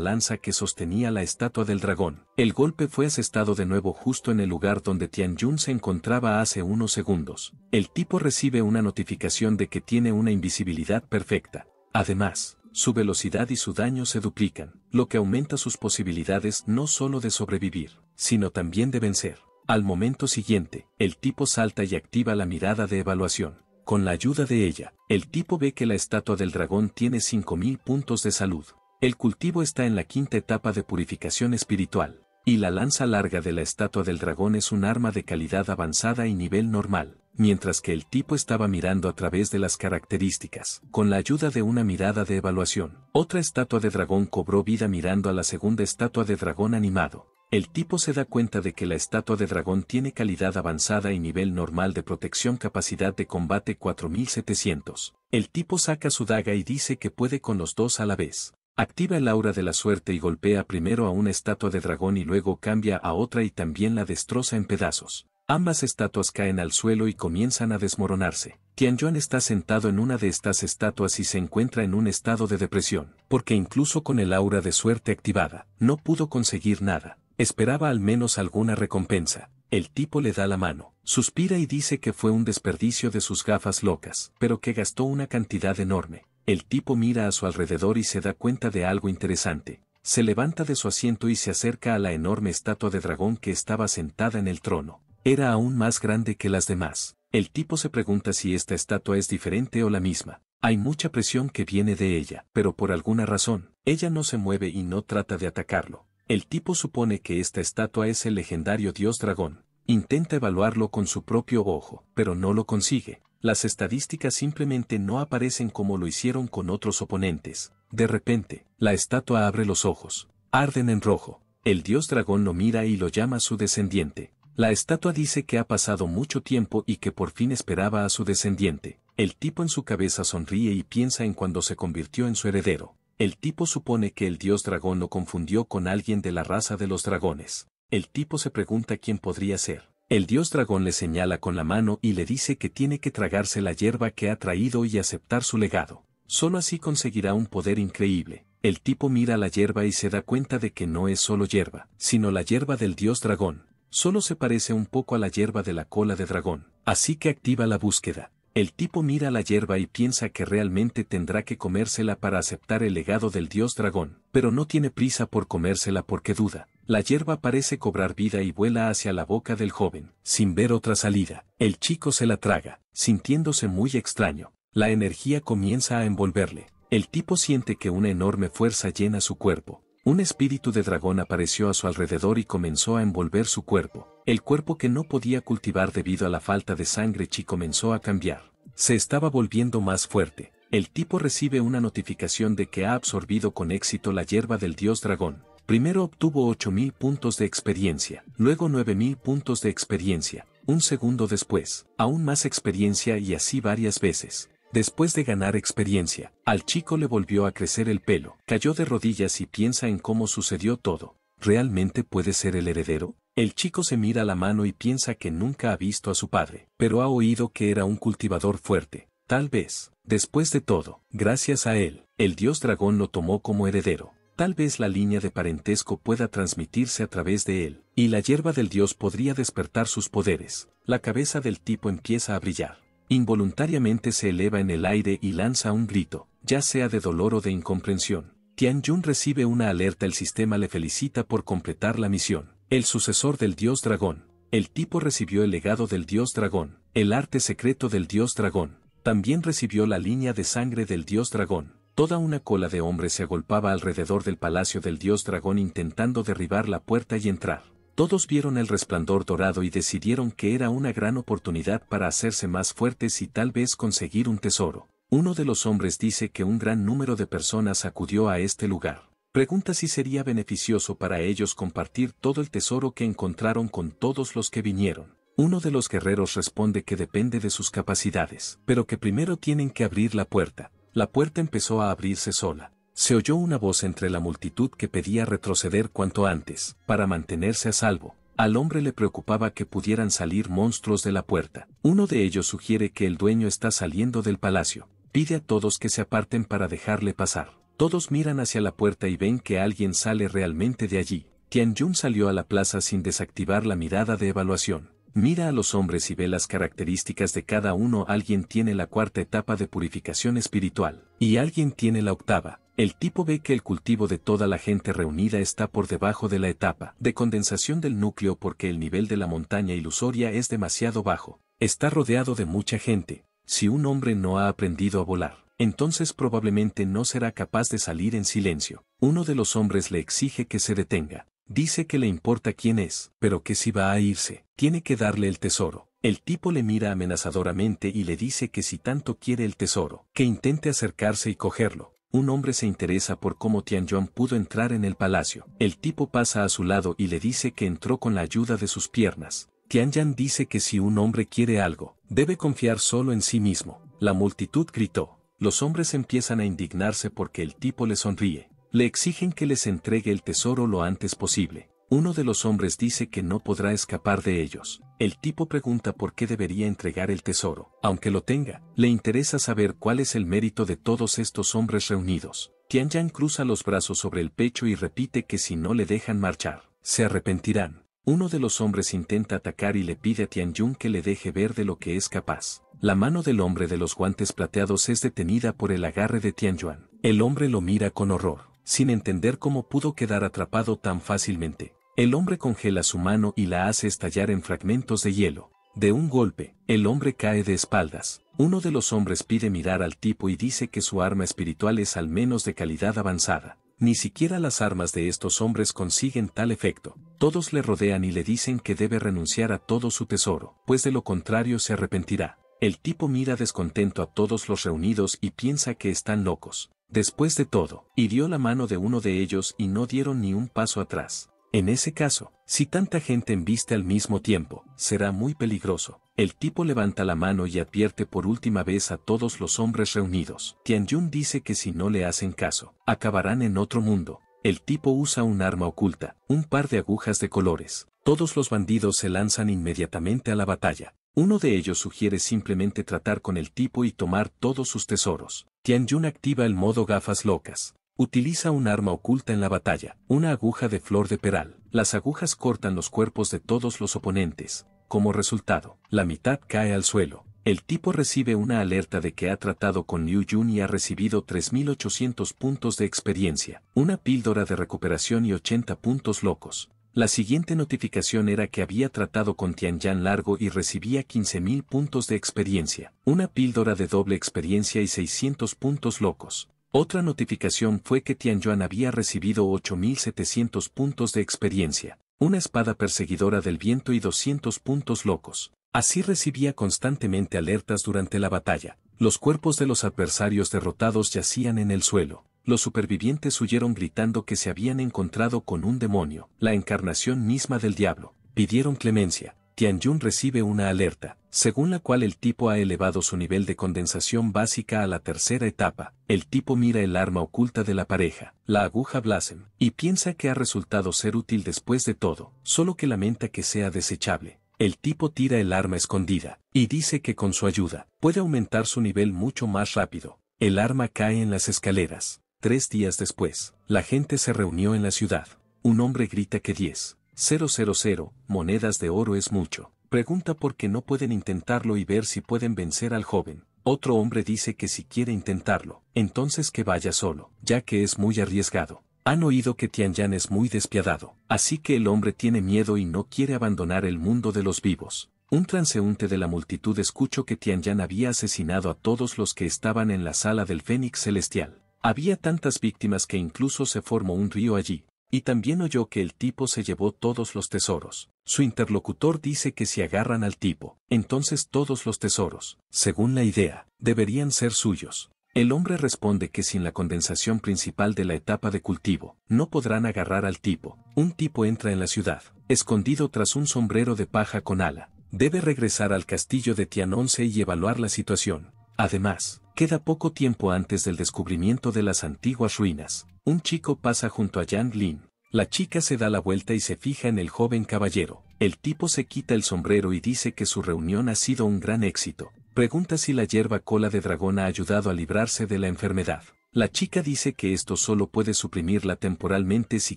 lanza que sostenía la estatua del dragón. El golpe fue asestado de nuevo justo en el lugar donde Tian Yun se encontraba hace unos segundos. El tipo recibe una notificación de que tiene una invisibilidad perfecta. Además, su velocidad y su daño se duplican, lo que aumenta sus posibilidades no solo de sobrevivir, sino también de vencer. Al momento siguiente, el tipo salta y activa la mirada de evaluación. Con la ayuda de ella, el tipo ve que la estatua del dragón tiene 5.000 puntos de salud. El cultivo está en la quinta etapa de purificación espiritual, y la lanza larga de la estatua del dragón es un arma de calidad avanzada y nivel normal, mientras que el tipo estaba mirando a través de las características, con la ayuda de una mirada de evaluación. Otra estatua de dragón cobró vida mirando a la segunda estatua de dragón animado, el tipo se da cuenta de que la estatua de dragón tiene calidad avanzada y nivel normal de protección capacidad de combate 4700. El tipo saca su daga y dice que puede con los dos a la vez. Activa el aura de la suerte y golpea primero a una estatua de dragón y luego cambia a otra y también la destroza en pedazos. Ambas estatuas caen al suelo y comienzan a desmoronarse. Yuan está sentado en una de estas estatuas y se encuentra en un estado de depresión, porque incluso con el aura de suerte activada, no pudo conseguir nada. Esperaba al menos alguna recompensa. El tipo le da la mano, suspira y dice que fue un desperdicio de sus gafas locas, pero que gastó una cantidad enorme. El tipo mira a su alrededor y se da cuenta de algo interesante. Se levanta de su asiento y se acerca a la enorme estatua de dragón que estaba sentada en el trono. Era aún más grande que las demás. El tipo se pregunta si esta estatua es diferente o la misma. Hay mucha presión que viene de ella, pero por alguna razón, ella no se mueve y no trata de atacarlo. El tipo supone que esta estatua es el legendario dios dragón, intenta evaluarlo con su propio ojo, pero no lo consigue. Las estadísticas simplemente no aparecen como lo hicieron con otros oponentes. De repente, la estatua abre los ojos, arden en rojo. El dios dragón lo mira y lo llama su descendiente. La estatua dice que ha pasado mucho tiempo y que por fin esperaba a su descendiente. El tipo en su cabeza sonríe y piensa en cuando se convirtió en su heredero. El tipo supone que el dios dragón lo confundió con alguien de la raza de los dragones. El tipo se pregunta quién podría ser. El dios dragón le señala con la mano y le dice que tiene que tragarse la hierba que ha traído y aceptar su legado. Solo así conseguirá un poder increíble. El tipo mira la hierba y se da cuenta de que no es solo hierba, sino la hierba del dios dragón. Solo se parece un poco a la hierba de la cola de dragón. Así que activa la búsqueda. El tipo mira la hierba y piensa que realmente tendrá que comérsela para aceptar el legado del dios dragón, pero no tiene prisa por comérsela porque duda. La hierba parece cobrar vida y vuela hacia la boca del joven, sin ver otra salida. El chico se la traga, sintiéndose muy extraño. La energía comienza a envolverle. El tipo siente que una enorme fuerza llena su cuerpo, un espíritu de dragón apareció a su alrededor y comenzó a envolver su cuerpo, el cuerpo que no podía cultivar debido a la falta de sangre chi comenzó a cambiar. Se estaba volviendo más fuerte. El tipo recibe una notificación de que ha absorbido con éxito la hierba del dios dragón. Primero obtuvo 8.000 puntos de experiencia, luego 9.000 puntos de experiencia, un segundo después, aún más experiencia y así varias veces. Después de ganar experiencia, al chico le volvió a crecer el pelo, cayó de rodillas y piensa en cómo sucedió todo. ¿Realmente puede ser el heredero? El chico se mira la mano y piensa que nunca ha visto a su padre, pero ha oído que era un cultivador fuerte. Tal vez, después de todo, gracias a él, el dios dragón lo tomó como heredero. Tal vez la línea de parentesco pueda transmitirse a través de él, y la hierba del dios podría despertar sus poderes. La cabeza del tipo empieza a brillar. Involuntariamente se eleva en el aire y lanza un grito, ya sea de dolor o de incomprensión. Jun recibe una alerta, el sistema le felicita por completar la misión. El sucesor del dios dragón. El tipo recibió el legado del dios dragón, el arte secreto del dios dragón. También recibió la línea de sangre del dios dragón. Toda una cola de hombres se agolpaba alrededor del palacio del dios dragón intentando derribar la puerta y entrar. Todos vieron el resplandor dorado y decidieron que era una gran oportunidad para hacerse más fuertes y tal vez conseguir un tesoro. Uno de los hombres dice que un gran número de personas acudió a este lugar. Pregunta si sería beneficioso para ellos compartir todo el tesoro que encontraron con todos los que vinieron. Uno de los guerreros responde que depende de sus capacidades, pero que primero tienen que abrir la puerta. La puerta empezó a abrirse sola. Se oyó una voz entre la multitud que pedía retroceder cuanto antes, para mantenerse a salvo. Al hombre le preocupaba que pudieran salir monstruos de la puerta. Uno de ellos sugiere que el dueño está saliendo del palacio. Pide a todos que se aparten para dejarle pasar. Todos miran hacia la puerta y ven que alguien sale realmente de allí. Jun salió a la plaza sin desactivar la mirada de evaluación. Mira a los hombres y ve las características de cada uno. Alguien tiene la cuarta etapa de purificación espiritual y alguien tiene la octava. El tipo ve que el cultivo de toda la gente reunida está por debajo de la etapa de condensación del núcleo porque el nivel de la montaña ilusoria es demasiado bajo. Está rodeado de mucha gente. Si un hombre no ha aprendido a volar, entonces probablemente no será capaz de salir en silencio. Uno de los hombres le exige que se detenga. Dice que le importa quién es, pero que si va a irse, tiene que darle el tesoro. El tipo le mira amenazadoramente y le dice que si tanto quiere el tesoro, que intente acercarse y cogerlo un hombre se interesa por cómo Tian Yuan pudo entrar en el palacio. El tipo pasa a su lado y le dice que entró con la ayuda de sus piernas. Tian Yuan dice que si un hombre quiere algo, debe confiar solo en sí mismo. La multitud gritó. Los hombres empiezan a indignarse porque el tipo le sonríe. Le exigen que les entregue el tesoro lo antes posible. Uno de los hombres dice que no podrá escapar de ellos. El tipo pregunta por qué debería entregar el tesoro. Aunque lo tenga, le interesa saber cuál es el mérito de todos estos hombres reunidos. Tian Yan cruza los brazos sobre el pecho y repite que si no le dejan marchar, se arrepentirán. Uno de los hombres intenta atacar y le pide a Tian Yun que le deje ver de lo que es capaz. La mano del hombre de los guantes plateados es detenida por el agarre de Tian Yuan. El hombre lo mira con horror, sin entender cómo pudo quedar atrapado tan fácilmente. El hombre congela su mano y la hace estallar en fragmentos de hielo. De un golpe, el hombre cae de espaldas. Uno de los hombres pide mirar al tipo y dice que su arma espiritual es al menos de calidad avanzada. Ni siquiera las armas de estos hombres consiguen tal efecto. Todos le rodean y le dicen que debe renunciar a todo su tesoro, pues de lo contrario se arrepentirá. El tipo mira descontento a todos los reunidos y piensa que están locos. Después de todo, hirió la mano de uno de ellos y no dieron ni un paso atrás. En ese caso, si tanta gente embiste al mismo tiempo, será muy peligroso. El tipo levanta la mano y advierte por última vez a todos los hombres reunidos. Tianyun dice que si no le hacen caso, acabarán en otro mundo. El tipo usa un arma oculta, un par de agujas de colores. Todos los bandidos se lanzan inmediatamente a la batalla. Uno de ellos sugiere simplemente tratar con el tipo y tomar todos sus tesoros. Tianyun activa el modo gafas locas. Utiliza un arma oculta en la batalla, una aguja de flor de peral. Las agujas cortan los cuerpos de todos los oponentes. Como resultado, la mitad cae al suelo. El tipo recibe una alerta de que ha tratado con Liu Jun y ha recibido 3.800 puntos de experiencia, una píldora de recuperación y 80 puntos locos. La siguiente notificación era que había tratado con Yan Largo y recibía 15.000 puntos de experiencia, una píldora de doble experiencia y 600 puntos locos. Otra notificación fue que Tian Yuan había recibido 8.700 puntos de experiencia, una espada perseguidora del viento y 200 puntos locos. Así recibía constantemente alertas durante la batalla. Los cuerpos de los adversarios derrotados yacían en el suelo. Los supervivientes huyeron gritando que se habían encontrado con un demonio, la encarnación misma del diablo. Pidieron clemencia. Tian Yun recibe una alerta según la cual el tipo ha elevado su nivel de condensación básica a la tercera etapa, el tipo mira el arma oculta de la pareja, la aguja Blasem, y piensa que ha resultado ser útil después de todo, solo que lamenta que sea desechable. El tipo tira el arma escondida, y dice que con su ayuda, puede aumentar su nivel mucho más rápido. El arma cae en las escaleras. Tres días después, la gente se reunió en la ciudad. Un hombre grita que 10, 000, monedas de oro es mucho. Pregunta por qué no pueden intentarlo y ver si pueden vencer al joven. Otro hombre dice que si quiere intentarlo, entonces que vaya solo, ya que es muy arriesgado. Han oído que Yan es muy despiadado, así que el hombre tiene miedo y no quiere abandonar el mundo de los vivos. Un transeúnte de la multitud escuchó que Tian Tianyan había asesinado a todos los que estaban en la sala del Fénix Celestial. Había tantas víctimas que incluso se formó un río allí, y también oyó que el tipo se llevó todos los tesoros. Su interlocutor dice que si agarran al tipo, entonces todos los tesoros, según la idea, deberían ser suyos. El hombre responde que sin la condensación principal de la etapa de cultivo, no podrán agarrar al tipo. Un tipo entra en la ciudad, escondido tras un sombrero de paja con ala. Debe regresar al castillo de Tianonce y evaluar la situación. Además, queda poco tiempo antes del descubrimiento de las antiguas ruinas. Un chico pasa junto a Yang Lin, la chica se da la vuelta y se fija en el joven caballero. El tipo se quita el sombrero y dice que su reunión ha sido un gran éxito. Pregunta si la hierba cola de dragón ha ayudado a librarse de la enfermedad. La chica dice que esto solo puede suprimirla temporalmente si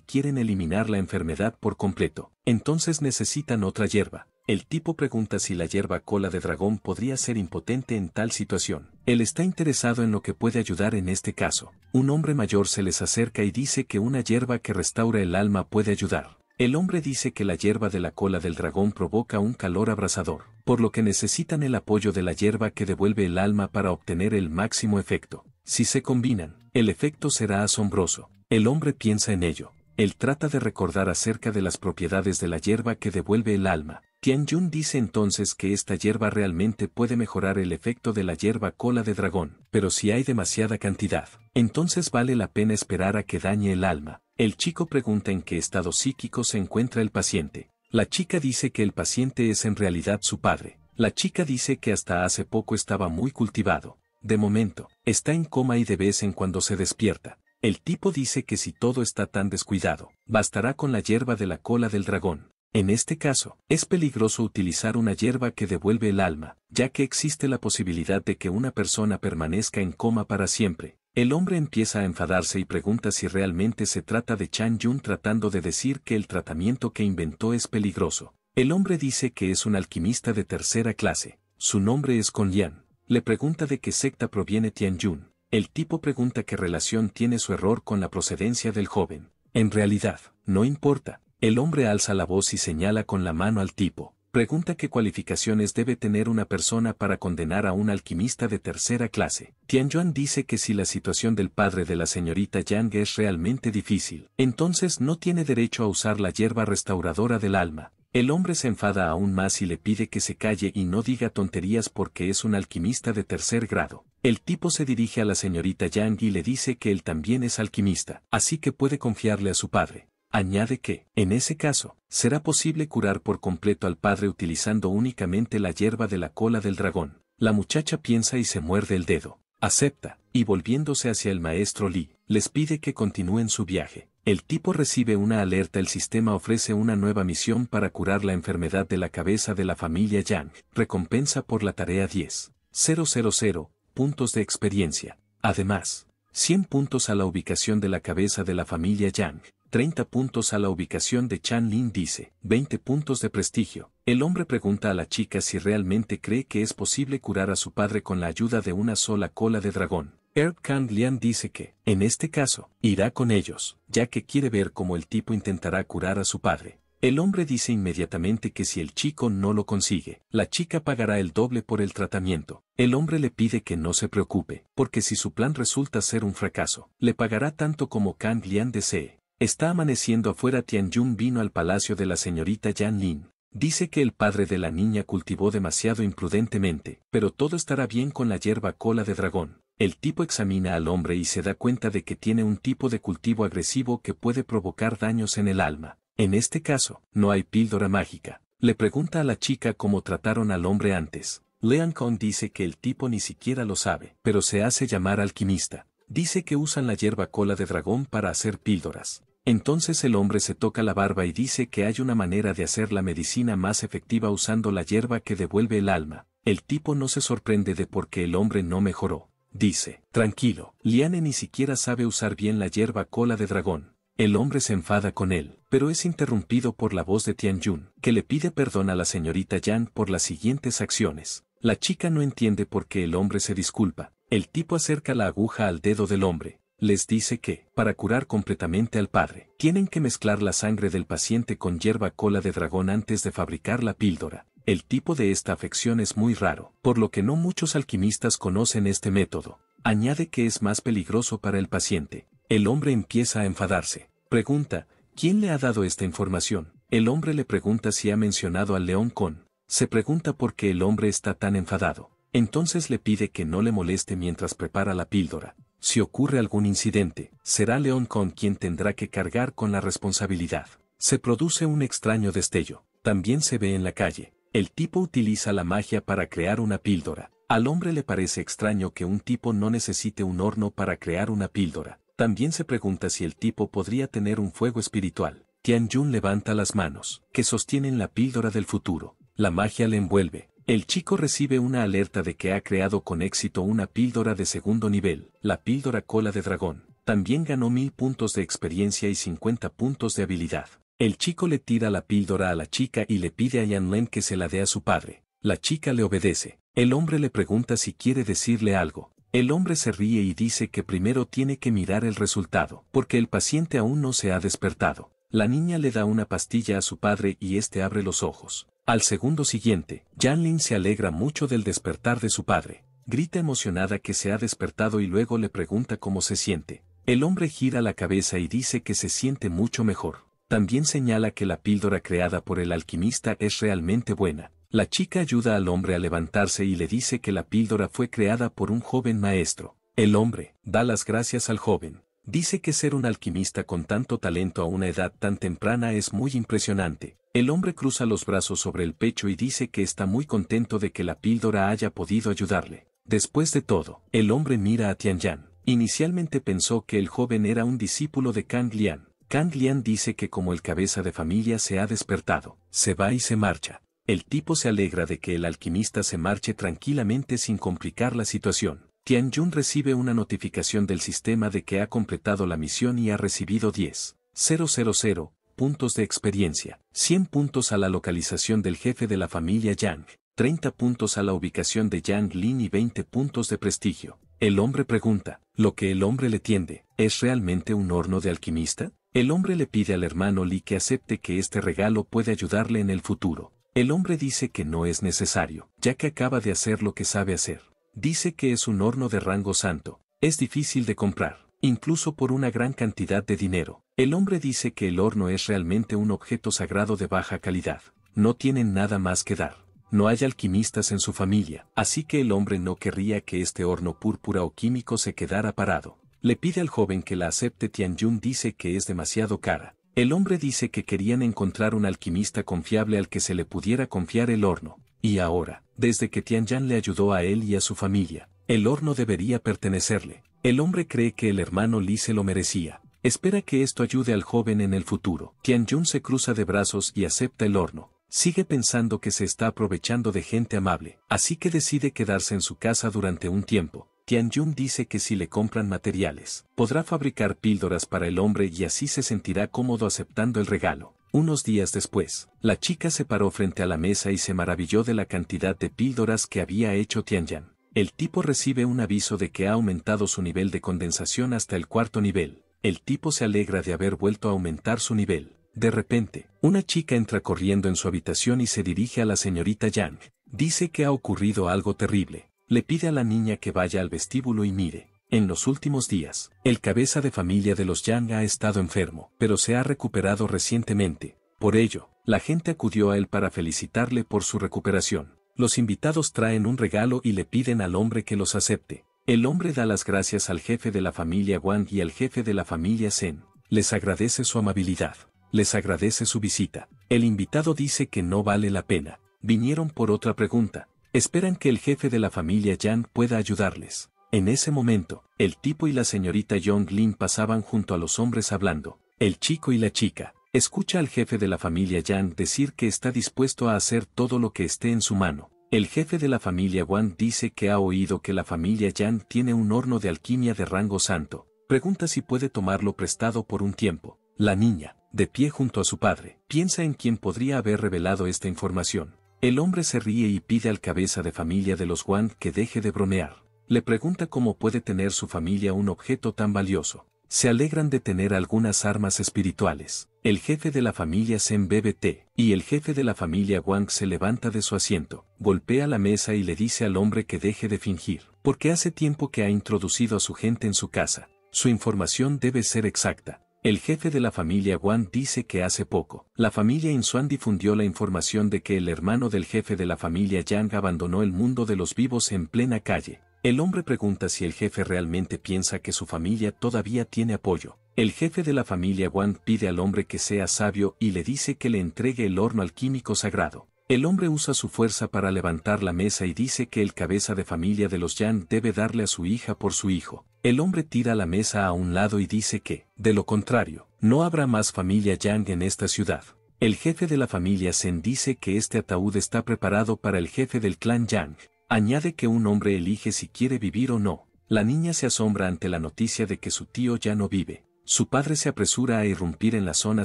quieren eliminar la enfermedad por completo. Entonces necesitan otra hierba. El tipo pregunta si la hierba cola de dragón podría ser impotente en tal situación. Él está interesado en lo que puede ayudar en este caso. Un hombre mayor se les acerca y dice que una hierba que restaura el alma puede ayudar. El hombre dice que la hierba de la cola del dragón provoca un calor abrasador, por lo que necesitan el apoyo de la hierba que devuelve el alma para obtener el máximo efecto. Si se combinan, el efecto será asombroso. El hombre piensa en ello. Él trata de recordar acerca de las propiedades de la hierba que devuelve el alma, Tianyun dice entonces que esta hierba realmente puede mejorar el efecto de la hierba cola de dragón, pero si hay demasiada cantidad, entonces vale la pena esperar a que dañe el alma. El chico pregunta en qué estado psíquico se encuentra el paciente. La chica dice que el paciente es en realidad su padre. La chica dice que hasta hace poco estaba muy cultivado. De momento, está en coma y de vez en cuando se despierta. El tipo dice que si todo está tan descuidado, bastará con la hierba de la cola del dragón. En este caso, es peligroso utilizar una hierba que devuelve el alma, ya que existe la posibilidad de que una persona permanezca en coma para siempre. El hombre empieza a enfadarse y pregunta si realmente se trata de Chan Yun tratando de decir que el tratamiento que inventó es peligroso. El hombre dice que es un alquimista de tercera clase. Su nombre es Con Lian. Le pregunta de qué secta proviene Tian Yun. El tipo pregunta qué relación tiene su error con la procedencia del joven. En realidad, no importa, el hombre alza la voz y señala con la mano al tipo. Pregunta qué cualificaciones debe tener una persona para condenar a un alquimista de tercera clase. Yuan dice que si la situación del padre de la señorita Yang es realmente difícil, entonces no tiene derecho a usar la hierba restauradora del alma. El hombre se enfada aún más y le pide que se calle y no diga tonterías porque es un alquimista de tercer grado. El tipo se dirige a la señorita Yang y le dice que él también es alquimista, así que puede confiarle a su padre. Añade que, en ese caso, será posible curar por completo al padre utilizando únicamente la hierba de la cola del dragón. La muchacha piensa y se muerde el dedo. Acepta, y volviéndose hacia el maestro Li, les pide que continúen su viaje. El tipo recibe una alerta, el sistema ofrece una nueva misión para curar la enfermedad de la cabeza de la familia Yang, recompensa por la tarea 10.000 puntos de experiencia. Además, 100 puntos a la ubicación de la cabeza de la familia Yang, 30 puntos a la ubicación de Chan Lin dice, 20 puntos de prestigio. El hombre pregunta a la chica si realmente cree que es posible curar a su padre con la ayuda de una sola cola de dragón. Erb Khan Lian dice que, en este caso, irá con ellos, ya que quiere ver cómo el tipo intentará curar a su padre. El hombre dice inmediatamente que si el chico no lo consigue, la chica pagará el doble por el tratamiento. El hombre le pide que no se preocupe, porque si su plan resulta ser un fracaso, le pagará tanto como Kang Lian desee. Está amaneciendo afuera Jun vino al palacio de la señorita Yan Lin. Dice que el padre de la niña cultivó demasiado imprudentemente, pero todo estará bien con la hierba cola de dragón. El tipo examina al hombre y se da cuenta de que tiene un tipo de cultivo agresivo que puede provocar daños en el alma. En este caso, no hay píldora mágica. Le pregunta a la chica cómo trataron al hombre antes. Leon Kong dice que el tipo ni siquiera lo sabe, pero se hace llamar alquimista. Dice que usan la hierba cola de dragón para hacer píldoras. Entonces el hombre se toca la barba y dice que hay una manera de hacer la medicina más efectiva usando la hierba que devuelve el alma. El tipo no se sorprende de por qué el hombre no mejoró. Dice, tranquilo, Liane ni siquiera sabe usar bien la hierba cola de dragón. El hombre se enfada con él, pero es interrumpido por la voz de Yun, que le pide perdón a la señorita Yan por las siguientes acciones. La chica no entiende por qué el hombre se disculpa. El tipo acerca la aguja al dedo del hombre, les dice que, para curar completamente al padre, tienen que mezclar la sangre del paciente con hierba cola de dragón antes de fabricar la píldora. El tipo de esta afección es muy raro, por lo que no muchos alquimistas conocen este método. Añade que es más peligroso para el paciente. El hombre empieza a enfadarse. Pregunta, ¿quién le ha dado esta información? El hombre le pregunta si ha mencionado al león con. Se pregunta por qué el hombre está tan enfadado. Entonces le pide que no le moleste mientras prepara la píldora. Si ocurre algún incidente, será León con quien tendrá que cargar con la responsabilidad. Se produce un extraño destello. También se ve en la calle. El tipo utiliza la magia para crear una píldora. Al hombre le parece extraño que un tipo no necesite un horno para crear una píldora. También se pregunta si el tipo podría tener un fuego espiritual. Tian Jun levanta las manos, que sostienen la píldora del futuro. La magia le envuelve, el chico recibe una alerta de que ha creado con éxito una píldora de segundo nivel, la píldora cola de dragón. También ganó mil puntos de experiencia y 50 puntos de habilidad. El chico le tira la píldora a la chica y le pide a Yanlen que se la dé a su padre. La chica le obedece. El hombre le pregunta si quiere decirle algo. El hombre se ríe y dice que primero tiene que mirar el resultado, porque el paciente aún no se ha despertado. La niña le da una pastilla a su padre y este abre los ojos. Al segundo siguiente, Janlin se alegra mucho del despertar de su padre, grita emocionada que se ha despertado y luego le pregunta cómo se siente. El hombre gira la cabeza y dice que se siente mucho mejor. También señala que la píldora creada por el alquimista es realmente buena. La chica ayuda al hombre a levantarse y le dice que la píldora fue creada por un joven maestro. El hombre da las gracias al joven dice que ser un alquimista con tanto talento a una edad tan temprana es muy impresionante. El hombre cruza los brazos sobre el pecho y dice que está muy contento de que la píldora haya podido ayudarle. Después de todo, el hombre mira a Tian Yan. Inicialmente pensó que el joven era un discípulo de Kang Lian. Kang Lian dice que como el cabeza de familia se ha despertado, se va y se marcha. El tipo se alegra de que el alquimista se marche tranquilamente sin complicar la situación. Jun recibe una notificación del sistema de que ha completado la misión y ha recibido 10.000 puntos de experiencia, 100 puntos a la localización del jefe de la familia Yang, 30 puntos a la ubicación de Yang Lin y 20 puntos de prestigio. El hombre pregunta, ¿lo que el hombre le tiende, es realmente un horno de alquimista? El hombre le pide al hermano Li que acepte que este regalo puede ayudarle en el futuro. El hombre dice que no es necesario, ya que acaba de hacer lo que sabe hacer dice que es un horno de rango santo, es difícil de comprar, incluso por una gran cantidad de dinero. El hombre dice que el horno es realmente un objeto sagrado de baja calidad, no tienen nada más que dar. No hay alquimistas en su familia, así que el hombre no querría que este horno púrpura o químico se quedara parado. Le pide al joven que la acepte Tianjun dice que es demasiado cara. El hombre dice que querían encontrar un alquimista confiable al que se le pudiera confiar el horno. Y ahora, desde que Tian Yan le ayudó a él y a su familia, el horno debería pertenecerle. El hombre cree que el hermano Li se lo merecía. Espera que esto ayude al joven en el futuro. Tian Yun se cruza de brazos y acepta el horno. Sigue pensando que se está aprovechando de gente amable, así que decide quedarse en su casa durante un tiempo. Tian Yun dice que si le compran materiales, podrá fabricar píldoras para el hombre y así se sentirá cómodo aceptando el regalo. Unos días después, la chica se paró frente a la mesa y se maravilló de la cantidad de píldoras que había hecho Tianyan. El tipo recibe un aviso de que ha aumentado su nivel de condensación hasta el cuarto nivel. El tipo se alegra de haber vuelto a aumentar su nivel. De repente, una chica entra corriendo en su habitación y se dirige a la señorita Yang. Dice que ha ocurrido algo terrible. Le pide a la niña que vaya al vestíbulo y mire. En los últimos días, el cabeza de familia de los Yang ha estado enfermo, pero se ha recuperado recientemente. Por ello, la gente acudió a él para felicitarle por su recuperación. Los invitados traen un regalo y le piden al hombre que los acepte. El hombre da las gracias al jefe de la familia Wang y al jefe de la familia Zen. Les agradece su amabilidad. Les agradece su visita. El invitado dice que no vale la pena. Vinieron por otra pregunta. Esperan que el jefe de la familia Yang pueda ayudarles. En ese momento, el tipo y la señorita Yong Lin pasaban junto a los hombres hablando. El chico y la chica. Escucha al jefe de la familia Yang decir que está dispuesto a hacer todo lo que esté en su mano. El jefe de la familia Wang dice que ha oído que la familia Yang tiene un horno de alquimia de rango santo. Pregunta si puede tomarlo prestado por un tiempo. La niña, de pie junto a su padre, piensa en quién podría haber revelado esta información. El hombre se ríe y pide al cabeza de familia de los Wang que deje de bromear le pregunta cómo puede tener su familia un objeto tan valioso. Se alegran de tener algunas armas espirituales. El jefe de la familia se bebe té, y el jefe de la familia Wang se levanta de su asiento, golpea la mesa y le dice al hombre que deje de fingir, porque hace tiempo que ha introducido a su gente en su casa. Su información debe ser exacta. El jefe de la familia Wang dice que hace poco, la familia Insuan difundió la información de que el hermano del jefe de la familia Yang abandonó el mundo de los vivos en plena calle, el hombre pregunta si el jefe realmente piensa que su familia todavía tiene apoyo. El jefe de la familia Wang pide al hombre que sea sabio y le dice que le entregue el horno alquímico sagrado. El hombre usa su fuerza para levantar la mesa y dice que el cabeza de familia de los Yang debe darle a su hija por su hijo. El hombre tira la mesa a un lado y dice que, de lo contrario, no habrá más familia Yang en esta ciudad. El jefe de la familia Zen dice que este ataúd está preparado para el jefe del clan Yang. Añade que un hombre elige si quiere vivir o no. La niña se asombra ante la noticia de que su tío ya no vive. Su padre se apresura a irrumpir en la zona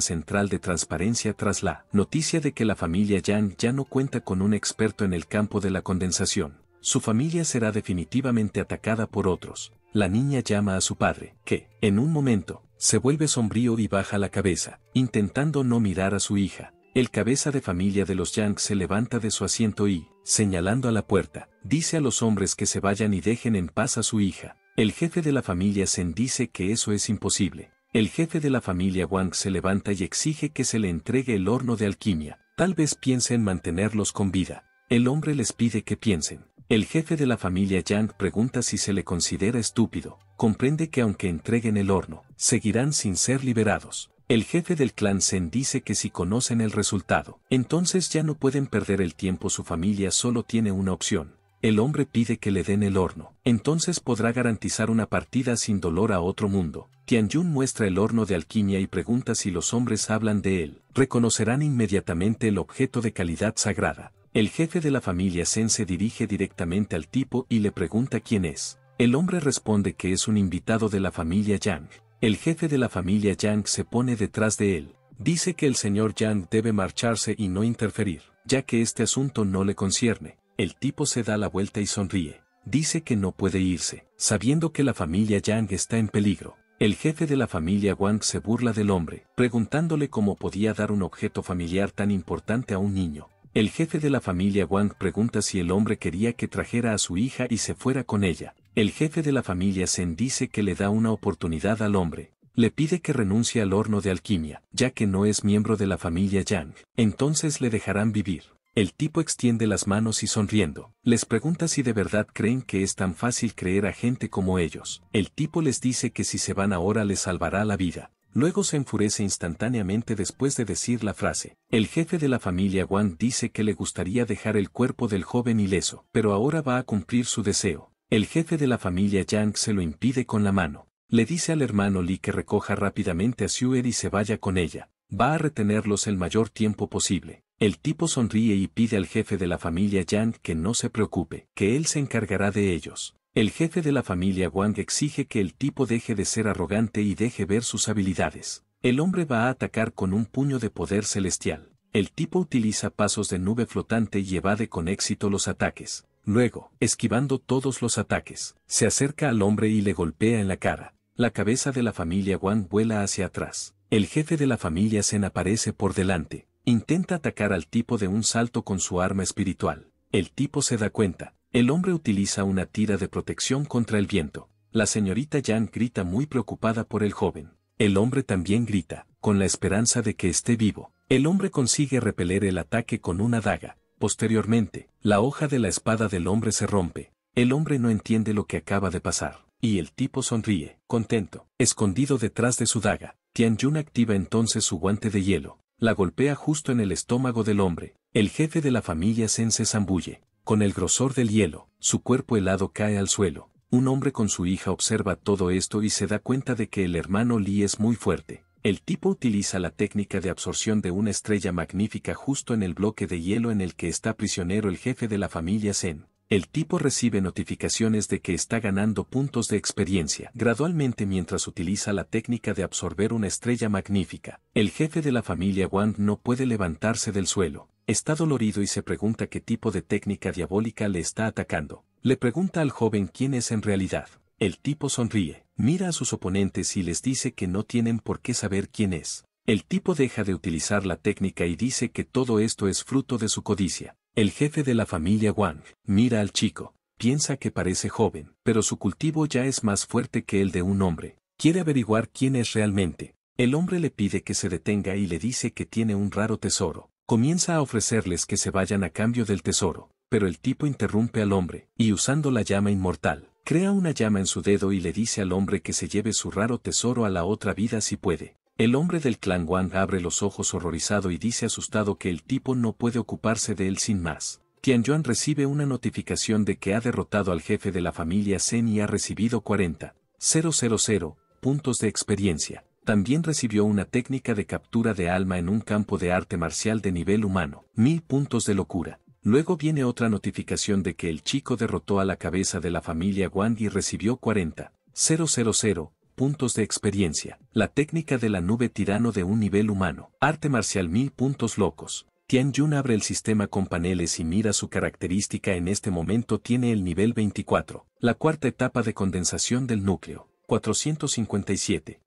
central de transparencia tras la noticia de que la familia Yang ya no cuenta con un experto en el campo de la condensación. Su familia será definitivamente atacada por otros. La niña llama a su padre, que, en un momento, se vuelve sombrío y baja la cabeza, intentando no mirar a su hija. El cabeza de familia de los Yang se levanta de su asiento y, señalando a la puerta, dice a los hombres que se vayan y dejen en paz a su hija. El jefe de la familia Zen dice que eso es imposible. El jefe de la familia Wang se levanta y exige que se le entregue el horno de alquimia. Tal vez piense en mantenerlos con vida. El hombre les pide que piensen. El jefe de la familia Yang pregunta si se le considera estúpido. Comprende que aunque entreguen el horno, seguirán sin ser liberados. El jefe del clan Zen dice que si conocen el resultado, entonces ya no pueden perder el tiempo su familia solo tiene una opción. El hombre pide que le den el horno, entonces podrá garantizar una partida sin dolor a otro mundo. Jun muestra el horno de alquimia y pregunta si los hombres hablan de él. Reconocerán inmediatamente el objeto de calidad sagrada. El jefe de la familia Zen se dirige directamente al tipo y le pregunta quién es. El hombre responde que es un invitado de la familia Yang. El jefe de la familia Yang se pone detrás de él. Dice que el señor Yang debe marcharse y no interferir, ya que este asunto no le concierne. El tipo se da la vuelta y sonríe. Dice que no puede irse, sabiendo que la familia Yang está en peligro. El jefe de la familia Wang se burla del hombre, preguntándole cómo podía dar un objeto familiar tan importante a un niño. El jefe de la familia Wang pregunta si el hombre quería que trajera a su hija y se fuera con ella. El jefe de la familia Zen dice que le da una oportunidad al hombre. Le pide que renuncie al horno de alquimia, ya que no es miembro de la familia Yang. Entonces le dejarán vivir. El tipo extiende las manos y sonriendo, les pregunta si de verdad creen que es tan fácil creer a gente como ellos. El tipo les dice que si se van ahora les salvará la vida. Luego se enfurece instantáneamente después de decir la frase. El jefe de la familia Wang dice que le gustaría dejar el cuerpo del joven ileso, pero ahora va a cumplir su deseo. El jefe de la familia Yang se lo impide con la mano. Le dice al hermano Li que recoja rápidamente a Xue y se vaya con ella. Va a retenerlos el mayor tiempo posible. El tipo sonríe y pide al jefe de la familia Yang que no se preocupe, que él se encargará de ellos. El jefe de la familia Wang exige que el tipo deje de ser arrogante y deje ver sus habilidades. El hombre va a atacar con un puño de poder celestial. El tipo utiliza pasos de nube flotante y evade con éxito los ataques. Luego, esquivando todos los ataques, se acerca al hombre y le golpea en la cara. La cabeza de la familia Wang vuela hacia atrás. El jefe de la familia Zen aparece por delante. Intenta atacar al tipo de un salto con su arma espiritual. El tipo se da cuenta. El hombre utiliza una tira de protección contra el viento. La señorita Yan grita muy preocupada por el joven. El hombre también grita, con la esperanza de que esté vivo. El hombre consigue repeler el ataque con una daga. Posteriormente, la hoja de la espada del hombre se rompe. El hombre no entiende lo que acaba de pasar. Y el tipo sonríe, contento, escondido detrás de su daga. Yun activa entonces su guante de hielo. La golpea justo en el estómago del hombre. El jefe de la familia Sen se zambulle. Con el grosor del hielo, su cuerpo helado cae al suelo. Un hombre con su hija observa todo esto y se da cuenta de que el hermano Li es muy fuerte. El tipo utiliza la técnica de absorción de una estrella magnífica justo en el bloque de hielo en el que está prisionero el jefe de la familia Zen. El tipo recibe notificaciones de que está ganando puntos de experiencia gradualmente mientras utiliza la técnica de absorber una estrella magnífica. El jefe de la familia Wang no puede levantarse del suelo. Está dolorido y se pregunta qué tipo de técnica diabólica le está atacando. Le pregunta al joven quién es en realidad. El tipo sonríe mira a sus oponentes y les dice que no tienen por qué saber quién es. El tipo deja de utilizar la técnica y dice que todo esto es fruto de su codicia. El jefe de la familia Wang mira al chico, piensa que parece joven, pero su cultivo ya es más fuerte que el de un hombre. Quiere averiguar quién es realmente. El hombre le pide que se detenga y le dice que tiene un raro tesoro. Comienza a ofrecerles que se vayan a cambio del tesoro, pero el tipo interrumpe al hombre, y usando la llama inmortal, Crea una llama en su dedo y le dice al hombre que se lleve su raro tesoro a la otra vida si puede. El hombre del clan Wang abre los ojos horrorizado y dice asustado que el tipo no puede ocuparse de él sin más. Tian Yuan recibe una notificación de que ha derrotado al jefe de la familia Zen y ha recibido 40. puntos de experiencia. También recibió una técnica de captura de alma en un campo de arte marcial de nivel humano. Mil puntos de locura. Luego viene otra notificación de que el chico derrotó a la cabeza de la familia Wang y recibió 40.000 puntos de experiencia. La técnica de la nube tirano de un nivel humano. Arte marcial 1000 puntos locos. Tian Yun abre el sistema con paneles y mira su característica en este momento tiene el nivel 24, la cuarta etapa de condensación del núcleo. 457,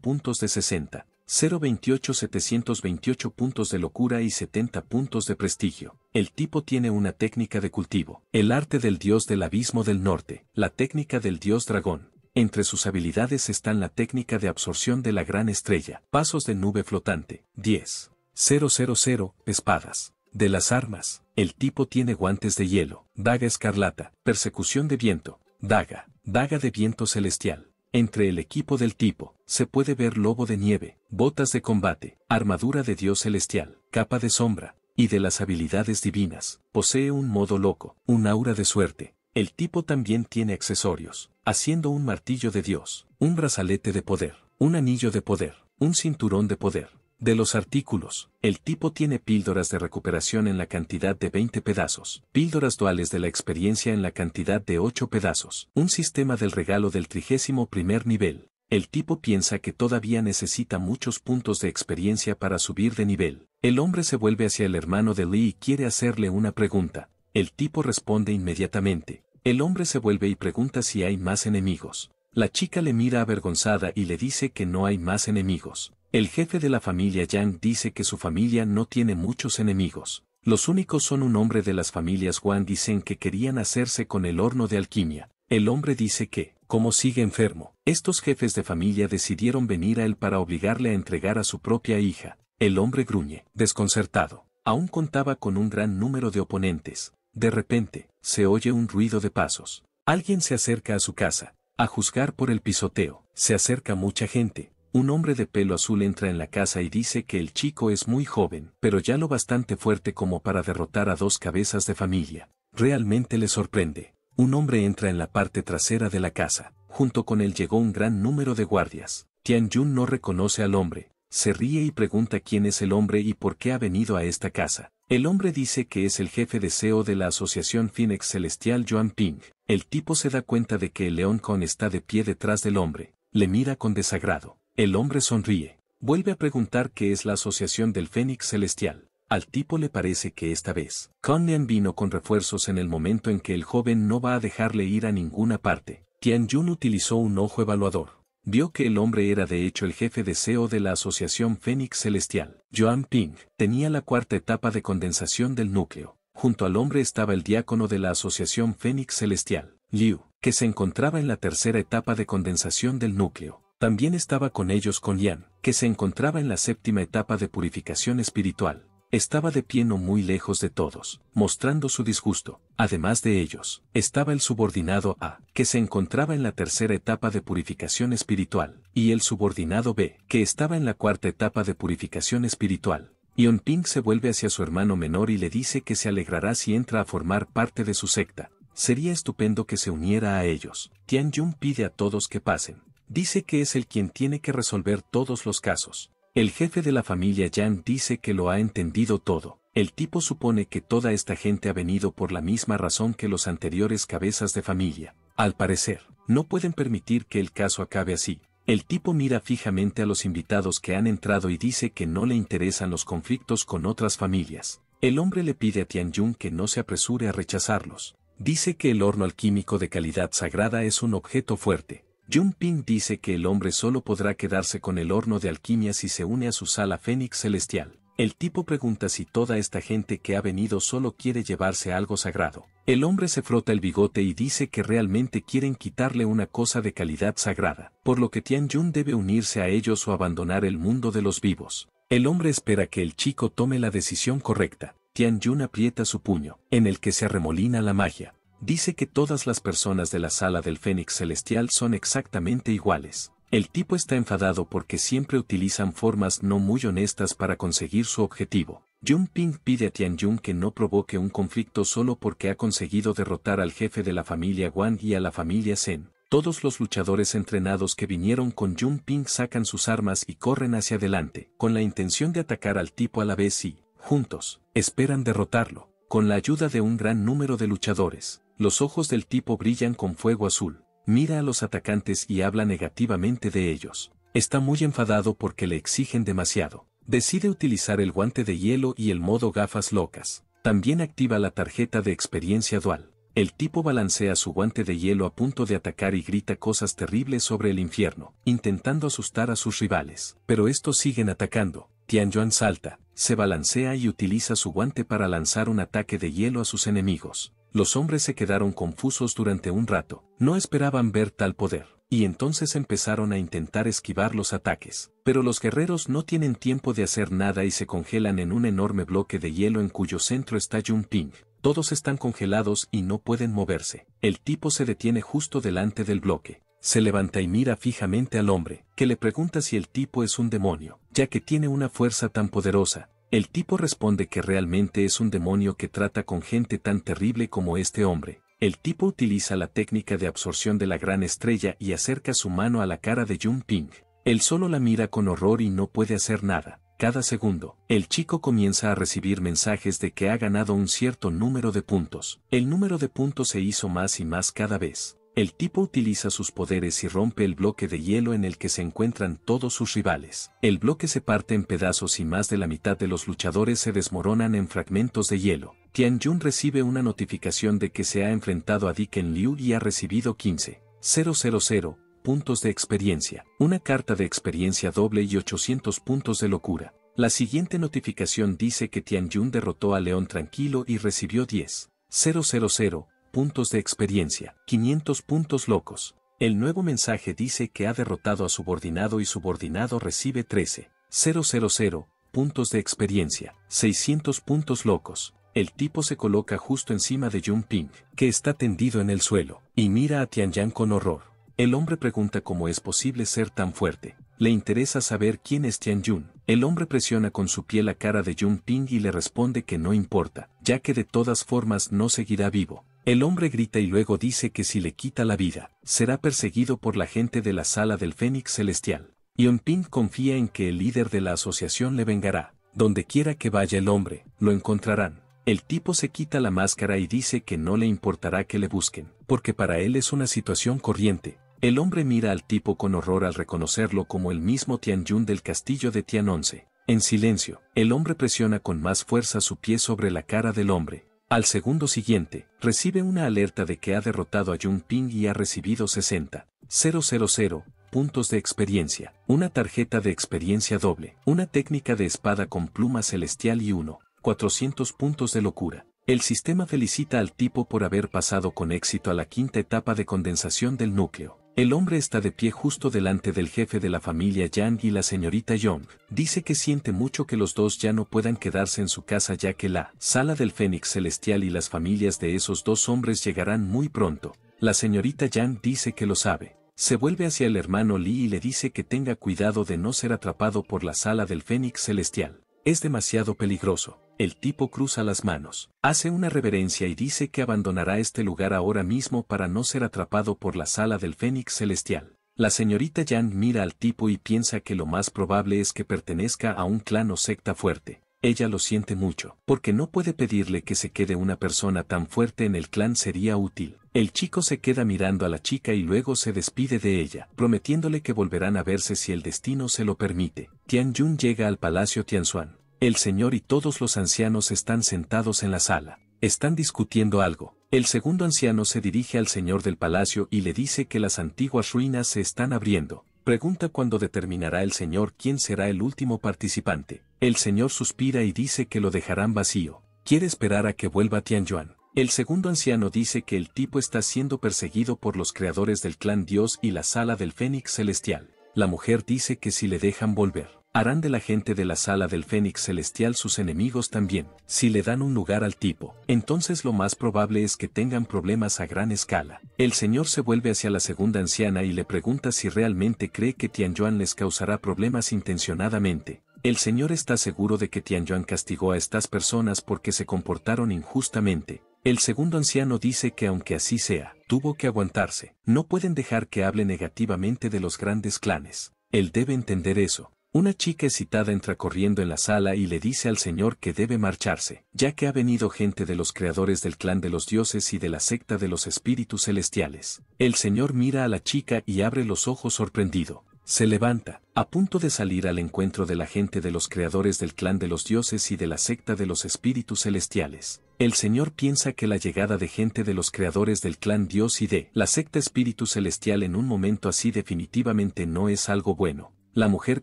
puntos de 60, 028-728 puntos de locura y 70 puntos de prestigio. El tipo tiene una técnica de cultivo, el arte del dios del abismo del norte, la técnica del dios dragón. Entre sus habilidades están la técnica de absorción de la gran estrella, pasos de nube flotante, 10. 000, espadas. De las armas, el tipo tiene guantes de hielo, daga escarlata, persecución de viento, daga, daga de viento celestial, entre el equipo del tipo, se puede ver lobo de nieve, botas de combate, armadura de dios celestial, capa de sombra, y de las habilidades divinas, posee un modo loco, un aura de suerte. El tipo también tiene accesorios, haciendo un martillo de dios, un brazalete de poder, un anillo de poder, un cinturón de poder, de los artículos, el tipo tiene píldoras de recuperación en la cantidad de 20 pedazos, píldoras duales de la experiencia en la cantidad de 8 pedazos, un sistema del regalo del trigésimo primer nivel. El tipo piensa que todavía necesita muchos puntos de experiencia para subir de nivel. El hombre se vuelve hacia el hermano de Lee y quiere hacerle una pregunta. El tipo responde inmediatamente. El hombre se vuelve y pregunta si hay más enemigos. La chica le mira avergonzada y le dice que no hay más enemigos. El jefe de la familia Yang dice que su familia no tiene muchos enemigos. Los únicos son un hombre de las familias Wang dicen que querían hacerse con el horno de alquimia. El hombre dice que, como sigue enfermo, estos jefes de familia decidieron venir a él para obligarle a entregar a su propia hija. El hombre gruñe, desconcertado. Aún contaba con un gran número de oponentes. De repente, se oye un ruido de pasos. Alguien se acerca a su casa. A juzgar por el pisoteo, se acerca mucha gente, un hombre de pelo azul entra en la casa y dice que el chico es muy joven, pero ya lo bastante fuerte como para derrotar a dos cabezas de familia. Realmente le sorprende. Un hombre entra en la parte trasera de la casa. Junto con él llegó un gran número de guardias. Tian Jun no reconoce al hombre. Se ríe y pregunta quién es el hombre y por qué ha venido a esta casa. El hombre dice que es el jefe de CEO de la Asociación Phoenix Celestial Yuan Ping. El tipo se da cuenta de que el león con está de pie detrás del hombre. Le mira con desagrado. El hombre sonríe. Vuelve a preguntar qué es la asociación del Fénix Celestial. Al tipo le parece que esta vez, Connian vino con refuerzos en el momento en que el joven no va a dejarle ir a ninguna parte. Tian Yun utilizó un ojo evaluador. Vio que el hombre era de hecho el jefe de CEO de la Asociación Fénix Celestial. Yuan Ping tenía la cuarta etapa de condensación del núcleo. Junto al hombre estaba el diácono de la Asociación Fénix Celestial, Liu, que se encontraba en la tercera etapa de condensación del núcleo. También estaba con ellos con Yan, que se encontraba en la séptima etapa de purificación espiritual. Estaba de pie no muy lejos de todos, mostrando su disgusto. Además de ellos, estaba el subordinado A, que se encontraba en la tercera etapa de purificación espiritual, y el subordinado B, que estaba en la cuarta etapa de purificación espiritual. Yon-Ping se vuelve hacia su hermano menor y le dice que se alegrará si entra a formar parte de su secta. Sería estupendo que se uniera a ellos. Tian Jun pide a todos que pasen dice que es el quien tiene que resolver todos los casos. El jefe de la familia Yang dice que lo ha entendido todo. El tipo supone que toda esta gente ha venido por la misma razón que los anteriores cabezas de familia. Al parecer, no pueden permitir que el caso acabe así. El tipo mira fijamente a los invitados que han entrado y dice que no le interesan los conflictos con otras familias. El hombre le pide a Tian Yun que no se apresure a rechazarlos. Dice que el horno alquímico de calidad sagrada es un objeto fuerte, Jun Ping dice que el hombre solo podrá quedarse con el horno de alquimia si se une a su sala fénix celestial. El tipo pregunta si toda esta gente que ha venido solo quiere llevarse algo sagrado. El hombre se frota el bigote y dice que realmente quieren quitarle una cosa de calidad sagrada, por lo que Tian Jun debe unirse a ellos o abandonar el mundo de los vivos. El hombre espera que el chico tome la decisión correcta. Tian Jun aprieta su puño, en el que se arremolina la magia dice que todas las personas de la sala del Fénix Celestial son exactamente iguales. El tipo está enfadado porque siempre utilizan formas no muy honestas para conseguir su objetivo. Jun-Ping pide a Tian Jung que no provoque un conflicto solo porque ha conseguido derrotar al jefe de la familia Wang y a la familia Zen. Todos los luchadores entrenados que vinieron con Jun-Ping sacan sus armas y corren hacia adelante, con la intención de atacar al tipo a la vez y, juntos, esperan derrotarlo, con la ayuda de un gran número de luchadores los ojos del tipo brillan con fuego azul, mira a los atacantes y habla negativamente de ellos. Está muy enfadado porque le exigen demasiado. Decide utilizar el guante de hielo y el modo gafas locas. También activa la tarjeta de experiencia dual. El tipo balancea su guante de hielo a punto de atacar y grita cosas terribles sobre el infierno, intentando asustar a sus rivales. Pero estos siguen atacando. Tian Yuan salta, se balancea y utiliza su guante para lanzar un ataque de hielo a sus enemigos los hombres se quedaron confusos durante un rato, no esperaban ver tal poder, y entonces empezaron a intentar esquivar los ataques, pero los guerreros no tienen tiempo de hacer nada y se congelan en un enorme bloque de hielo en cuyo centro está Ping. Todos están congelados y no pueden moverse. El tipo se detiene justo delante del bloque. Se levanta y mira fijamente al hombre, que le pregunta si el tipo es un demonio, ya que tiene una fuerza tan poderosa, el tipo responde que realmente es un demonio que trata con gente tan terrible como este hombre. El tipo utiliza la técnica de absorción de la gran estrella y acerca su mano a la cara de Jung Ping. Él solo la mira con horror y no puede hacer nada. Cada segundo, el chico comienza a recibir mensajes de que ha ganado un cierto número de puntos. El número de puntos se hizo más y más cada vez. El tipo utiliza sus poderes y rompe el bloque de hielo en el que se encuentran todos sus rivales. El bloque se parte en pedazos y más de la mitad de los luchadores se desmoronan en fragmentos de hielo. Tian Jun recibe una notificación de que se ha enfrentado a Diken Liu y ha recibido 15.000 puntos de experiencia, una carta de experiencia doble y 800 puntos de locura. La siguiente notificación dice que Tian Jun derrotó a León Tranquilo y recibió 10.000 puntos de experiencia, 500 puntos locos. El nuevo mensaje dice que ha derrotado a subordinado y subordinado recibe 13, 000 puntos de experiencia, 600 puntos locos. El tipo se coloca justo encima de Jun Ping, que está tendido en el suelo, y mira a tian yan con horror. El hombre pregunta cómo es posible ser tan fuerte. Le interesa saber quién es tian yun El hombre presiona con su pie la cara de Jun Ping y le responde que no importa, ya que de todas formas no seguirá vivo. El hombre grita y luego dice que si le quita la vida, será perseguido por la gente de la sala del Fénix Celestial. Yon-Ping confía en que el líder de la asociación le vengará. Donde quiera que vaya el hombre, lo encontrarán. El tipo se quita la máscara y dice que no le importará que le busquen, porque para él es una situación corriente. El hombre mira al tipo con horror al reconocerlo como el mismo Tianyun del castillo de Tian 11. En silencio, el hombre presiona con más fuerza su pie sobre la cara del hombre. Al segundo siguiente, recibe una alerta de que ha derrotado a Jung Ping y ha recibido 60.000 puntos de experiencia, una tarjeta de experiencia doble, una técnica de espada con pluma celestial y 1. 400 puntos de locura. El sistema felicita al tipo por haber pasado con éxito a la quinta etapa de condensación del núcleo. El hombre está de pie justo delante del jefe de la familia Yang y la señorita Young. Dice que siente mucho que los dos ya no puedan quedarse en su casa ya que la sala del Fénix Celestial y las familias de esos dos hombres llegarán muy pronto. La señorita Yang dice que lo sabe. Se vuelve hacia el hermano Lee y le dice que tenga cuidado de no ser atrapado por la sala del Fénix Celestial. Es demasiado peligroso. El tipo cruza las manos, hace una reverencia y dice que abandonará este lugar ahora mismo para no ser atrapado por la sala del Fénix Celestial. La señorita Yang mira al tipo y piensa que lo más probable es que pertenezca a un clan o secta fuerte. Ella lo siente mucho, porque no puede pedirle que se quede una persona tan fuerte en el clan sería útil. El chico se queda mirando a la chica y luego se despide de ella, prometiéndole que volverán a verse si el destino se lo permite. Tian Jun llega al palacio Tianxuan. El señor y todos los ancianos están sentados en la sala. Están discutiendo algo. El segundo anciano se dirige al señor del palacio y le dice que las antiguas ruinas se están abriendo. Pregunta cuándo determinará el señor quién será el último participante. El señor suspira y dice que lo dejarán vacío. Quiere esperar a que vuelva Tian Yuan. El segundo anciano dice que el tipo está siendo perseguido por los creadores del clan Dios y la sala del Fénix Celestial. La mujer dice que si le dejan volver, harán de la gente de la sala del Fénix Celestial sus enemigos también, si le dan un lugar al tipo. Entonces lo más probable es que tengan problemas a gran escala. El señor se vuelve hacia la segunda anciana y le pregunta si realmente cree que Tian Yuan les causará problemas intencionadamente. El Señor está seguro de que Tian Yuan castigó a estas personas porque se comportaron injustamente. El segundo anciano dice que aunque así sea, tuvo que aguantarse. No pueden dejar que hable negativamente de los grandes clanes. Él debe entender eso. Una chica excitada entra corriendo en la sala y le dice al señor que debe marcharse, ya que ha venido gente de los creadores del clan de los dioses y de la secta de los espíritus celestiales. El señor mira a la chica y abre los ojos sorprendido. Se levanta, a punto de salir al encuentro de la gente de los creadores del clan de los dioses y de la secta de los espíritus celestiales. El Señor piensa que la llegada de gente de los creadores del clan Dios y de la secta espíritu celestial en un momento así definitivamente no es algo bueno la mujer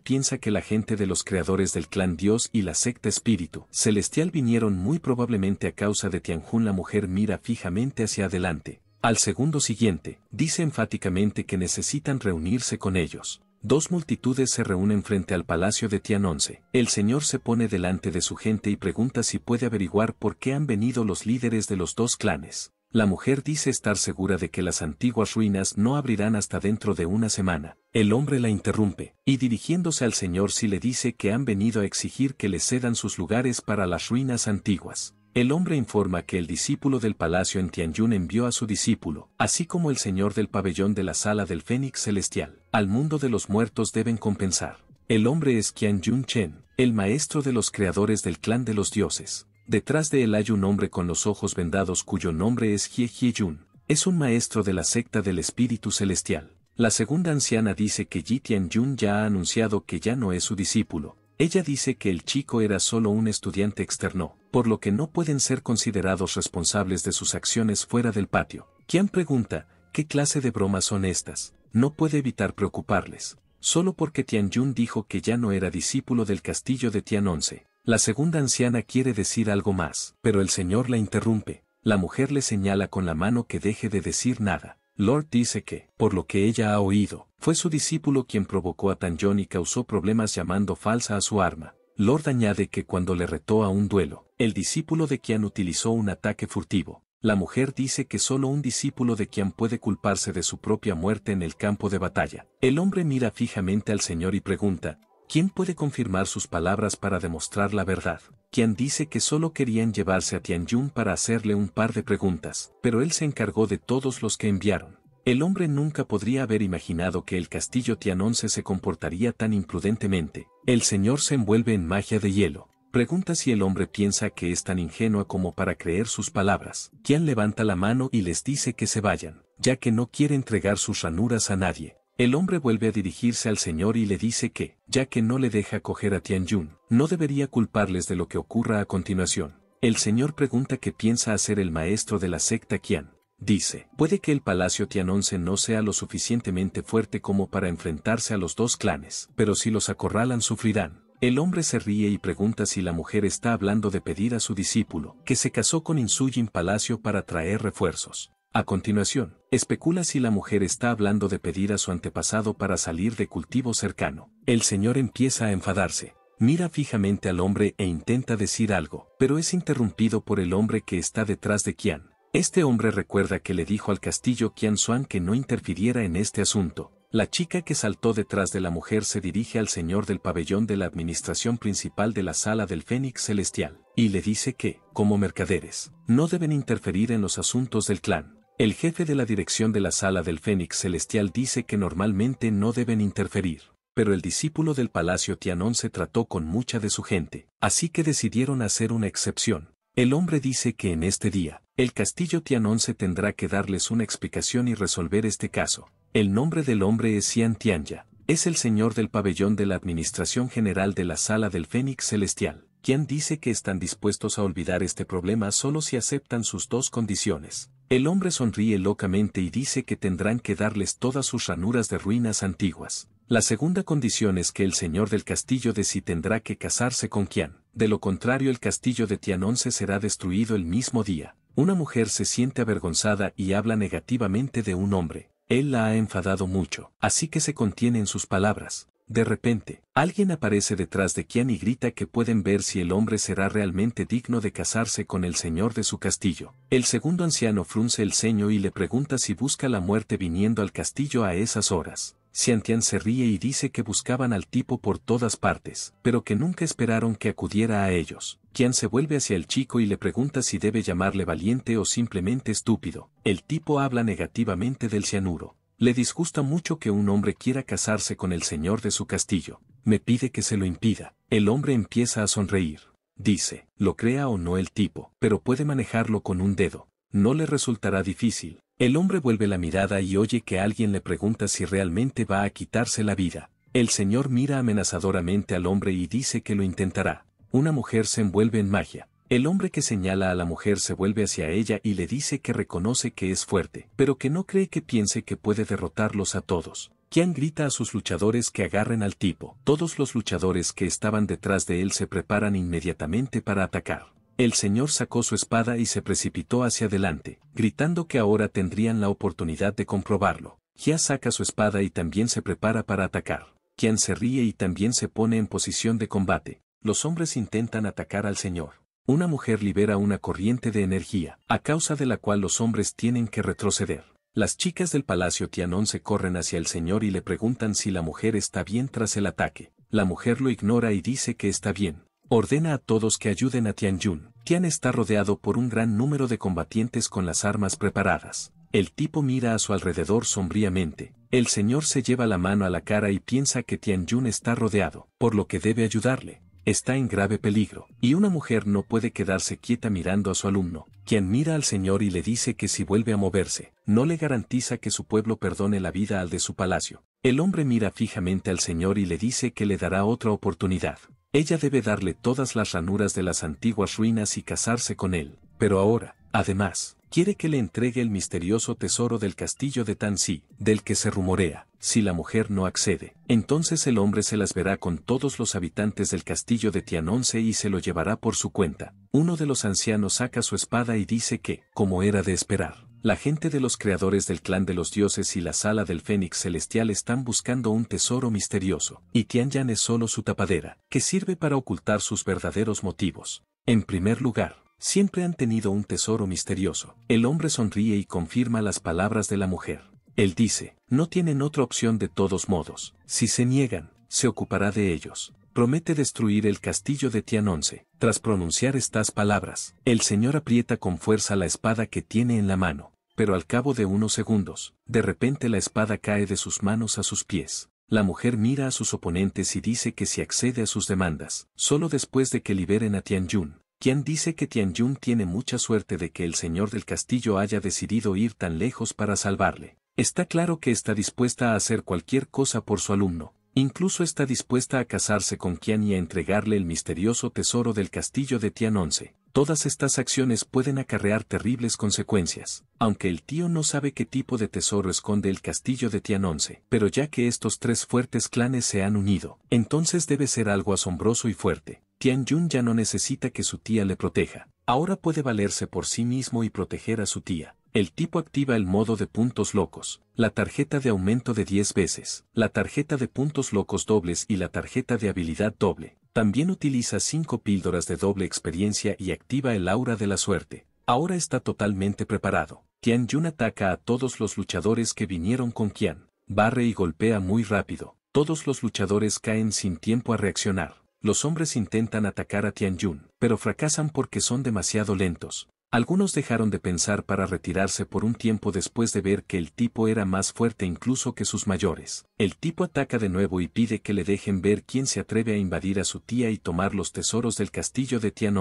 piensa que la gente de los creadores del clan Dios y la secta Espíritu Celestial vinieron muy probablemente a causa de Tianjun. La mujer mira fijamente hacia adelante. Al segundo siguiente, dice enfáticamente que necesitan reunirse con ellos. Dos multitudes se reúnen frente al palacio de Tianonce. El Señor se pone delante de su gente y pregunta si puede averiguar por qué han venido los líderes de los dos clanes. La mujer dice estar segura de que las antiguas ruinas no abrirán hasta dentro de una semana. El hombre la interrumpe, y dirigiéndose al señor si le dice que han venido a exigir que le cedan sus lugares para las ruinas antiguas. El hombre informa que el discípulo del palacio en Tianyun envió a su discípulo, así como el señor del pabellón de la sala del Fénix Celestial. Al mundo de los muertos deben compensar. El hombre es Qian Chen, el maestro de los creadores del clan de los dioses. Detrás de él hay un hombre con los ojos vendados cuyo nombre es Hie Hie Jun. Es un maestro de la secta del espíritu celestial. La segunda anciana dice que Ji Yun ya ha anunciado que ya no es su discípulo. Ella dice que el chico era solo un estudiante externo, por lo que no pueden ser considerados responsables de sus acciones fuera del patio. Qian pregunta, ¿qué clase de bromas son estas? No puede evitar preocuparles, solo porque Tian Yun dijo que ya no era discípulo del castillo de Tian Once. La segunda anciana quiere decir algo más, pero el señor la interrumpe. La mujer le señala con la mano que deje de decir nada. Lord dice que, por lo que ella ha oído, fue su discípulo quien provocó a Tanjon y causó problemas llamando falsa a su arma. Lord añade que cuando le retó a un duelo, el discípulo de Kian utilizó un ataque furtivo. La mujer dice que solo un discípulo de Kian puede culparse de su propia muerte en el campo de batalla. El hombre mira fijamente al señor y pregunta, ¿Quién puede confirmar sus palabras para demostrar la verdad? Qian dice que solo querían llevarse a Tianjun para hacerle un par de preguntas, pero él se encargó de todos los que enviaron. El hombre nunca podría haber imaginado que el castillo 11 se comportaría tan imprudentemente. El señor se envuelve en magia de hielo. Pregunta si el hombre piensa que es tan ingenua como para creer sus palabras. Qian levanta la mano y les dice que se vayan, ya que no quiere entregar sus ranuras a nadie. El hombre vuelve a dirigirse al señor y le dice que, ya que no le deja coger a Tianjun, no debería culparles de lo que ocurra a continuación. El señor pregunta qué piensa hacer el maestro de la secta Qian. Dice, puede que el palacio Tianonce no sea lo suficientemente fuerte como para enfrentarse a los dos clanes, pero si los acorralan sufrirán. El hombre se ríe y pregunta si la mujer está hablando de pedir a su discípulo, que se casó con Insuyin Palacio para traer refuerzos. A continuación, especula si la mujer está hablando de pedir a su antepasado para salir de cultivo cercano. El señor empieza a enfadarse. Mira fijamente al hombre e intenta decir algo, pero es interrumpido por el hombre que está detrás de Qian. Este hombre recuerda que le dijo al castillo Qian Suan que no interfiriera en este asunto. La chica que saltó detrás de la mujer se dirige al señor del pabellón de la administración principal de la sala del Fénix Celestial, y le dice que, como mercaderes, no deben interferir en los asuntos del clan. El jefe de la dirección de la sala del Fénix Celestial dice que normalmente no deben interferir, pero el discípulo del Palacio Tianón se trató con mucha de su gente, así que decidieron hacer una excepción. El hombre dice que en este día, el castillo tianon se tendrá que darles una explicación y resolver este caso. El nombre del hombre es Xian Tianya, es el señor del pabellón de la Administración General de la Sala del Fénix Celestial quien dice que están dispuestos a olvidar este problema solo si aceptan sus dos condiciones. El hombre sonríe locamente y dice que tendrán que darles todas sus ranuras de ruinas antiguas. La segunda condición es que el señor del castillo de Si tendrá que casarse con Qian, de lo contrario el castillo de Tianonce será destruido el mismo día. Una mujer se siente avergonzada y habla negativamente de un hombre. Él la ha enfadado mucho, así que se contiene en sus palabras. De repente, alguien aparece detrás de Kian y grita que pueden ver si el hombre será realmente digno de casarse con el señor de su castillo. El segundo anciano frunce el ceño y le pregunta si busca la muerte viniendo al castillo a esas horas. Xiantian se ríe y dice que buscaban al tipo por todas partes, pero que nunca esperaron que acudiera a ellos. Qian se vuelve hacia el chico y le pregunta si debe llamarle valiente o simplemente estúpido. El tipo habla negativamente del cianuro. Le disgusta mucho que un hombre quiera casarse con el señor de su castillo. Me pide que se lo impida. El hombre empieza a sonreír. Dice, lo crea o no el tipo, pero puede manejarlo con un dedo. No le resultará difícil. El hombre vuelve la mirada y oye que alguien le pregunta si realmente va a quitarse la vida. El señor mira amenazadoramente al hombre y dice que lo intentará. Una mujer se envuelve en magia. El hombre que señala a la mujer se vuelve hacia ella y le dice que reconoce que es fuerte, pero que no cree que piense que puede derrotarlos a todos. Kian grita a sus luchadores que agarren al tipo. Todos los luchadores que estaban detrás de él se preparan inmediatamente para atacar. El señor sacó su espada y se precipitó hacia adelante, gritando que ahora tendrían la oportunidad de comprobarlo. ya saca su espada y también se prepara para atacar. Kian se ríe y también se pone en posición de combate. Los hombres intentan atacar al señor una mujer libera una corriente de energía, a causa de la cual los hombres tienen que retroceder. Las chicas del palacio Tianon se corren hacia el señor y le preguntan si la mujer está bien tras el ataque. La mujer lo ignora y dice que está bien. Ordena a todos que ayuden a Tianyun. Tian está rodeado por un gran número de combatientes con las armas preparadas. El tipo mira a su alrededor sombríamente. El señor se lleva la mano a la cara y piensa que Tianyun está rodeado, por lo que debe ayudarle está en grave peligro, y una mujer no puede quedarse quieta mirando a su alumno, quien mira al Señor y le dice que si vuelve a moverse, no le garantiza que su pueblo perdone la vida al de su palacio. El hombre mira fijamente al Señor y le dice que le dará otra oportunidad. Ella debe darle todas las ranuras de las antiguas ruinas y casarse con él, pero ahora, además, quiere que le entregue el misterioso tesoro del castillo de Tansi, del que se rumorea, si la mujer no accede. Entonces el hombre se las verá con todos los habitantes del castillo de Tianonce y se lo llevará por su cuenta. Uno de los ancianos saca su espada y dice que, como era de esperar, la gente de los creadores del clan de los dioses y la sala del fénix celestial están buscando un tesoro misterioso, y Tianyan es solo su tapadera, que sirve para ocultar sus verdaderos motivos. En primer lugar, Siempre han tenido un tesoro misterioso. El hombre sonríe y confirma las palabras de la mujer. Él dice, no tienen otra opción de todos modos. Si se niegan, se ocupará de ellos. Promete destruir el castillo de Tianonce. Tras pronunciar estas palabras, el señor aprieta con fuerza la espada que tiene en la mano, pero al cabo de unos segundos, de repente la espada cae de sus manos a sus pies. La mujer mira a sus oponentes y dice que si accede a sus demandas, solo después de que liberen a Yun. Qian dice que Tianyun tiene mucha suerte de que el señor del castillo haya decidido ir tan lejos para salvarle. Está claro que está dispuesta a hacer cualquier cosa por su alumno, incluso está dispuesta a casarse con Qian y a entregarle el misterioso tesoro del castillo de Tian 11. Todas estas acciones pueden acarrear terribles consecuencias, aunque el tío no sabe qué tipo de tesoro esconde el castillo de Tian 11, pero ya que estos tres fuertes clanes se han unido, entonces debe ser algo asombroso y fuerte, Tian Jun ya no necesita que su tía le proteja. Ahora puede valerse por sí mismo y proteger a su tía. El tipo activa el modo de puntos locos, la tarjeta de aumento de 10 veces, la tarjeta de puntos locos dobles y la tarjeta de habilidad doble. También utiliza 5 píldoras de doble experiencia y activa el aura de la suerte. Ahora está totalmente preparado. Tian Yun ataca a todos los luchadores que vinieron con Qian. Barre y golpea muy rápido. Todos los luchadores caen sin tiempo a reaccionar los hombres intentan atacar a Yun, pero fracasan porque son demasiado lentos. Algunos dejaron de pensar para retirarse por un tiempo después de ver que el tipo era más fuerte incluso que sus mayores. El tipo ataca de nuevo y pide que le dejen ver quién se atreve a invadir a su tía y tomar los tesoros del castillo de Tian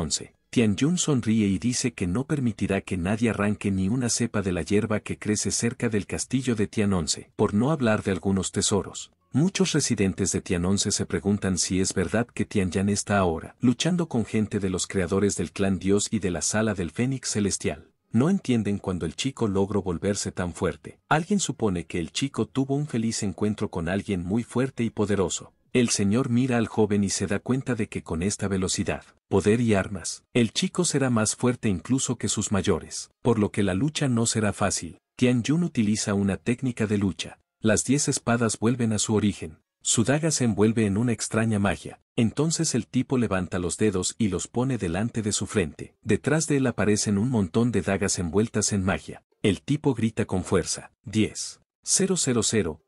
Yun sonríe y dice que no permitirá que nadie arranque ni una cepa de la hierba que crece cerca del castillo de Once, por no hablar de algunos tesoros. Muchos residentes de Tianonce se preguntan si es verdad que Yan está ahora luchando con gente de los creadores del clan Dios y de la sala del Fénix Celestial. No entienden cuando el chico logró volverse tan fuerte. Alguien supone que el chico tuvo un feliz encuentro con alguien muy fuerte y poderoso. El señor mira al joven y se da cuenta de que con esta velocidad, poder y armas, el chico será más fuerte incluso que sus mayores, por lo que la lucha no será fácil. Tian Yun utiliza una técnica de lucha, las diez espadas vuelven a su origen. Su daga se envuelve en una extraña magia. Entonces el tipo levanta los dedos y los pone delante de su frente. Detrás de él aparecen un montón de dagas envueltas en magia. El tipo grita con fuerza. 10.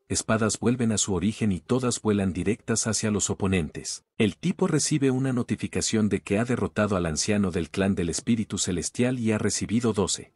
espadas vuelven a su origen y todas vuelan directas hacia los oponentes. El tipo recibe una notificación de que ha derrotado al anciano del clan del espíritu celestial y ha recibido 12.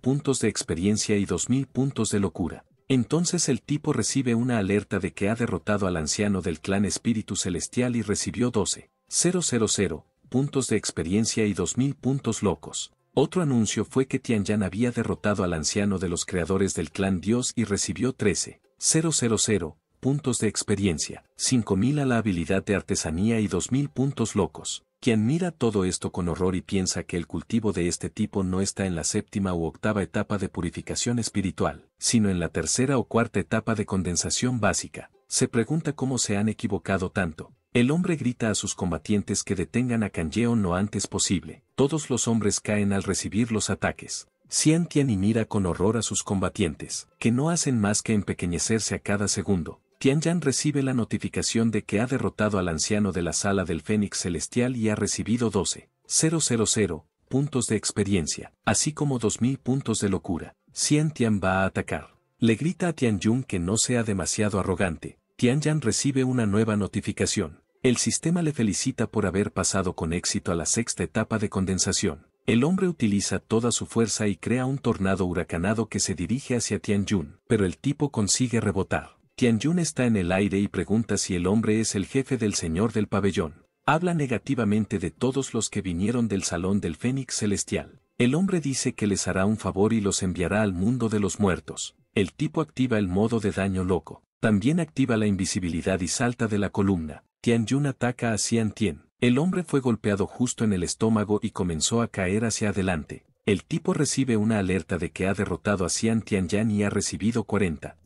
puntos de experiencia y 2000 puntos de locura. Entonces el tipo recibe una alerta de que ha derrotado al anciano del clan Espíritu Celestial y recibió 12.000 puntos de experiencia y 2000 puntos locos. Otro anuncio fue que Yan había derrotado al anciano de los creadores del clan Dios y recibió 13.000 puntos de experiencia, 5000 a la habilidad de artesanía y 2000 puntos locos. Quien mira todo esto con horror y piensa que el cultivo de este tipo no está en la séptima u octava etapa de purificación espiritual, sino en la tercera o cuarta etapa de condensación básica, se pregunta cómo se han equivocado tanto. El hombre grita a sus combatientes que detengan a Kanjeon no antes posible. Todos los hombres caen al recibir los ataques. Xian y mira con horror a sus combatientes, que no hacen más que empequeñecerse a cada segundo, Tian Yan recibe la notificación de que ha derrotado al anciano de la sala del Fénix Celestial y ha recibido 12.000 puntos de experiencia, así como 2.000 puntos de locura. Xian Tian va a atacar. Le grita a Yun que no sea demasiado arrogante. Tian Yan recibe una nueva notificación. El sistema le felicita por haber pasado con éxito a la sexta etapa de condensación. El hombre utiliza toda su fuerza y crea un tornado huracanado que se dirige hacia Tian Yun, pero el tipo consigue rebotar. Tianyun está en el aire y pregunta si el hombre es el jefe del señor del pabellón. Habla negativamente de todos los que vinieron del salón del Fénix Celestial. El hombre dice que les hará un favor y los enviará al mundo de los muertos. El tipo activa el modo de daño loco. También activa la invisibilidad y salta de la columna. Tianyun ataca a Xian Tian. El hombre fue golpeado justo en el estómago y comenzó a caer hacia adelante. El tipo recibe una alerta de que ha derrotado a Xian Yan y ha recibido 40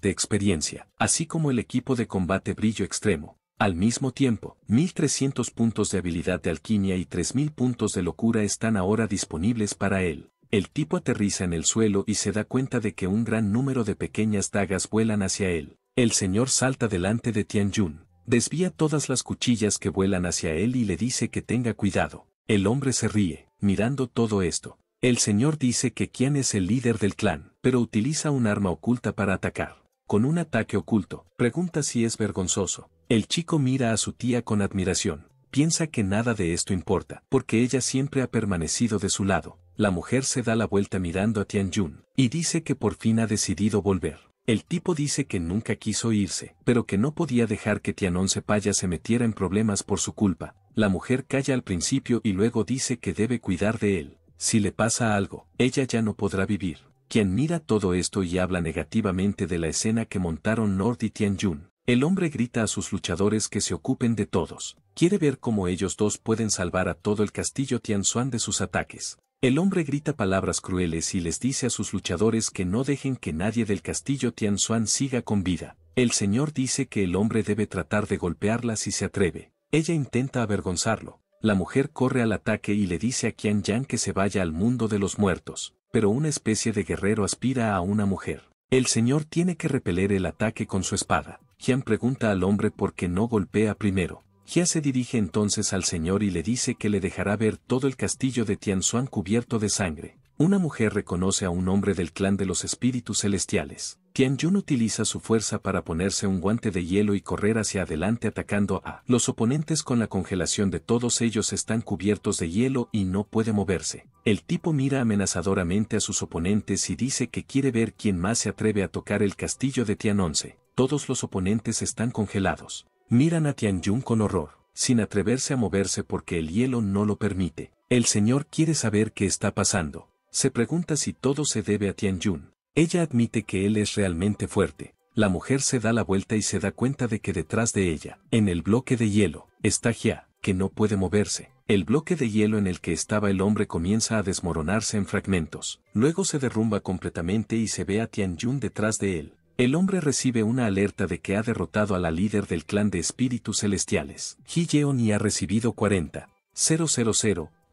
de experiencia, así como el equipo de combate brillo extremo. Al mismo tiempo, 1300 puntos de habilidad de alquimia y 3000 puntos de locura están ahora disponibles para él. El tipo aterriza en el suelo y se da cuenta de que un gran número de pequeñas dagas vuelan hacia él. El señor salta delante de Jun, desvía todas las cuchillas que vuelan hacia él y le dice que tenga cuidado. El hombre se ríe, mirando todo esto. El señor dice que Qian es el líder del clan, pero utiliza un arma oculta para atacar con un ataque oculto. Pregunta si es vergonzoso. El chico mira a su tía con admiración. Piensa que nada de esto importa, porque ella siempre ha permanecido de su lado. La mujer se da la vuelta mirando a Jun y dice que por fin ha decidido volver. El tipo dice que nunca quiso irse, pero que no podía dejar que se paya se metiera en problemas por su culpa. La mujer calla al principio y luego dice que debe cuidar de él. Si le pasa algo, ella ya no podrá vivir quien mira todo esto y habla negativamente de la escena que montaron Nord y Tianjun. El hombre grita a sus luchadores que se ocupen de todos. Quiere ver cómo ellos dos pueden salvar a todo el castillo suan de sus ataques. El hombre grita palabras crueles y les dice a sus luchadores que no dejen que nadie del castillo suan siga con vida. El señor dice que el hombre debe tratar de golpearla si se atreve. Ella intenta avergonzarlo. La mujer corre al ataque y le dice a Qian Yang que se vaya al mundo de los muertos pero una especie de guerrero aspira a una mujer. El señor tiene que repeler el ataque con su espada. Jian pregunta al hombre por qué no golpea primero. Jia se dirige entonces al señor y le dice que le dejará ver todo el castillo de Tianzuan cubierto de sangre. Una mujer reconoce a un hombre del clan de los espíritus celestiales. Jun utiliza su fuerza para ponerse un guante de hielo y correr hacia adelante atacando a los oponentes con la congelación de todos ellos están cubiertos de hielo y no puede moverse. El tipo mira amenazadoramente a sus oponentes y dice que quiere ver quién más se atreve a tocar el castillo de Once. Todos los oponentes están congelados. Miran a Tianyun con horror, sin atreverse a moverse porque el hielo no lo permite. El señor quiere saber qué está pasando. Se pregunta si todo se debe a Yun, Ella admite que él es realmente fuerte. La mujer se da la vuelta y se da cuenta de que detrás de ella, en el bloque de hielo, está Jia, que no puede moverse. El bloque de hielo en el que estaba el hombre comienza a desmoronarse en fragmentos. Luego se derrumba completamente y se ve a Yun detrás de él. El hombre recibe una alerta de que ha derrotado a la líder del clan de espíritus celestiales. Yeon y ha recibido 40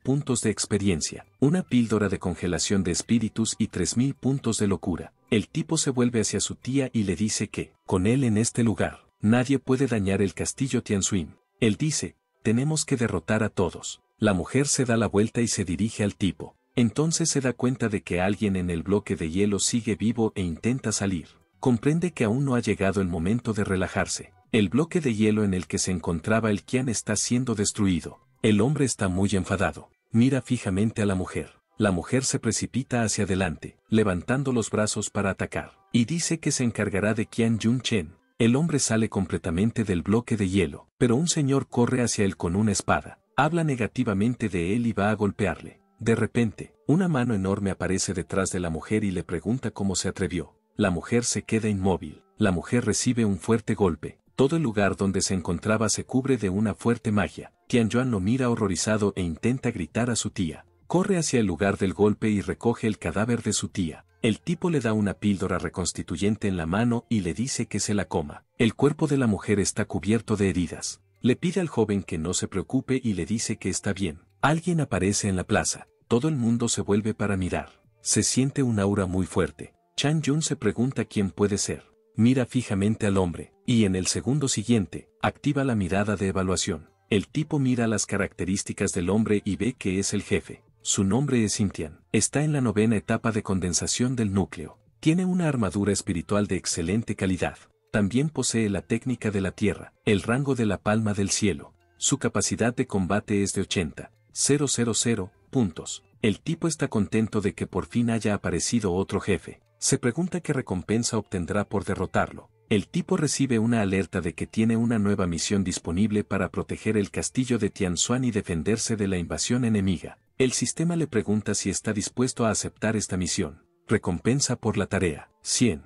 puntos de experiencia, una píldora de congelación de espíritus y 3000 puntos de locura. El tipo se vuelve hacia su tía y le dice que, con él en este lugar, nadie puede dañar el castillo Tianzhuin. Él dice, tenemos que derrotar a todos. La mujer se da la vuelta y se dirige al tipo. Entonces se da cuenta de que alguien en el bloque de hielo sigue vivo e intenta salir. Comprende que aún no ha llegado el momento de relajarse. El bloque de hielo en el que se encontraba el Qian está siendo destruido. El hombre está muy enfadado mira fijamente a la mujer. La mujer se precipita hacia adelante, levantando los brazos para atacar, y dice que se encargará de Qian Jun Chen. El hombre sale completamente del bloque de hielo, pero un señor corre hacia él con una espada, habla negativamente de él y va a golpearle. De repente, una mano enorme aparece detrás de la mujer y le pregunta cómo se atrevió. La mujer se queda inmóvil, la mujer recibe un fuerte golpe, todo el lugar donde se encontraba se cubre de una fuerte magia, Yuan lo mira horrorizado e intenta gritar a su tía. Corre hacia el lugar del golpe y recoge el cadáver de su tía. El tipo le da una píldora reconstituyente en la mano y le dice que se la coma. El cuerpo de la mujer está cubierto de heridas. Le pide al joven que no se preocupe y le dice que está bien. Alguien aparece en la plaza. Todo el mundo se vuelve para mirar. Se siente un aura muy fuerte. Chan Yun se pregunta quién puede ser. Mira fijamente al hombre, y en el segundo siguiente, activa la mirada de evaluación. El tipo mira las características del hombre y ve que es el jefe. Su nombre es Intian. Está en la novena etapa de condensación del núcleo. Tiene una armadura espiritual de excelente calidad. También posee la técnica de la tierra, el rango de la palma del cielo. Su capacidad de combate es de 80.000 puntos. El tipo está contento de que por fin haya aparecido otro jefe. Se pregunta qué recompensa obtendrá por derrotarlo. El tipo recibe una alerta de que tiene una nueva misión disponible para proteger el castillo de Tianxuan y defenderse de la invasión enemiga. El sistema le pregunta si está dispuesto a aceptar esta misión. Recompensa por la tarea. 100.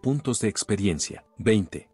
Puntos de experiencia. 20.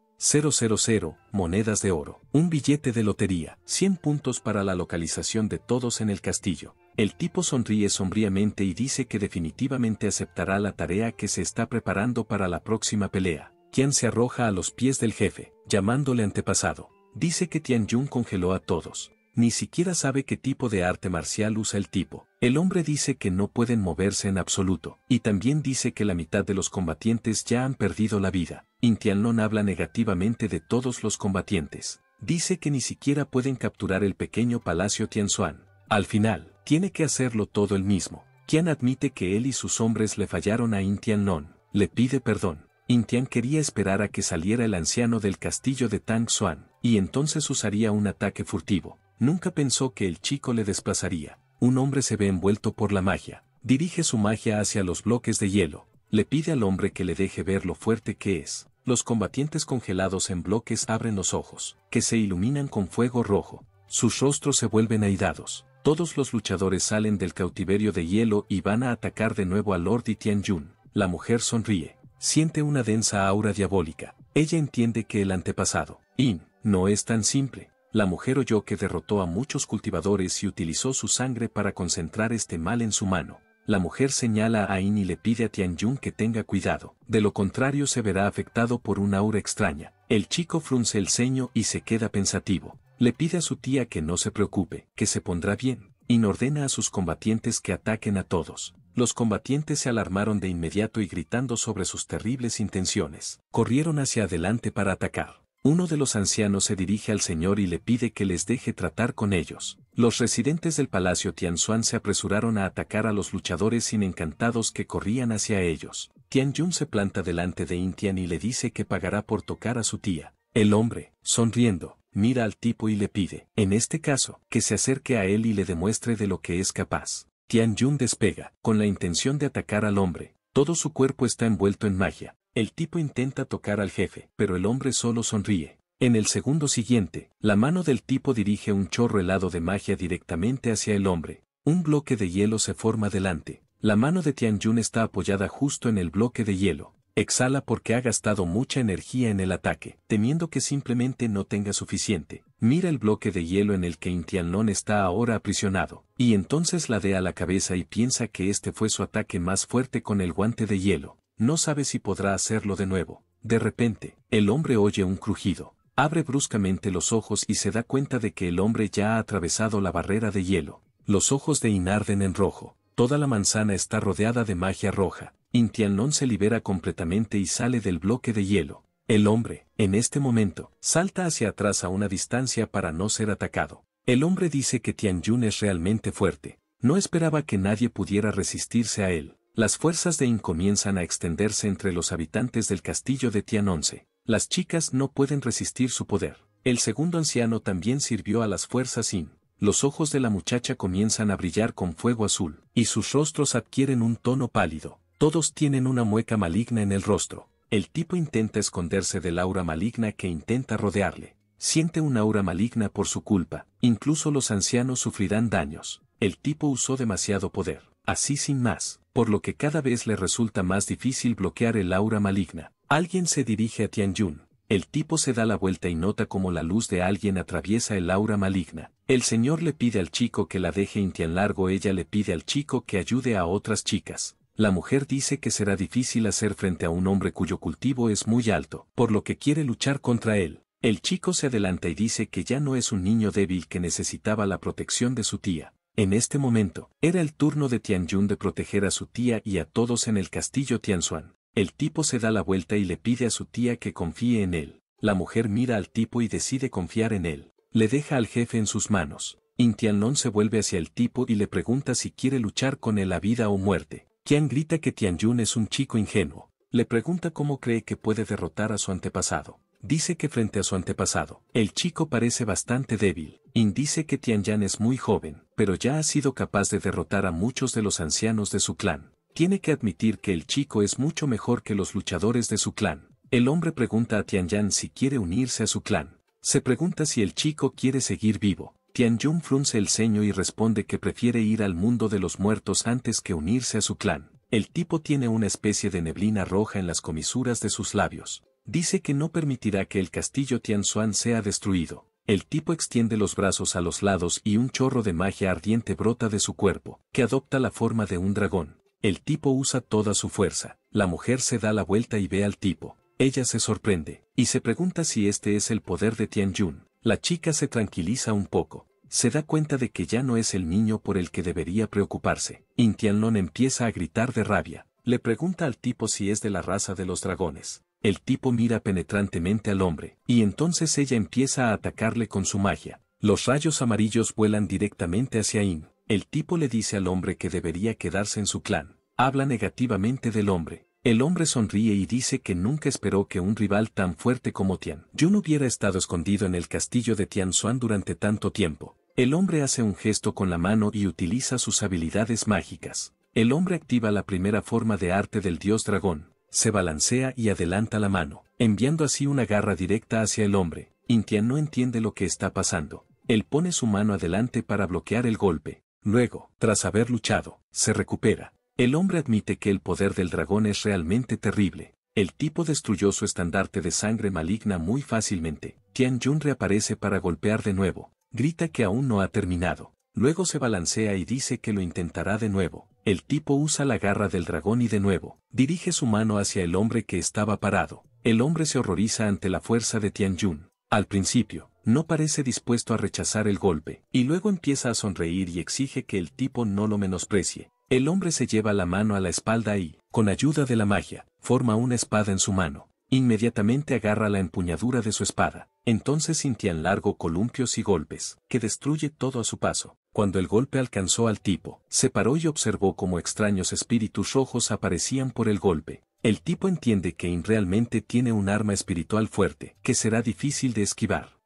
Monedas de oro. Un billete de lotería. 100 puntos para la localización de todos en el castillo. El tipo sonríe sombríamente y dice que definitivamente aceptará la tarea que se está preparando para la próxima pelea. Quien se arroja a los pies del jefe, llamándole antepasado. Dice que Tian Jun congeló a todos. Ni siquiera sabe qué tipo de arte marcial usa el tipo. El hombre dice que no pueden moverse en absoluto, y también dice que la mitad de los combatientes ya han perdido la vida. Intianlon habla negativamente de todos los combatientes. Dice que ni siquiera pueden capturar el pequeño palacio Tianzuan. Al final, tiene que hacerlo todo el mismo. Qian admite que él y sus hombres le fallaron a Intian Non, le pide perdón. Intian quería esperar a que saliera el anciano del castillo de Tang Xuan, y entonces usaría un ataque furtivo. Nunca pensó que el chico le desplazaría. Un hombre se ve envuelto por la magia. Dirige su magia hacia los bloques de hielo. Le pide al hombre que le deje ver lo fuerte que es. Los combatientes congelados en bloques abren los ojos, que se iluminan con fuego rojo. Sus rostros se vuelven aidados todos los luchadores salen del cautiverio de hielo y van a atacar de nuevo a Lord y Jun. La mujer sonríe, siente una densa aura diabólica. Ella entiende que el antepasado, In, no es tan simple. La mujer oyó que derrotó a muchos cultivadores y utilizó su sangre para concentrar este mal en su mano. La mujer señala a In y le pide a Yun que tenga cuidado, de lo contrario se verá afectado por una aura extraña. El chico frunce el ceño y se queda pensativo le pide a su tía que no se preocupe, que se pondrá bien, y ordena a sus combatientes que ataquen a todos. Los combatientes se alarmaron de inmediato y gritando sobre sus terribles intenciones, corrieron hacia adelante para atacar. Uno de los ancianos se dirige al señor y le pide que les deje tratar con ellos. Los residentes del palacio Tianzuan se apresuraron a atacar a los luchadores sin que corrían hacia ellos. Tian Jun se planta delante de Intian y le dice que pagará por tocar a su tía. El hombre, sonriendo, mira al tipo y le pide, en este caso, que se acerque a él y le demuestre de lo que es capaz. Tian Yun despega, con la intención de atacar al hombre. Todo su cuerpo está envuelto en magia. El tipo intenta tocar al jefe, pero el hombre solo sonríe. En el segundo siguiente, la mano del tipo dirige un chorro helado de magia directamente hacia el hombre. Un bloque de hielo se forma delante. La mano de Tian Yun está apoyada justo en el bloque de hielo. Exhala porque ha gastado mucha energía en el ataque, temiendo que simplemente no tenga suficiente. Mira el bloque de hielo en el que Intianlón está ahora aprisionado, y entonces ladea la cabeza y piensa que este fue su ataque más fuerte con el guante de hielo. No sabe si podrá hacerlo de nuevo. De repente, el hombre oye un crujido. Abre bruscamente los ojos y se da cuenta de que el hombre ya ha atravesado la barrera de hielo. Los ojos de Inarden en rojo. Toda la manzana está rodeada de magia roja Intianon se libera completamente y sale del bloque de hielo. El hombre, en este momento, salta hacia atrás a una distancia para no ser atacado. El hombre dice que Tianyun es realmente fuerte. No esperaba que nadie pudiera resistirse a él. Las fuerzas de In comienzan a extenderse entre los habitantes del castillo de Tianonce. Las chicas no pueden resistir su poder. El segundo anciano también sirvió a las fuerzas In. Los ojos de la muchacha comienzan a brillar con fuego azul, y sus rostros adquieren un tono pálido. Todos tienen una mueca maligna en el rostro. El tipo intenta esconderse del aura maligna que intenta rodearle. Siente un aura maligna por su culpa. Incluso los ancianos sufrirán daños. El tipo usó demasiado poder. Así sin más, por lo que cada vez le resulta más difícil bloquear el aura maligna. Alguien se dirige a Yun. El tipo se da la vuelta y nota cómo la luz de alguien atraviesa el aura maligna. El señor le pide al chico que la deje en Tian Largo, ella le pide al chico que ayude a otras chicas. La mujer dice que será difícil hacer frente a un hombre cuyo cultivo es muy alto, por lo que quiere luchar contra él. El chico se adelanta y dice que ya no es un niño débil que necesitaba la protección de su tía. En este momento, era el turno de Tianyun de proteger a su tía y a todos en el castillo Tianxuan. El tipo se da la vuelta y le pide a su tía que confíe en él. La mujer mira al tipo y decide confiar en él. Le deja al jefe en sus manos. Intianlon se vuelve hacia el tipo y le pregunta si quiere luchar con él a vida o muerte. Qian grita que Yun es un chico ingenuo. Le pregunta cómo cree que puede derrotar a su antepasado. Dice que frente a su antepasado, el chico parece bastante débil. In dice que Tianyan es muy joven, pero ya ha sido capaz de derrotar a muchos de los ancianos de su clan. Tiene que admitir que el chico es mucho mejor que los luchadores de su clan. El hombre pregunta a Tian Tianyan si quiere unirse a su clan. Se pregunta si el chico quiere seguir vivo. Tian Jun frunce el ceño y responde que prefiere ir al mundo de los muertos antes que unirse a su clan. El tipo tiene una especie de neblina roja en las comisuras de sus labios. Dice que no permitirá que el castillo Suan sea destruido. El tipo extiende los brazos a los lados y un chorro de magia ardiente brota de su cuerpo, que adopta la forma de un dragón. El tipo usa toda su fuerza. La mujer se da la vuelta y ve al tipo. Ella se sorprende, y se pregunta si este es el poder de Tian Jun. La chica se tranquiliza un poco. Se da cuenta de que ya no es el niño por el que debería preocuparse. Intianlon empieza a gritar de rabia. Le pregunta al tipo si es de la raza de los dragones. El tipo mira penetrantemente al hombre, y entonces ella empieza a atacarle con su magia. Los rayos amarillos vuelan directamente hacia In. El tipo le dice al hombre que debería quedarse en su clan. Habla negativamente del hombre, el hombre sonríe y dice que nunca esperó que un rival tan fuerte como Tian no hubiera estado escondido en el castillo de Tian durante tanto tiempo. El hombre hace un gesto con la mano y utiliza sus habilidades mágicas. El hombre activa la primera forma de arte del dios dragón, se balancea y adelanta la mano, enviando así una garra directa hacia el hombre. Intian no entiende lo que está pasando. Él pone su mano adelante para bloquear el golpe. Luego, tras haber luchado, se recupera el hombre admite que el poder del dragón es realmente terrible. El tipo destruyó su estandarte de sangre maligna muy fácilmente. Tian Jun reaparece para golpear de nuevo. Grita que aún no ha terminado. Luego se balancea y dice que lo intentará de nuevo. El tipo usa la garra del dragón y de nuevo, dirige su mano hacia el hombre que estaba parado. El hombre se horroriza ante la fuerza de Tian Jun. Al principio, no parece dispuesto a rechazar el golpe, y luego empieza a sonreír y exige que el tipo no lo menosprecie. El hombre se lleva la mano a la espalda y, con ayuda de la magia, forma una espada en su mano. Inmediatamente agarra la empuñadura de su espada. Entonces Intian largo columpios y golpes, que destruye todo a su paso. Cuando el golpe alcanzó al tipo, se paró y observó cómo extraños espíritus rojos aparecían por el golpe. El tipo entiende que In realmente tiene un arma espiritual fuerte, que será difícil de esquivar.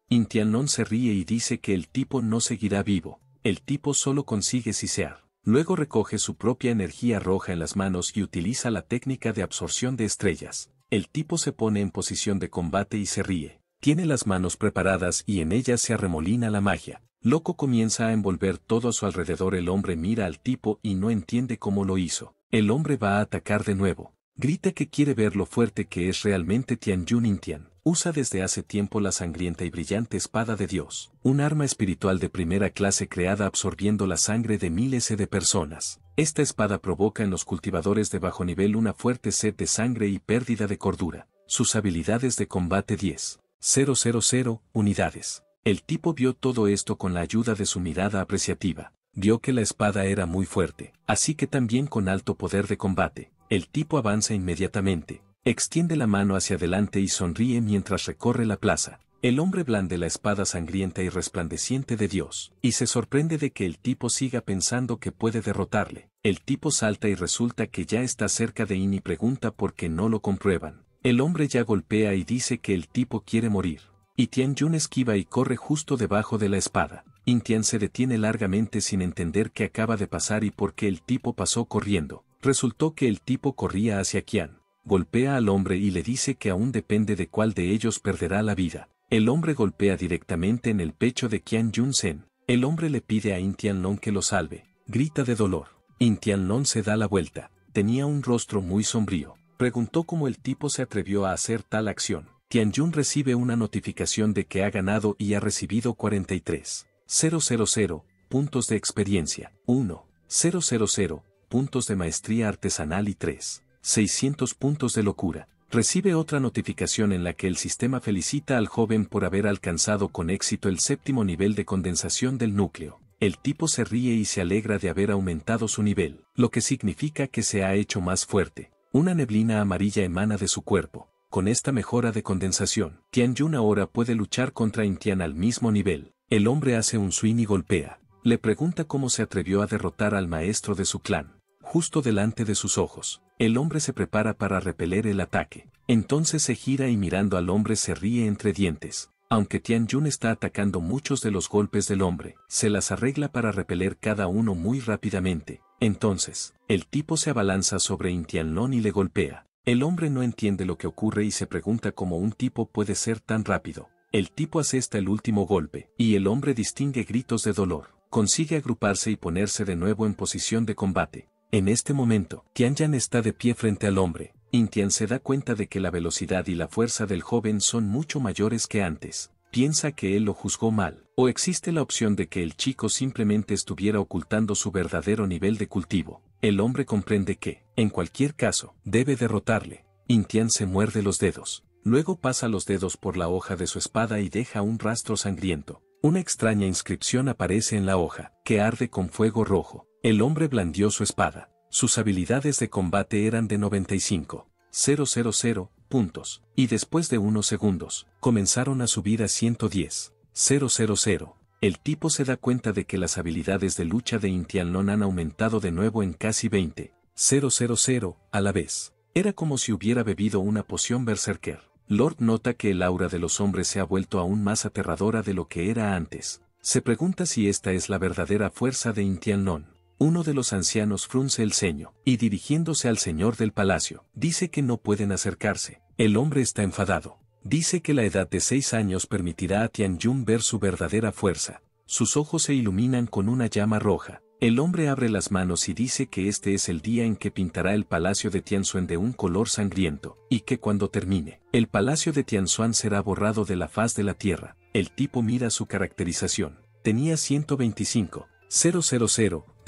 non se ríe y dice que el tipo no seguirá vivo. El tipo solo consigue sisear. Luego recoge su propia energía roja en las manos y utiliza la técnica de absorción de estrellas. El tipo se pone en posición de combate y se ríe. Tiene las manos preparadas y en ellas se arremolina la magia. Loco comienza a envolver todo a su alrededor. El hombre mira al tipo y no entiende cómo lo hizo. El hombre va a atacar de nuevo. Grita que quiere ver lo fuerte que es realmente Tian Intian usa desde hace tiempo la sangrienta y brillante espada de Dios, un arma espiritual de primera clase creada absorbiendo la sangre de miles de personas. Esta espada provoca en los cultivadores de bajo nivel una fuerte sed de sangre y pérdida de cordura. Sus habilidades de combate 10.000 unidades. El tipo vio todo esto con la ayuda de su mirada apreciativa. Vio que la espada era muy fuerte, así que también con alto poder de combate. El tipo avanza inmediatamente, Extiende la mano hacia adelante y sonríe mientras recorre la plaza. El hombre blande la espada sangrienta y resplandeciente de Dios, y se sorprende de que el tipo siga pensando que puede derrotarle. El tipo salta y resulta que ya está cerca de In y pregunta por qué no lo comprueban. El hombre ya golpea y dice que el tipo quiere morir. Y Tian Yun esquiva y corre justo debajo de la espada. Tian se detiene largamente sin entender qué acaba de pasar y por qué el tipo pasó corriendo. Resultó que el tipo corría hacia Qian golpea al hombre y le dice que aún depende de cuál de ellos perderá la vida. El hombre golpea directamente en el pecho de Qian Yun Sen. El hombre le pide a Intian Long que lo salve. Grita de dolor. Intian Long se da la vuelta. Tenía un rostro muy sombrío. Preguntó cómo el tipo se atrevió a hacer tal acción. Jun recibe una notificación de que ha ganado y ha recibido 43.000 puntos de experiencia, 1.000 puntos de maestría artesanal y 3. 600 puntos de locura. Recibe otra notificación en la que el sistema felicita al joven por haber alcanzado con éxito el séptimo nivel de condensación del núcleo. El tipo se ríe y se alegra de haber aumentado su nivel, lo que significa que se ha hecho más fuerte. Una neblina amarilla emana de su cuerpo. Con esta mejora de condensación, Tian Yun ahora puede luchar contra Intian al mismo nivel. El hombre hace un swing y golpea. Le pregunta cómo se atrevió a derrotar al maestro de su clan justo delante de sus ojos. El hombre se prepara para repeler el ataque. Entonces se gira y mirando al hombre se ríe entre dientes. Aunque Tian Yun está atacando muchos de los golpes del hombre, se las arregla para repeler cada uno muy rápidamente. Entonces, el tipo se abalanza sobre Intianlon y le golpea. El hombre no entiende lo que ocurre y se pregunta cómo un tipo puede ser tan rápido. El tipo asesta el último golpe, y el hombre distingue gritos de dolor. Consigue agruparse y ponerse de nuevo en posición de combate. En este momento, Yan está de pie frente al hombre. Intian se da cuenta de que la velocidad y la fuerza del joven son mucho mayores que antes. Piensa que él lo juzgó mal, o existe la opción de que el chico simplemente estuviera ocultando su verdadero nivel de cultivo. El hombre comprende que, en cualquier caso, debe derrotarle. Intian se muerde los dedos. Luego pasa los dedos por la hoja de su espada y deja un rastro sangriento. Una extraña inscripción aparece en la hoja, que arde con fuego rojo. El hombre blandió su espada. Sus habilidades de combate eran de 95.000 puntos, y después de unos segundos, comenzaron a subir a 110.000. El tipo se da cuenta de que las habilidades de lucha de Intialnon han aumentado de nuevo en casi 20.000 a la vez. Era como si hubiera bebido una poción berserker. Lord nota que el aura de los hombres se ha vuelto aún más aterradora de lo que era antes. Se pregunta si esta es la verdadera fuerza de Intianlon. Uno de los ancianos frunce el ceño, y dirigiéndose al señor del palacio, dice que no pueden acercarse. El hombre está enfadado. Dice que la edad de seis años permitirá a Tianjun ver su verdadera fuerza. Sus ojos se iluminan con una llama roja. El hombre abre las manos y dice que este es el día en que pintará el palacio de Tianxuan de un color sangriento, y que cuando termine, el palacio de Tianxuan será borrado de la faz de la tierra. El tipo mira su caracterización. Tenía 125,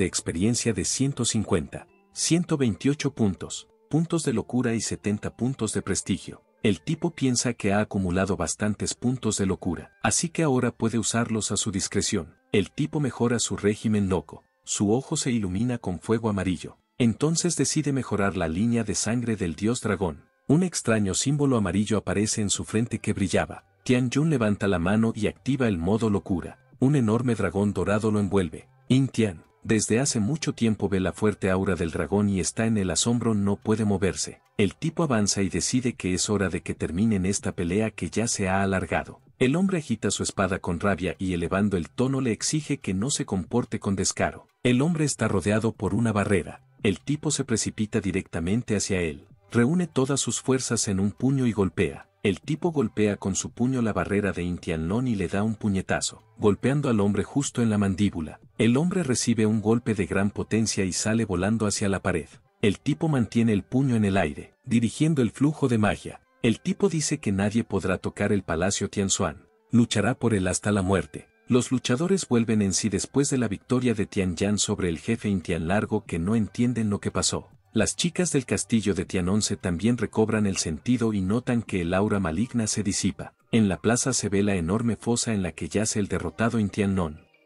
experiencia de 150, 128 puntos, puntos de locura y 70 puntos de prestigio. El tipo piensa que ha acumulado bastantes puntos de locura, así que ahora puede usarlos a su discreción. El tipo mejora su régimen loco, su ojo se ilumina con fuego amarillo. Entonces decide mejorar la línea de sangre del dios dragón. Un extraño símbolo amarillo aparece en su frente que brillaba. Tian Jun levanta la mano y activa el modo locura. Un enorme dragón dorado lo envuelve. In Tian, desde hace mucho tiempo ve la fuerte aura del dragón y está en el asombro, no puede moverse. El tipo avanza y decide que es hora de que terminen esta pelea que ya se ha alargado. El hombre agita su espada con rabia y elevando el tono le exige que no se comporte con descaro. El hombre está rodeado por una barrera. El tipo se precipita directamente hacia él. Reúne todas sus fuerzas en un puño y golpea. El tipo golpea con su puño la barrera de Intianlon y le da un puñetazo, golpeando al hombre justo en la mandíbula. El hombre recibe un golpe de gran potencia y sale volando hacia la pared. El tipo mantiene el puño en el aire, dirigiendo el flujo de magia. El tipo dice que nadie podrá tocar el palacio Tianzuan, Luchará por él hasta la muerte. Los luchadores vuelven en sí después de la victoria de Yan sobre el jefe Intian Largo que no entienden lo que pasó. Las chicas del castillo de se también recobran el sentido y notan que el aura maligna se disipa. En la plaza se ve la enorme fosa en la que yace el derrotado en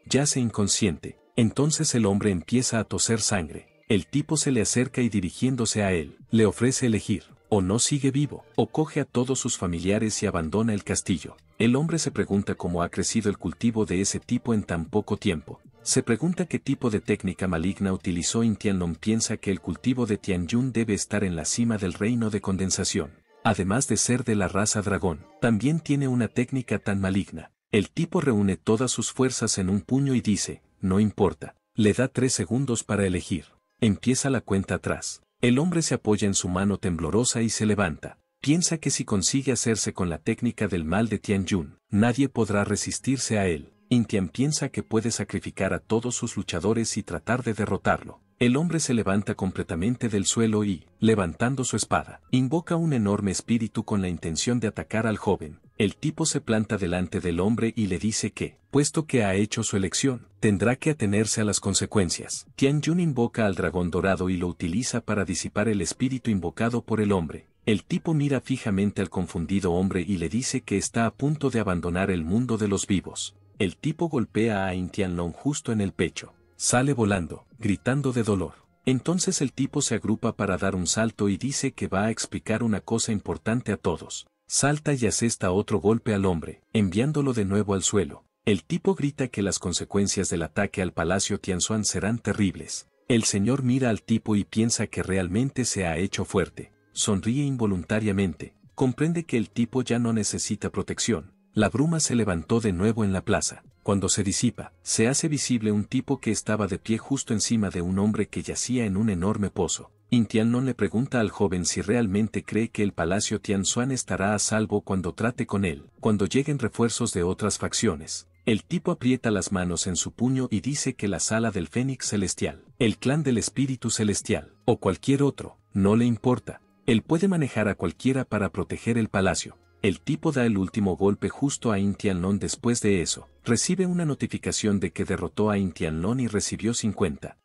Yace inconsciente. Entonces el hombre empieza a toser sangre. El tipo se le acerca y dirigiéndose a él, le ofrece elegir. O no sigue vivo, o coge a todos sus familiares y abandona el castillo. El hombre se pregunta cómo ha crecido el cultivo de ese tipo en tan poco tiempo. Se pregunta qué tipo de técnica maligna utilizó In piensa que el cultivo de Tianyun debe estar en la cima del reino de condensación. Además de ser de la raza dragón, también tiene una técnica tan maligna. El tipo reúne todas sus fuerzas en un puño y dice, no importa. Le da tres segundos para elegir. Empieza la cuenta atrás. El hombre se apoya en su mano temblorosa y se levanta. Piensa que si consigue hacerse con la técnica del mal de Tianyun, nadie podrá resistirse a él. Tian piensa que puede sacrificar a todos sus luchadores y tratar de derrotarlo. El hombre se levanta completamente del suelo y, levantando su espada, invoca un enorme espíritu con la intención de atacar al joven. El tipo se planta delante del hombre y le dice que, puesto que ha hecho su elección, tendrá que atenerse a las consecuencias. Tian Jun invoca al dragón dorado y lo utiliza para disipar el espíritu invocado por el hombre. El tipo mira fijamente al confundido hombre y le dice que está a punto de abandonar el mundo de los vivos. El tipo golpea a Long justo en el pecho. Sale volando, gritando de dolor. Entonces el tipo se agrupa para dar un salto y dice que va a explicar una cosa importante a todos. Salta y asesta otro golpe al hombre, enviándolo de nuevo al suelo. El tipo grita que las consecuencias del ataque al palacio Tianxuan serán terribles. El señor mira al tipo y piensa que realmente se ha hecho fuerte. Sonríe involuntariamente. Comprende que el tipo ya no necesita protección. La bruma se levantó de nuevo en la plaza. Cuando se disipa, se hace visible un tipo que estaba de pie justo encima de un hombre que yacía en un enorme pozo. no le pregunta al joven si realmente cree que el palacio Tianxuan estará a salvo cuando trate con él, cuando lleguen refuerzos de otras facciones. El tipo aprieta las manos en su puño y dice que la sala del Fénix Celestial, el clan del Espíritu Celestial, o cualquier otro, no le importa. Él puede manejar a cualquiera para proteger el palacio. El tipo da el último golpe justo a Intianlon. después de eso. Recibe una notificación de que derrotó a Intianlon y recibió 50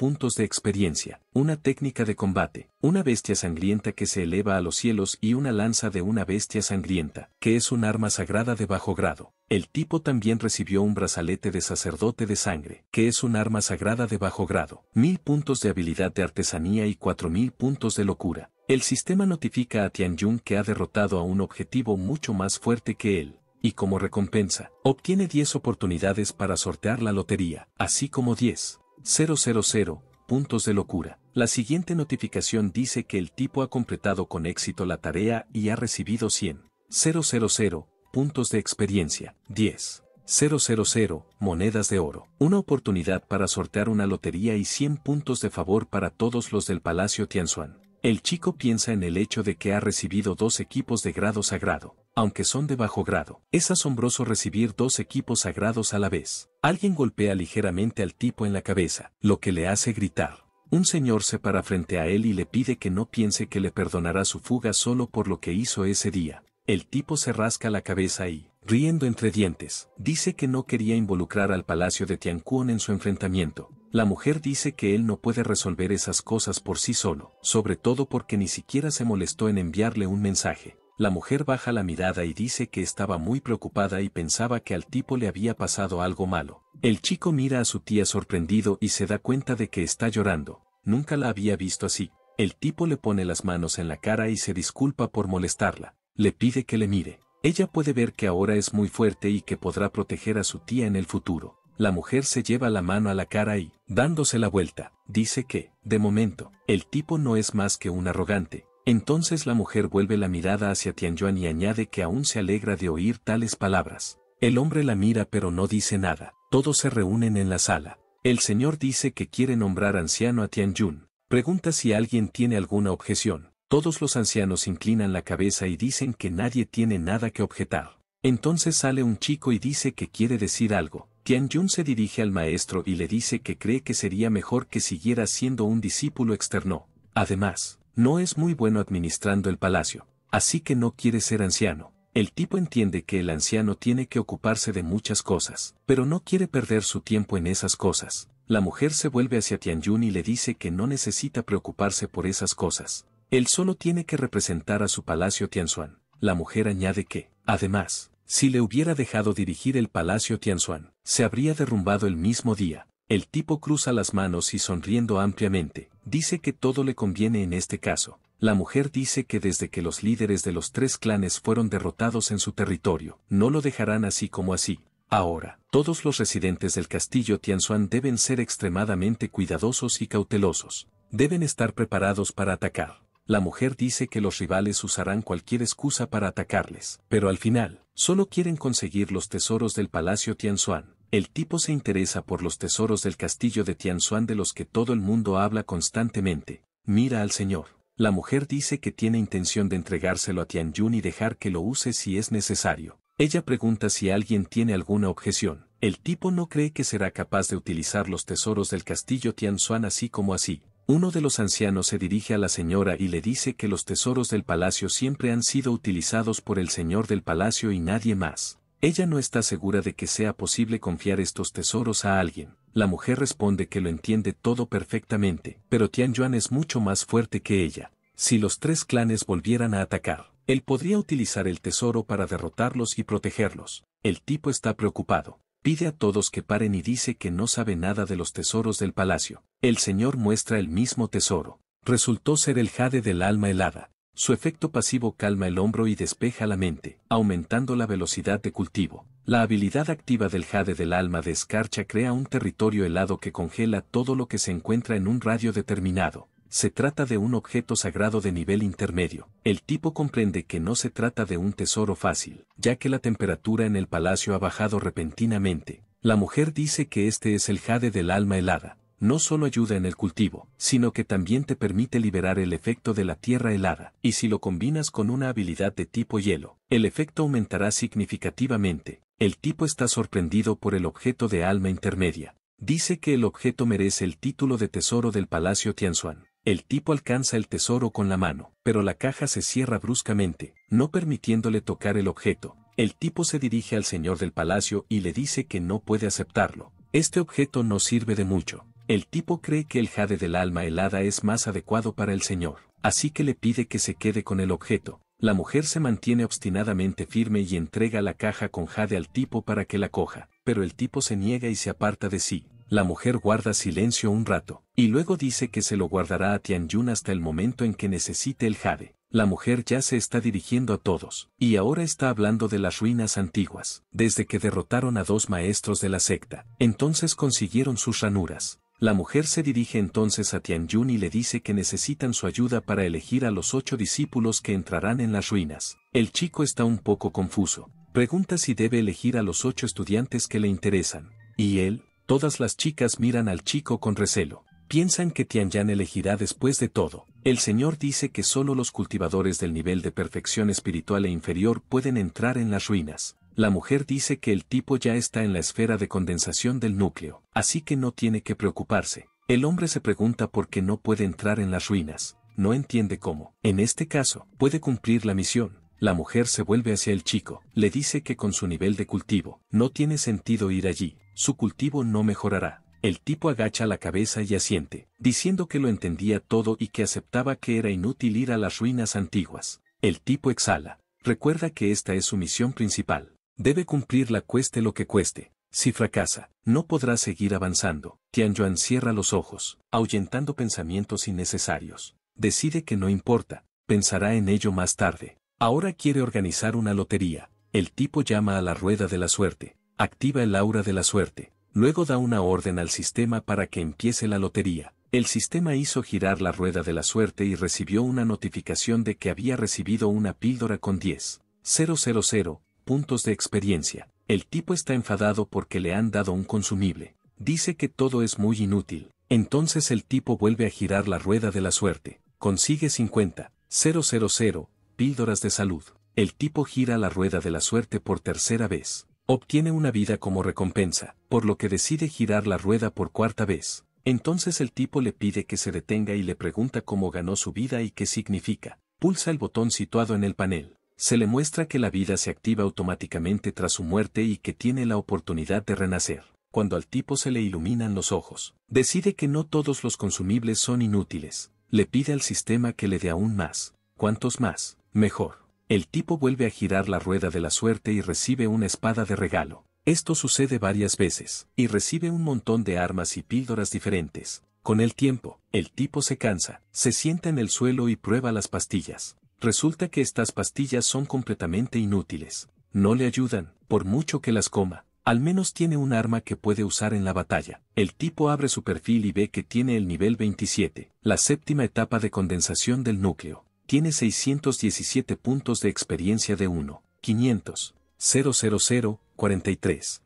puntos de experiencia, una técnica de combate, una bestia sangrienta que se eleva a los cielos y una lanza de una bestia sangrienta, que es un arma sagrada de bajo grado. El tipo también recibió un brazalete de sacerdote de sangre, que es un arma sagrada de bajo grado, mil puntos de habilidad de artesanía y cuatro mil puntos de locura. El sistema notifica a Tianjun que ha derrotado a un objetivo mucho más fuerte que él, y como recompensa, obtiene 10 oportunidades para sortear la lotería, así como 10 000, puntos de locura. La siguiente notificación dice que el tipo ha completado con éxito la tarea y ha recibido 100. 000, puntos de experiencia. 10. 000, monedas de oro. Una oportunidad para sortear una lotería y 100 puntos de favor para todos los del Palacio Tianxuan. El chico piensa en el hecho de que ha recibido dos equipos de grado sagrado, aunque son de bajo grado. Es asombroso recibir dos equipos sagrados a la vez. Alguien golpea ligeramente al tipo en la cabeza, lo que le hace gritar. Un señor se para frente a él y le pide que no piense que le perdonará su fuga solo por lo que hizo ese día. El tipo se rasca la cabeza y, riendo entre dientes, dice que no quería involucrar al palacio de Tianquan en su enfrentamiento, la mujer dice que él no puede resolver esas cosas por sí solo, sobre todo porque ni siquiera se molestó en enviarle un mensaje. La mujer baja la mirada y dice que estaba muy preocupada y pensaba que al tipo le había pasado algo malo. El chico mira a su tía sorprendido y se da cuenta de que está llorando. Nunca la había visto así. El tipo le pone las manos en la cara y se disculpa por molestarla. Le pide que le mire. Ella puede ver que ahora es muy fuerte y que podrá proteger a su tía en el futuro la mujer se lleva la mano a la cara y, dándose la vuelta, dice que, de momento, el tipo no es más que un arrogante. Entonces la mujer vuelve la mirada hacia Yuan y añade que aún se alegra de oír tales palabras. El hombre la mira pero no dice nada. Todos se reúnen en la sala. El señor dice que quiere nombrar anciano a Yun. Pregunta si alguien tiene alguna objeción. Todos los ancianos inclinan la cabeza y dicen que nadie tiene nada que objetar. Entonces sale un chico y dice que quiere decir algo. Tianjun se dirige al maestro y le dice que cree que sería mejor que siguiera siendo un discípulo externo. Además, no es muy bueno administrando el palacio, así que no quiere ser anciano. El tipo entiende que el anciano tiene que ocuparse de muchas cosas, pero no quiere perder su tiempo en esas cosas. La mujer se vuelve hacia Tianjun y le dice que no necesita preocuparse por esas cosas. Él solo tiene que representar a su palacio Xuan. La mujer añade que, además, si le hubiera dejado dirigir el Palacio Tianxuan, se habría derrumbado el mismo día. El tipo cruza las manos y sonriendo ampliamente, dice que todo le conviene en este caso. La mujer dice que desde que los líderes de los tres clanes fueron derrotados en su territorio, no lo dejarán así como así. Ahora, todos los residentes del castillo Tianxuan deben ser extremadamente cuidadosos y cautelosos. Deben estar preparados para atacar. La mujer dice que los rivales usarán cualquier excusa para atacarles, pero al final, Solo quieren conseguir los tesoros del Palacio Tianzuan. El tipo se interesa por los tesoros del castillo de Tianzuan de los que todo el mundo habla constantemente. Mira al señor. La mujer dice que tiene intención de entregárselo a Tianyun y dejar que lo use si es necesario. Ella pregunta si alguien tiene alguna objeción. El tipo no cree que será capaz de utilizar los tesoros del castillo Tianzuan así como así, uno de los ancianos se dirige a la señora y le dice que los tesoros del palacio siempre han sido utilizados por el señor del palacio y nadie más. Ella no está segura de que sea posible confiar estos tesoros a alguien. La mujer responde que lo entiende todo perfectamente, pero Tian Yuan es mucho más fuerte que ella. Si los tres clanes volvieran a atacar, él podría utilizar el tesoro para derrotarlos y protegerlos. El tipo está preocupado pide a todos que paren y dice que no sabe nada de los tesoros del palacio. El señor muestra el mismo tesoro. Resultó ser el jade del alma helada. Su efecto pasivo calma el hombro y despeja la mente, aumentando la velocidad de cultivo. La habilidad activa del jade del alma de escarcha crea un territorio helado que congela todo lo que se encuentra en un radio determinado se trata de un objeto sagrado de nivel intermedio. El tipo comprende que no se trata de un tesoro fácil, ya que la temperatura en el palacio ha bajado repentinamente. La mujer dice que este es el jade del alma helada. No solo ayuda en el cultivo, sino que también te permite liberar el efecto de la tierra helada, y si lo combinas con una habilidad de tipo hielo, el efecto aumentará significativamente. El tipo está sorprendido por el objeto de alma intermedia. Dice que el objeto merece el título de tesoro del Palacio Tianxuan. El tipo alcanza el tesoro con la mano, pero la caja se cierra bruscamente, no permitiéndole tocar el objeto. El tipo se dirige al señor del palacio y le dice que no puede aceptarlo. Este objeto no sirve de mucho. El tipo cree que el jade del alma helada es más adecuado para el señor, así que le pide que se quede con el objeto. La mujer se mantiene obstinadamente firme y entrega la caja con jade al tipo para que la coja, pero el tipo se niega y se aparta de sí la mujer guarda silencio un rato, y luego dice que se lo guardará a Tian Yun hasta el momento en que necesite el jade. La mujer ya se está dirigiendo a todos, y ahora está hablando de las ruinas antiguas, desde que derrotaron a dos maestros de la secta, entonces consiguieron sus ranuras. La mujer se dirige entonces a Tian Yun y le dice que necesitan su ayuda para elegir a los ocho discípulos que entrarán en las ruinas. El chico está un poco confuso. Pregunta si debe elegir a los ocho estudiantes que le interesan. Y él, Todas las chicas miran al chico con recelo. Piensan que Tianyan elegirá después de todo. El Señor dice que solo los cultivadores del nivel de perfección espiritual e inferior pueden entrar en las ruinas. La mujer dice que el tipo ya está en la esfera de condensación del núcleo, así que no tiene que preocuparse. El hombre se pregunta por qué no puede entrar en las ruinas, no entiende cómo. En este caso, puede cumplir la misión, la mujer se vuelve hacia el chico, le dice que con su nivel de cultivo, no tiene sentido ir allí, su cultivo no mejorará. El tipo agacha la cabeza y asiente, diciendo que lo entendía todo y que aceptaba que era inútil ir a las ruinas antiguas. El tipo exhala. Recuerda que esta es su misión principal. Debe cumplir la cueste lo que cueste. Si fracasa, no podrá seguir avanzando. Yuan cierra los ojos, ahuyentando pensamientos innecesarios. Decide que no importa, pensará en ello más tarde. Ahora quiere organizar una lotería. El tipo llama a la rueda de la suerte, Activa el aura de la suerte. Luego da una orden al sistema para que empiece la lotería. El sistema hizo girar la rueda de la suerte y recibió una notificación de que había recibido una píldora con 10.000 puntos de experiencia. El tipo está enfadado porque le han dado un consumible. Dice que todo es muy inútil. Entonces el tipo vuelve a girar la rueda de la suerte. Consigue 50.000 píldoras de salud. El tipo gira la rueda de la suerte por tercera vez. Obtiene una vida como recompensa, por lo que decide girar la rueda por cuarta vez. Entonces el tipo le pide que se detenga y le pregunta cómo ganó su vida y qué significa. Pulsa el botón situado en el panel. Se le muestra que la vida se activa automáticamente tras su muerte y que tiene la oportunidad de renacer. Cuando al tipo se le iluminan los ojos, decide que no todos los consumibles son inútiles. Le pide al sistema que le dé aún más. Cuantos más, mejor. El tipo vuelve a girar la rueda de la suerte y recibe una espada de regalo. Esto sucede varias veces, y recibe un montón de armas y píldoras diferentes. Con el tiempo, el tipo se cansa, se sienta en el suelo y prueba las pastillas. Resulta que estas pastillas son completamente inútiles. No le ayudan, por mucho que las coma. Al menos tiene un arma que puede usar en la batalla. El tipo abre su perfil y ve que tiene el nivel 27, la séptima etapa de condensación del núcleo tiene 617 puntos de experiencia de 1, 500, 000, 43,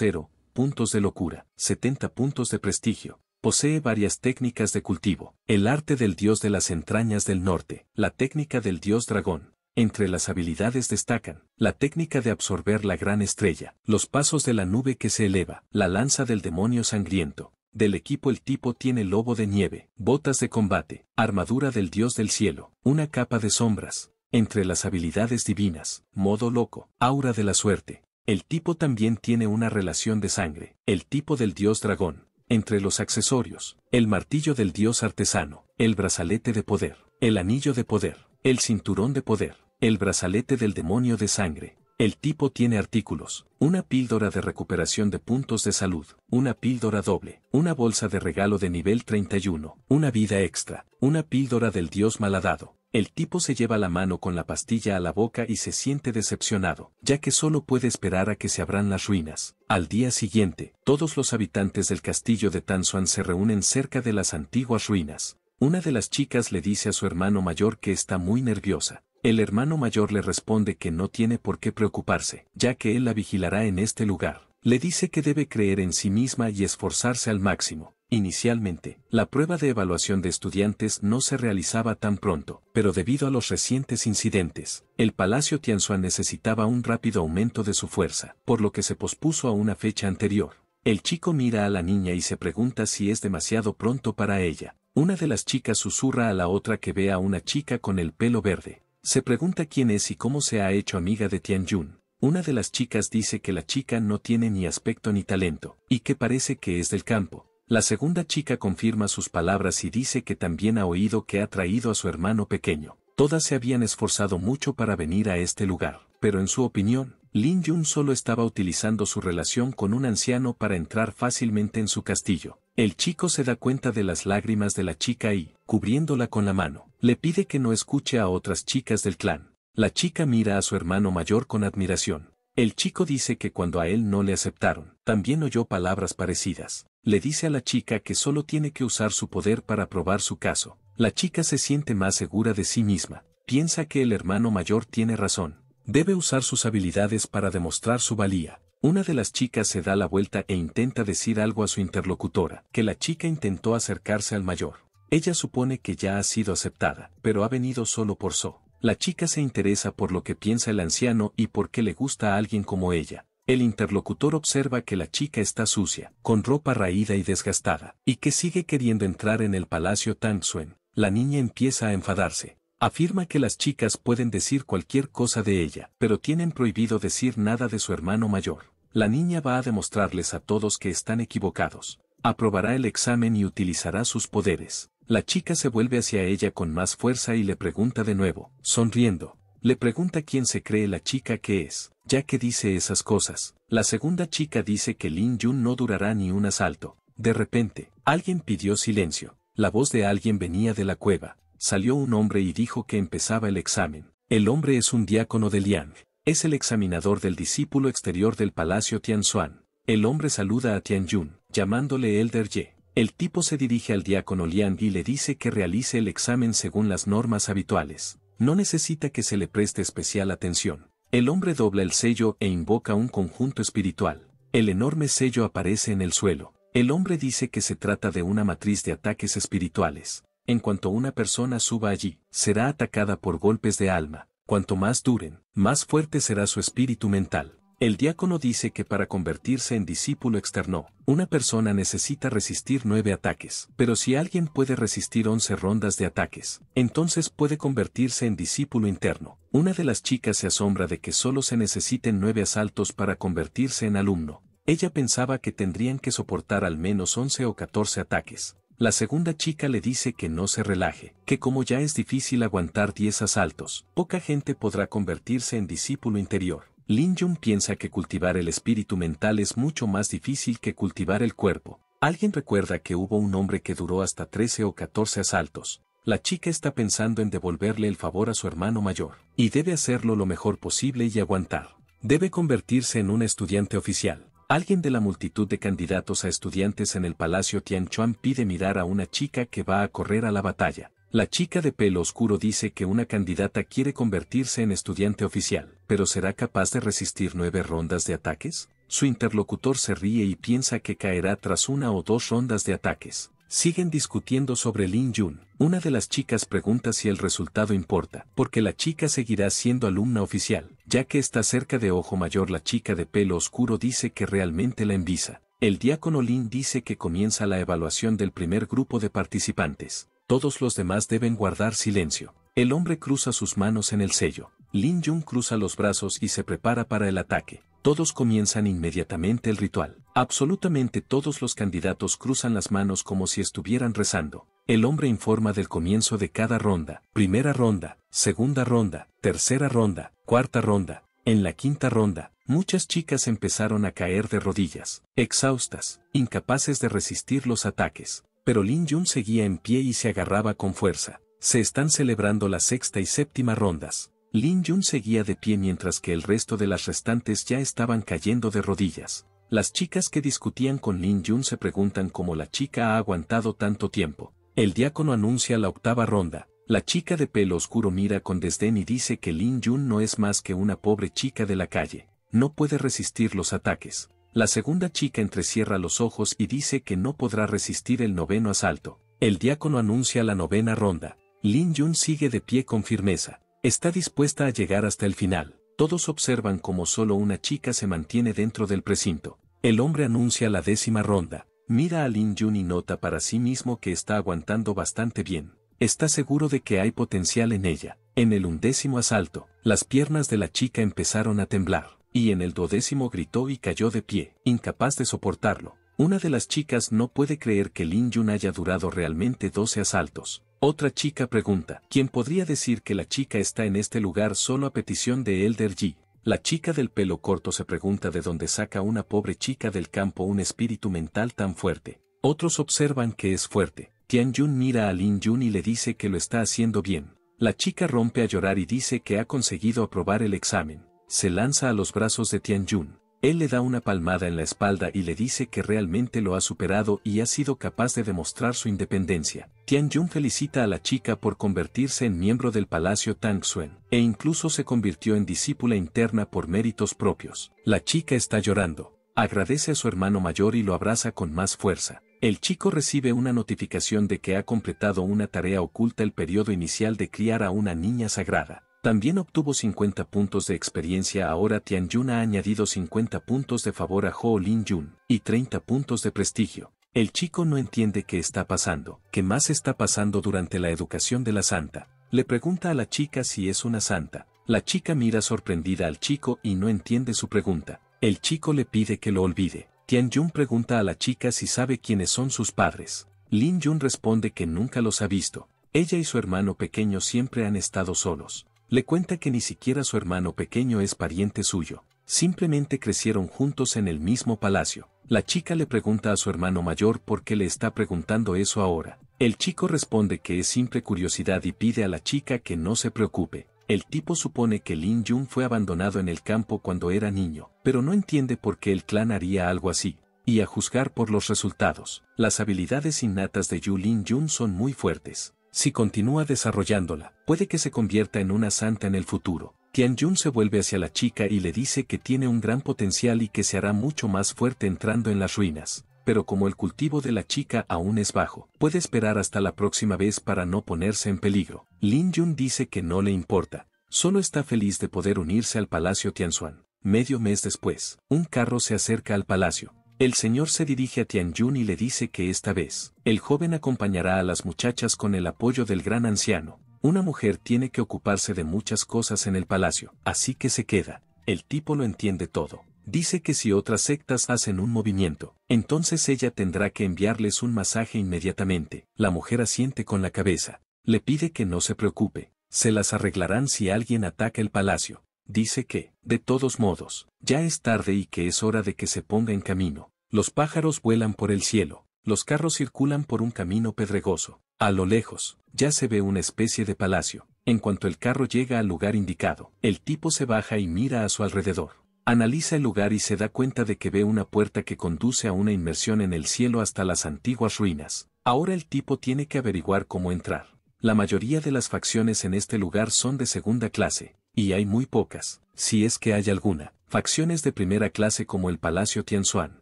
000, puntos de locura, 70 puntos de prestigio. Posee varias técnicas de cultivo, el arte del dios de las entrañas del norte, la técnica del dios dragón. Entre las habilidades destacan la técnica de absorber la gran estrella, los pasos de la nube que se eleva, la lanza del demonio sangriento, del equipo el tipo tiene lobo de nieve, botas de combate, armadura del dios del cielo, una capa de sombras, entre las habilidades divinas, modo loco, aura de la suerte. El tipo también tiene una relación de sangre, el tipo del dios dragón, entre los accesorios, el martillo del dios artesano, el brazalete de poder, el anillo de poder, el cinturón de poder, el brazalete del demonio de sangre, el tipo tiene artículos, una píldora de recuperación de puntos de salud, una píldora doble, una bolsa de regalo de nivel 31, una vida extra, una píldora del dios malhadado. El tipo se lleva la mano con la pastilla a la boca y se siente decepcionado, ya que solo puede esperar a que se abran las ruinas. Al día siguiente, todos los habitantes del castillo de Tansuan se reúnen cerca de las antiguas ruinas. Una de las chicas le dice a su hermano mayor que está muy nerviosa. El hermano mayor le responde que no tiene por qué preocuparse, ya que él la vigilará en este lugar. Le dice que debe creer en sí misma y esforzarse al máximo. Inicialmente, la prueba de evaluación de estudiantes no se realizaba tan pronto, pero debido a los recientes incidentes, el Palacio Tianzuan necesitaba un rápido aumento de su fuerza, por lo que se pospuso a una fecha anterior. El chico mira a la niña y se pregunta si es demasiado pronto para ella. Una de las chicas susurra a la otra que ve a una chica con el pelo verde. Se pregunta quién es y cómo se ha hecho amiga de Tianjun. Una de las chicas dice que la chica no tiene ni aspecto ni talento, y que parece que es del campo. La segunda chica confirma sus palabras y dice que también ha oído que ha traído a su hermano pequeño. Todas se habían esforzado mucho para venir a este lugar, pero en su opinión, Lin Jun solo estaba utilizando su relación con un anciano para entrar fácilmente en su castillo. El chico se da cuenta de las lágrimas de la chica y, cubriéndola con la mano, le pide que no escuche a otras chicas del clan. La chica mira a su hermano mayor con admiración. El chico dice que cuando a él no le aceptaron, también oyó palabras parecidas. Le dice a la chica que solo tiene que usar su poder para probar su caso. La chica se siente más segura de sí misma. Piensa que el hermano mayor tiene razón. Debe usar sus habilidades para demostrar su valía. Una de las chicas se da la vuelta e intenta decir algo a su interlocutora, que la chica intentó acercarse al mayor. Ella supone que ya ha sido aceptada, pero ha venido solo por So. La chica se interesa por lo que piensa el anciano y por qué le gusta a alguien como ella. El interlocutor observa que la chica está sucia, con ropa raída y desgastada, y que sigue queriendo entrar en el palacio Suen. La niña empieza a enfadarse. Afirma que las chicas pueden decir cualquier cosa de ella, pero tienen prohibido decir nada de su hermano mayor. La niña va a demostrarles a todos que están equivocados. Aprobará el examen y utilizará sus poderes. La chica se vuelve hacia ella con más fuerza y le pregunta de nuevo, sonriendo. Le pregunta quién se cree la chica que es, ya que dice esas cosas. La segunda chica dice que Lin Yun no durará ni un asalto. De repente, alguien pidió silencio. La voz de alguien venía de la cueva. Salió un hombre y dijo que empezaba el examen. El hombre es un diácono de Liang. Es el examinador del discípulo exterior del palacio Tianxuan. El hombre saluda a Tian Yun, llamándole Elder Ye. El tipo se dirige al diácono Liang y le dice que realice el examen según las normas habituales. No necesita que se le preste especial atención. El hombre dobla el sello e invoca un conjunto espiritual. El enorme sello aparece en el suelo. El hombre dice que se trata de una matriz de ataques espirituales. En cuanto una persona suba allí, será atacada por golpes de alma. Cuanto más duren, más fuerte será su espíritu mental. El diácono dice que para convertirse en discípulo externo, una persona necesita resistir nueve ataques, pero si alguien puede resistir once rondas de ataques, entonces puede convertirse en discípulo interno. Una de las chicas se asombra de que solo se necesiten nueve asaltos para convertirse en alumno. Ella pensaba que tendrían que soportar al menos once o catorce ataques. La segunda chica le dice que no se relaje, que como ya es difícil aguantar diez asaltos, poca gente podrá convertirse en discípulo interior. Lin Jun piensa que cultivar el espíritu mental es mucho más difícil que cultivar el cuerpo. Alguien recuerda que hubo un hombre que duró hasta 13 o 14 asaltos. La chica está pensando en devolverle el favor a su hermano mayor, y debe hacerlo lo mejor posible y aguantar. Debe convertirse en un estudiante oficial. Alguien de la multitud de candidatos a estudiantes en el Palacio Tianchuan pide mirar a una chica que va a correr a la batalla. La chica de pelo oscuro dice que una candidata quiere convertirse en estudiante oficial, pero ¿será capaz de resistir nueve rondas de ataques? Su interlocutor se ríe y piensa que caerá tras una o dos rondas de ataques. Siguen discutiendo sobre Lin Yun. Una de las chicas pregunta si el resultado importa, porque la chica seguirá siendo alumna oficial, ya que está cerca de Ojo Mayor la chica de pelo oscuro dice que realmente la envisa. El diácono Lin dice que comienza la evaluación del primer grupo de participantes. Todos los demás deben guardar silencio. El hombre cruza sus manos en el sello. Lin Jung cruza los brazos y se prepara para el ataque. Todos comienzan inmediatamente el ritual. Absolutamente todos los candidatos cruzan las manos como si estuvieran rezando. El hombre informa del comienzo de cada ronda. Primera ronda, segunda ronda, tercera ronda, cuarta ronda. En la quinta ronda, muchas chicas empezaron a caer de rodillas, exhaustas, incapaces de resistir los ataques pero Lin Jun seguía en pie y se agarraba con fuerza. Se están celebrando la sexta y séptima rondas. Lin Jun seguía de pie mientras que el resto de las restantes ya estaban cayendo de rodillas. Las chicas que discutían con Lin Jun se preguntan cómo la chica ha aguantado tanto tiempo. El diácono anuncia la octava ronda. La chica de pelo oscuro mira con desdén y dice que Lin Jun no es más que una pobre chica de la calle. No puede resistir los ataques. La segunda chica entrecierra los ojos y dice que no podrá resistir el noveno asalto. El diácono anuncia la novena ronda. Lin Yun sigue de pie con firmeza. Está dispuesta a llegar hasta el final. Todos observan como solo una chica se mantiene dentro del precinto. El hombre anuncia la décima ronda. Mira a Lin Yun y nota para sí mismo que está aguantando bastante bien. Está seguro de que hay potencial en ella. En el undécimo asalto, las piernas de la chica empezaron a temblar. Y en el duodécimo gritó y cayó de pie, incapaz de soportarlo. Una de las chicas no puede creer que Lin Yun haya durado realmente 12 asaltos. Otra chica pregunta, ¿quién podría decir que la chica está en este lugar solo a petición de Elder Ji? La chica del pelo corto se pregunta de dónde saca una pobre chica del campo un espíritu mental tan fuerte. Otros observan que es fuerte. Tian Yun mira a Lin Yun y le dice que lo está haciendo bien. La chica rompe a llorar y dice que ha conseguido aprobar el examen se lanza a los brazos de Jun. Él le da una palmada en la espalda y le dice que realmente lo ha superado y ha sido capaz de demostrar su independencia. Jun felicita a la chica por convertirse en miembro del palacio Tang Xuan, e incluso se convirtió en discípula interna por méritos propios. La chica está llorando. Agradece a su hermano mayor y lo abraza con más fuerza. El chico recibe una notificación de que ha completado una tarea oculta el periodo inicial de criar a una niña sagrada. También obtuvo 50 puntos de experiencia. Ahora Tianyun ha añadido 50 puntos de favor a Ho Lin Jun y 30 puntos de prestigio. El chico no entiende qué está pasando, qué más está pasando durante la educación de la santa. Le pregunta a la chica si es una santa. La chica mira sorprendida al chico y no entiende su pregunta. El chico le pide que lo olvide. Tianyun pregunta a la chica si sabe quiénes son sus padres. Lin Jun responde que nunca los ha visto. Ella y su hermano pequeño siempre han estado solos. Le cuenta que ni siquiera su hermano pequeño es pariente suyo, simplemente crecieron juntos en el mismo palacio. La chica le pregunta a su hermano mayor por qué le está preguntando eso ahora. El chico responde que es simple curiosidad y pide a la chica que no se preocupe. El tipo supone que Lin Jun fue abandonado en el campo cuando era niño, pero no entiende por qué el clan haría algo así. Y a juzgar por los resultados, las habilidades innatas de Yu Lin Jun son muy fuertes. Si continúa desarrollándola, puede que se convierta en una santa en el futuro. Jun se vuelve hacia la chica y le dice que tiene un gran potencial y que se hará mucho más fuerte entrando en las ruinas. Pero como el cultivo de la chica aún es bajo, puede esperar hasta la próxima vez para no ponerse en peligro. Lin Jun dice que no le importa, solo está feliz de poder unirse al Palacio Tianxuan. Medio mes después, un carro se acerca al palacio, el señor se dirige a Tianyun y le dice que esta vez, el joven acompañará a las muchachas con el apoyo del gran anciano. Una mujer tiene que ocuparse de muchas cosas en el palacio, así que se queda. El tipo lo entiende todo. Dice que si otras sectas hacen un movimiento, entonces ella tendrá que enviarles un masaje inmediatamente. La mujer asiente con la cabeza. Le pide que no se preocupe. Se las arreglarán si alguien ataca el palacio. Dice que, de todos modos, ya es tarde y que es hora de que se ponga en camino. Los pájaros vuelan por el cielo, los carros circulan por un camino pedregoso. A lo lejos, ya se ve una especie de palacio. En cuanto el carro llega al lugar indicado, el tipo se baja y mira a su alrededor. Analiza el lugar y se da cuenta de que ve una puerta que conduce a una inmersión en el cielo hasta las antiguas ruinas. Ahora el tipo tiene que averiguar cómo entrar. La mayoría de las facciones en este lugar son de segunda clase, y hay muy pocas, si es que hay alguna, facciones de primera clase como el Palacio Tianxuan.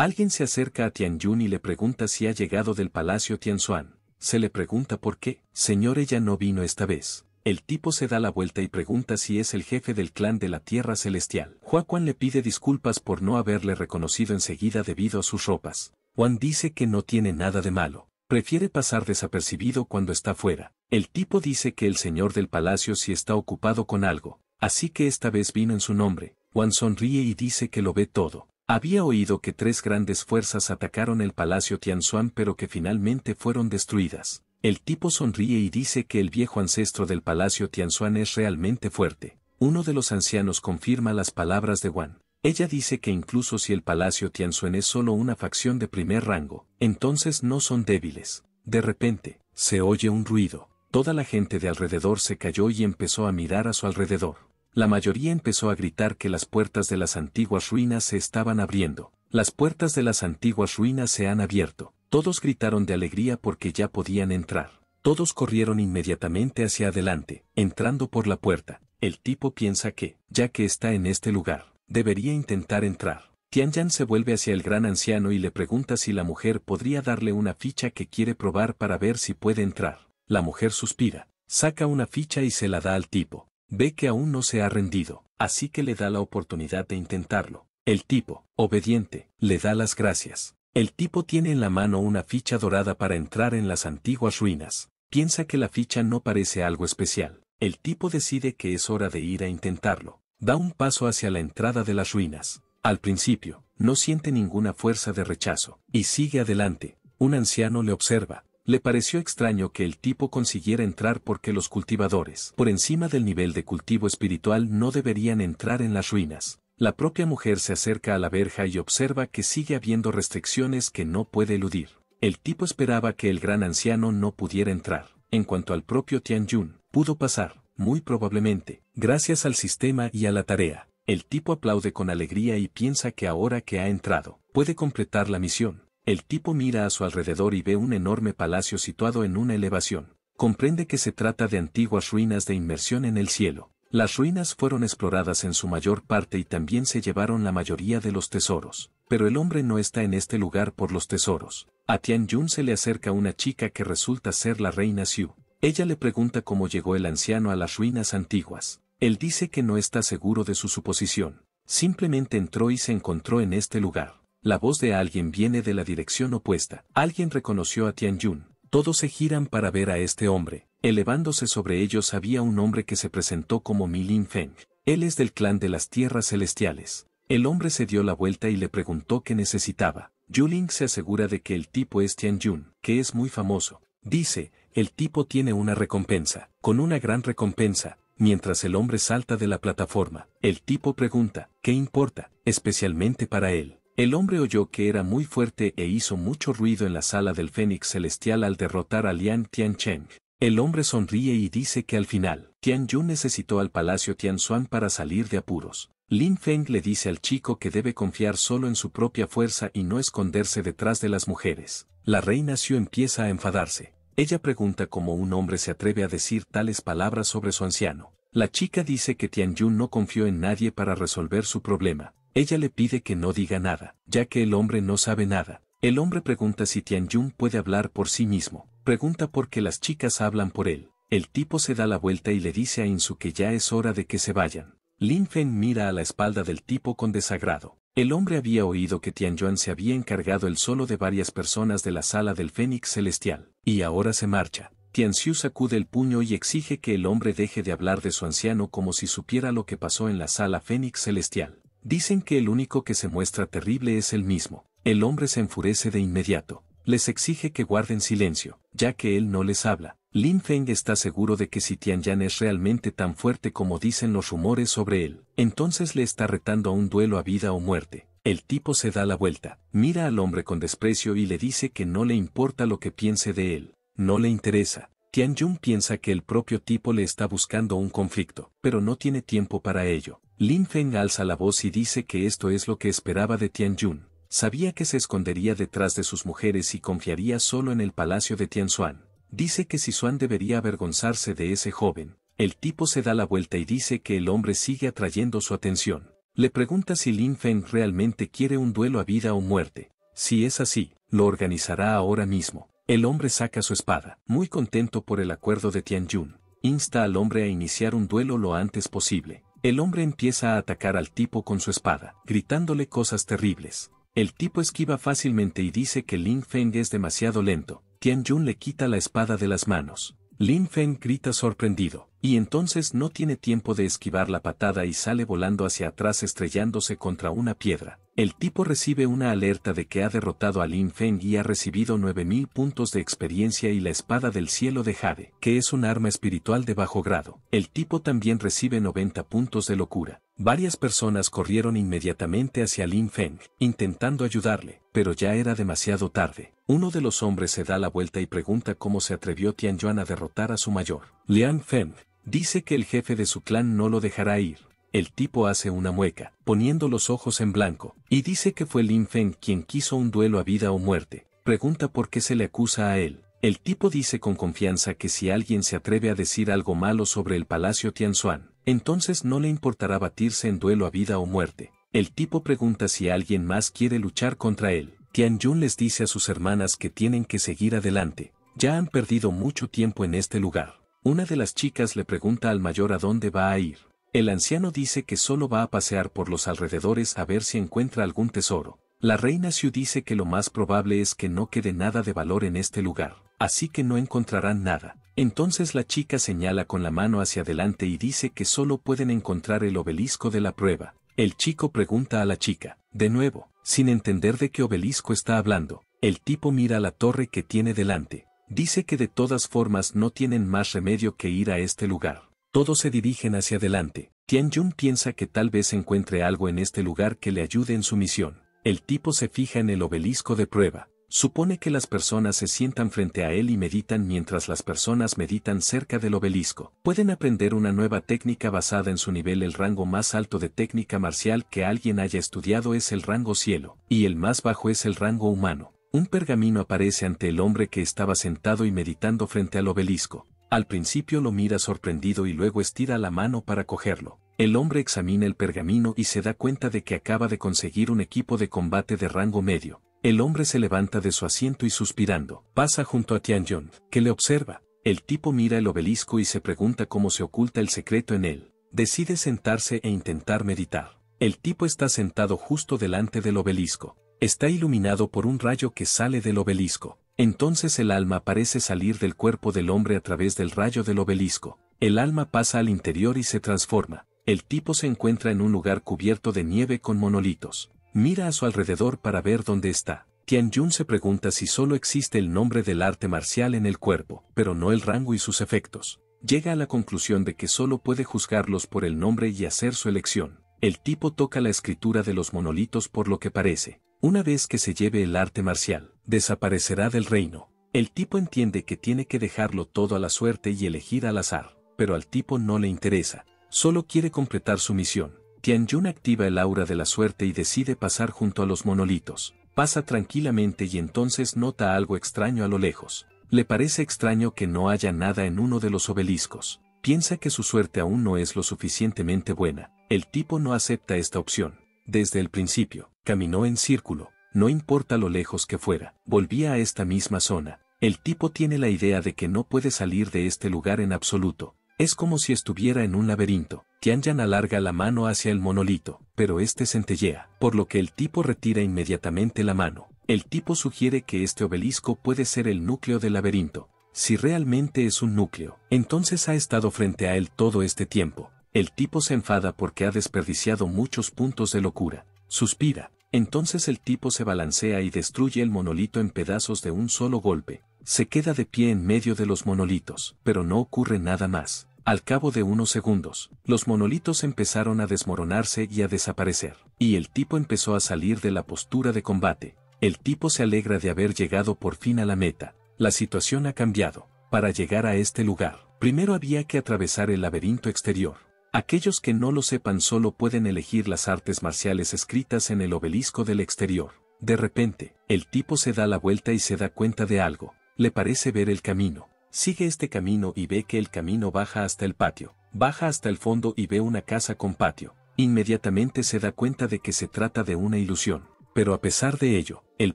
Alguien se acerca a Tian Yun y le pregunta si ha llegado del palacio Tian Suan. Se le pregunta por qué, señor ella no vino esta vez. El tipo se da la vuelta y pregunta si es el jefe del clan de la Tierra Celestial. Juan le pide disculpas por no haberle reconocido enseguida debido a sus ropas. Juan dice que no tiene nada de malo. Prefiere pasar desapercibido cuando está fuera. El tipo dice que el señor del palacio sí está ocupado con algo, así que esta vez vino en su nombre. Juan sonríe y dice que lo ve todo. Había oído que tres grandes fuerzas atacaron el palacio Tianzuan pero que finalmente fueron destruidas. El tipo sonríe y dice que el viejo ancestro del palacio Tianzuan es realmente fuerte. Uno de los ancianos confirma las palabras de Wan. Ella dice que incluso si el palacio Tianzuan es solo una facción de primer rango, entonces no son débiles. De repente, se oye un ruido. Toda la gente de alrededor se cayó y empezó a mirar a su alrededor. La mayoría empezó a gritar que las puertas de las antiguas ruinas se estaban abriendo. Las puertas de las antiguas ruinas se han abierto. Todos gritaron de alegría porque ya podían entrar. Todos corrieron inmediatamente hacia adelante, entrando por la puerta. El tipo piensa que, ya que está en este lugar, debería intentar entrar. Tian Yan se vuelve hacia el gran anciano y le pregunta si la mujer podría darle una ficha que quiere probar para ver si puede entrar. La mujer suspira, saca una ficha y se la da al tipo. Ve que aún no se ha rendido, así que le da la oportunidad de intentarlo. El tipo, obediente, le da las gracias. El tipo tiene en la mano una ficha dorada para entrar en las antiguas ruinas. Piensa que la ficha no parece algo especial. El tipo decide que es hora de ir a intentarlo. Da un paso hacia la entrada de las ruinas. Al principio, no siente ninguna fuerza de rechazo, y sigue adelante. Un anciano le observa, le pareció extraño que el tipo consiguiera entrar porque los cultivadores, por encima del nivel de cultivo espiritual, no deberían entrar en las ruinas. La propia mujer se acerca a la verja y observa que sigue habiendo restricciones que no puede eludir. El tipo esperaba que el gran anciano no pudiera entrar. En cuanto al propio Tian Yun, pudo pasar, muy probablemente, gracias al sistema y a la tarea. El tipo aplaude con alegría y piensa que ahora que ha entrado, puede completar la misión. El tipo mira a su alrededor y ve un enorme palacio situado en una elevación. Comprende que se trata de antiguas ruinas de inmersión en el cielo. Las ruinas fueron exploradas en su mayor parte y también se llevaron la mayoría de los tesoros. Pero el hombre no está en este lugar por los tesoros. A Jun se le acerca una chica que resulta ser la reina Xiu. Ella le pregunta cómo llegó el anciano a las ruinas antiguas. Él dice que no está seguro de su suposición. Simplemente entró y se encontró en este lugar. La voz de alguien viene de la dirección opuesta. Alguien reconoció a Yun. Todos se giran para ver a este hombre. Elevándose sobre ellos había un hombre que se presentó como Milin Feng. Él es del clan de las tierras celestiales. El hombre se dio la vuelta y le preguntó qué necesitaba. Yuling se asegura de que el tipo es Jun, que es muy famoso. Dice, el tipo tiene una recompensa. Con una gran recompensa, mientras el hombre salta de la plataforma, el tipo pregunta, ¿qué importa? Especialmente para él. El hombre oyó que era muy fuerte e hizo mucho ruido en la sala del Fénix Celestial al derrotar a Lian Tiancheng. El hombre sonríe y dice que al final, Tian Yun necesitó al palacio suan para salir de apuros. Lin Feng le dice al chico que debe confiar solo en su propia fuerza y no esconderse detrás de las mujeres. La reina Xiu empieza a enfadarse. Ella pregunta cómo un hombre se atreve a decir tales palabras sobre su anciano. La chica dice que Tian Yun no confió en nadie para resolver su problema. Ella le pide que no diga nada, ya que el hombre no sabe nada. El hombre pregunta si Tian Yun puede hablar por sí mismo. Pregunta por qué las chicas hablan por él. El tipo se da la vuelta y le dice a Insu que ya es hora de que se vayan. Lin Fen mira a la espalda del tipo con desagrado. El hombre había oído que Tian Yuan se había encargado el solo de varias personas de la sala del Fénix Celestial, y ahora se marcha. Tian Xiu sacude el puño y exige que el hombre deje de hablar de su anciano como si supiera lo que pasó en la sala Fénix Celestial. Dicen que el único que se muestra terrible es el mismo. El hombre se enfurece de inmediato. Les exige que guarden silencio, ya que él no les habla. Lin Feng está seguro de que si Tian Yan es realmente tan fuerte como dicen los rumores sobre él, entonces le está retando a un duelo a vida o muerte. El tipo se da la vuelta, mira al hombre con desprecio y le dice que no le importa lo que piense de él, no le interesa. Tian Yun piensa que el propio tipo le está buscando un conflicto, pero no tiene tiempo para ello. Lin Feng alza la voz y dice que esto es lo que esperaba de Tian Yun, Sabía que se escondería detrás de sus mujeres y confiaría solo en el palacio de Tian Xuan, Dice que si Xuan debería avergonzarse de ese joven. El tipo se da la vuelta y dice que el hombre sigue atrayendo su atención. Le pregunta si Lin Feng realmente quiere un duelo a vida o muerte. Si es así, lo organizará ahora mismo. El hombre saca su espada, muy contento por el acuerdo de Tian Yun, Insta al hombre a iniciar un duelo lo antes posible. El hombre empieza a atacar al tipo con su espada, gritándole cosas terribles. El tipo esquiva fácilmente y dice que Ling Feng es demasiado lento. Tian Jun le quita la espada de las manos. Lin Feng grita sorprendido, y entonces no tiene tiempo de esquivar la patada y sale volando hacia atrás estrellándose contra una piedra. El tipo recibe una alerta de que ha derrotado a Lin Feng y ha recibido 9000 puntos de experiencia y la espada del cielo de Jade, que es un arma espiritual de bajo grado. El tipo también recibe 90 puntos de locura. Varias personas corrieron inmediatamente hacia Lin Feng, intentando ayudarle, pero ya era demasiado tarde. Uno de los hombres se da la vuelta y pregunta cómo se atrevió Tian Yuan a derrotar a su mayor. Liang Feng dice que el jefe de su clan no lo dejará ir. El tipo hace una mueca, poniendo los ojos en blanco, y dice que fue Lin Feng quien quiso un duelo a vida o muerte. Pregunta por qué se le acusa a él. El tipo dice con confianza que si alguien se atreve a decir algo malo sobre el Palacio Tianzuan, entonces no le importará batirse en duelo a vida o muerte. El tipo pregunta si alguien más quiere luchar contra él. Tian les dice a sus hermanas que tienen que seguir adelante. Ya han perdido mucho tiempo en este lugar. Una de las chicas le pregunta al mayor a dónde va a ir. El anciano dice que solo va a pasear por los alrededores a ver si encuentra algún tesoro. La reina Xiu dice que lo más probable es que no quede nada de valor en este lugar, así que no encontrarán nada. Entonces la chica señala con la mano hacia adelante y dice que solo pueden encontrar el obelisco de la prueba. El chico pregunta a la chica, de nuevo, sin entender de qué obelisco está hablando. El tipo mira la torre que tiene delante. Dice que de todas formas no tienen más remedio que ir a este lugar. Todos se dirigen hacia adelante. Tianjun piensa que tal vez encuentre algo en este lugar que le ayude en su misión. El tipo se fija en el obelisco de prueba. Supone que las personas se sientan frente a él y meditan mientras las personas meditan cerca del obelisco. Pueden aprender una nueva técnica basada en su nivel. El rango más alto de técnica marcial que alguien haya estudiado es el rango cielo, y el más bajo es el rango humano. Un pergamino aparece ante el hombre que estaba sentado y meditando frente al obelisco. Al principio lo mira sorprendido y luego estira la mano para cogerlo. El hombre examina el pergamino y se da cuenta de que acaba de conseguir un equipo de combate de rango medio. El hombre se levanta de su asiento y suspirando, pasa junto a Tian Yong, que le observa. El tipo mira el obelisco y se pregunta cómo se oculta el secreto en él. Decide sentarse e intentar meditar. El tipo está sentado justo delante del obelisco. Está iluminado por un rayo que sale del obelisco. Entonces el alma parece salir del cuerpo del hombre a través del rayo del obelisco. El alma pasa al interior y se transforma. El tipo se encuentra en un lugar cubierto de nieve con monolitos. Mira a su alrededor para ver dónde está. Tian Jun se pregunta si solo existe el nombre del arte marcial en el cuerpo, pero no el rango y sus efectos. Llega a la conclusión de que solo puede juzgarlos por el nombre y hacer su elección. El tipo toca la escritura de los monolitos por lo que parece. Una vez que se lleve el arte marcial, desaparecerá del reino. El tipo entiende que tiene que dejarlo todo a la suerte y elegir al azar, pero al tipo no le interesa. Solo quiere completar su misión. Tian Yun activa el aura de la suerte y decide pasar junto a los monolitos. Pasa tranquilamente y entonces nota algo extraño a lo lejos. Le parece extraño que no haya nada en uno de los obeliscos. Piensa que su suerte aún no es lo suficientemente buena. El tipo no acepta esta opción. Desde el principio, caminó en círculo, no importa lo lejos que fuera. Volvía a esta misma zona. El tipo tiene la idea de que no puede salir de este lugar en absoluto. Es como si estuviera en un laberinto. Tianyan alarga la mano hacia el monolito, pero este centellea, por lo que el tipo retira inmediatamente la mano. El tipo sugiere que este obelisco puede ser el núcleo del laberinto. Si realmente es un núcleo, entonces ha estado frente a él todo este tiempo. El tipo se enfada porque ha desperdiciado muchos puntos de locura. Suspira. Entonces el tipo se balancea y destruye el monolito en pedazos de un solo golpe. Se queda de pie en medio de los monolitos, pero no ocurre nada más. Al cabo de unos segundos, los monolitos empezaron a desmoronarse y a desaparecer, y el tipo empezó a salir de la postura de combate. El tipo se alegra de haber llegado por fin a la meta. La situación ha cambiado. Para llegar a este lugar, primero había que atravesar el laberinto exterior. Aquellos que no lo sepan solo pueden elegir las artes marciales escritas en el obelisco del exterior. De repente, el tipo se da la vuelta y se da cuenta de algo. Le parece ver el camino. Sigue este camino y ve que el camino baja hasta el patio, baja hasta el fondo y ve una casa con patio. Inmediatamente se da cuenta de que se trata de una ilusión, pero a pesar de ello, el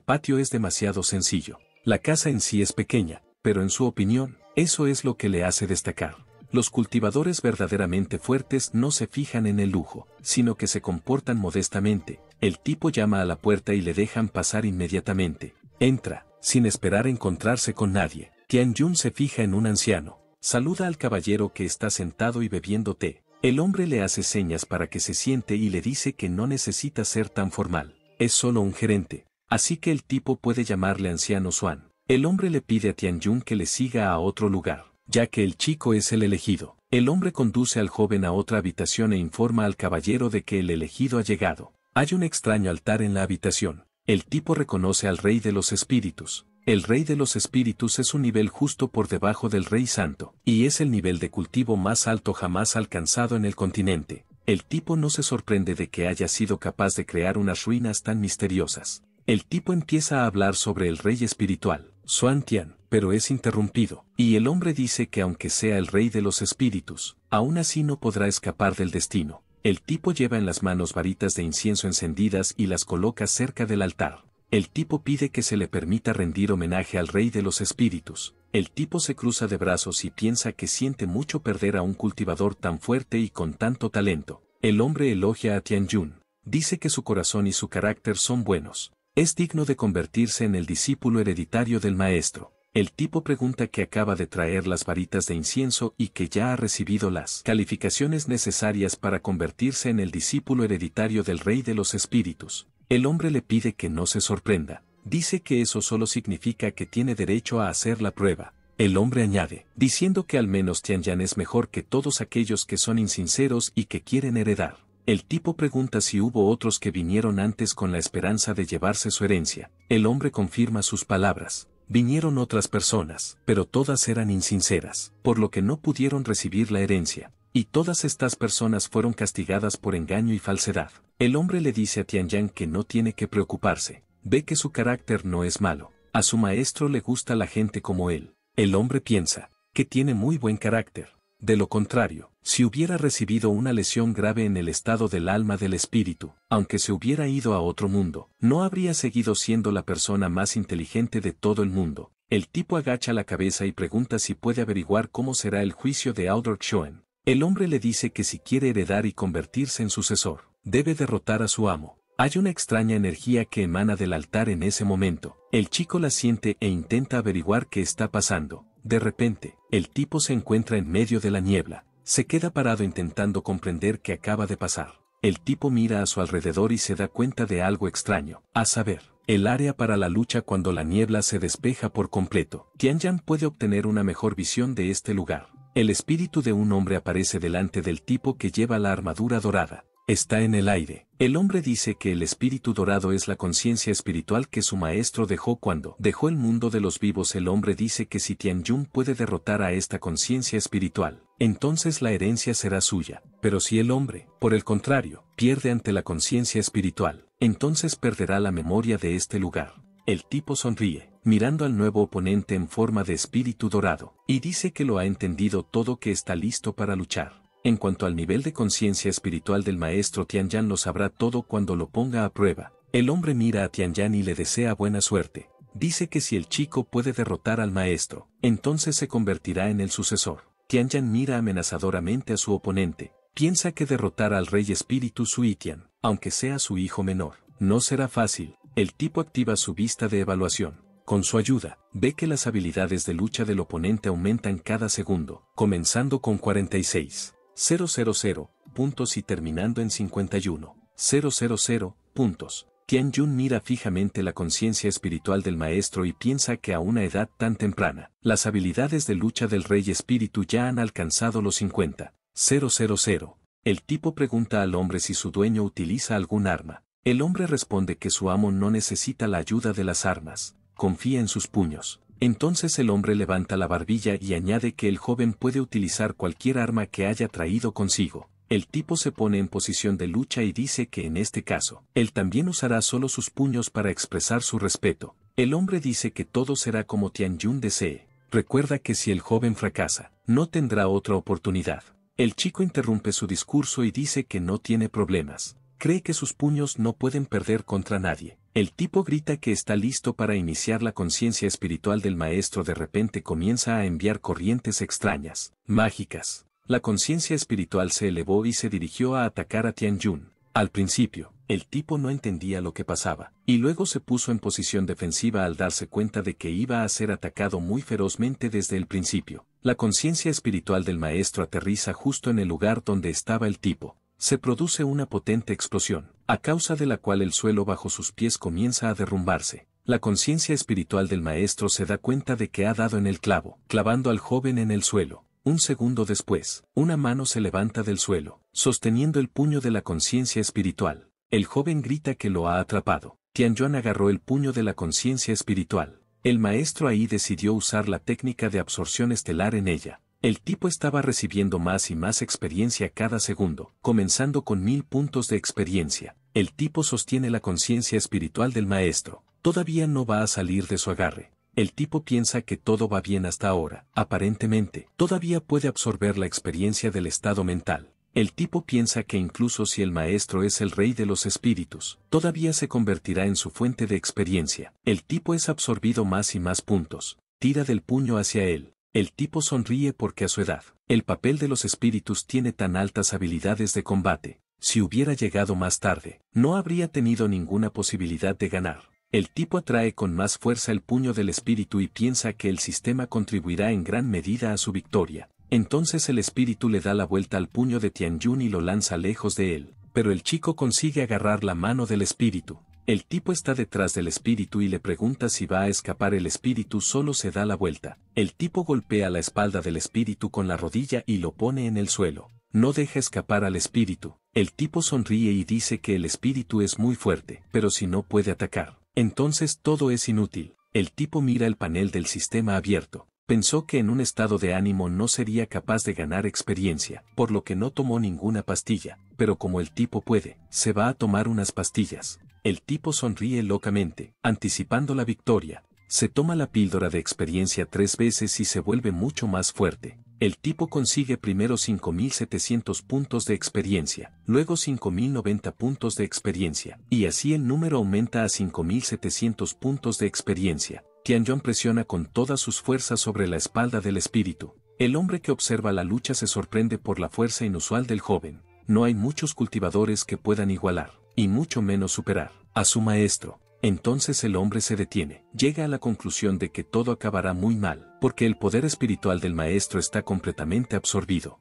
patio es demasiado sencillo. La casa en sí es pequeña, pero en su opinión, eso es lo que le hace destacar. Los cultivadores verdaderamente fuertes no se fijan en el lujo, sino que se comportan modestamente. El tipo llama a la puerta y le dejan pasar inmediatamente. Entra, sin esperar encontrarse con nadie. Tian se fija en un anciano, saluda al caballero que está sentado y bebiendo té. El hombre le hace señas para que se siente y le dice que no necesita ser tan formal. Es solo un gerente, así que el tipo puede llamarle anciano Swan. El hombre le pide a Tianyun que le siga a otro lugar, ya que el chico es el elegido. El hombre conduce al joven a otra habitación e informa al caballero de que el elegido ha llegado. Hay un extraño altar en la habitación. El tipo reconoce al rey de los espíritus, el Rey de los Espíritus es un nivel justo por debajo del Rey Santo, y es el nivel de cultivo más alto jamás alcanzado en el continente. El tipo no se sorprende de que haya sido capaz de crear unas ruinas tan misteriosas. El tipo empieza a hablar sobre el Rey Espiritual, Xuan Tian, pero es interrumpido, y el hombre dice que aunque sea el Rey de los Espíritus, aún así no podrá escapar del destino. El tipo lleva en las manos varitas de incienso encendidas y las coloca cerca del altar. El tipo pide que se le permita rendir homenaje al rey de los espíritus. El tipo se cruza de brazos y piensa que siente mucho perder a un cultivador tan fuerte y con tanto talento. El hombre elogia a Tianjun. Dice que su corazón y su carácter son buenos. Es digno de convertirse en el discípulo hereditario del maestro. El tipo pregunta que acaba de traer las varitas de incienso y que ya ha recibido las calificaciones necesarias para convertirse en el discípulo hereditario del rey de los espíritus. El hombre le pide que no se sorprenda. Dice que eso solo significa que tiene derecho a hacer la prueba. El hombre añade, diciendo que al menos Tianyan es mejor que todos aquellos que son insinceros y que quieren heredar. El tipo pregunta si hubo otros que vinieron antes con la esperanza de llevarse su herencia. El hombre confirma sus palabras. Vinieron otras personas, pero todas eran insinceras, por lo que no pudieron recibir la herencia. Y todas estas personas fueron castigadas por engaño y falsedad. El hombre le dice a Tianyang que no tiene que preocuparse, ve que su carácter no es malo, a su maestro le gusta la gente como él. El hombre piensa que tiene muy buen carácter. De lo contrario, si hubiera recibido una lesión grave en el estado del alma del espíritu, aunque se hubiera ido a otro mundo, no habría seguido siendo la persona más inteligente de todo el mundo. El tipo agacha la cabeza y pregunta si puede averiguar cómo será el juicio de Aldor Schoen. El hombre le dice que si quiere heredar y convertirse en sucesor, debe derrotar a su amo. Hay una extraña energía que emana del altar en ese momento. El chico la siente e intenta averiguar qué está pasando. De repente, el tipo se encuentra en medio de la niebla. Se queda parado intentando comprender qué acaba de pasar. El tipo mira a su alrededor y se da cuenta de algo extraño. A saber, el área para la lucha cuando la niebla se despeja por completo. Yang puede obtener una mejor visión de este lugar. El espíritu de un hombre aparece delante del tipo que lleva la armadura dorada está en el aire. El hombre dice que el espíritu dorado es la conciencia espiritual que su maestro dejó cuando dejó el mundo de los vivos. El hombre dice que si Tianyun puede derrotar a esta conciencia espiritual, entonces la herencia será suya. Pero si el hombre, por el contrario, pierde ante la conciencia espiritual, entonces perderá la memoria de este lugar. El tipo sonríe, mirando al nuevo oponente en forma de espíritu dorado, y dice que lo ha entendido todo que está listo para luchar. En cuanto al nivel de conciencia espiritual del maestro Tianyan lo sabrá todo cuando lo ponga a prueba. El hombre mira a Tianyan y le desea buena suerte. Dice que si el chico puede derrotar al maestro, entonces se convertirá en el sucesor. Tianyan mira amenazadoramente a su oponente. Piensa que derrotar al rey espíritu Suitian, aunque sea su hijo menor, no será fácil. El tipo activa su vista de evaluación. Con su ayuda, ve que las habilidades de lucha del oponente aumentan cada segundo, comenzando con 46. 000, puntos y terminando en 51, 000, puntos. Tian Yun mira fijamente la conciencia espiritual del maestro y piensa que a una edad tan temprana, las habilidades de lucha del rey espíritu ya han alcanzado los 50. 000. El tipo pregunta al hombre si su dueño utiliza algún arma. El hombre responde que su amo no necesita la ayuda de las armas, confía en sus puños. Entonces el hombre levanta la barbilla y añade que el joven puede utilizar cualquier arma que haya traído consigo. El tipo se pone en posición de lucha y dice que en este caso, él también usará solo sus puños para expresar su respeto. El hombre dice que todo será como Tian Jun desee. Recuerda que si el joven fracasa, no tendrá otra oportunidad. El chico interrumpe su discurso y dice que no tiene problemas. Cree que sus puños no pueden perder contra nadie. El tipo grita que está listo para iniciar la conciencia espiritual del maestro de repente comienza a enviar corrientes extrañas, mágicas. La conciencia espiritual se elevó y se dirigió a atacar a Jun. Al principio, el tipo no entendía lo que pasaba, y luego se puso en posición defensiva al darse cuenta de que iba a ser atacado muy ferozmente desde el principio. La conciencia espiritual del maestro aterriza justo en el lugar donde estaba el tipo, se produce una potente explosión, a causa de la cual el suelo bajo sus pies comienza a derrumbarse. La conciencia espiritual del maestro se da cuenta de que ha dado en el clavo, clavando al joven en el suelo. Un segundo después, una mano se levanta del suelo, sosteniendo el puño de la conciencia espiritual. El joven grita que lo ha atrapado. Tianyuan agarró el puño de la conciencia espiritual. El maestro ahí decidió usar la técnica de absorción estelar en ella. El tipo estaba recibiendo más y más experiencia cada segundo, comenzando con mil puntos de experiencia. El tipo sostiene la conciencia espiritual del maestro. Todavía no va a salir de su agarre. El tipo piensa que todo va bien hasta ahora. Aparentemente, todavía puede absorber la experiencia del estado mental. El tipo piensa que incluso si el maestro es el rey de los espíritus, todavía se convertirá en su fuente de experiencia. El tipo es absorbido más y más puntos. Tira del puño hacia él. El tipo sonríe porque a su edad, el papel de los espíritus tiene tan altas habilidades de combate. Si hubiera llegado más tarde, no habría tenido ninguna posibilidad de ganar. El tipo atrae con más fuerza el puño del espíritu y piensa que el sistema contribuirá en gran medida a su victoria. Entonces el espíritu le da la vuelta al puño de Tianjun y lo lanza lejos de él, pero el chico consigue agarrar la mano del espíritu. El tipo está detrás del espíritu y le pregunta si va a escapar. El espíritu solo se da la vuelta. El tipo golpea la espalda del espíritu con la rodilla y lo pone en el suelo. No deja escapar al espíritu. El tipo sonríe y dice que el espíritu es muy fuerte, pero si no puede atacar, entonces todo es inútil. El tipo mira el panel del sistema abierto. Pensó que en un estado de ánimo no sería capaz de ganar experiencia, por lo que no tomó ninguna pastilla, pero como el tipo puede, se va a tomar unas pastillas. El tipo sonríe locamente, anticipando la victoria. Se toma la píldora de experiencia tres veces y se vuelve mucho más fuerte. El tipo consigue primero 5.700 puntos de experiencia, luego 5.090 puntos de experiencia, y así el número aumenta a 5.700 puntos de experiencia. Tianyuan presiona con todas sus fuerzas sobre la espalda del espíritu. El hombre que observa la lucha se sorprende por la fuerza inusual del joven. No hay muchos cultivadores que puedan igualar y mucho menos superar, a su maestro. Entonces el hombre se detiene, llega a la conclusión de que todo acabará muy mal, porque el poder espiritual del maestro está completamente absorbido.